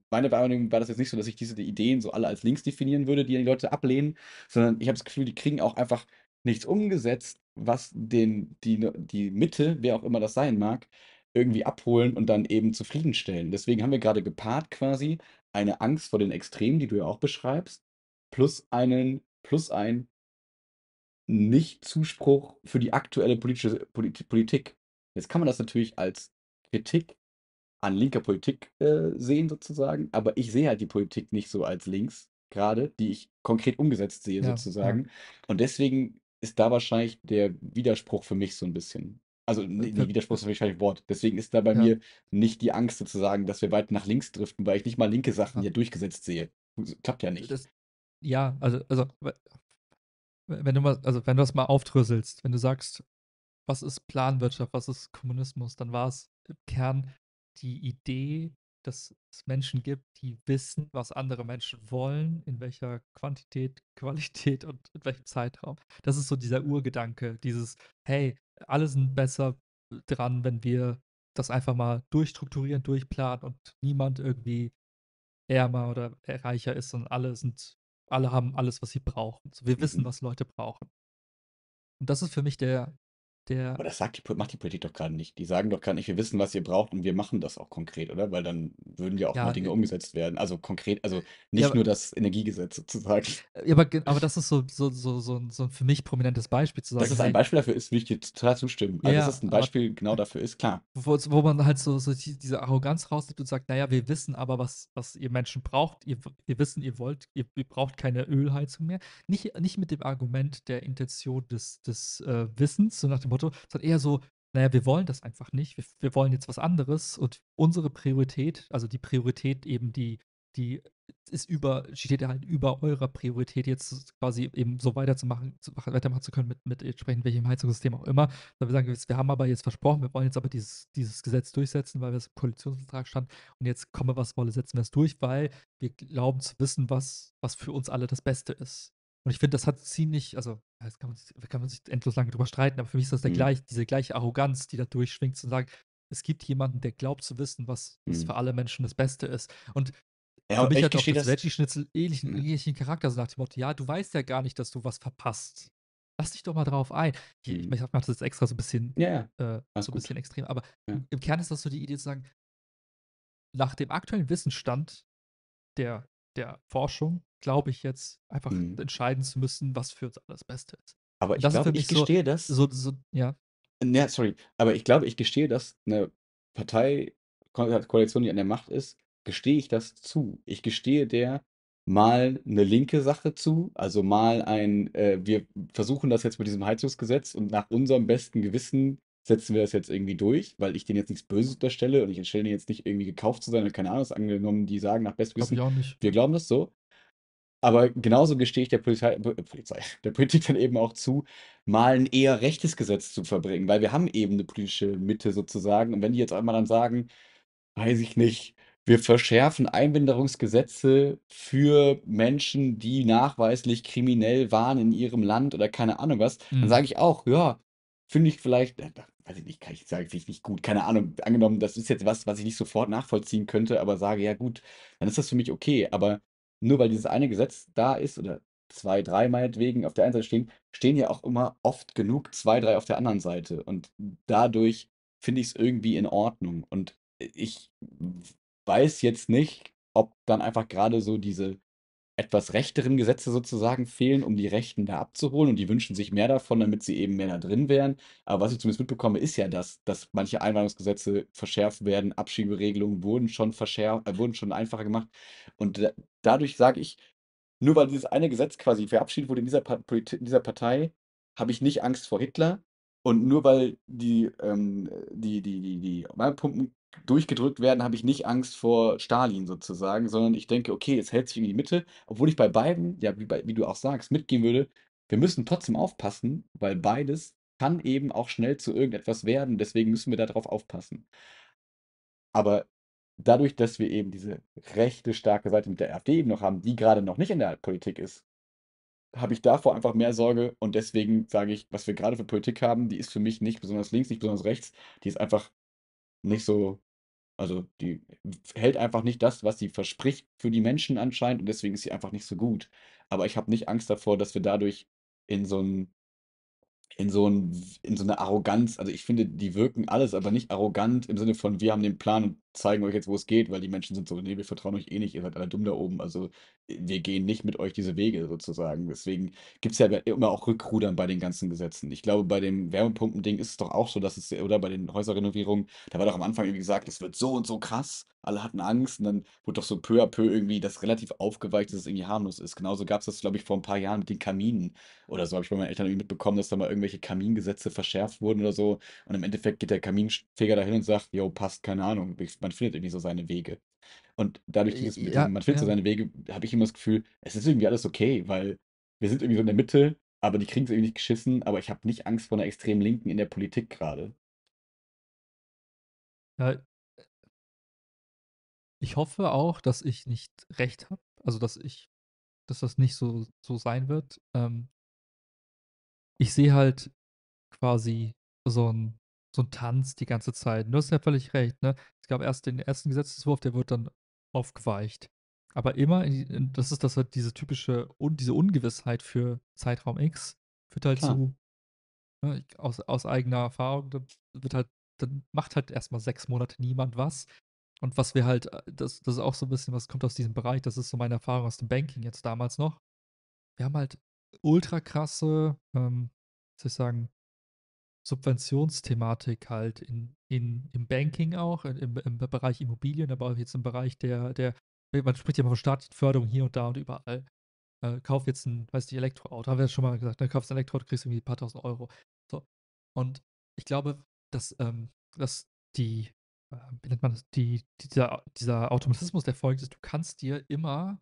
meine Wahrnehmung war das jetzt nicht so, dass ich diese Ideen so alle als links definieren würde, die die Leute ablehnen, sondern ich habe das Gefühl, die kriegen auch einfach nichts umgesetzt, was den, die, die Mitte, wer auch immer das sein mag, irgendwie abholen und dann eben zufriedenstellen. Deswegen haben wir gerade gepaart quasi eine Angst vor den Extremen, die du ja auch beschreibst, plus einen, plus ein Nichtzuspruch für die aktuelle politische Polit Politik. Jetzt kann man das natürlich als Kritik an linker Politik äh, sehen, sozusagen, aber ich sehe halt die Politik nicht so als links gerade, die ich konkret umgesetzt sehe, ja, sozusagen. Ja. Und deswegen ist da wahrscheinlich der Widerspruch für mich so ein bisschen. Also, nee, äh, nee Widerspruch ist wahrscheinlich ein Wort. Deswegen ist da bei ja. mir nicht die Angst sozusagen, dass wir weit nach links driften, weil ich nicht mal linke Sachen hier durchgesetzt sehe. Klappt ja nicht. Das, ja, also, also wenn du mal, also wenn du das mal aufdröselst, wenn du sagst, was ist Planwirtschaft, was ist Kommunismus, dann war es im Kern die Idee, dass es Menschen gibt, die wissen, was andere Menschen wollen, in welcher Quantität, Qualität und in welchem Zeitraum. Das ist so dieser Urgedanke, dieses, hey, alle sind besser dran, wenn wir das einfach mal durchstrukturieren, durchplanen und niemand irgendwie ärmer oder reicher ist, sondern alle sind, alle haben alles, was sie brauchen. So, wir wissen, mhm. was Leute brauchen. Und das ist für mich der der Aber das sagt die, macht die Politik doch gerade nicht. Die sagen doch gerade nicht, wir wissen, was ihr braucht und wir machen das auch konkret, oder? Weil dann würden ja auch ja, mal Dinge äh, umgesetzt werden. Also konkret, also nicht ja, nur das Energiegesetz sozusagen. Ja, aber, aber das ist so, so, so, so, ein, so ein für mich prominentes Beispiel zu sagen. Dass es ein Beispiel dafür ist, würde ich dir total zustimmen. Also, ja, dass es ein Beispiel aber, genau dafür ist, klar. Wo, wo man halt so, so diese Arroganz rausnimmt und sagt, naja, wir wissen aber, was, was ihr Menschen braucht. Ihr, ihr wissen, ihr wollt, ihr, ihr braucht keine Ölheizung mehr. Nicht, nicht mit dem Argument der Intention des, des äh, Wissens, so nach dem Motto, Motto, sondern eher so, naja, wir wollen das einfach nicht. Wir, wir wollen jetzt was anderes und unsere Priorität, also die Priorität eben, die, die ist über, steht ja halt über eurer Priorität jetzt quasi eben so weiterzumachen, zu, weitermachen zu können mit, mit entsprechend welchem Heizungssystem auch immer. wir sagen, wir haben aber jetzt versprochen, wir wollen jetzt aber dieses, dieses Gesetz durchsetzen, weil wir das im Koalitionsvertrag stand und jetzt komme was wolle, setzen wir es durch, weil wir glauben zu wissen, was, was für uns alle das Beste ist. Und ich finde, das hat ziemlich, also das also, kann man, sich, kann man sich endlos lange drüber streiten, aber für mich ist das der mhm. gleich, diese gleiche Arroganz, die da durchschwingt, zu sagen, es gibt jemanden, der glaubt zu wissen, was mhm. für alle Menschen das Beste ist. Und ja, für mich hat auch das Veggie-Schnitzel ähnlichen, mhm. ähnlichen Charakter, so nach dem Motto, ja, du weißt ja gar nicht, dass du was verpasst. Lass dich doch mal drauf ein. Ich, mhm. ich, ich mache das jetzt extra so ein bisschen, ja, ja. Äh, so ein bisschen extrem, aber ja. im Kern ist das so die Idee zu sagen, nach dem aktuellen Wissensstand der der Forschung, glaube ich, jetzt einfach mhm. entscheiden zu müssen, was für uns alles Beste ist. Aber ich glaube, ich gestehe so, das. So, so, ja. Ne, sorry, aber ich glaube, ich gestehe, dass eine Partei, äh, Koalition, die an der Macht ist, gestehe ich das zu. Ich gestehe der mal eine linke Sache zu, also mal ein, äh, wir versuchen das jetzt mit diesem Heizungsgesetz und nach unserem besten Gewissen setzen wir das jetzt irgendwie durch, weil ich denen jetzt nichts Böses unterstelle und ich entstelle denen jetzt nicht irgendwie gekauft zu sein und keine Ahnung, was angenommen, die sagen nach bestem Wissen, wir glauben das so. Aber genauso gestehe ich der Polizei, äh, Polizei, der Politik dann eben auch zu, mal ein eher rechtes Gesetz zu verbringen, weil wir haben eben eine politische Mitte sozusagen. Und wenn die jetzt einmal dann sagen, weiß ich nicht, wir verschärfen Einwanderungsgesetze für Menschen, die nachweislich kriminell waren in ihrem Land oder keine Ahnung was, mhm. dann sage ich auch, ja, finde ich vielleicht, äh, weiß ich nicht, kann ich sagen, finde ich nicht gut, keine Ahnung, angenommen, das ist jetzt was, was ich nicht sofort nachvollziehen könnte, aber sage, ja gut, dann ist das für mich okay. Aber nur weil dieses eine Gesetz da ist oder zwei, drei meinetwegen auf der einen Seite stehen, stehen ja auch immer oft genug zwei, drei auf der anderen Seite. Und dadurch finde ich es irgendwie in Ordnung. Und äh, ich weiß jetzt nicht, ob dann einfach gerade so diese etwas rechteren Gesetze sozusagen fehlen, um die Rechten da abzuholen. Und die wünschen sich mehr davon, damit sie eben mehr da drin wären. Aber was ich zumindest mitbekomme, ist ja, dass, dass manche Einwanderungsgesetze verschärft werden, Abschieberegelungen wurden schon verschärft, äh, wurden schon einfacher gemacht. Und da, dadurch sage ich, nur weil dieses eine Gesetz quasi verabschiedet wurde in dieser, pa in dieser Partei, habe ich nicht Angst vor Hitler. Und nur weil die, ähm, die, die, die, die Wärmepumpen durchgedrückt werden, habe ich nicht Angst vor Stalin sozusagen, sondern ich denke, okay, es hält sich in die Mitte, obwohl ich bei beiden, ja, wie, bei, wie du auch sagst, mitgehen würde, wir müssen trotzdem aufpassen, weil beides kann eben auch schnell zu irgendetwas werden, deswegen müssen wir darauf aufpassen. Aber dadurch, dass wir eben diese rechte starke Seite mit der AfD eben noch haben, die gerade noch nicht in der Politik ist, habe ich davor einfach mehr Sorge und deswegen sage ich, was wir gerade für Politik haben, die ist für mich nicht besonders links, nicht besonders rechts, die ist einfach nicht so, also die hält einfach nicht das, was sie verspricht für die Menschen anscheinend und deswegen ist sie einfach nicht so gut. Aber ich habe nicht Angst davor, dass wir dadurch in so ein in so ein, in so eine Arroganz, also ich finde, die wirken alles, aber nicht arrogant im Sinne von, wir haben den Plan und zeigen euch jetzt, wo es geht, weil die Menschen sind so, nee, wir vertrauen euch eh nicht, ihr seid alle dumm da oben, also äh, wir gehen nicht mit euch diese Wege sozusagen. Deswegen gibt es ja immer auch Rückrudern bei den ganzen Gesetzen. Ich glaube, bei dem Wärmepumpending ist es doch auch so, dass es, oder bei den Häuserrenovierungen, da war doch am Anfang irgendwie gesagt, es wird so und so krass alle hatten Angst und dann wurde doch so peu à peu irgendwie das relativ aufgeweicht, dass es irgendwie harmlos ist. Genauso gab es das, glaube ich, vor ein paar Jahren mit den Kaminen oder so. Habe ich bei meinen Eltern irgendwie mitbekommen, dass da mal irgendwelche Kamingesetze verschärft wurden oder so. Und im Endeffekt geht der Kaminfeger dahin und sagt, jo, passt, keine Ahnung. Man findet irgendwie so seine Wege. Und dadurch, äh, dass ja, man findet ja. so seine Wege, habe ich immer das Gefühl, es ist irgendwie alles okay, weil wir sind irgendwie so in der Mitte, aber die kriegen es irgendwie nicht geschissen, aber ich habe nicht Angst vor einer extremen Linken in der Politik gerade. Ja, ich hoffe auch, dass ich nicht recht habe. Also, dass ich, dass das nicht so, so sein wird. Ähm, ich sehe halt quasi so ein, so ein Tanz die ganze Zeit. Du hast ja völlig recht, ne? Es gab erst den ersten Gesetzeswurf, der wird dann aufgeweicht. Aber immer, in, das ist das halt diese typische, und diese Ungewissheit für Zeitraum X führt halt Klar. zu, ne, aus, aus eigener Erfahrung, dann wird halt, dann macht halt erstmal sechs Monate niemand was. Und was wir halt, äh, das, das ist auch so ein bisschen, was kommt aus diesem Bereich, das ist so meine Erfahrung aus dem Banking jetzt damals noch. Wir haben halt ultra krasse, ähm, soll ich sagen, Subventionsthematik halt in, in, im Banking auch, im, im Bereich Immobilien, aber auch jetzt im Bereich der, der, äh, man spricht ja immer von staatlichen Förderung hier und da und überall. Äh, kauf jetzt ein, weiß nicht, Elektroauto, haben wir ja schon mal gesagt, ne? kaufst ein Elektroauto, kriegst irgendwie ein paar tausend Euro. So. Und ich glaube, dass, ähm, dass die, äh, wie nennt man das, die, dieser, dieser Automatismus, der folgt, ist, du kannst dir immer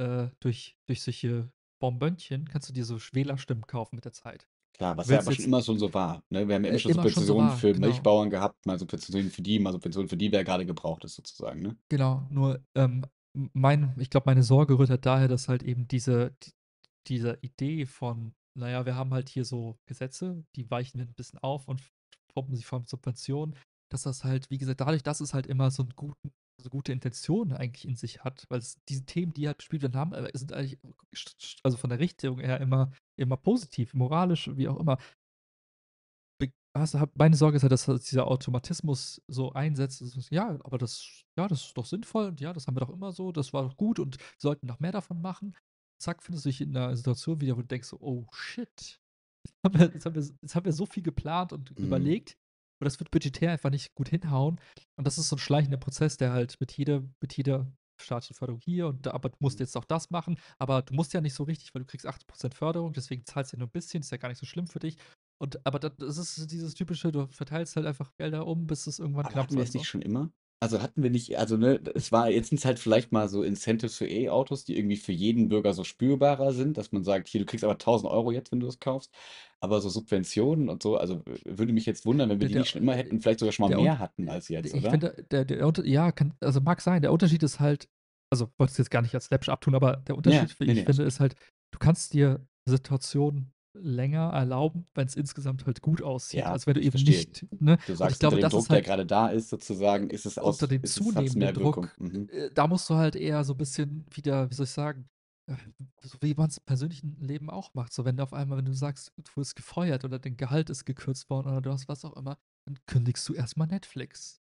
äh, durch, durch solche Bonbönchen, kannst du dir so Schwelerstimmen kaufen mit der Zeit. Klar, was ja aber schon immer schon so war. Ne? Wir haben ja äh, immer schon Subventionen so so für genau. Milchbauern gehabt, mal Subventionen für die, mal Subventionen für die, wer gerade gebraucht ist sozusagen. Ne? Genau, nur ähm, mein, ich glaube, meine Sorge rührt halt daher, dass halt eben diese, diese Idee von, naja, wir haben halt hier so Gesetze, die weichen wir ein bisschen auf und pumpen sie von Subventionen, dass das halt, wie gesagt, dadurch, dass es halt immer so, einen guten, so gute Intentionen eigentlich in sich hat, weil es, diese Themen, die halt gespielt werden, haben, äh, sind eigentlich, also von der Richtung her immer, immer positiv, moralisch, wie auch immer. Also meine Sorge ist halt, dass halt dieser Automatismus so einsetzt. Ist, ja, aber das, ja, das ist doch sinnvoll und ja, das haben wir doch immer so, das war doch gut und wir sollten noch mehr davon machen. Zack, findest du dich in einer Situation wieder, wo du denkst, oh shit, jetzt haben wir, jetzt haben wir, jetzt haben wir so viel geplant und mhm. überlegt, und das wird budgetär einfach nicht gut hinhauen. Und das ist so ein schleichender Prozess, der halt mit jeder, mit jeder staatlichen Förderung hier und da, aber du musst mhm. jetzt auch das machen. Aber du musst ja nicht so richtig, weil du kriegst 80% Förderung, deswegen zahlst du ja nur ein bisschen, ist ja gar nicht so schlimm für dich. Und aber das, das ist dieses typische, du verteilst halt einfach Gelder um, bis es irgendwann aber knapp Hatten wir es nicht schon immer? Also hatten wir nicht, also ne, es war jetzt sind es halt vielleicht mal so Incentives für E-Autos, die irgendwie für jeden Bürger so spürbarer sind, dass man sagt, hier, du kriegst aber 1000 Euro jetzt, wenn du das kaufst. Aber so Subventionen und so, also würde mich jetzt wundern, wenn wir Der, die nicht schon immer hätten, vielleicht sogar schon mal mehr hatten als jetzt, ich oder? finde, der, der, ja, kann, also mag sein, der Unterschied ist halt, also wollte es jetzt gar nicht als Läppsch abtun, aber der Ja, Unterschied, wie nee, ich nee, finde, gut. ist halt, du kannst dir Situationen länger erlauben, wenn es insgesamt halt gut aussieht, ja, als wenn du eben verstehe. nicht. Ne? Du sagst, ich glaube, unter dem Druck, halt, der gerade da ist, sozusagen, ist es aus Unter dem zunehmenden Druck, mhm. Äh, da musst du halt eher so ein bisschen wieder, wie soll ich sagen, äh, so wie man es im persönlichen Leben auch macht. So, wenn du auf einmal, wenn du sagst, du wirst gefeuert oder dein Gehalt ist gekürzt worden oder du hast was auch immer, dann kündigst du erstmal Netflix.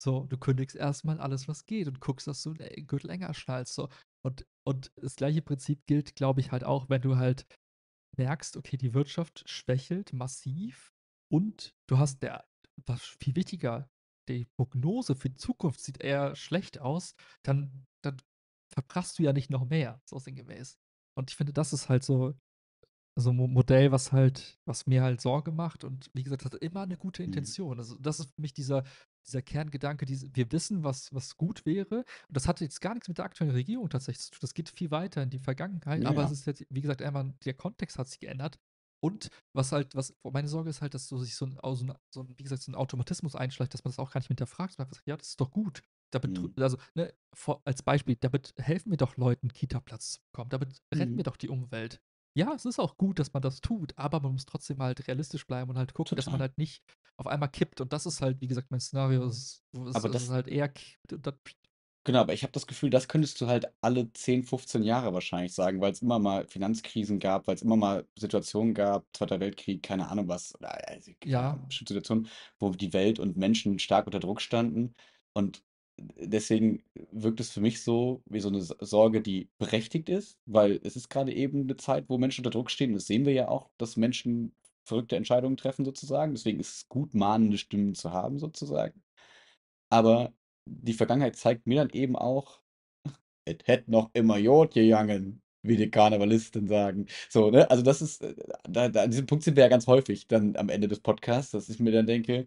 So, du kündigst erstmal alles, was geht und guckst, dass du einen äh, Gürtel länger schnallst. So. Und, und das gleiche Prinzip gilt, glaube ich, halt auch, wenn du halt merkst, okay, die Wirtschaft schwächelt massiv und du hast der, was viel wichtiger, die Prognose für die Zukunft sieht eher schlecht aus, dann, dann verprasst du ja nicht noch mehr, so sinngemäß. Und ich finde, das ist halt so, so ein Modell, was halt, was mir halt Sorge macht und wie gesagt, hat immer eine gute mhm. Intention. Also das ist für mich dieser dieser Kerngedanke, diese, wir wissen, was, was gut wäre. Und das hat jetzt gar nichts mit der aktuellen Regierung tatsächlich zu tun. Das geht viel weiter in die Vergangenheit. Ja, aber ja. es ist jetzt, wie gesagt, einmal der Kontext hat sich geändert. Und was halt, was meine Sorge ist halt, dass so sich so ein, so ein, so ein wie gesagt, so ein Automatismus einschleicht, dass man das auch gar nicht hinterfragt, sondern einfach sagt, ja, das ist doch gut. Damit, mhm. also, ne, vor, als Beispiel, damit helfen wir doch Leuten, Kita-Platz zu bekommen, damit mhm. retten wir doch die Umwelt ja, es ist auch gut, dass man das tut, aber man muss trotzdem halt realistisch bleiben und halt gucken, Total. dass man halt nicht auf einmal kippt. Und das ist halt, wie gesagt, mein Szenario. Ist, es, aber das ist halt eher kippt und dann Genau, aber ich habe das Gefühl, das könntest du halt alle 10, 15 Jahre wahrscheinlich sagen, weil es immer mal Finanzkrisen gab, weil es immer mal Situationen gab, Zweiter Weltkrieg, keine Ahnung was, also, ja. Situationen, wo die Welt und Menschen stark unter Druck standen. Und deswegen wirkt es für mich so wie so eine Sorge, die berechtigt ist, weil es ist gerade eben eine Zeit, wo Menschen unter Druck stehen. Das sehen wir ja auch, dass Menschen verrückte Entscheidungen treffen sozusagen. Deswegen ist es gut, mahnende Stimmen zu haben sozusagen. Aber die Vergangenheit zeigt mir dann eben auch, es hätte noch immer Jod gegangen, wie die Karnevalisten sagen. So, ne? Also das ist, äh, da, da, an diesem Punkt sind wir ja ganz häufig dann am Ende des Podcasts, dass ich mir dann denke,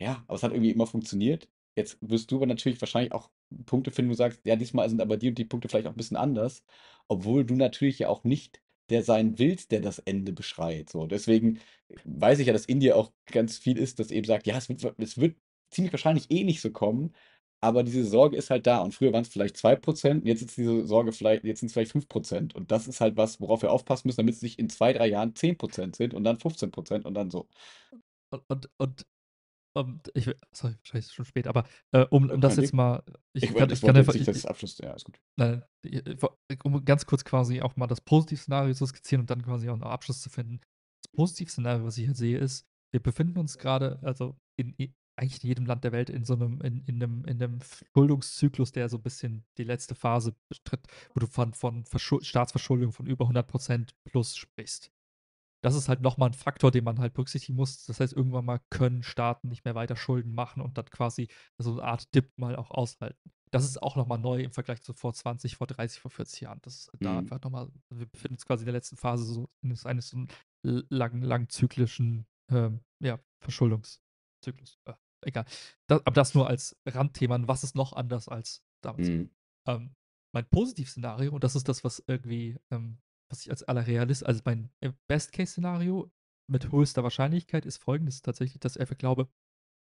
ja, aber es hat irgendwie immer funktioniert. Jetzt wirst du aber natürlich wahrscheinlich auch Punkte finden, wo du sagst, ja, diesmal sind aber die und die Punkte vielleicht auch ein bisschen anders, obwohl du natürlich ja auch nicht der sein willst, der das Ende beschreit. So, deswegen weiß ich ja, dass in dir auch ganz viel ist, das eben sagt, ja, es wird, es wird ziemlich wahrscheinlich eh nicht so kommen, aber diese Sorge ist halt da. Und früher waren es vielleicht 2%, jetzt ist diese Sorge vielleicht, jetzt sind es vielleicht 5%. Und das ist halt was, worauf wir aufpassen müssen, damit es nicht in zwei, drei Jahren 10% sind und dann 15% und dann so. Und, und, und um, ähm, ich, sorry, wahrscheinlich ist schon spät, aber äh, um, um das jetzt mal, ich, ich, kann, ich kann einfach, ich, das Abschluss, ja, ist gut. Nein, um ganz kurz quasi auch mal das Positivszenario zu skizzieren und dann quasi auch einen Abschluss zu finden. Das Positivszenario, was ich hier sehe, ist, wir befinden uns gerade, also in, eigentlich in jedem Land der Welt in so einem, in, in einem, in einem Schuldungszyklus, der so ein bisschen die letzte Phase betritt, wo du von, von Staatsverschuldung von über 100% plus sprichst das ist halt nochmal ein Faktor, den man halt berücksichtigen muss. Das heißt, irgendwann mal können Staaten nicht mehr weiter Schulden machen und dann quasi so eine Art Dip mal auch aushalten. Das ist auch nochmal neu im Vergleich zu vor 20, vor 30, vor 40 Jahren. Das ist mhm. da einfach nochmal, wir befinden uns quasi in der letzten Phase so eines, eines so langen, lang zyklischen ähm, ja, Verschuldungszyklus. Äh, egal. Das, aber das nur als Randthema. Was ist noch anders als damals? Mhm. Ähm, mein Positivszenario, und das ist das, was irgendwie ähm, was ich als allerrealist, also mein äh, Best-Case-Szenario mit höchster Wahrscheinlichkeit ist folgendes tatsächlich, dass ich einfach glaube,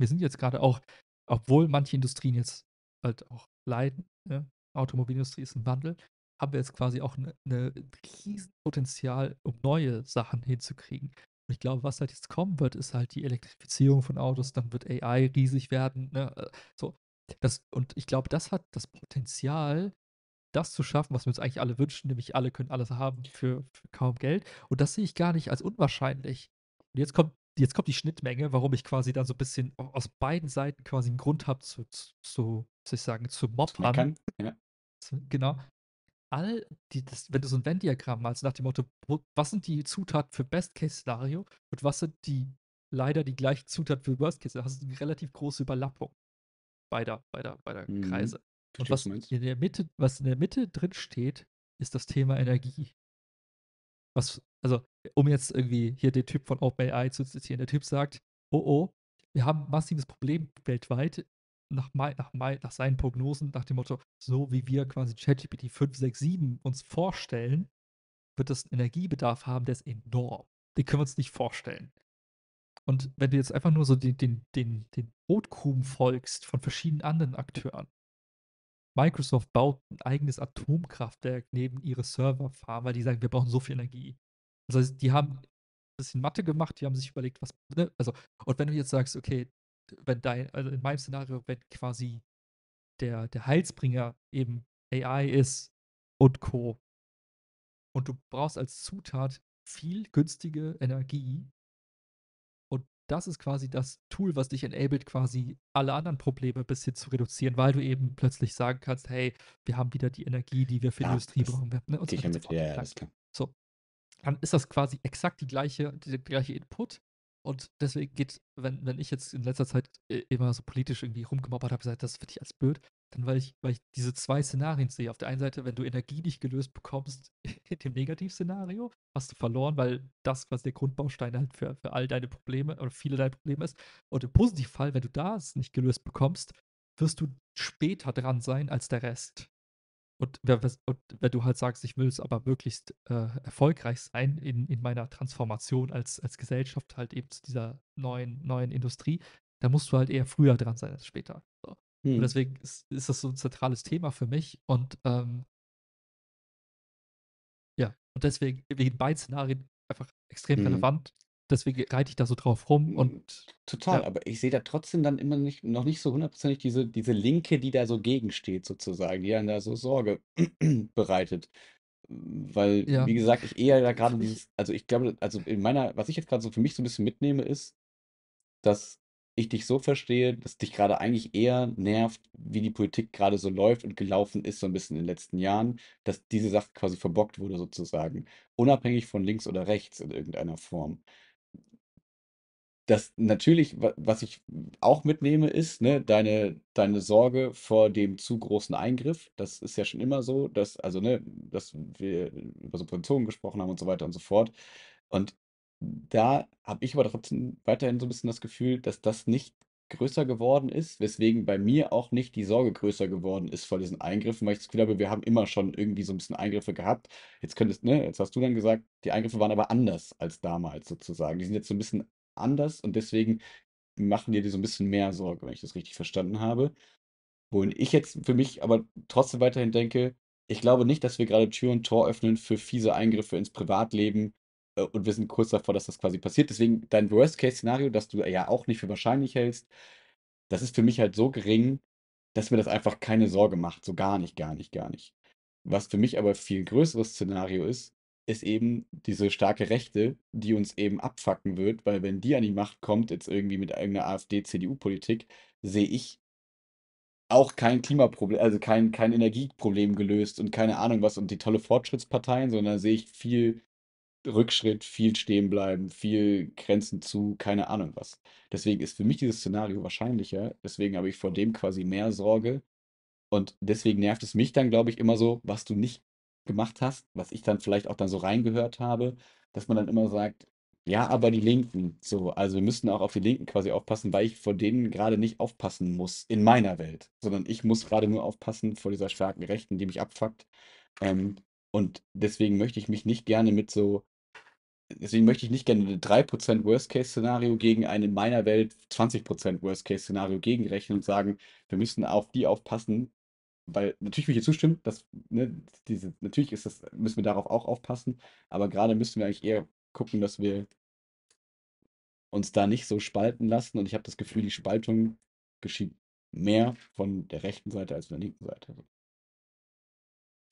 wir sind jetzt gerade auch, obwohl manche Industrien jetzt halt auch leiden, ne? Automobilindustrie ist ein Wandel, haben wir jetzt quasi auch ein ne, ne Riesenpotenzial, um neue Sachen hinzukriegen. Und ich glaube, was halt jetzt kommen wird, ist halt die Elektrifizierung von Autos, dann wird AI riesig werden. Ne? Äh, so, das, und ich glaube, das hat das Potenzial, das zu schaffen, was wir uns eigentlich alle wünschen, nämlich alle können alles haben für, für kaum Geld. Und das sehe ich gar nicht als unwahrscheinlich. Und jetzt kommt, jetzt kommt die Schnittmenge, warum ich quasi dann so ein bisschen aus beiden Seiten quasi einen Grund habe zu, zu, zu ich sagen, zu mobbern. Ja. Genau. All die, das, wenn du so ein Venn-Diagramm malst, nach dem Motto, was sind die Zutaten für Best-Case-Szenario und was sind die leider die gleichen Zutaten für Worst-Case, da hast du eine relativ große Überlappung beider, beider, beider mhm. Kreise. Und was in der Mitte, was in der Mitte drin steht, ist das Thema Energie. Was, also, um jetzt irgendwie hier den Typ von OpenAI zu zitieren, der Typ sagt, oh oh, wir haben ein massives Problem weltweit, nach, Mai, nach, Mai, nach seinen Prognosen, nach dem Motto, so wie wir quasi ChatGPT 5, 6, 7 uns vorstellen, wird das einen Energiebedarf haben, der ist enorm. Den können wir uns nicht vorstellen. Und wenn du jetzt einfach nur so den, den, den, den Rotkuben folgst von verschiedenen anderen Akteuren, Microsoft baut ein eigenes Atomkraftwerk neben ihre Serverfarm, weil die sagen, wir brauchen so viel Energie. Also die haben ein bisschen Mathe gemacht, die haben sich überlegt, was, ne? also, und wenn du jetzt sagst, okay, wenn dein, also in meinem Szenario, wenn quasi der, der Heilsbringer eben AI ist und Co. Und du brauchst als Zutat viel günstige Energie, das ist quasi das Tool, was dich enabled, quasi alle anderen Probleme ein bisschen zu reduzieren, weil du eben plötzlich sagen kannst, hey, wir haben wieder die Energie, die wir für ja, die Industrie brauchen. Ne? Und so mit, ja, alles klar. So, dann ist das quasi exakt die gleiche, der gleiche Input. Und deswegen geht, wenn, wenn ich jetzt in letzter Zeit äh, immer so politisch irgendwie rumgemobbert habe, gesagt, das finde ich als blöd, dann, weil ich, weil ich diese zwei Szenarien sehe. Auf der einen Seite, wenn du Energie nicht gelöst bekommst in dem Negativszenario, hast du verloren, weil das quasi der Grundbaustein halt für, für all deine Probleme oder viele deine Probleme ist. Und im Positivfall, wenn du das nicht gelöst bekommst, wirst du später dran sein als der Rest. Und, und wenn du halt sagst, ich will es aber möglichst äh, erfolgreich sein in, in meiner Transformation als, als Gesellschaft, halt eben zu dieser neuen, neuen Industrie, dann musst du halt eher früher dran sein als später. So. Hm. Und deswegen ist, ist, das so ein zentrales Thema für mich. Und ähm, ja, und deswegen wegen beiden Szenarien einfach extrem hm. relevant. Deswegen reite ich da so drauf rum hm, und. Total, ja. aber ich sehe da trotzdem dann immer nicht, noch nicht so hundertprozentig diese, diese Linke, die da so gegensteht, sozusagen, die dann da so Sorge bereitet weil, ja. wie gesagt, ich eher da gerade dieses, also ich glaube, also in meiner, was ich jetzt gerade so für mich so ein bisschen mitnehme, ist, dass ich dich so verstehe, dass dich gerade eigentlich eher nervt, wie die Politik gerade so läuft und gelaufen ist, so ein bisschen in den letzten Jahren, dass diese Sache quasi verbockt wurde, sozusagen. Unabhängig von links oder rechts in irgendeiner Form. Das natürlich, was ich auch mitnehme, ist, ne, deine, deine Sorge vor dem zu großen Eingriff. Das ist ja schon immer so, dass, also, ne, dass wir über so Positionen gesprochen haben und so weiter und so fort. Und da habe ich aber trotzdem weiterhin so ein bisschen das Gefühl, dass das nicht größer geworden ist, weswegen bei mir auch nicht die Sorge größer geworden ist vor diesen Eingriffen, weil ich das Gefühl habe, wir haben immer schon irgendwie so ein bisschen Eingriffe gehabt. Jetzt könntest ne, jetzt hast du dann gesagt, die Eingriffe waren aber anders als damals sozusagen. Die sind jetzt so ein bisschen anders und deswegen machen dir die so ein bisschen mehr Sorge, wenn ich das richtig verstanden habe. Wohingegen ich jetzt für mich aber trotzdem weiterhin denke, ich glaube nicht, dass wir gerade Tür und Tor öffnen für fiese Eingriffe ins Privatleben. Äh, und wir sind kurz davor, dass das quasi passiert. Deswegen dein Worst-Case-Szenario, das du ja auch nicht für wahrscheinlich hältst, das ist für mich halt so gering, dass mir das einfach keine Sorge macht. So gar nicht, gar nicht, gar nicht. Was für mich aber viel größeres Szenario ist, ist eben diese starke Rechte, die uns eben abfacken wird, weil wenn die an die Macht kommt, jetzt irgendwie mit irgendeiner AfD-CDU-Politik, sehe ich auch kein Klimaproblem, also kein, kein Energieproblem gelöst und keine Ahnung was und die tolle Fortschrittsparteien, sondern sehe ich viel Rückschritt, viel stehen bleiben, viel Grenzen zu, keine Ahnung was. Deswegen ist für mich dieses Szenario wahrscheinlicher. Deswegen habe ich vor dem quasi mehr Sorge. Und deswegen nervt es mich dann, glaube ich, immer so, was du nicht gemacht hast, was ich dann vielleicht auch dann so reingehört habe, dass man dann immer sagt, ja, aber die Linken, so, also wir müssen auch auf die Linken quasi aufpassen, weil ich vor denen gerade nicht aufpassen muss in meiner Welt, sondern ich muss gerade nur aufpassen vor dieser starken Rechten, die mich abfuckt. Ähm, und deswegen möchte ich mich nicht gerne mit so deswegen möchte ich nicht gerne ein 3% Worst-Case-Szenario gegen ein in meiner Welt 20% Worst-Case-Szenario gegenrechnen und sagen, wir müssen auf die aufpassen, weil natürlich will ich hier zustimmen, dass, ne, diese, natürlich ist das, müssen wir darauf auch aufpassen, aber gerade müssen wir eigentlich eher gucken, dass wir uns da nicht so spalten lassen und ich habe das Gefühl, die Spaltung geschieht mehr von der rechten Seite als von der linken Seite.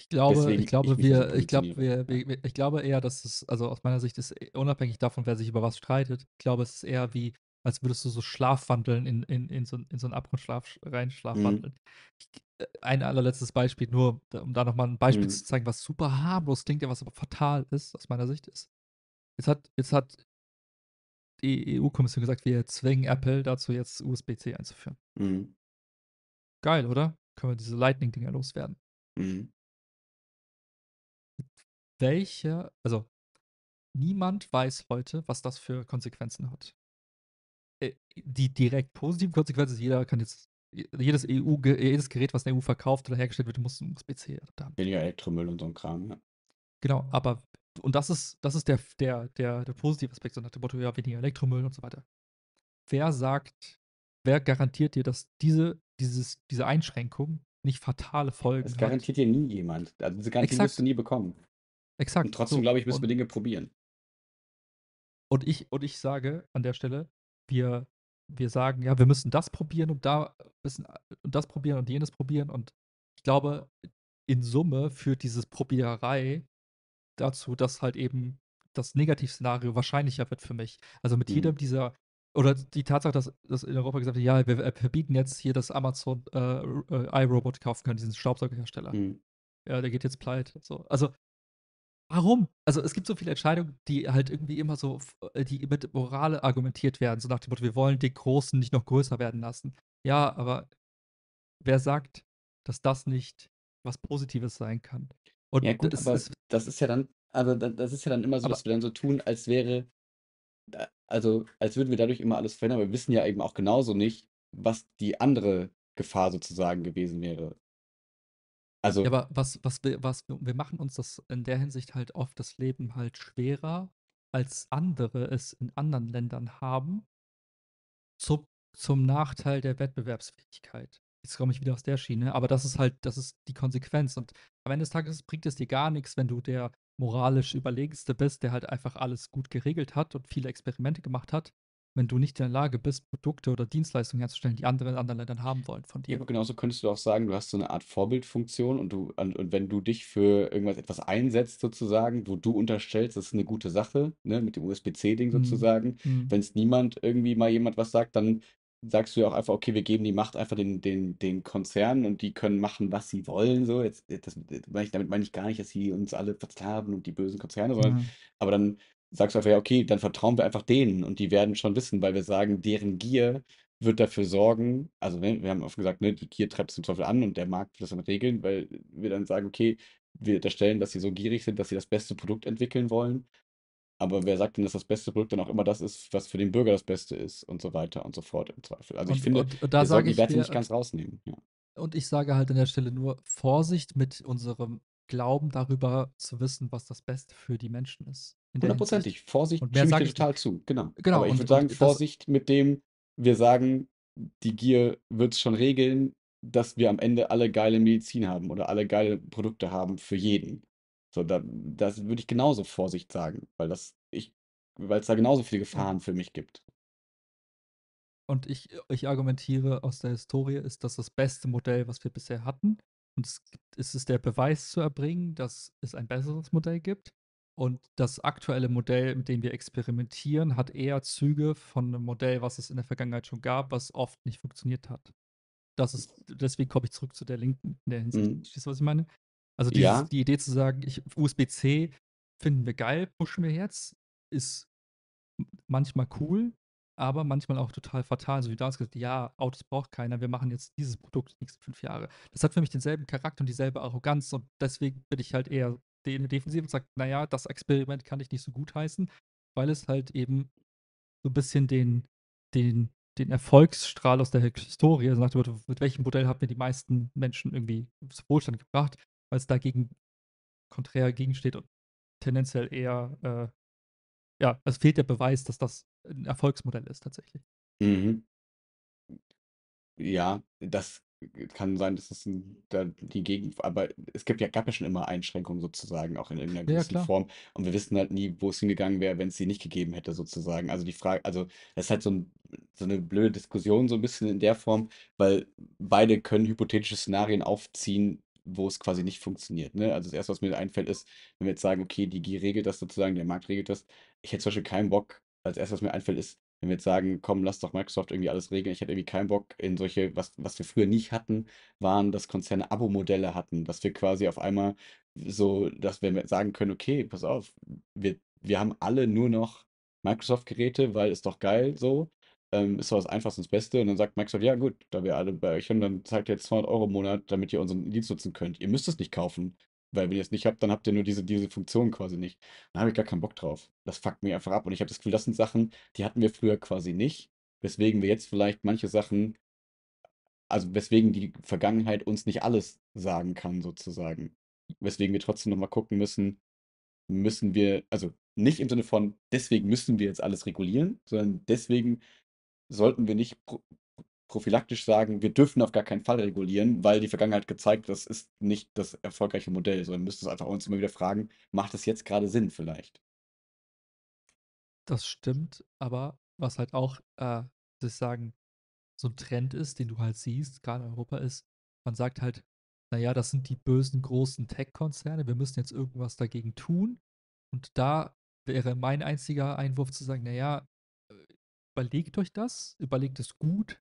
Ich glaube, Deswegen, ich glaube, ich wir, ich glaube, wir, wir, ich glaube eher, dass es, also aus meiner Sicht ist äh, unabhängig davon, wer sich über was streitet, ich glaube, es ist eher wie, als würdest du so schlafwandeln in, in, in so, in so einen Abgrundschlaf mhm. reinschlafwandeln. Mhm. Ein allerletztes Beispiel, nur um da nochmal ein Beispiel mhm. zu zeigen, was super harmlos klingt, ja, was aber fatal ist, aus meiner Sicht ist. Jetzt hat, jetzt hat die EU-Kommission gesagt, wir zwingen Apple dazu, jetzt USB-C einzuführen. Mhm. Geil, oder? Können wir diese Lightning-Dinger loswerden. Mhm welche, also niemand weiß heute, was das für Konsequenzen hat. Äh, die direkt positiven Konsequenzen ist, jeder kann jetzt, jedes EU, jedes Gerät, was in der EU verkauft oder hergestellt wird, muss ein USB-C-Adapter haben. Weniger Elektromüll und so ein Kram. Ja. Genau, aber, und das ist, das ist der, der, der, der positive Aspekt, so nach dem Motto, ja, weniger Elektromüll und so weiter. Wer sagt, wer garantiert dir, dass diese, dieses, diese Einschränkung nicht fatale Folgen hat? Das hat? garantiert dir nie jemand. Also diese Garantie Exakt. wirst du nie bekommen. Exakt. Und trotzdem, so. glaube ich, müssen und, wir Dinge probieren. Und ich, und ich sage an der Stelle, wir, wir sagen, ja, wir müssen das probieren und da bisschen und das probieren und jenes probieren. Und ich glaube, in Summe führt dieses Probiererei dazu, dass halt eben das Negativszenario wahrscheinlicher wird für mich. Also mit mhm. jedem dieser oder die Tatsache, dass, dass in Europa gesagt wird, ja, wir verbieten jetzt hier, dass Amazon äh, äh, iRobot kaufen kann, diesen Staubsaugerhersteller. Mhm. Ja, der geht jetzt pleite. So. Also Warum? Also es gibt so viele Entscheidungen, die halt irgendwie immer so, äh, die mit Morale argumentiert werden, so nach dem Motto, wir wollen die Großen nicht noch größer werden lassen. Ja, aber wer sagt, dass das nicht was Positives sein kann? Und Ja, gut, das aber ist, das ist ja dann, also das ist ja dann immer so, aber dass wir dann so tun, als wäre, also als würden wir dadurch immer alles verändern, aber wir wissen ja eben auch genauso nicht, was die andere Gefahr sozusagen gewesen wäre. Also, ja, aber was, was, wir, was wir, machen uns das in der Hinsicht halt oft das Leben halt schwerer, als andere es in anderen Ländern haben, zum, zum Nachteil der Wettbewerbsfähigkeit. Jetzt komme ich wieder aus der Schiene, aber das ist halt, das ist die Konsequenz. Und am Ende des Tages bringt es dir gar nichts, wenn du der moralisch Überlegenste bist, der halt einfach alles gut geregelt hat und viele Experimente gemacht hat, wenn du nicht in der Lage bist, Produkte oder Dienstleistungen herzustellen, die andere in anderen Ländern haben wollen von dir. Ja, aber genauso könntest du auch sagen, du hast so eine Art Vorbildfunktion und du, und, und wenn du dich für irgendwas etwas einsetzt, sozusagen, wo du unterstellst, das ist eine gute Sache, ne, mit dem USB-C-Ding mhm. sozusagen, mhm. wenn es niemand irgendwie mal jemand was sagt, dann sagst du ja auch einfach, okay, wir geben die Macht einfach den, den, den Konzernen und die können machen, was sie wollen. So, jetzt, das, damit meine ich gar nicht, dass sie uns alle versklavt und die bösen Konzerne, sondern ja. aber dann sagst du einfach, ja, okay, dann vertrauen wir einfach denen und die werden schon wissen, weil wir sagen, deren Gier wird dafür sorgen, also ne, wir haben oft gesagt, ne, die Gier treibt es zum Teufel an und der Markt wird das dann regeln, weil wir dann sagen, okay, wir unterstellen, dass sie so gierig sind, dass sie das beste Produkt entwickeln wollen. Aber wer sagt denn, dass das beste Produkt dann auch immer das ist, was für den Bürger das Beste ist und so weiter und so fort im Zweifel. Also und, ich finde, und, und wir sollten die Werte nicht ganz rausnehmen. Ja. Und ich sage halt an der Stelle nur Vorsicht mit unserem glauben, darüber zu wissen, was das Beste für die Menschen ist. Hundertprozentig. Vorsicht und mehr sage ich total zu. Genau. genau. Aber ich würde sagen, Vorsicht mit dem, wir sagen, die Gier wird es schon regeln, dass wir am Ende alle geile Medizin haben oder alle geile Produkte haben für jeden. So, da, das würde ich genauso Vorsicht sagen, weil das ich, weil es da genauso viele Gefahren für mich gibt. Und ich, ich argumentiere aus der Historie, ist das das beste Modell, was wir bisher hatten. Und es, gibt, es der Beweis zu erbringen, dass es ein besseres Modell gibt. Und das aktuelle Modell, mit dem wir experimentieren, hat eher Züge von einem Modell, was es in der Vergangenheit schon gab, was oft nicht funktioniert hat. Das ist, deswegen komme ich zurück zu der Linken in der Hinsicht. Mhm. du, was ich meine? Also dieses, ja. die Idee zu sagen, USB-C finden wir geil, pushen wir jetzt, ist manchmal cool, aber manchmal auch total fatal. So wie damals gesagt, ja, Autos braucht keiner, wir machen jetzt dieses Produkt die nächsten fünf Jahre. Das hat für mich denselben Charakter und dieselbe Arroganz und deswegen bin ich halt eher in der Defensive und sage, naja, das Experiment kann ich nicht so gut heißen, weil es halt eben so ein bisschen den, den, den Erfolgsstrahl aus der Historie, also nach dem Motto, mit welchem Modell haben wir die meisten Menschen irgendwie zu Wohlstand gebracht, weil es dagegen konträr gegensteht und tendenziell eher äh, ja, es fehlt der Beweis, dass das ein Erfolgsmodell ist tatsächlich. Mhm. Ja, das kann sein, dass es ein, da die Gegend, aber es gibt ja, gab ja schon immer Einschränkungen sozusagen, auch in irgendeiner gewissen klar. Form. Und wir wissen halt nie, wo es hingegangen wäre, wenn es sie nicht gegeben hätte, sozusagen. Also die Frage, also das ist halt so, ein, so eine blöde Diskussion, so ein bisschen in der Form, weil beide können hypothetische Szenarien aufziehen, wo es quasi nicht funktioniert. Ne? Also das Erste, was mir einfällt, ist, wenn wir jetzt sagen, okay, die G regelt das sozusagen, der Markt regelt das, ich hätte zum Beispiel keinen Bock, als erstes, was mir einfällt, ist, wenn wir jetzt sagen, komm, lass doch Microsoft irgendwie alles regeln. Ich hätte irgendwie keinen Bock in solche, was, was wir früher nicht hatten, waren, dass Konzerne Abo-Modelle hatten, dass wir quasi auf einmal so, dass wir sagen können, okay, pass auf, wir, wir haben alle nur noch Microsoft-Geräte, weil ist doch geil so. Ähm, ist doch das Einfachste und das Beste. Und dann sagt Microsoft, ja gut, da wir alle bei euch sind, dann zahlt ihr jetzt 200 Euro im Monat, damit ihr unseren Dienst nutzen könnt. Ihr müsst es nicht kaufen. Weil wenn ihr es nicht habt, dann habt ihr nur diese, diese Funktion quasi nicht. Da habe ich gar keinen Bock drauf. Das fuckt mich einfach ab. Und ich habe das Gefühl, das sind Sachen, die hatten wir früher quasi nicht. Weswegen wir jetzt vielleicht manche Sachen, also weswegen die Vergangenheit uns nicht alles sagen kann, sozusagen. Weswegen wir trotzdem nochmal gucken müssen, müssen wir, also nicht im Sinne von, deswegen müssen wir jetzt alles regulieren, sondern deswegen sollten wir nicht prophylaktisch sagen, wir dürfen auf gar keinen Fall regulieren, weil die Vergangenheit gezeigt, das ist nicht das erfolgreiche Modell, sondern wir müssen es einfach uns immer wieder fragen, macht das jetzt gerade Sinn vielleicht? Das stimmt, aber was halt auch, äh, das sagen, so ein Trend ist, den du halt siehst, gerade in Europa ist, man sagt halt, naja, das sind die bösen großen Tech-Konzerne, wir müssen jetzt irgendwas dagegen tun. Und da wäre mein einziger Einwurf zu sagen, naja, äh, überlegt euch das, überlegt es gut,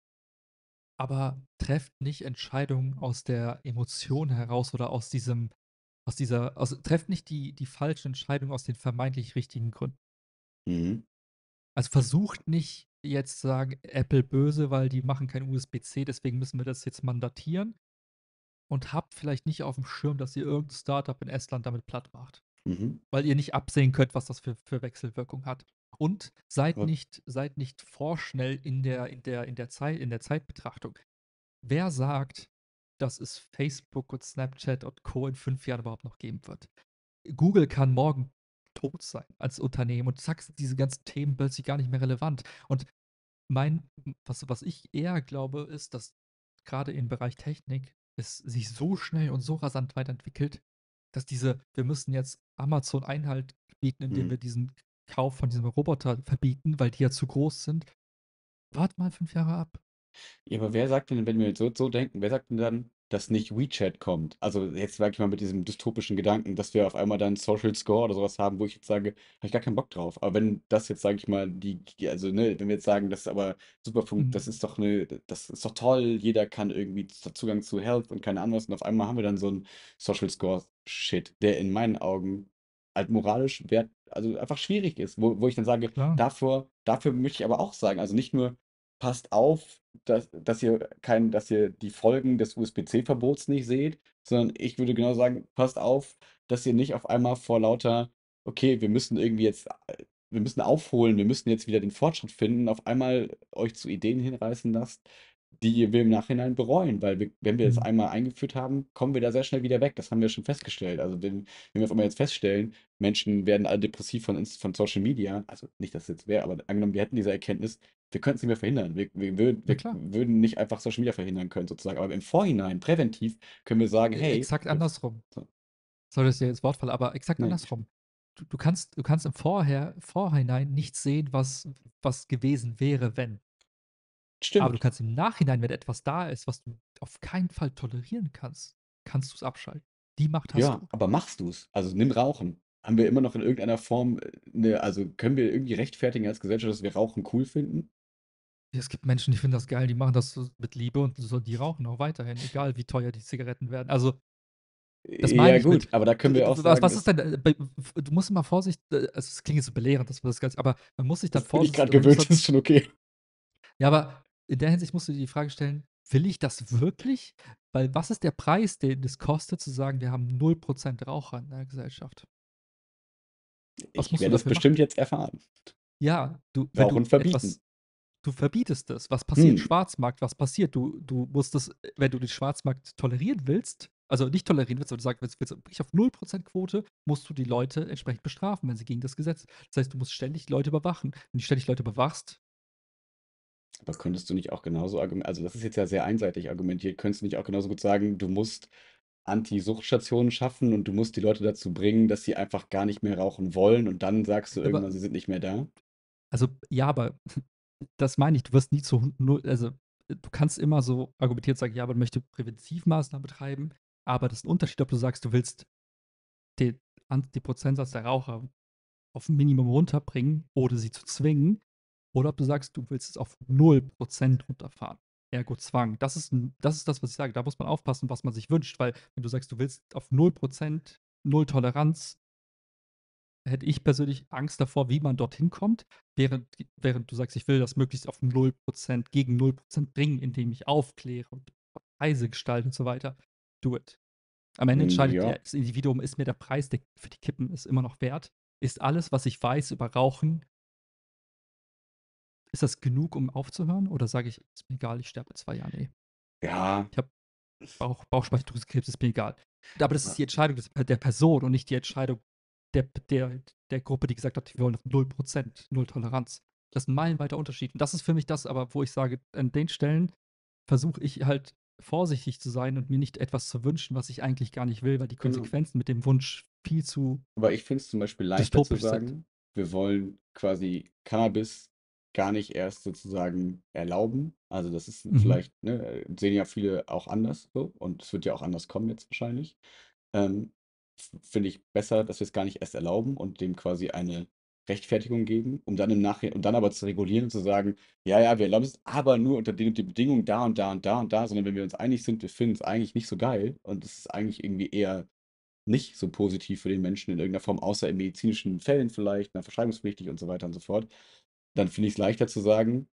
aber trefft nicht Entscheidungen aus der Emotion heraus oder aus diesem, aus dieser, also trefft nicht die, die falschen Entscheidungen aus den vermeintlich richtigen Gründen. Mhm. Also versucht nicht jetzt zu sagen, Apple böse, weil die machen kein USB-C, deswegen müssen wir das jetzt mandatieren. Und habt vielleicht nicht auf dem Schirm, dass ihr irgendein Startup in Estland damit platt macht. Mhm. Weil ihr nicht absehen könnt, was das für, für Wechselwirkung hat. Und seid Und nicht, seid nicht vorschnell in der, in der, in der Zeit, in der Zeitbetrachtung. Wer sagt, dass es Facebook und Snapchat und Co. in fünf Jahren überhaupt noch geben wird? Google kann morgen tot sein als Unternehmen und zack, sind diese ganzen Themen plötzlich gar nicht mehr relevant. Und mein, was, was ich eher glaube, ist, dass gerade im Bereich Technik es sich so schnell und so rasant weiterentwickelt, dass diese, wir müssen jetzt Amazon Einhalt bieten, indem mhm. wir diesen Kauf von diesem Roboter verbieten, weil die ja zu groß sind. Warte mal fünf Jahre ab. Ja, aber wer sagt denn, wenn wir so, so denken, wer sagt denn dann, dass nicht WeChat kommt? Also jetzt sage ich mal mit diesem dystopischen Gedanken, dass wir auf einmal dann Social Score oder sowas haben, wo ich jetzt sage, habe ich gar keinen Bock drauf. Aber wenn das jetzt, sage ich mal, die, also ne, wenn wir jetzt sagen, das ist aber super, mhm. das ist doch ne, das ist doch toll, jeder kann irgendwie Zugang zu Health und keine Ahnung was und auf einmal haben wir dann so einen Social Score Shit, der in meinen Augen halt moralisch wert, also einfach schwierig ist, wo, wo ich dann sage, Klar. dafür, dafür möchte ich aber auch sagen, also nicht nur passt auf, dass, dass ihr kein, dass ihr die Folgen des USB-C-Verbots nicht seht, sondern ich würde genau sagen, passt auf, dass ihr nicht auf einmal vor lauter, okay, wir müssen irgendwie jetzt, wir müssen aufholen, wir müssen jetzt wieder den Fortschritt finden, auf einmal euch zu Ideen hinreißen lasst, die wir im Nachhinein bereuen, weil wir, wenn wir das mhm. einmal eingeführt haben, kommen wir da sehr schnell wieder weg. Das haben wir schon festgestellt. Also wenn, wenn wir auf einmal jetzt feststellen, Menschen werden alle depressiv von, von Social Media, also nicht, dass es jetzt wäre, aber angenommen, wir hätten diese Erkenntnis, wir könnten es nicht mehr verhindern. Wir, wir, wir ja, würden nicht einfach Social Media verhindern können, sozusagen. Aber im Vorhinein, präventiv, können wir sagen, äh, hey. Exakt andersrum. So. Sorry, dass ich jetzt Wort falle, aber exakt Nein. andersrum. Du, du, kannst, du kannst im Vorher, Vorhinein nicht sehen, was, was gewesen wäre, wenn. Stimmt. Aber du kannst im Nachhinein, wenn etwas da ist, was du auf keinen Fall tolerieren kannst, kannst du es abschalten. Die Macht hast ja, du. Ja, aber machst du es? Also nimm Rauchen. Haben wir immer noch in irgendeiner Form, eine, äh, also können wir irgendwie rechtfertigen als Gesellschaft, dass wir Rauchen cool finden? Es gibt Menschen, die finden das geil, die machen das mit Liebe und so, die rauchen auch weiterhin, egal wie teuer die Zigaretten werden. Also das meine ja, ich gut, mit, aber da können wir auch. Äh, was, sagen, was ist denn, äh, du musst immer Vorsicht, also es klingt jetzt so belehrend, dass man das Ganze, aber man muss sich dann vorsichtig. Ich gerade gewöhnt, das ist schon okay. Ja, aber in der Hinsicht musst du dir die Frage stellen, will ich das wirklich? Weil was ist der Preis, den es kostet, zu sagen, wir haben 0% Raucher in der Gesellschaft? Was ich werde das bestimmt machen? jetzt erfahren. Ja, du, wenn Rauchen du verbieten. Etwas, du verbietest das. Was passiert hm. Schwarzmarkt? Was passiert? Du, du musst das, wenn du den Schwarzmarkt tolerieren willst, also nicht tolerieren willst, sondern sagst, willst, willst ich auf 0% Quote, musst du die Leute entsprechend bestrafen, wenn sie gegen das Gesetz. Das heißt, du musst ständig Leute überwachen. Wenn du ständig Leute überwachst, aber könntest du nicht auch genauso argumentieren, also das ist jetzt ja sehr einseitig argumentiert, könntest du nicht auch genauso gut sagen, du musst Anti-Suchtstationen schaffen und du musst die Leute dazu bringen, dass sie einfach gar nicht mehr rauchen wollen und dann sagst du Aber, irgendwann, sie sind nicht mehr da? also ja, aber das meine ich, du wirst nie zu, hund- null- also äh, du kannst immer so argumentiert sagen, ja, man möchte Präventivmaßnahmen betreiben, aber das ist ein Unterschied, ob du sagst, du willst den, den Prozentsatz der Raucher auf ein Minimum runterbringen oder sie zu zwingen oder ob du sagst, du willst es auf 0% runterfahren. Ergo Zwang. Das ist, das ist das, was ich sage. Da muss man aufpassen, was man sich wünscht, weil wenn du sagst, du willst auf 0%, Null Toleranz, hätte ich persönlich Angst davor, wie man dorthin kommt, während, während du sagst, ich will das möglichst auf 0% gegen 0% bringen, indem ich aufkläre und Preise gestalte und so weiter. Do it. Am Ende hm, entscheidet ja. das Individuum, ist mir der Preis der, für die Kippen ist immer noch wert. Ist alles, was ich weiß über Rauchen, ist das genug, um aufzuhören? Oder sage ich, ist mir egal, ich sterbe in zwei Jahren, ey. Ja. Ich habe Bauch, Bauchspeicheldrüsenkrebs, ist mir egal. Aber das ist die Entscheidung der Person und nicht die Entscheidung der, der, der Gruppe, die gesagt hat, wir wollen 0%, null Toleranz. Das ist ein meilenweiter Unterschied. Und das ist für mich das, aber wo ich sage, an den Stellen versuche ich halt vorsichtig zu sein und mir nicht etwas zu wünschen, was ich eigentlich gar nicht will, weil die genau. Konsequenzen genau. mit dem Wunsch viel zu. Aber ich finde es zum Beispiel leichter zu sagen, sind. wir wollen quasi Cannabis gar nicht erst sozusagen erlauben. Also das ist mhm. vielleicht, ne, sehen ja viele auch anders so und es wird ja auch anders kommen jetzt wahrscheinlich. Ähm, Finde ich besser, dass wir es gar nicht erst erlauben und dem quasi eine Rechtfertigung geben, um dann im Nachhinein, um dann aber zu regulieren und zu sagen, ja, ja, wir erlauben es aber nur unter den den Bedingungen da und da und da und da, sondern wenn wir uns einig sind, wir finden es eigentlich nicht so geil und es ist eigentlich irgendwie eher nicht so positiv für den Menschen in irgendeiner Form, außer in medizinischen Fällen vielleicht, na, verschreibungspflichtig und so weiter und so fort, dann finde ich es leichter zu sagen,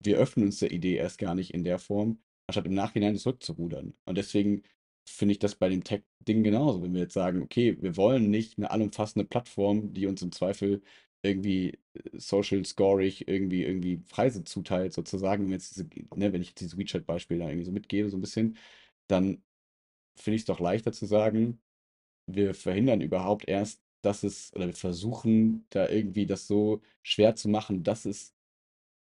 wir öffnen uns der Idee erst gar nicht in der Form, anstatt im Nachhinein zurückzurudern. Und deswegen finde ich das bei dem Tech-Ding genauso. Wenn wir jetzt sagen, okay, wir wollen nicht eine allumfassende Plattform, die uns im Zweifel irgendwie äh, Social Scoring irgendwie irgendwie Preise zuteilt, sozusagen, wenn, jetzt diese, ne, wenn ich dieses WeChat-Beispiel da irgendwie so mitgebe, so ein bisschen, dann finde ich es doch leichter zu sagen, wir verhindern überhaupt erst dass es, oder wir versuchen da irgendwie das so schwer zu machen, dass es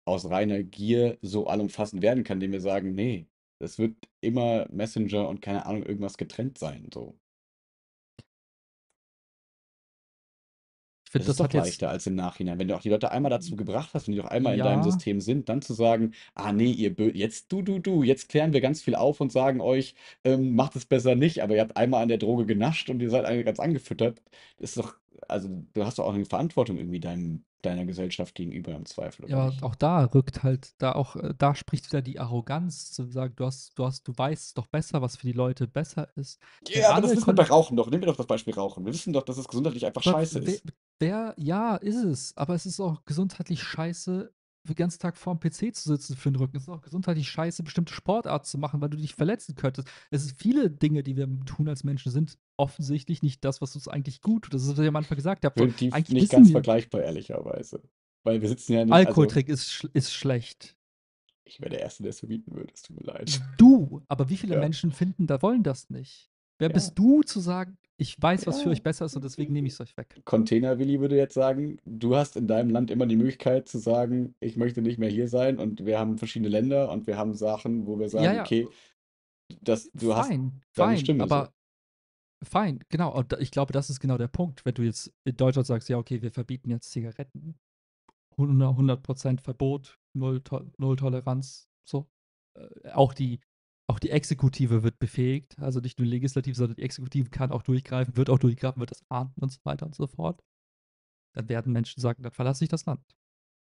aus reiner Gier so allumfassend werden kann, indem wir sagen, nee, das wird immer Messenger und keine Ahnung, irgendwas getrennt sein. So. finde, das, das ist hat doch leichter als im Nachhinein. Wenn du auch die Leute einmal dazu gebracht hast, wenn die doch einmal in deinem System sind, dann zu sagen, ah nee, ihr Bö jetzt du, du, du, jetzt klären wir ganz viel auf und sagen euch, ähm, macht es besser nicht, aber ihr habt einmal an der Droge genascht und ihr seid eigentlich ganz angefüttert. ist doch, also du hast doch auch eine Verantwortung irgendwie deinem, deiner Gesellschaft gegenüber im Zweifel. ja, nicht? auch da rückt halt, da auch, äh, da spricht wieder die Arroganz zu sagen, du hast, du hast, du weißt doch besser, was für die Leute besser ist. Ja, aber das wissen wir bei Rauchen doch. Nehmen wir doch das Beispiel Rauchen. Wir wissen doch, dass es gesundheitlich einfach scheiße ist. Der, ja, ist es. Aber es ist auch gesundheitlich scheiße, den ganzen Tag vorm PC zu sitzen für den Rücken. Es ist auch gesundheitlich scheiße, bestimmte Sportart zu machen, weil du dich hm. verletzen könntest. Es sind viele Dinge, die wir tun als Menschen, sind offensichtlich nicht das, was uns eigentlich gut tut. Das ist, was ich am Anfang gesagt habe. Und die eigentlich nicht ganz vergleichbar, ehrlicherweise. Weil wir sitzen ja nicht. Also Alkoholtrick also, ist, ist schlecht. Ich wäre der Erste, der es verbieten würde. Es tut mir leid. Du, aber wie viele ja. Menschen finden, da wollen das nicht? Wer ja. bist du zu sagen, ich weiß, was für euch besser ist und deswegen nehme ich es euch weg? Container Willi würde jetzt sagen, du hast in deinem Land immer die Möglichkeit zu sagen, ich möchte nicht mehr hier sein und wir haben verschiedene Länder und wir haben Sachen, wo wir sagen, ja, ja. okay, das, du fein, hast deine fein, Stimme. Aber so. fein, genau. Und ich glaube, das ist genau der Punkt, wenn du jetzt in Deutschland sagst, ja, okay, wir verbieten jetzt Zigaretten. 100%, 100 Verbot, null, to null Toleranz, so. Äh, auch die auch die Exekutive wird befähigt, also nicht nur Legislative, sondern die Exekutive kann auch durchgreifen, wird auch durchgreifen, wird das ahnden und so weiter und so fort. Dann werden Menschen sagen, dann verlasse ich das Land.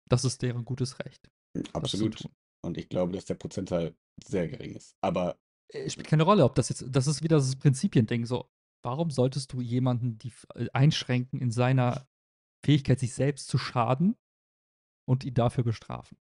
Das ist deren gutes Recht. Absolut. Und ich glaube, dass der Prozentteil sehr gering ist. Aber. Es äh, spielt keine Rolle, ob das jetzt. Das ist wieder das Prinzipiending. So, warum solltest du jemanden die, äh, einschränken in seiner Fähigkeit, sich selbst zu schaden und ihn dafür bestrafen?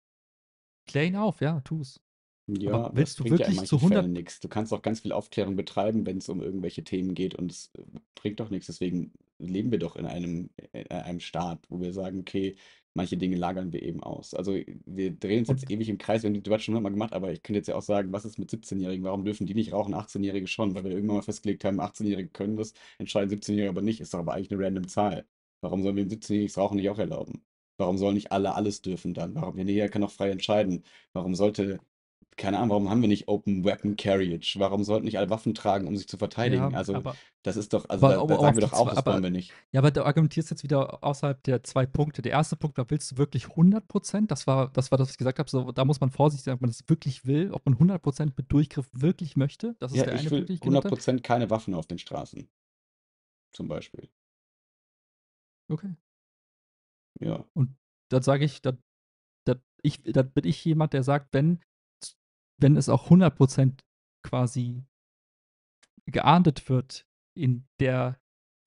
Klär ihn auf, ja, tu's. Ja, Aber das willst du bringt ja zu 100... nichts. Du kannst auch ganz viel Aufklärung betreiben, wenn es um irgendwelche Themen geht und es äh, bringt doch nichts. Deswegen leben wir doch in einem, äh, in einem Staat, wo wir sagen, okay, manche Dinge lagern wir eben aus. Also äh, wir drehen uns Und jetzt ewig im Kreis, wir haben die Debatte schon mal gemacht, aber ich könnte jetzt ja auch sagen, was ist mit 17-Jährigen? Warum dürfen die nicht rauchen, 18-Jährige schon? Weil wir irgendwann mal festgelegt haben, 18-Jährige können das, entscheiden 17-Jährige aber nicht. Ist doch aber eigentlich eine random Zahl. Warum sollen wir den 17-Jährigen Rauchen nicht auch erlauben? Warum sollen nicht alle alles dürfen dann? Warum? Denn jeder kann auch frei entscheiden. Warum sollte keine Ahnung, warum haben wir nicht Open Weapon Carriage? Warum sollten nicht alle Waffen tragen, um sich zu verteidigen? Ja, also, das ist doch, also, aber, da, aber, da sagen wir doch auch, das aber, wollen wir nicht. Ja, aber du argumentierst jetzt wieder außerhalb der zwei Punkte. Der erste Punkt war, willst du wirklich 100 Prozent? Das war, das war das, was ich gesagt habe. So, da muss man vorsichtig sein, ob man das wirklich will, ob man 100 Prozent mit Durchgriff wirklich möchte. Das ist ja, der ich eine will Punkt, 100 Prozent keine Waffen auf den Straßen. Zum Beispiel. Okay. Ja. Und dann sage ich, da. ich, dann bin ich jemand, der sagt, wenn wenn es auch 100% quasi geahndet wird in der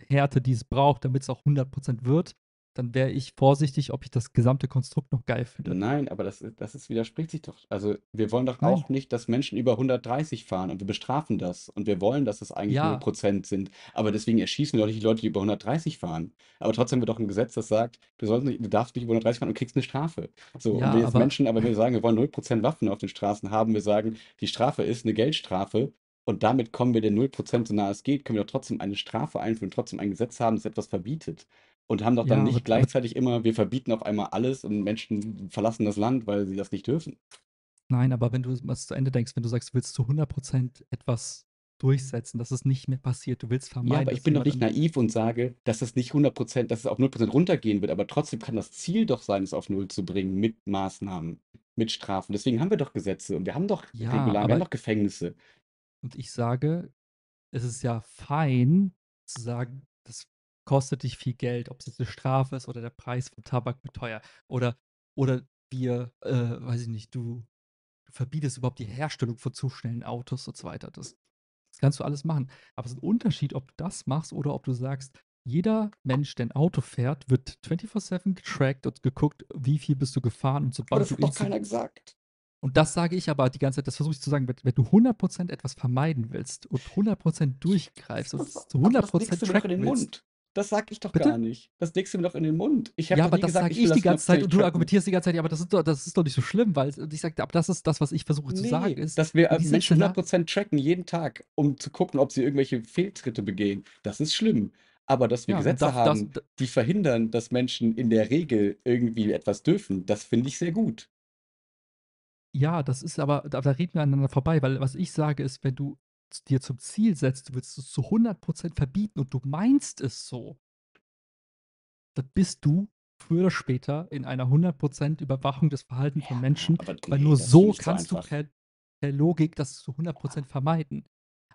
Härte, die es braucht, damit es auch 100% wird, dann wäre ich vorsichtig, ob ich das gesamte Konstrukt noch geil finde. Nein, aber das, das ist, widerspricht sich doch. Also wir wollen doch Nein. auch nicht, dass Menschen über 130 fahren und wir bestrafen das und wir wollen, dass das eigentlich ja. 100% sind. Aber deswegen erschießen wir doch nicht die Leute, die über 130 fahren. Aber trotzdem wird doch ein Gesetz, das sagt, du, sollst nicht, du darfst nicht über 130 fahren und kriegst eine Strafe. So, ja, und wir jetzt aber... Menschen, aber wenn wir sagen, wir wollen 0% Waffen auf den Straßen haben, wir sagen, die Strafe ist eine Geldstrafe, und damit kommen wir den 0% so nah es geht, können wir doch trotzdem eine Strafe einführen, trotzdem ein Gesetz haben, das etwas verbietet und haben doch dann ja, nicht gleichzeitig immer, wir verbieten auf einmal alles und Menschen verlassen das Land, weil sie das nicht dürfen. Nein, aber wenn du was zu Ende denkst, wenn du sagst, du willst zu 100% etwas durchsetzen, dass es nicht mehr passiert, du willst vermeiden. Ja, aber ich bin doch nicht naiv und sage, dass es nicht 100%, dass es auf 0% runtergehen wird, aber trotzdem kann das Ziel doch sein, es auf 0 zu bringen mit Maßnahmen, mit Strafen. Deswegen haben wir doch Gesetze und wir haben doch ja, Regularien, wir haben doch Gefängnisse. Und ich sage, es ist ja fein zu sagen, dass kostet dich viel Geld, ob es jetzt eine Strafe ist oder der Preis von Tabak wird teuer. Oder, oder wir, äh, weiß ich nicht, du, du verbietest überhaupt die Herstellung von zu schnellen Autos und so weiter. Das, das kannst du alles machen. Aber es ist ein Unterschied, ob du das machst oder ob du sagst, jeder Mensch, der ein Auto fährt, wird 24-7 getrackt und geguckt, wie viel bist du gefahren und sobald das du. Das hat doch keiner gesagt. Und das sage ich aber die ganze Zeit, das versuche ich zu sagen, wenn, wenn du 100% etwas vermeiden willst und 100% durchgreifst und zu 100% aber das du tracken den Mund. Das sag ich doch Bitte? gar nicht. Das legst du mir doch in den Mund. Ich ja, aber das gesagt, sag ich, ich die ganze Zeit und du argumentierst die ganze Zeit, ja, aber das ist doch, das ist doch nicht so schlimm, weil ich sagte, aber das ist das, was ich versuche nee, zu sagen. Ist, dass wir äh, Menschen 100% tracken, jeden Tag, um zu gucken, ob sie irgendwelche Fehltritte begehen. Das ist schlimm. Aber dass wir ja, Gesetze das, haben, das, die verhindern, dass Menschen in der Regel irgendwie etwas dürfen, das finde ich sehr gut. Ja, das ist aber, da reden wir aneinander vorbei, weil was ich sage ist, wenn du dir zum Ziel setzt, du willst es zu 100% verbieten und du meinst es so, dann bist du früher oder später in einer 100% Überwachung des Verhaltens ja, von Menschen, weil nur so kannst du per, per, Logik das zu 100% vermeiden.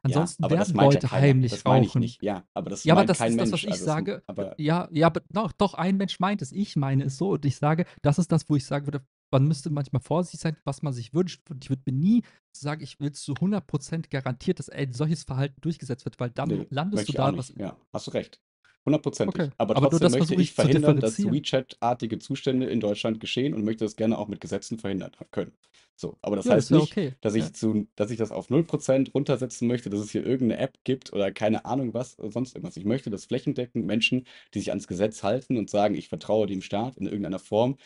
Ansonsten ja, werden Leute ja heimlich das rauchen. Nicht. Ja, aber das, ja, aber das ist Mensch. das, was ich also, sage. ja, ja, aber doch, doch, ein Mensch meint es. Ich meine es so und ich sage, das ist das, wo ich sagen würde, man müsste manchmal vorsichtig sein, was man sich wünscht. Und ich würde mir nie sagen, ich will zu 100% garantiert, dass ein solches Verhalten durchgesetzt wird, weil dann nee, landest du da was. Ja, hast du recht. 100%. Okay. Aber, trotzdem möchte ich, ich verhindern, dass WeChat-artige Zustände in Deutschland geschehen und möchte das gerne auch mit Gesetzen verhindern können. So, aber das ja, heißt das nicht, okay. dass, ich ja. zu, dass ich das auf 0% runtersetzen möchte, dass es hier irgendeine App gibt oder keine Ahnung was, äh, sonst irgendwas. Ich möchte, dass flächendeckend Menschen, die sich ans Gesetz halten und sagen, ich vertraue dem Staat in irgendeiner Form,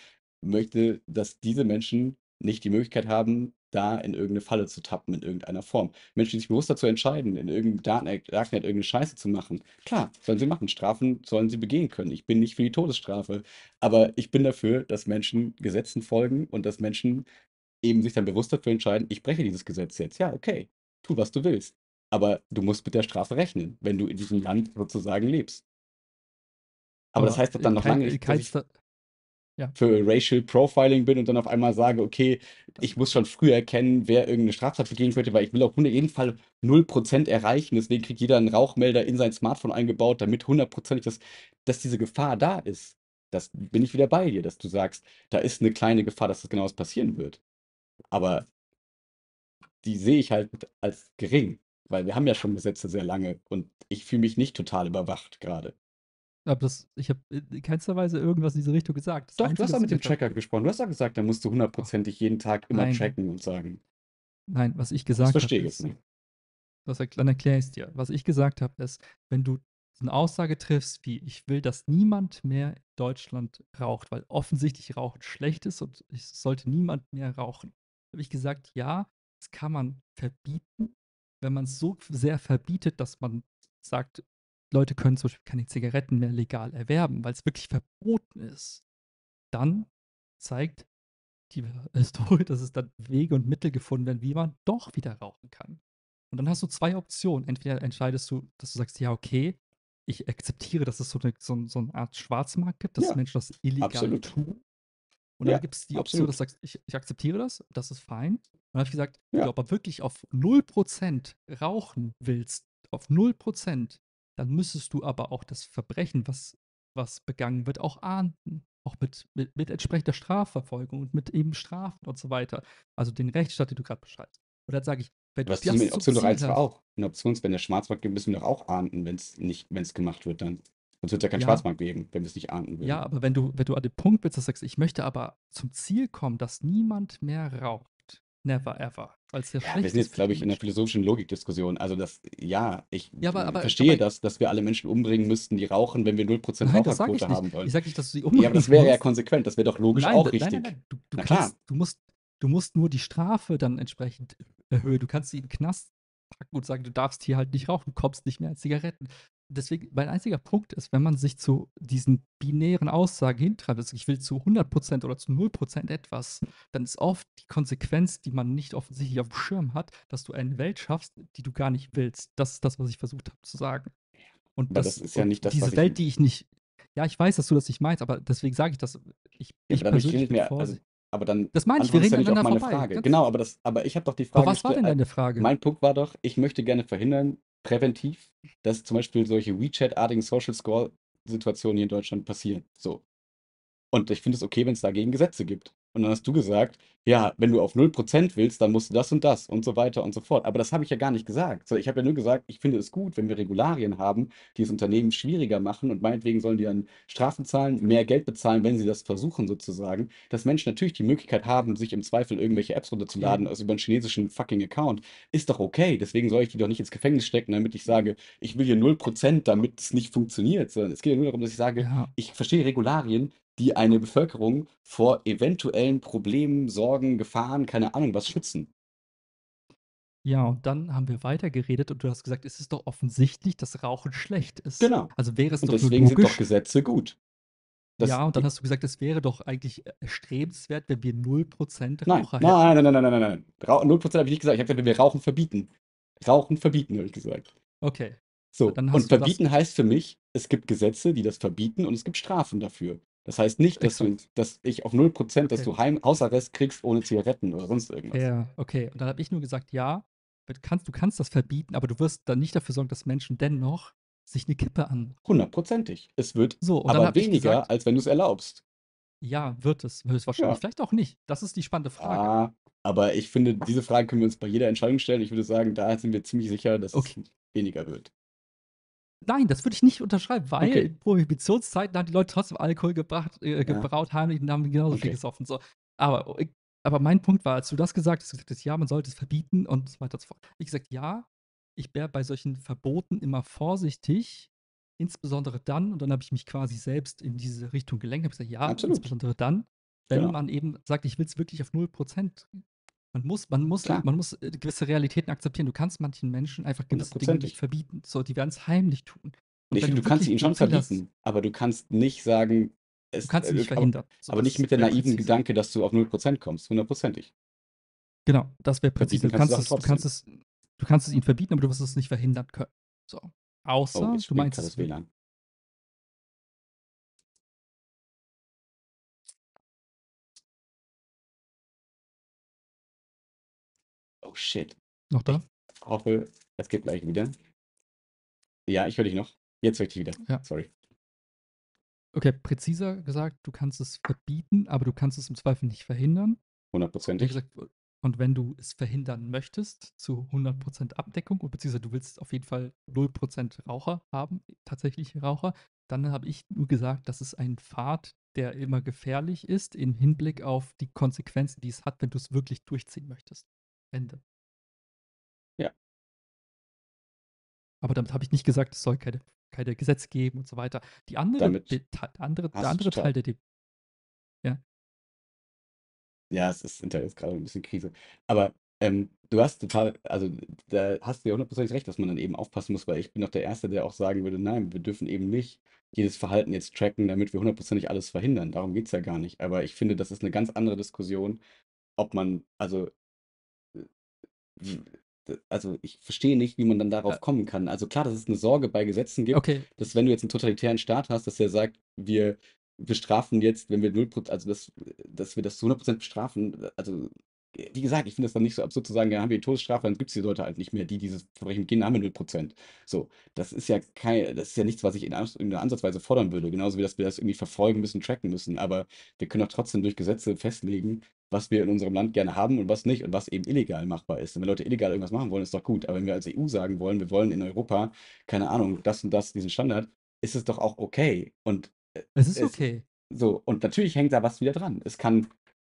möchte, dass diese Menschen nicht die Möglichkeit haben, da in irgendeine Falle zu tappen in irgendeiner Form. Menschen, die sich bewusst dazu entscheiden, in irgendeinem Darknet, irgendeine Scheiße zu machen, klar, sollen sie machen. Strafen sollen sie begehen können. Ich bin nicht für die Todesstrafe, aber ich bin dafür, dass Menschen Gesetzen folgen und dass Menschen eben sich dann bewusst dafür entscheiden, ich breche dieses Gesetz jetzt. Ja, okay, tu, was du willst. Aber du musst mit der Strafe rechnen, wenn du in diesem mhm. Land sozusagen lebst. Aber, aber das heißt doch dann noch lange nicht. Kannst, ich, ja. für Racial Profiling bin und dann auf einmal sage, okay, ich muss schon früh erkennen, wer irgendeine Straftat begehen könnte, weil ich will auf jeden Fall 0% erreichen. Deswegen kriegt jeder einen Rauchmelder in sein Smartphone eingebaut, damit hundertprozentig, das, dass diese Gefahr da ist. Das bin ich wieder bei dir, dass du sagst, da ist eine kleine Gefahr, dass das genau das passieren wird. Aber die sehe ich halt als gering, weil wir haben ja schon Gesetze sehr lange und ich fühle mich nicht total überwacht gerade. Aber das, ich habe in keinster Weise irgendwas in diese Richtung gesagt. Das Doch, Einzige, du hast da mit dem Checker gesprochen. Du hast da gesagt, da musst du hundertprozentig jeden Tag immer Nein. checken und sagen. Nein, was ich gesagt habe. Das verstehe ich nicht. dann erkläre ich es dir. Was ich gesagt habe, ist, wenn du eine Aussage triffst, wie ich will, dass niemand mehr in Deutschland raucht, weil offensichtlich Rauchen schlecht ist und es sollte niemand mehr rauchen, habe ich gesagt, ja, das kann man verbieten, wenn man es so sehr verbietet, dass man sagt, Leute können zum Beispiel keine Zigaretten mehr legal erwerben, weil es wirklich verboten ist, dann zeigt die Historie, dass es dann Wege und Mittel gefunden werden, wie man doch wieder rauchen kann. Und dann hast du zwei Optionen. Entweder entscheidest du, dass du sagst, ja, okay, ich akzeptiere, dass es so eine, so, so eine Art Schwarzmarkt gibt, dass ja, Menschen das illegal absolut. tun. Und ja, dann gibt es die Option, absolut. dass du sagst, ich, ich, akzeptiere das, das ist fein. Und dann habe ich gesagt, ja. du aber wirklich auf 0% rauchen willst, auf 0%, dann müsstest du aber auch das Verbrechen, was, was begangen wird, auch ahnden. Auch mit, mit, mit entsprechender Strafverfolgung und mit eben Strafen und so weiter. Also den Rechtsstaat, den du gerade beschreibst. Oder dann sage ich, wenn Was du das die Option doch als auch. In Option, wenn der Schwarzmarkt gibt, müssen wir doch auch ahnden, wenn es nicht, wenn es gemacht wird dann. Sonst wird es ja keinen ja. Schwarzmarkt geben, wenn wir es nicht ahnden würden. Ja, aber wenn du, wenn du an den Punkt bist, dass du sagst, ich möchte aber zum Ziel kommen, dass niemand mehr raucht. Never ever weil es ja, ja Wir sind jetzt, glaube ich, in der philosophischen Logikdiskussion. Also das, ja, ich ja, aber, aber, verstehe aber, das, dass wir alle Menschen umbringen müssten, die rauchen, wenn wir 0% Raucherquote haben wollen. Ich sage nicht, dass du sie umbringen Ja, aber das wäre ja konsequent, das wäre doch logisch nein, auch richtig. Nein, nein, du, du, kannst, du, musst, du musst nur die Strafe dann entsprechend erhöhen. Du kannst sie in den Knast packen und sagen, du darfst hier halt nicht rauchen, du kommst nicht mehr an Zigaretten deswegen, mein einziger Punkt ist, wenn man sich zu diesen binären Aussagen hintreibt, also ich will zu 100% oder zu 0% etwas, dann ist oft die Konsequenz, die man nicht offensichtlich auf dem Schirm hat, dass du eine Welt schaffst, die du gar nicht willst. Das ist das, was ich versucht habe zu sagen. Und das, das, ist ja nicht das, diese Welt, die ich nicht. Ja, ich weiß, dass du das nicht meinst, aber deswegen sage ich das. Ich, ja, ich persönlich bin mir, also, aber dann das meine ich, wir reden ja nicht auf meine vorbei. Frage. Ganz genau, aber, das, aber ich habe doch die Frage. Aber was war denn deine Frage? Mein Punkt war doch, ich möchte gerne verhindern, präventiv, dass zum Beispiel solche WeChat-artigen Social Score-Situationen hier in Deutschland passieren. So. Und ich finde es okay, wenn es dagegen Gesetze gibt. Und dann hast du gesagt, ja, wenn du auf 0% willst, dann musst du das und das und so weiter und so fort. Aber das habe ich ja gar nicht gesagt. ich habe ja nur gesagt, ich finde es gut, wenn wir Regularien haben, die das Unternehmen schwieriger machen und meinetwegen sollen die dann Strafen zahlen, mehr Geld bezahlen, wenn sie das versuchen sozusagen, dass Menschen natürlich die Möglichkeit haben, sich im Zweifel irgendwelche Apps runterzuladen, also über einen chinesischen fucking Account. Ist doch okay. Deswegen soll ich die doch nicht ins Gefängnis stecken, damit ich sage, ich will hier 0%, damit es nicht funktioniert. Sondern es geht ja nur darum, dass ich sage, ja. ich verstehe Regularien, die eine Bevölkerung vor eventuellen Problemen, Sorgen, Gefahren, keine Ahnung, was schützen. Ja, und dann haben wir weitergeredet und du hast gesagt, es ist doch offensichtlich, dass Rauchen schlecht ist. Genau. Also wäre es und doch deswegen sind doch Gesetze gut. Das ja, und dann hast du gesagt, es wäre doch eigentlich erstrebenswert, wenn wir 0% Nein, Raucher hätten. nein, nein, nein, nein, nein, nein. Rauch- 0% habe ich nicht gesagt. Ich habe gesagt, wenn wir Rauchen verbieten. Rauchen verbieten, habe ich gesagt. Okay. So, Dann und du das- verbieten heißt für mich, es gibt Gesetze, die das verbieten und es gibt Strafen dafür. Das heißt nicht, dass, du, dass ich auf 0%, okay. dass du Heim Hausarrest kriegst ohne Zigaretten oder sonst irgendwas. Ja, okay. Und dann habe ich nur gesagt, ja, kannst, du kannst das verbieten, aber du wirst dann nicht dafür sorgen, dass Menschen dennoch sich eine Kippe an. Hundertprozentig. Es wird so, aber weniger, gesagt, als wenn du es erlaubst. Ja, wird es. Höchstwahrscheinlich. Ja. Vielleicht auch nicht. Das ist die spannende Frage. Ah, aber ich finde, diese Frage können wir uns bei jeder Entscheidung stellen. Ich würde sagen, da sind wir ziemlich sicher, dass okay. es weniger wird. Nein, das würde ich nicht unterschreiben, weil okay. in Prohibitionszeiten haben die Leute trotzdem Alkohol gebracht, äh, ja. gebraut, heimlich und haben genauso okay. viel gesoffen. So. Aber, oh, aber mein Punkt war, als du das gesagt hast, du gesagt hast, ja, man sollte es verbieten und so weiter und so fort. Ich gesagt, ja, ich wäre bei solchen Verboten immer vorsichtig, insbesondere dann, und dann habe ich mich quasi selbst in diese Richtung gelenkt, habe gesagt, ja, Absolut. insbesondere dann, wenn genau. man eben sagt, ich will es wirklich auf 0% man muss, man muss, Klar. man muss äh, gewisse Realitäten akzeptieren. Du kannst manchen Menschen einfach gewisse Dinge nicht verbieten. So, die werden es heimlich tun. Und du, du kannst ihnen schon verbieten, aber du kannst nicht sagen, es, du kannst sie äh, nicht aber, verhindern. So, aber nicht mit der naiven präzise. Gedanke, dass du auf 0% kommst, hundertprozentig. Genau, das wäre präzise. Du kannst, kannst es, du, kannst es, du kannst es ihnen verbieten, aber du wirst es nicht verhindern können. So. Außer, oh, du meinst. es. WLAN. Oh, shit. Noch da? Ich hoffe, es geht gleich wieder. Ja, ich höre dich noch. Jetzt höre ich dich wieder. Ja. Sorry. Okay, präziser gesagt, du kannst es verbieten, aber du kannst es im Zweifel nicht verhindern. Hundertprozentig. Und wenn du es verhindern möchtest, zu 100% Abdeckung, beziehungsweise du willst auf jeden Fall 0% Raucher haben, tatsächlich Raucher, dann habe ich nur gesagt, das ist ein Pfad, der immer gefährlich ist im Hinblick auf die Konsequenzen, die es hat, wenn du es wirklich durchziehen möchtest. Ende. Ja. Aber damit habe ich nicht gesagt, es soll keine, keine Gesetze geben und so weiter. Die andere, die, andere, der andere Teil der Debatte. Ja. Ja, es ist Internet ist gerade ein bisschen Krise. Aber ähm, du hast total, also da hast du ja hundertprozentig recht, dass man dann eben aufpassen muss, weil ich bin doch der Erste, der auch sagen würde, nein, wir dürfen eben nicht jedes Verhalten jetzt tracken, damit wir hundertprozentig alles verhindern. Darum geht es ja gar nicht. Aber ich finde, das ist eine ganz andere Diskussion, ob man, also also ich verstehe nicht, wie man dann darauf äh. kommen kann. Also klar, dass es eine Sorge bei Gesetzen gibt, okay. dass wenn du jetzt einen totalitären Staat hast, dass der sagt, wir bestrafen jetzt, wenn wir 0%, also das, dass wir das zu 100% bestrafen, also wie gesagt, ich finde das dann nicht so absurd zu sagen, ja, haben wir die Todesstrafe, dann gibt es die Leute halt nicht mehr, die dieses Verbrechen begehen, haben wir 0%. So, das ist ja kein, das ist ja nichts, was ich in irgendeiner Ansatzweise fordern würde, genauso wie dass wir das irgendwie verfolgen müssen, tracken müssen, aber wir können auch trotzdem durch Gesetze festlegen, was wir in unserem Land gerne haben und was nicht und was eben illegal machbar ist. Und wenn Leute illegal irgendwas machen wollen, ist doch gut. Aber wenn wir als EU sagen wollen, wir wollen in Europa, keine Ahnung, das und das, diesen Standard, ist es doch auch okay. Und äh, es ist es, okay. So, und natürlich hängt da was wieder dran. Es kann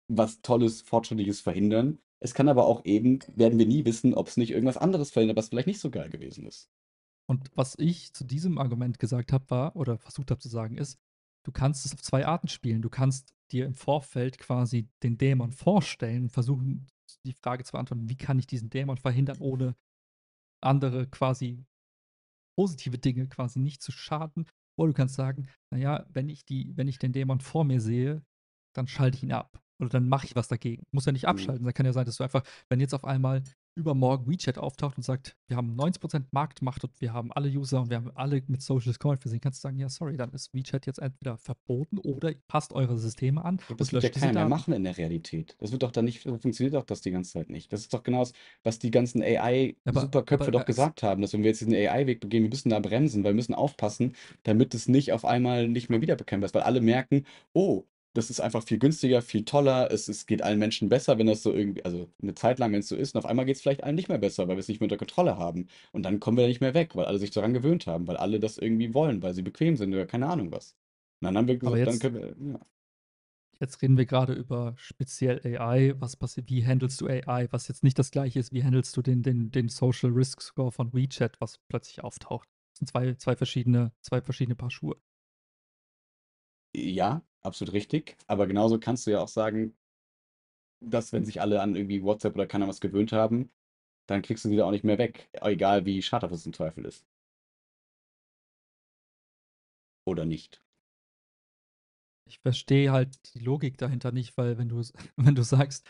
was Tolles, Fortschrittliches verhindern. Es kann aber auch eben, werden wir nie wissen, ob es nicht irgendwas anderes verhindert, was vielleicht nicht so geil gewesen ist. Und was ich zu diesem Argument gesagt habe, war, oder versucht habe zu sagen, ist, du kannst es auf zwei Arten spielen. Du kannst dir im Vorfeld quasi den Dämon vorstellen und versuchen, die Frage zu beantworten, wie kann ich diesen Dämon verhindern, ohne andere quasi positive Dinge quasi nicht zu schaden. Oder du kannst sagen, naja, wenn ich die, wenn ich den Dämon vor mir sehe, dann schalte ich ihn ab. Oder dann mache ich was dagegen. Muss ja nicht mhm. abschalten. Mhm. Da kann ja sein, dass du einfach, wenn jetzt auf einmal übermorgen WeChat auftaucht und sagt, wir haben 90% Marktmacht und wir haben alle User und wir haben alle mit Social Commerce versehen, kannst du sagen, ja, sorry, dann ist WeChat jetzt entweder verboten oder passt eure Systeme an. Ja, das wird ja keiner mehr machen in der Realität. Das wird doch dann nicht, funktioniert doch das die ganze Zeit nicht. Das ist doch genau das, was die ganzen AI-Superköpfe doch gesagt haben, dass wenn wir jetzt diesen AI-Weg begehen, wir müssen da bremsen, weil wir müssen aufpassen, damit es nicht auf einmal nicht mehr wiederbekämpft wird, weil alle merken, oh, das ist einfach viel günstiger, viel toller. Es, es geht allen Menschen besser, wenn das so irgendwie, also eine Zeit lang, wenn es so ist. Und auf einmal geht es vielleicht allen nicht mehr besser, weil wir es nicht mehr unter Kontrolle haben. Und dann kommen wir da nicht mehr weg, weil alle sich daran gewöhnt haben, weil alle das irgendwie wollen, weil sie bequem sind oder keine Ahnung was. Und dann haben wir gesagt, jetzt, dann können wir, ja. Jetzt reden wir gerade über speziell AI. Was passiert? Wie handelst du AI? Was jetzt nicht das gleiche ist, wie handelst du den, den, den Social Risk Score von WeChat, was plötzlich auftaucht? Das sind zwei, zwei, verschiedene, zwei verschiedene Paar Schuhe. Ja, absolut richtig. Aber genauso kannst du ja auch sagen, dass wenn sich alle an irgendwie WhatsApp oder keiner was gewöhnt haben, dann kriegst du sie da auch nicht mehr weg, egal wie schadhaft es im Zweifel ist. Oder nicht. Ich verstehe halt die Logik dahinter nicht, weil wenn du, wenn du sagst,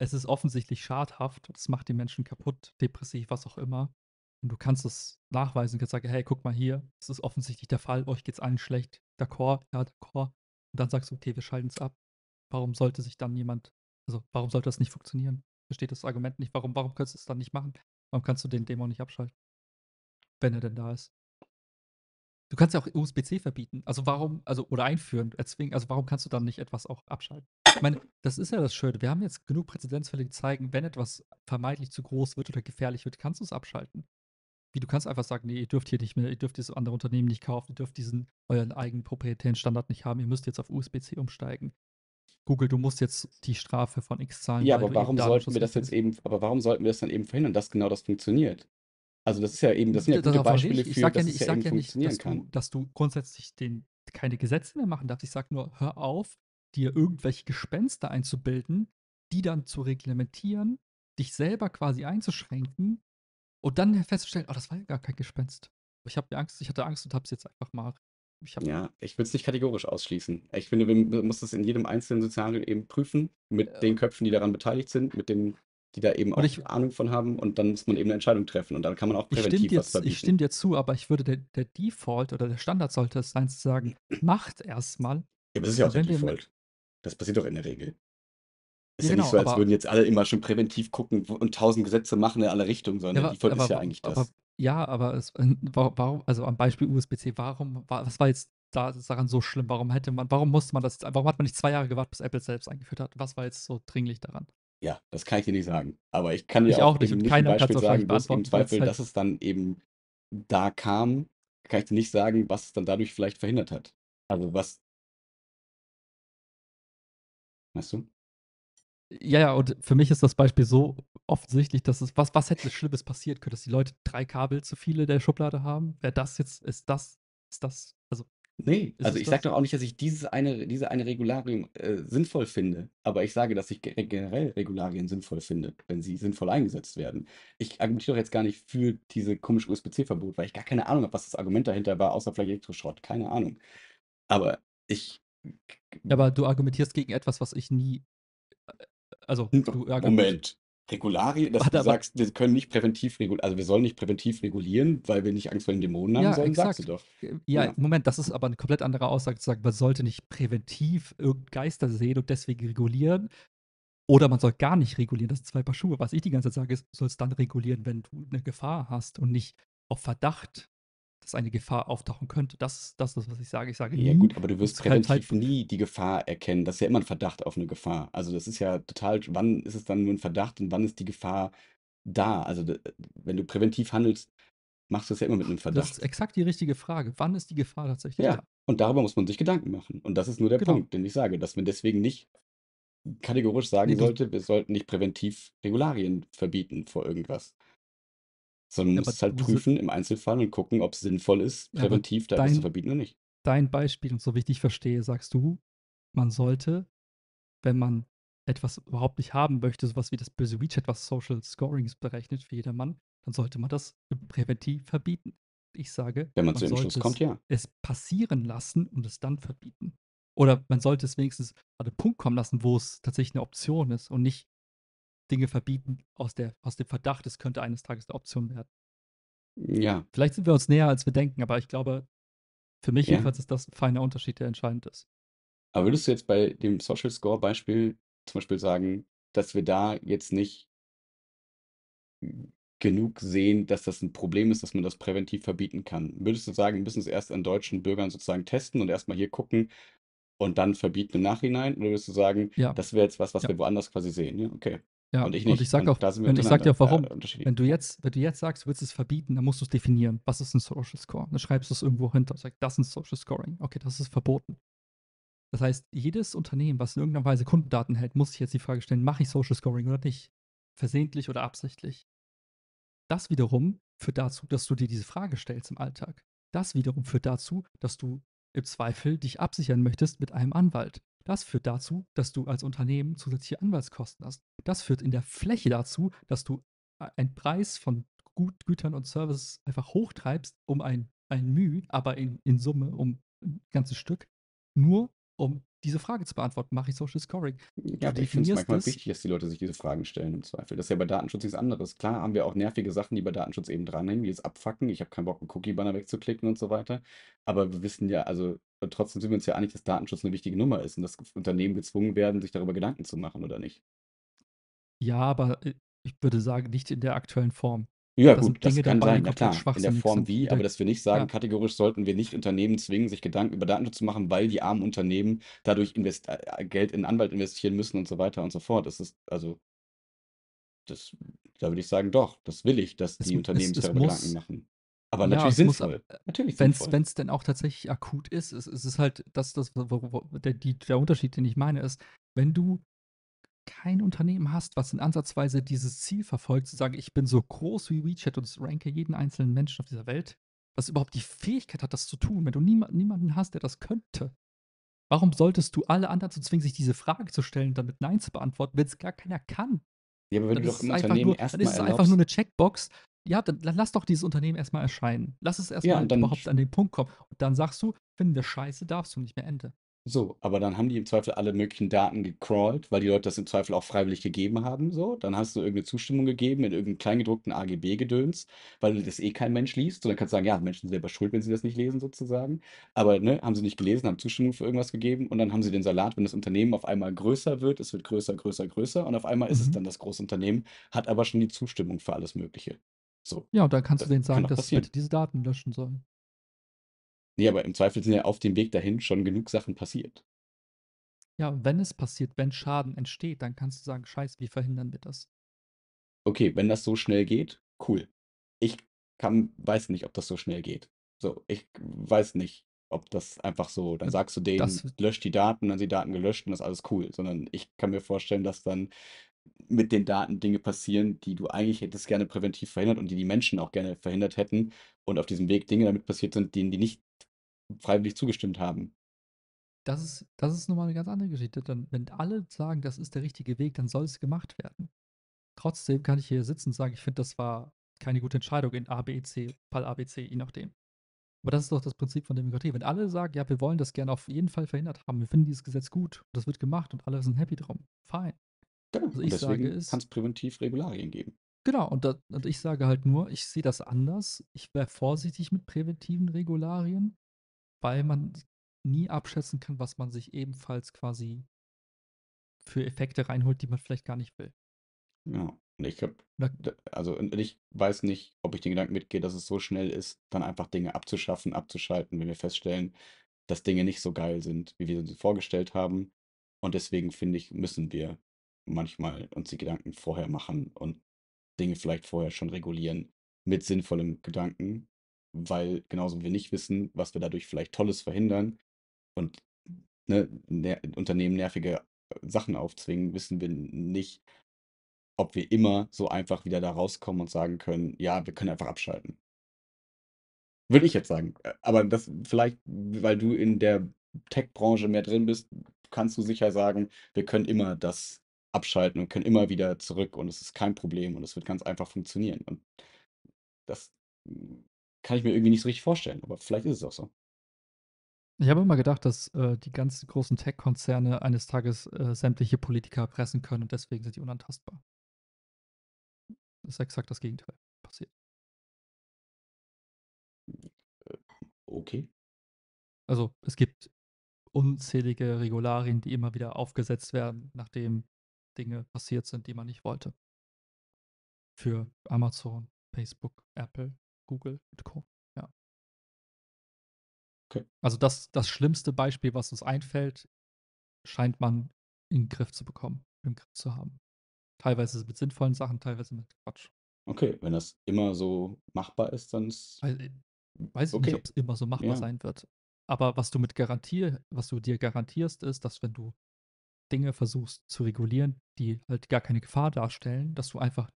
es ist offensichtlich schadhaft, das macht die Menschen kaputt, depressiv, was auch immer, und du kannst es nachweisen, kannst sagen, hey, guck mal hier, es ist offensichtlich der Fall, euch geht's allen schlecht, d'accord, ja, d'accord. Und dann sagst du, okay, wir schalten es ab. Warum sollte sich dann jemand, also warum sollte das nicht funktionieren? Versteht das Argument nicht. Warum, warum könntest du es dann nicht machen? Warum kannst du den Dämon nicht abschalten? Wenn er denn da ist. Du kannst ja auch USB-C verbieten. Also warum, also oder einführen, erzwingen. Also warum kannst du dann nicht etwas auch abschalten? Ich meine, das ist ja das Schöne. Wir haben jetzt genug Präzedenzfälle, die zeigen, wenn etwas vermeintlich zu groß wird oder gefährlich wird, kannst du es abschalten. Wie du kannst einfach sagen, nee, ihr dürft hier nicht mehr, ihr dürft dieses andere Unternehmen nicht kaufen, ihr dürft diesen euren eigenen proprietären Standard nicht haben, ihr müsst jetzt auf USB-C umsteigen. Google, du musst jetzt die Strafe von X zahlen. Ja, aber warum sollten wir das jetzt eben, aber warum sollten wir das dann eben verhindern, dass genau das funktioniert? Also das ist ja eben, das sind ja gute Beispiele ich. Ich für, ja dass nicht, es ja, ja eben ja nicht, dass Du, dass du grundsätzlich den, keine Gesetze mehr machen darfst. Ich sage nur, hör auf, dir irgendwelche Gespenster einzubilden, die dann zu reglementieren, dich selber quasi einzuschränken und dann festzustellen, oh, das war ja gar kein Gespenst. Ich habe Angst, ich hatte Angst und habe es jetzt einfach mal. Ich ja, ich würde es nicht kategorisch ausschließen. Ich finde, man muss das in jedem einzelnen Szenario eben prüfen, mit ja. den Köpfen, die daran beteiligt sind, mit den, die da eben auch ich, Ahnung von haben. Und dann muss man eben eine Entscheidung treffen. Und dann kann man auch präventiv ich was jetzt, Ich stimme dir zu, aber ich würde der, der Default oder der Standard sollte es sein, zu sagen, macht erstmal. Ja, aber das ist ja auch der Default. Das passiert doch in der Regel. Ist ja, ja genau, nicht so, als würden jetzt alle immer schon präventiv gucken und tausend Gesetze machen in alle Richtungen, sondern ja, die Folge ist ja eigentlich das. Aber, ja, aber es, äh, warum, also am Beispiel USB-C, warum, was war jetzt da daran so schlimm? Warum hätte man, warum musste man das, warum hat man nicht zwei Jahre gewartet, bis Apple selbst eingeführt hat? Was war jetzt so dringlich daran? Ja, das kann ich dir nicht sagen. Aber ich kann dir auch, auch nicht, nicht keiner Beispiel sagen, bloß im Zweifel, dass es dann eben da kam, kann ich dir nicht sagen, was es dann dadurch vielleicht verhindert hat. Also was. Weißt du? Ja, ja, und für mich ist das Beispiel so offensichtlich, dass es, was, was hätte Schlimmes passiert können, dass die Leute drei Kabel zu viele in der Schublade haben? Wäre das jetzt, ist das, ist das, also. Nee, also ich sage doch auch nicht, dass ich dieses eine, diese eine Regularium äh, sinnvoll finde, aber ich sage, dass ich generell Regularien sinnvoll finde, wenn sie sinnvoll eingesetzt werden. Ich argumentiere doch jetzt gar nicht für diese komische USB-C-Verbot, weil ich gar keine Ahnung habe, was das Argument dahinter war, außer vielleicht Elektroschrott, keine Ahnung. Aber ich aber du argumentierst gegen etwas, was ich nie also, hm, du, ja, Moment. Regularien, dass Warte, du sagst, wir können nicht präventiv regulieren, also wir sollen nicht präventiv regulieren, weil wir nicht Angst vor den Dämonen haben ja, sollen, exakt. sagst du doch. Äh, ja, ja, Moment, das ist aber eine komplett andere Aussage zu sagen, man sollte nicht präventiv Geister sehen und deswegen regulieren. Oder man soll gar nicht regulieren, das sind zwei Paar Schuhe. Was ich die ganze Zeit sage, ist, du sollst dann regulieren, wenn du eine Gefahr hast und nicht auf Verdacht dass eine Gefahr auftauchen könnte. Das, das ist das, was ich sage. Ich sage, ja gut, aber du wirst präventiv halt nie die Gefahr erkennen. Das ist ja immer ein Verdacht auf eine Gefahr. Also das ist ja total, wann ist es dann nur ein Verdacht und wann ist die Gefahr da? Also wenn du präventiv handelst, machst du es ja immer mit einem Verdacht. Das ist exakt die richtige Frage. Wann ist die Gefahr tatsächlich ja. da? Und darüber muss man sich Gedanken machen. Und das ist nur der genau. Punkt, den ich sage, dass man deswegen nicht kategorisch sagen nee, sollte, wir sollten nicht präventiv Regularien verbieten vor irgendwas. Sondern man muss es halt prüfen im Einzelfall und gucken, ob es sinnvoll ist, präventiv da etwas zu verbieten oder nicht. Dein Beispiel, und so wie ich dich verstehe, sagst du, man sollte, wenn man etwas überhaupt nicht haben möchte, sowas wie das böse WeChat, was Social Scorings berechnet für jedermann, dann sollte man das präventiv verbieten. Ich sage, wenn man, man zu dem Schluss kommt, ja. Es passieren lassen und es dann verbieten. Oder man sollte es wenigstens an den Punkt kommen lassen, wo es tatsächlich eine Option ist und nicht Dinge verbieten aus, der, aus dem Verdacht, es könnte eines Tages eine Option werden. Ja. Vielleicht sind wir uns näher, als wir denken, aber ich glaube, für mich ja. jedenfalls ist das ein feiner Unterschied, der entscheidend ist. Aber würdest du jetzt bei dem Social Score Beispiel zum Beispiel sagen, dass wir da jetzt nicht genug sehen, dass das ein Problem ist, dass man das präventiv verbieten kann? Würdest du sagen, wir müssen es erst an deutschen Bürgern sozusagen testen und erstmal hier gucken und dann verbieten im Nachhinein? Oder würdest du sagen, ja. das wäre jetzt was, was ja. wir woanders quasi sehen? Ja, okay. Ja, und ich, nicht. Und ich sag und auch, ich sag dir auch warum. Ja, äh, wenn, du jetzt, wenn du jetzt sagst, willst du es verbieten, dann musst du es definieren. Was ist ein Social Score? Dann schreibst du es irgendwo hinter. Sagst, das ist ein Social Scoring. Okay, das ist verboten. Das heißt, jedes Unternehmen, was in irgendeiner Weise Kundendaten hält, muss sich jetzt die Frage stellen, mache ich Social Scoring oder nicht? Versehentlich oder absichtlich? Das wiederum führt dazu, dass du dir diese Frage stellst im Alltag. Das wiederum führt dazu, dass du im Zweifel dich absichern möchtest mit einem Anwalt. Das führt dazu, dass du als Unternehmen zusätzliche Anwaltskosten hast. Das führt in der Fläche dazu, dass du äh, einen Preis von Gut, Gütern und Services einfach hochtreibst, um ein, ein Mühe, aber in, in Summe, um ein ganzes Stück, nur um diese Frage zu beantworten, mache ich Social Scoring? Ja, du ich finde es manchmal das. wichtig, dass die Leute sich diese Fragen stellen im Zweifel. Das ist ja bei Datenschutz nichts anderes. Klar haben wir auch nervige Sachen, die bei Datenschutz eben dranhängen, wie jetzt abfacken, ich habe keinen Bock, einen Cookie-Banner wegzuklicken und so weiter. Aber wir wissen ja, also äh, trotzdem sind wir uns ja einig, dass Datenschutz eine wichtige Nummer ist und dass Unternehmen gezwungen werden, sich darüber Gedanken zu machen, oder nicht? Ja, aber äh, ich würde sagen, nicht in der aktuellen Form. Ja, Da gut, das kann sein, klar. In der Form sind. wie, aber dass wir nicht sagen, ja, kategorisch sollten wir nicht Unternehmen zwingen, sich Gedanken über Datenschutz zu machen, weil die armen Unternehmen dadurch invest äh, äh, Geld in Anwalt investieren müssen und so weiter und so fort. Das ist, also, das, da würde ich sagen, doch, das will ich, dass es, die Unternehmen sich Gedanken muss, machen. Aber natürlich es es sinnvoll. Äh, wenn es denn auch tatsächlich akut ist, es, es ist halt das, das wo, wo, der, die, der Unterschied, den ich meine, ist, wenn du kein Unternehmen hast, was in Ansatzweise dieses Ziel verfolgt, zu sagen, ich bin so groß wie WeChat und ranke jeden einzelnen Menschen auf dieser Welt, was überhaupt die Fähigkeit hat, das zu tun, wenn du niema niemanden hast, der das könnte, warum solltest du alle anderen zu zwingen, sich diese Frage zu stellen und damit Nein zu beantworten, wenn es gar keiner kann? Ja, aber wenn dann du doch ein Unternehmen nur, erstmal Dann ist es einfach nur eine Checkbox. Ja, dann, dann lass doch dieses Unternehmen erstmal erscheinen. Lass es erstmal ja, überhaupt an den Punkt kommen. Und dann sagst du, finden wir scheiße, darfst du nicht mehr Ende. So, aber dann haben die im Zweifel alle möglichen Daten gecrawlt, weil die Leute das im Zweifel auch freiwillig gegeben haben. So, dann hast du irgendeine Zustimmung gegeben in irgendeinem kleingedruckten AGB-Gedöns, weil das eh kein Mensch liest. Und dann kannst du sagen, ja, Menschen sind selber schuld, wenn sie das nicht lesen, sozusagen. Aber ne, haben sie nicht gelesen, haben Zustimmung für irgendwas gegeben und dann haben sie den Salat, wenn das Unternehmen auf einmal größer wird, es wird größer, größer, größer und auf einmal mhm. ist es mhm. dann das große Unternehmen, hat aber schon die Zustimmung für alles Mögliche. So. Ja, und dann kannst du denen sagen, dass sie bitte diese Daten löschen sollen. Nee, aber im Zweifel sind ja auf dem Weg dahin schon genug Sachen passiert. Ja, wenn es passiert, wenn Schaden entsteht, dann kannst du sagen, scheiße, wie verhindern wir das? Okay, wenn das so schnell geht, cool. Ich kann, weiß nicht, ob das so schnell geht. So, ich weiß nicht, ob das einfach so, dann äh, sagst du denen, das, löscht die Daten, dann sind die Daten gelöscht und das ist alles cool. Sondern ich kann mir vorstellen, dass dann mit den Daten Dinge passieren, die du eigentlich hättest gerne präventiv verhindert und die die Menschen auch gerne verhindert hätten und auf diesem Weg Dinge damit passiert sind, denen die nicht freiwillig zugestimmt haben. Das ist, das ist nochmal eine ganz andere Geschichte. Dann, wenn alle sagen, das ist der richtige Weg, dann soll es gemacht werden. Trotzdem kann ich hier sitzen und sagen, ich finde, das war keine gute Entscheidung in A, B, C, Fall A, B, C, je nachdem. Aber das ist doch das Prinzip von Demokratie. Wenn alle sagen, ja, wir wollen das gerne auf jeden Fall verhindert haben, wir finden dieses Gesetz gut, und das wird gemacht und alle sind happy drum, fein. Genau, also ich sage Kann es präventiv Regularien geben. Genau, und, da, und, ich sage halt nur, ich sehe das anders. Ich wäre vorsichtig mit präventiven Regularien weil man nie abschätzen kann, was man sich ebenfalls quasi für Effekte reinholt, die man vielleicht gar nicht will. Ja, und ich glaube, also ich weiß nicht, ob ich den Gedanken mitgehe, dass es so schnell ist, dann einfach Dinge abzuschaffen, abzuschalten, wenn wir feststellen, dass Dinge nicht so geil sind, wie wir sie vorgestellt haben. Und deswegen finde ich, müssen wir manchmal uns die Gedanken vorher machen und Dinge vielleicht vorher schon regulieren mit sinnvollem Gedanken, weil genauso wir nicht wissen, was wir dadurch vielleicht Tolles verhindern und ne, ner Unternehmen nervige äh, Sachen aufzwingen, wissen wir nicht, ob wir immer so einfach wieder da rauskommen und sagen können, ja, wir können einfach abschalten. Würde ich jetzt sagen. Äh, aber das vielleicht, weil du in der Tech-Branche mehr drin bist, kannst du sicher sagen, wir können immer das abschalten und können immer wieder zurück und es ist kein Problem und es wird ganz einfach funktionieren. Und das kann ich mir irgendwie nicht so richtig vorstellen, aber vielleicht ist es auch so. Ich habe immer gedacht, dass äh, die ganzen großen Tech-Konzerne eines Tages äh, sämtliche Politiker erpressen können und deswegen sind die unantastbar. Das ist exakt das Gegenteil passiert. Okay. Also es gibt unzählige Regularien, die immer wieder aufgesetzt werden, nachdem Dinge passiert sind, die man nicht wollte. Für Amazon, Facebook, Apple, Google und Co. Ja. Okay. Also das, das schlimmste Beispiel, was uns einfällt, scheint man in den Griff zu bekommen, im Griff zu haben. Teilweise mit sinnvollen Sachen, teilweise mit Quatsch. Okay, wenn das immer so machbar ist, dann ist. Äh, weiß ich okay. nicht, ob es immer so machbar ja. sein wird. Aber was du mit Garantie, was du dir garantierst, ist, dass wenn du Dinge versuchst zu regulieren, die halt gar keine Gefahr darstellen, dass du einfach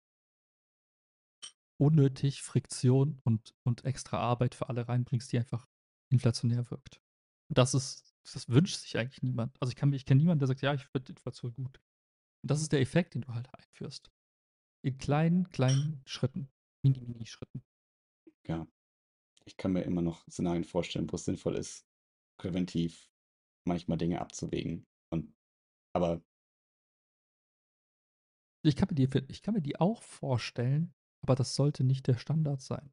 unnötig Friktion und, und extra Arbeit für alle reinbringst, die einfach inflationär wirkt. Und das ist, das wünscht sich eigentlich niemand. Also ich kann ich kenne niemanden, der sagt, ja, ich finde Inflation gut. Und das ist der Effekt, den du halt einführst. In kleinen, kleinen Schritten. Mini, mini Schritten. Ja. Ich kann mir immer noch Szenarien vorstellen, wo es sinnvoll ist, präventiv manchmal Dinge abzuwägen. Und aber ich kann, mir die, ich kann mir die auch vorstellen, aber das sollte nicht der Standard sein.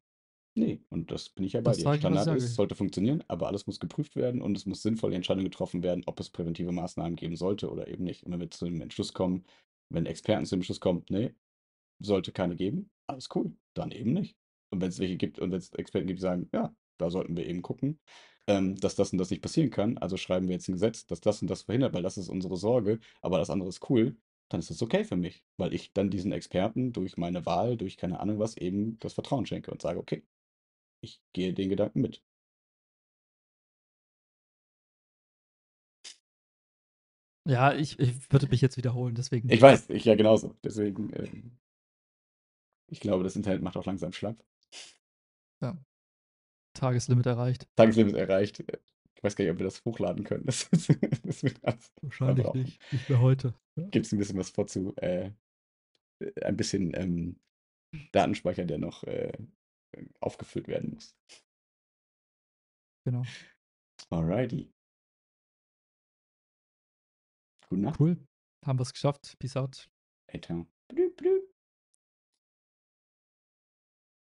Nee, und das bin ich ja bei das dir. Sage, Standard ist, sollte funktionieren, aber alles muss geprüft werden und es muss sinnvolle Entscheidungen getroffen werden, ob es präventive Maßnahmen geben sollte oder eben nicht. Und wenn wir zu dem Entschluss kommen, wenn Experten zu dem Entschluss kommen, nee, sollte keine geben, alles cool, dann eben nicht. Und wenn es welche gibt und wenn es Experten gibt, die sagen, ja, da sollten wir eben gucken, ähm, dass das und das nicht passieren kann, also schreiben wir jetzt ein Gesetz, dass das und das verhindert, weil das ist unsere Sorge, aber das andere ist cool, dann ist das okay für mich, weil ich dann diesen Experten durch meine Wahl, durch keine Ahnung was, eben das Vertrauen schenke und sage, okay, ich gehe den Gedanken mit. Ja, ich, ich würde mich jetzt wiederholen, deswegen. Ich weiß, ich ja genauso. Deswegen, ähm, ich glaube, das Internet macht auch langsam schlapp. Ja. Tageslimit erreicht. Tageslimit erreicht. Äh, weiß gar nicht, ob wir das hochladen können. Das, das Wahrscheinlich nicht. Nicht mehr heute. Gibt es ein bisschen was vorzu. Äh, ein bisschen ähm, Datenspeicher, der noch äh, aufgefüllt werden muss. Genau. Alrighty. Gute Nacht. Cool. Haben wir es geschafft. Peace out. Hey, ciao.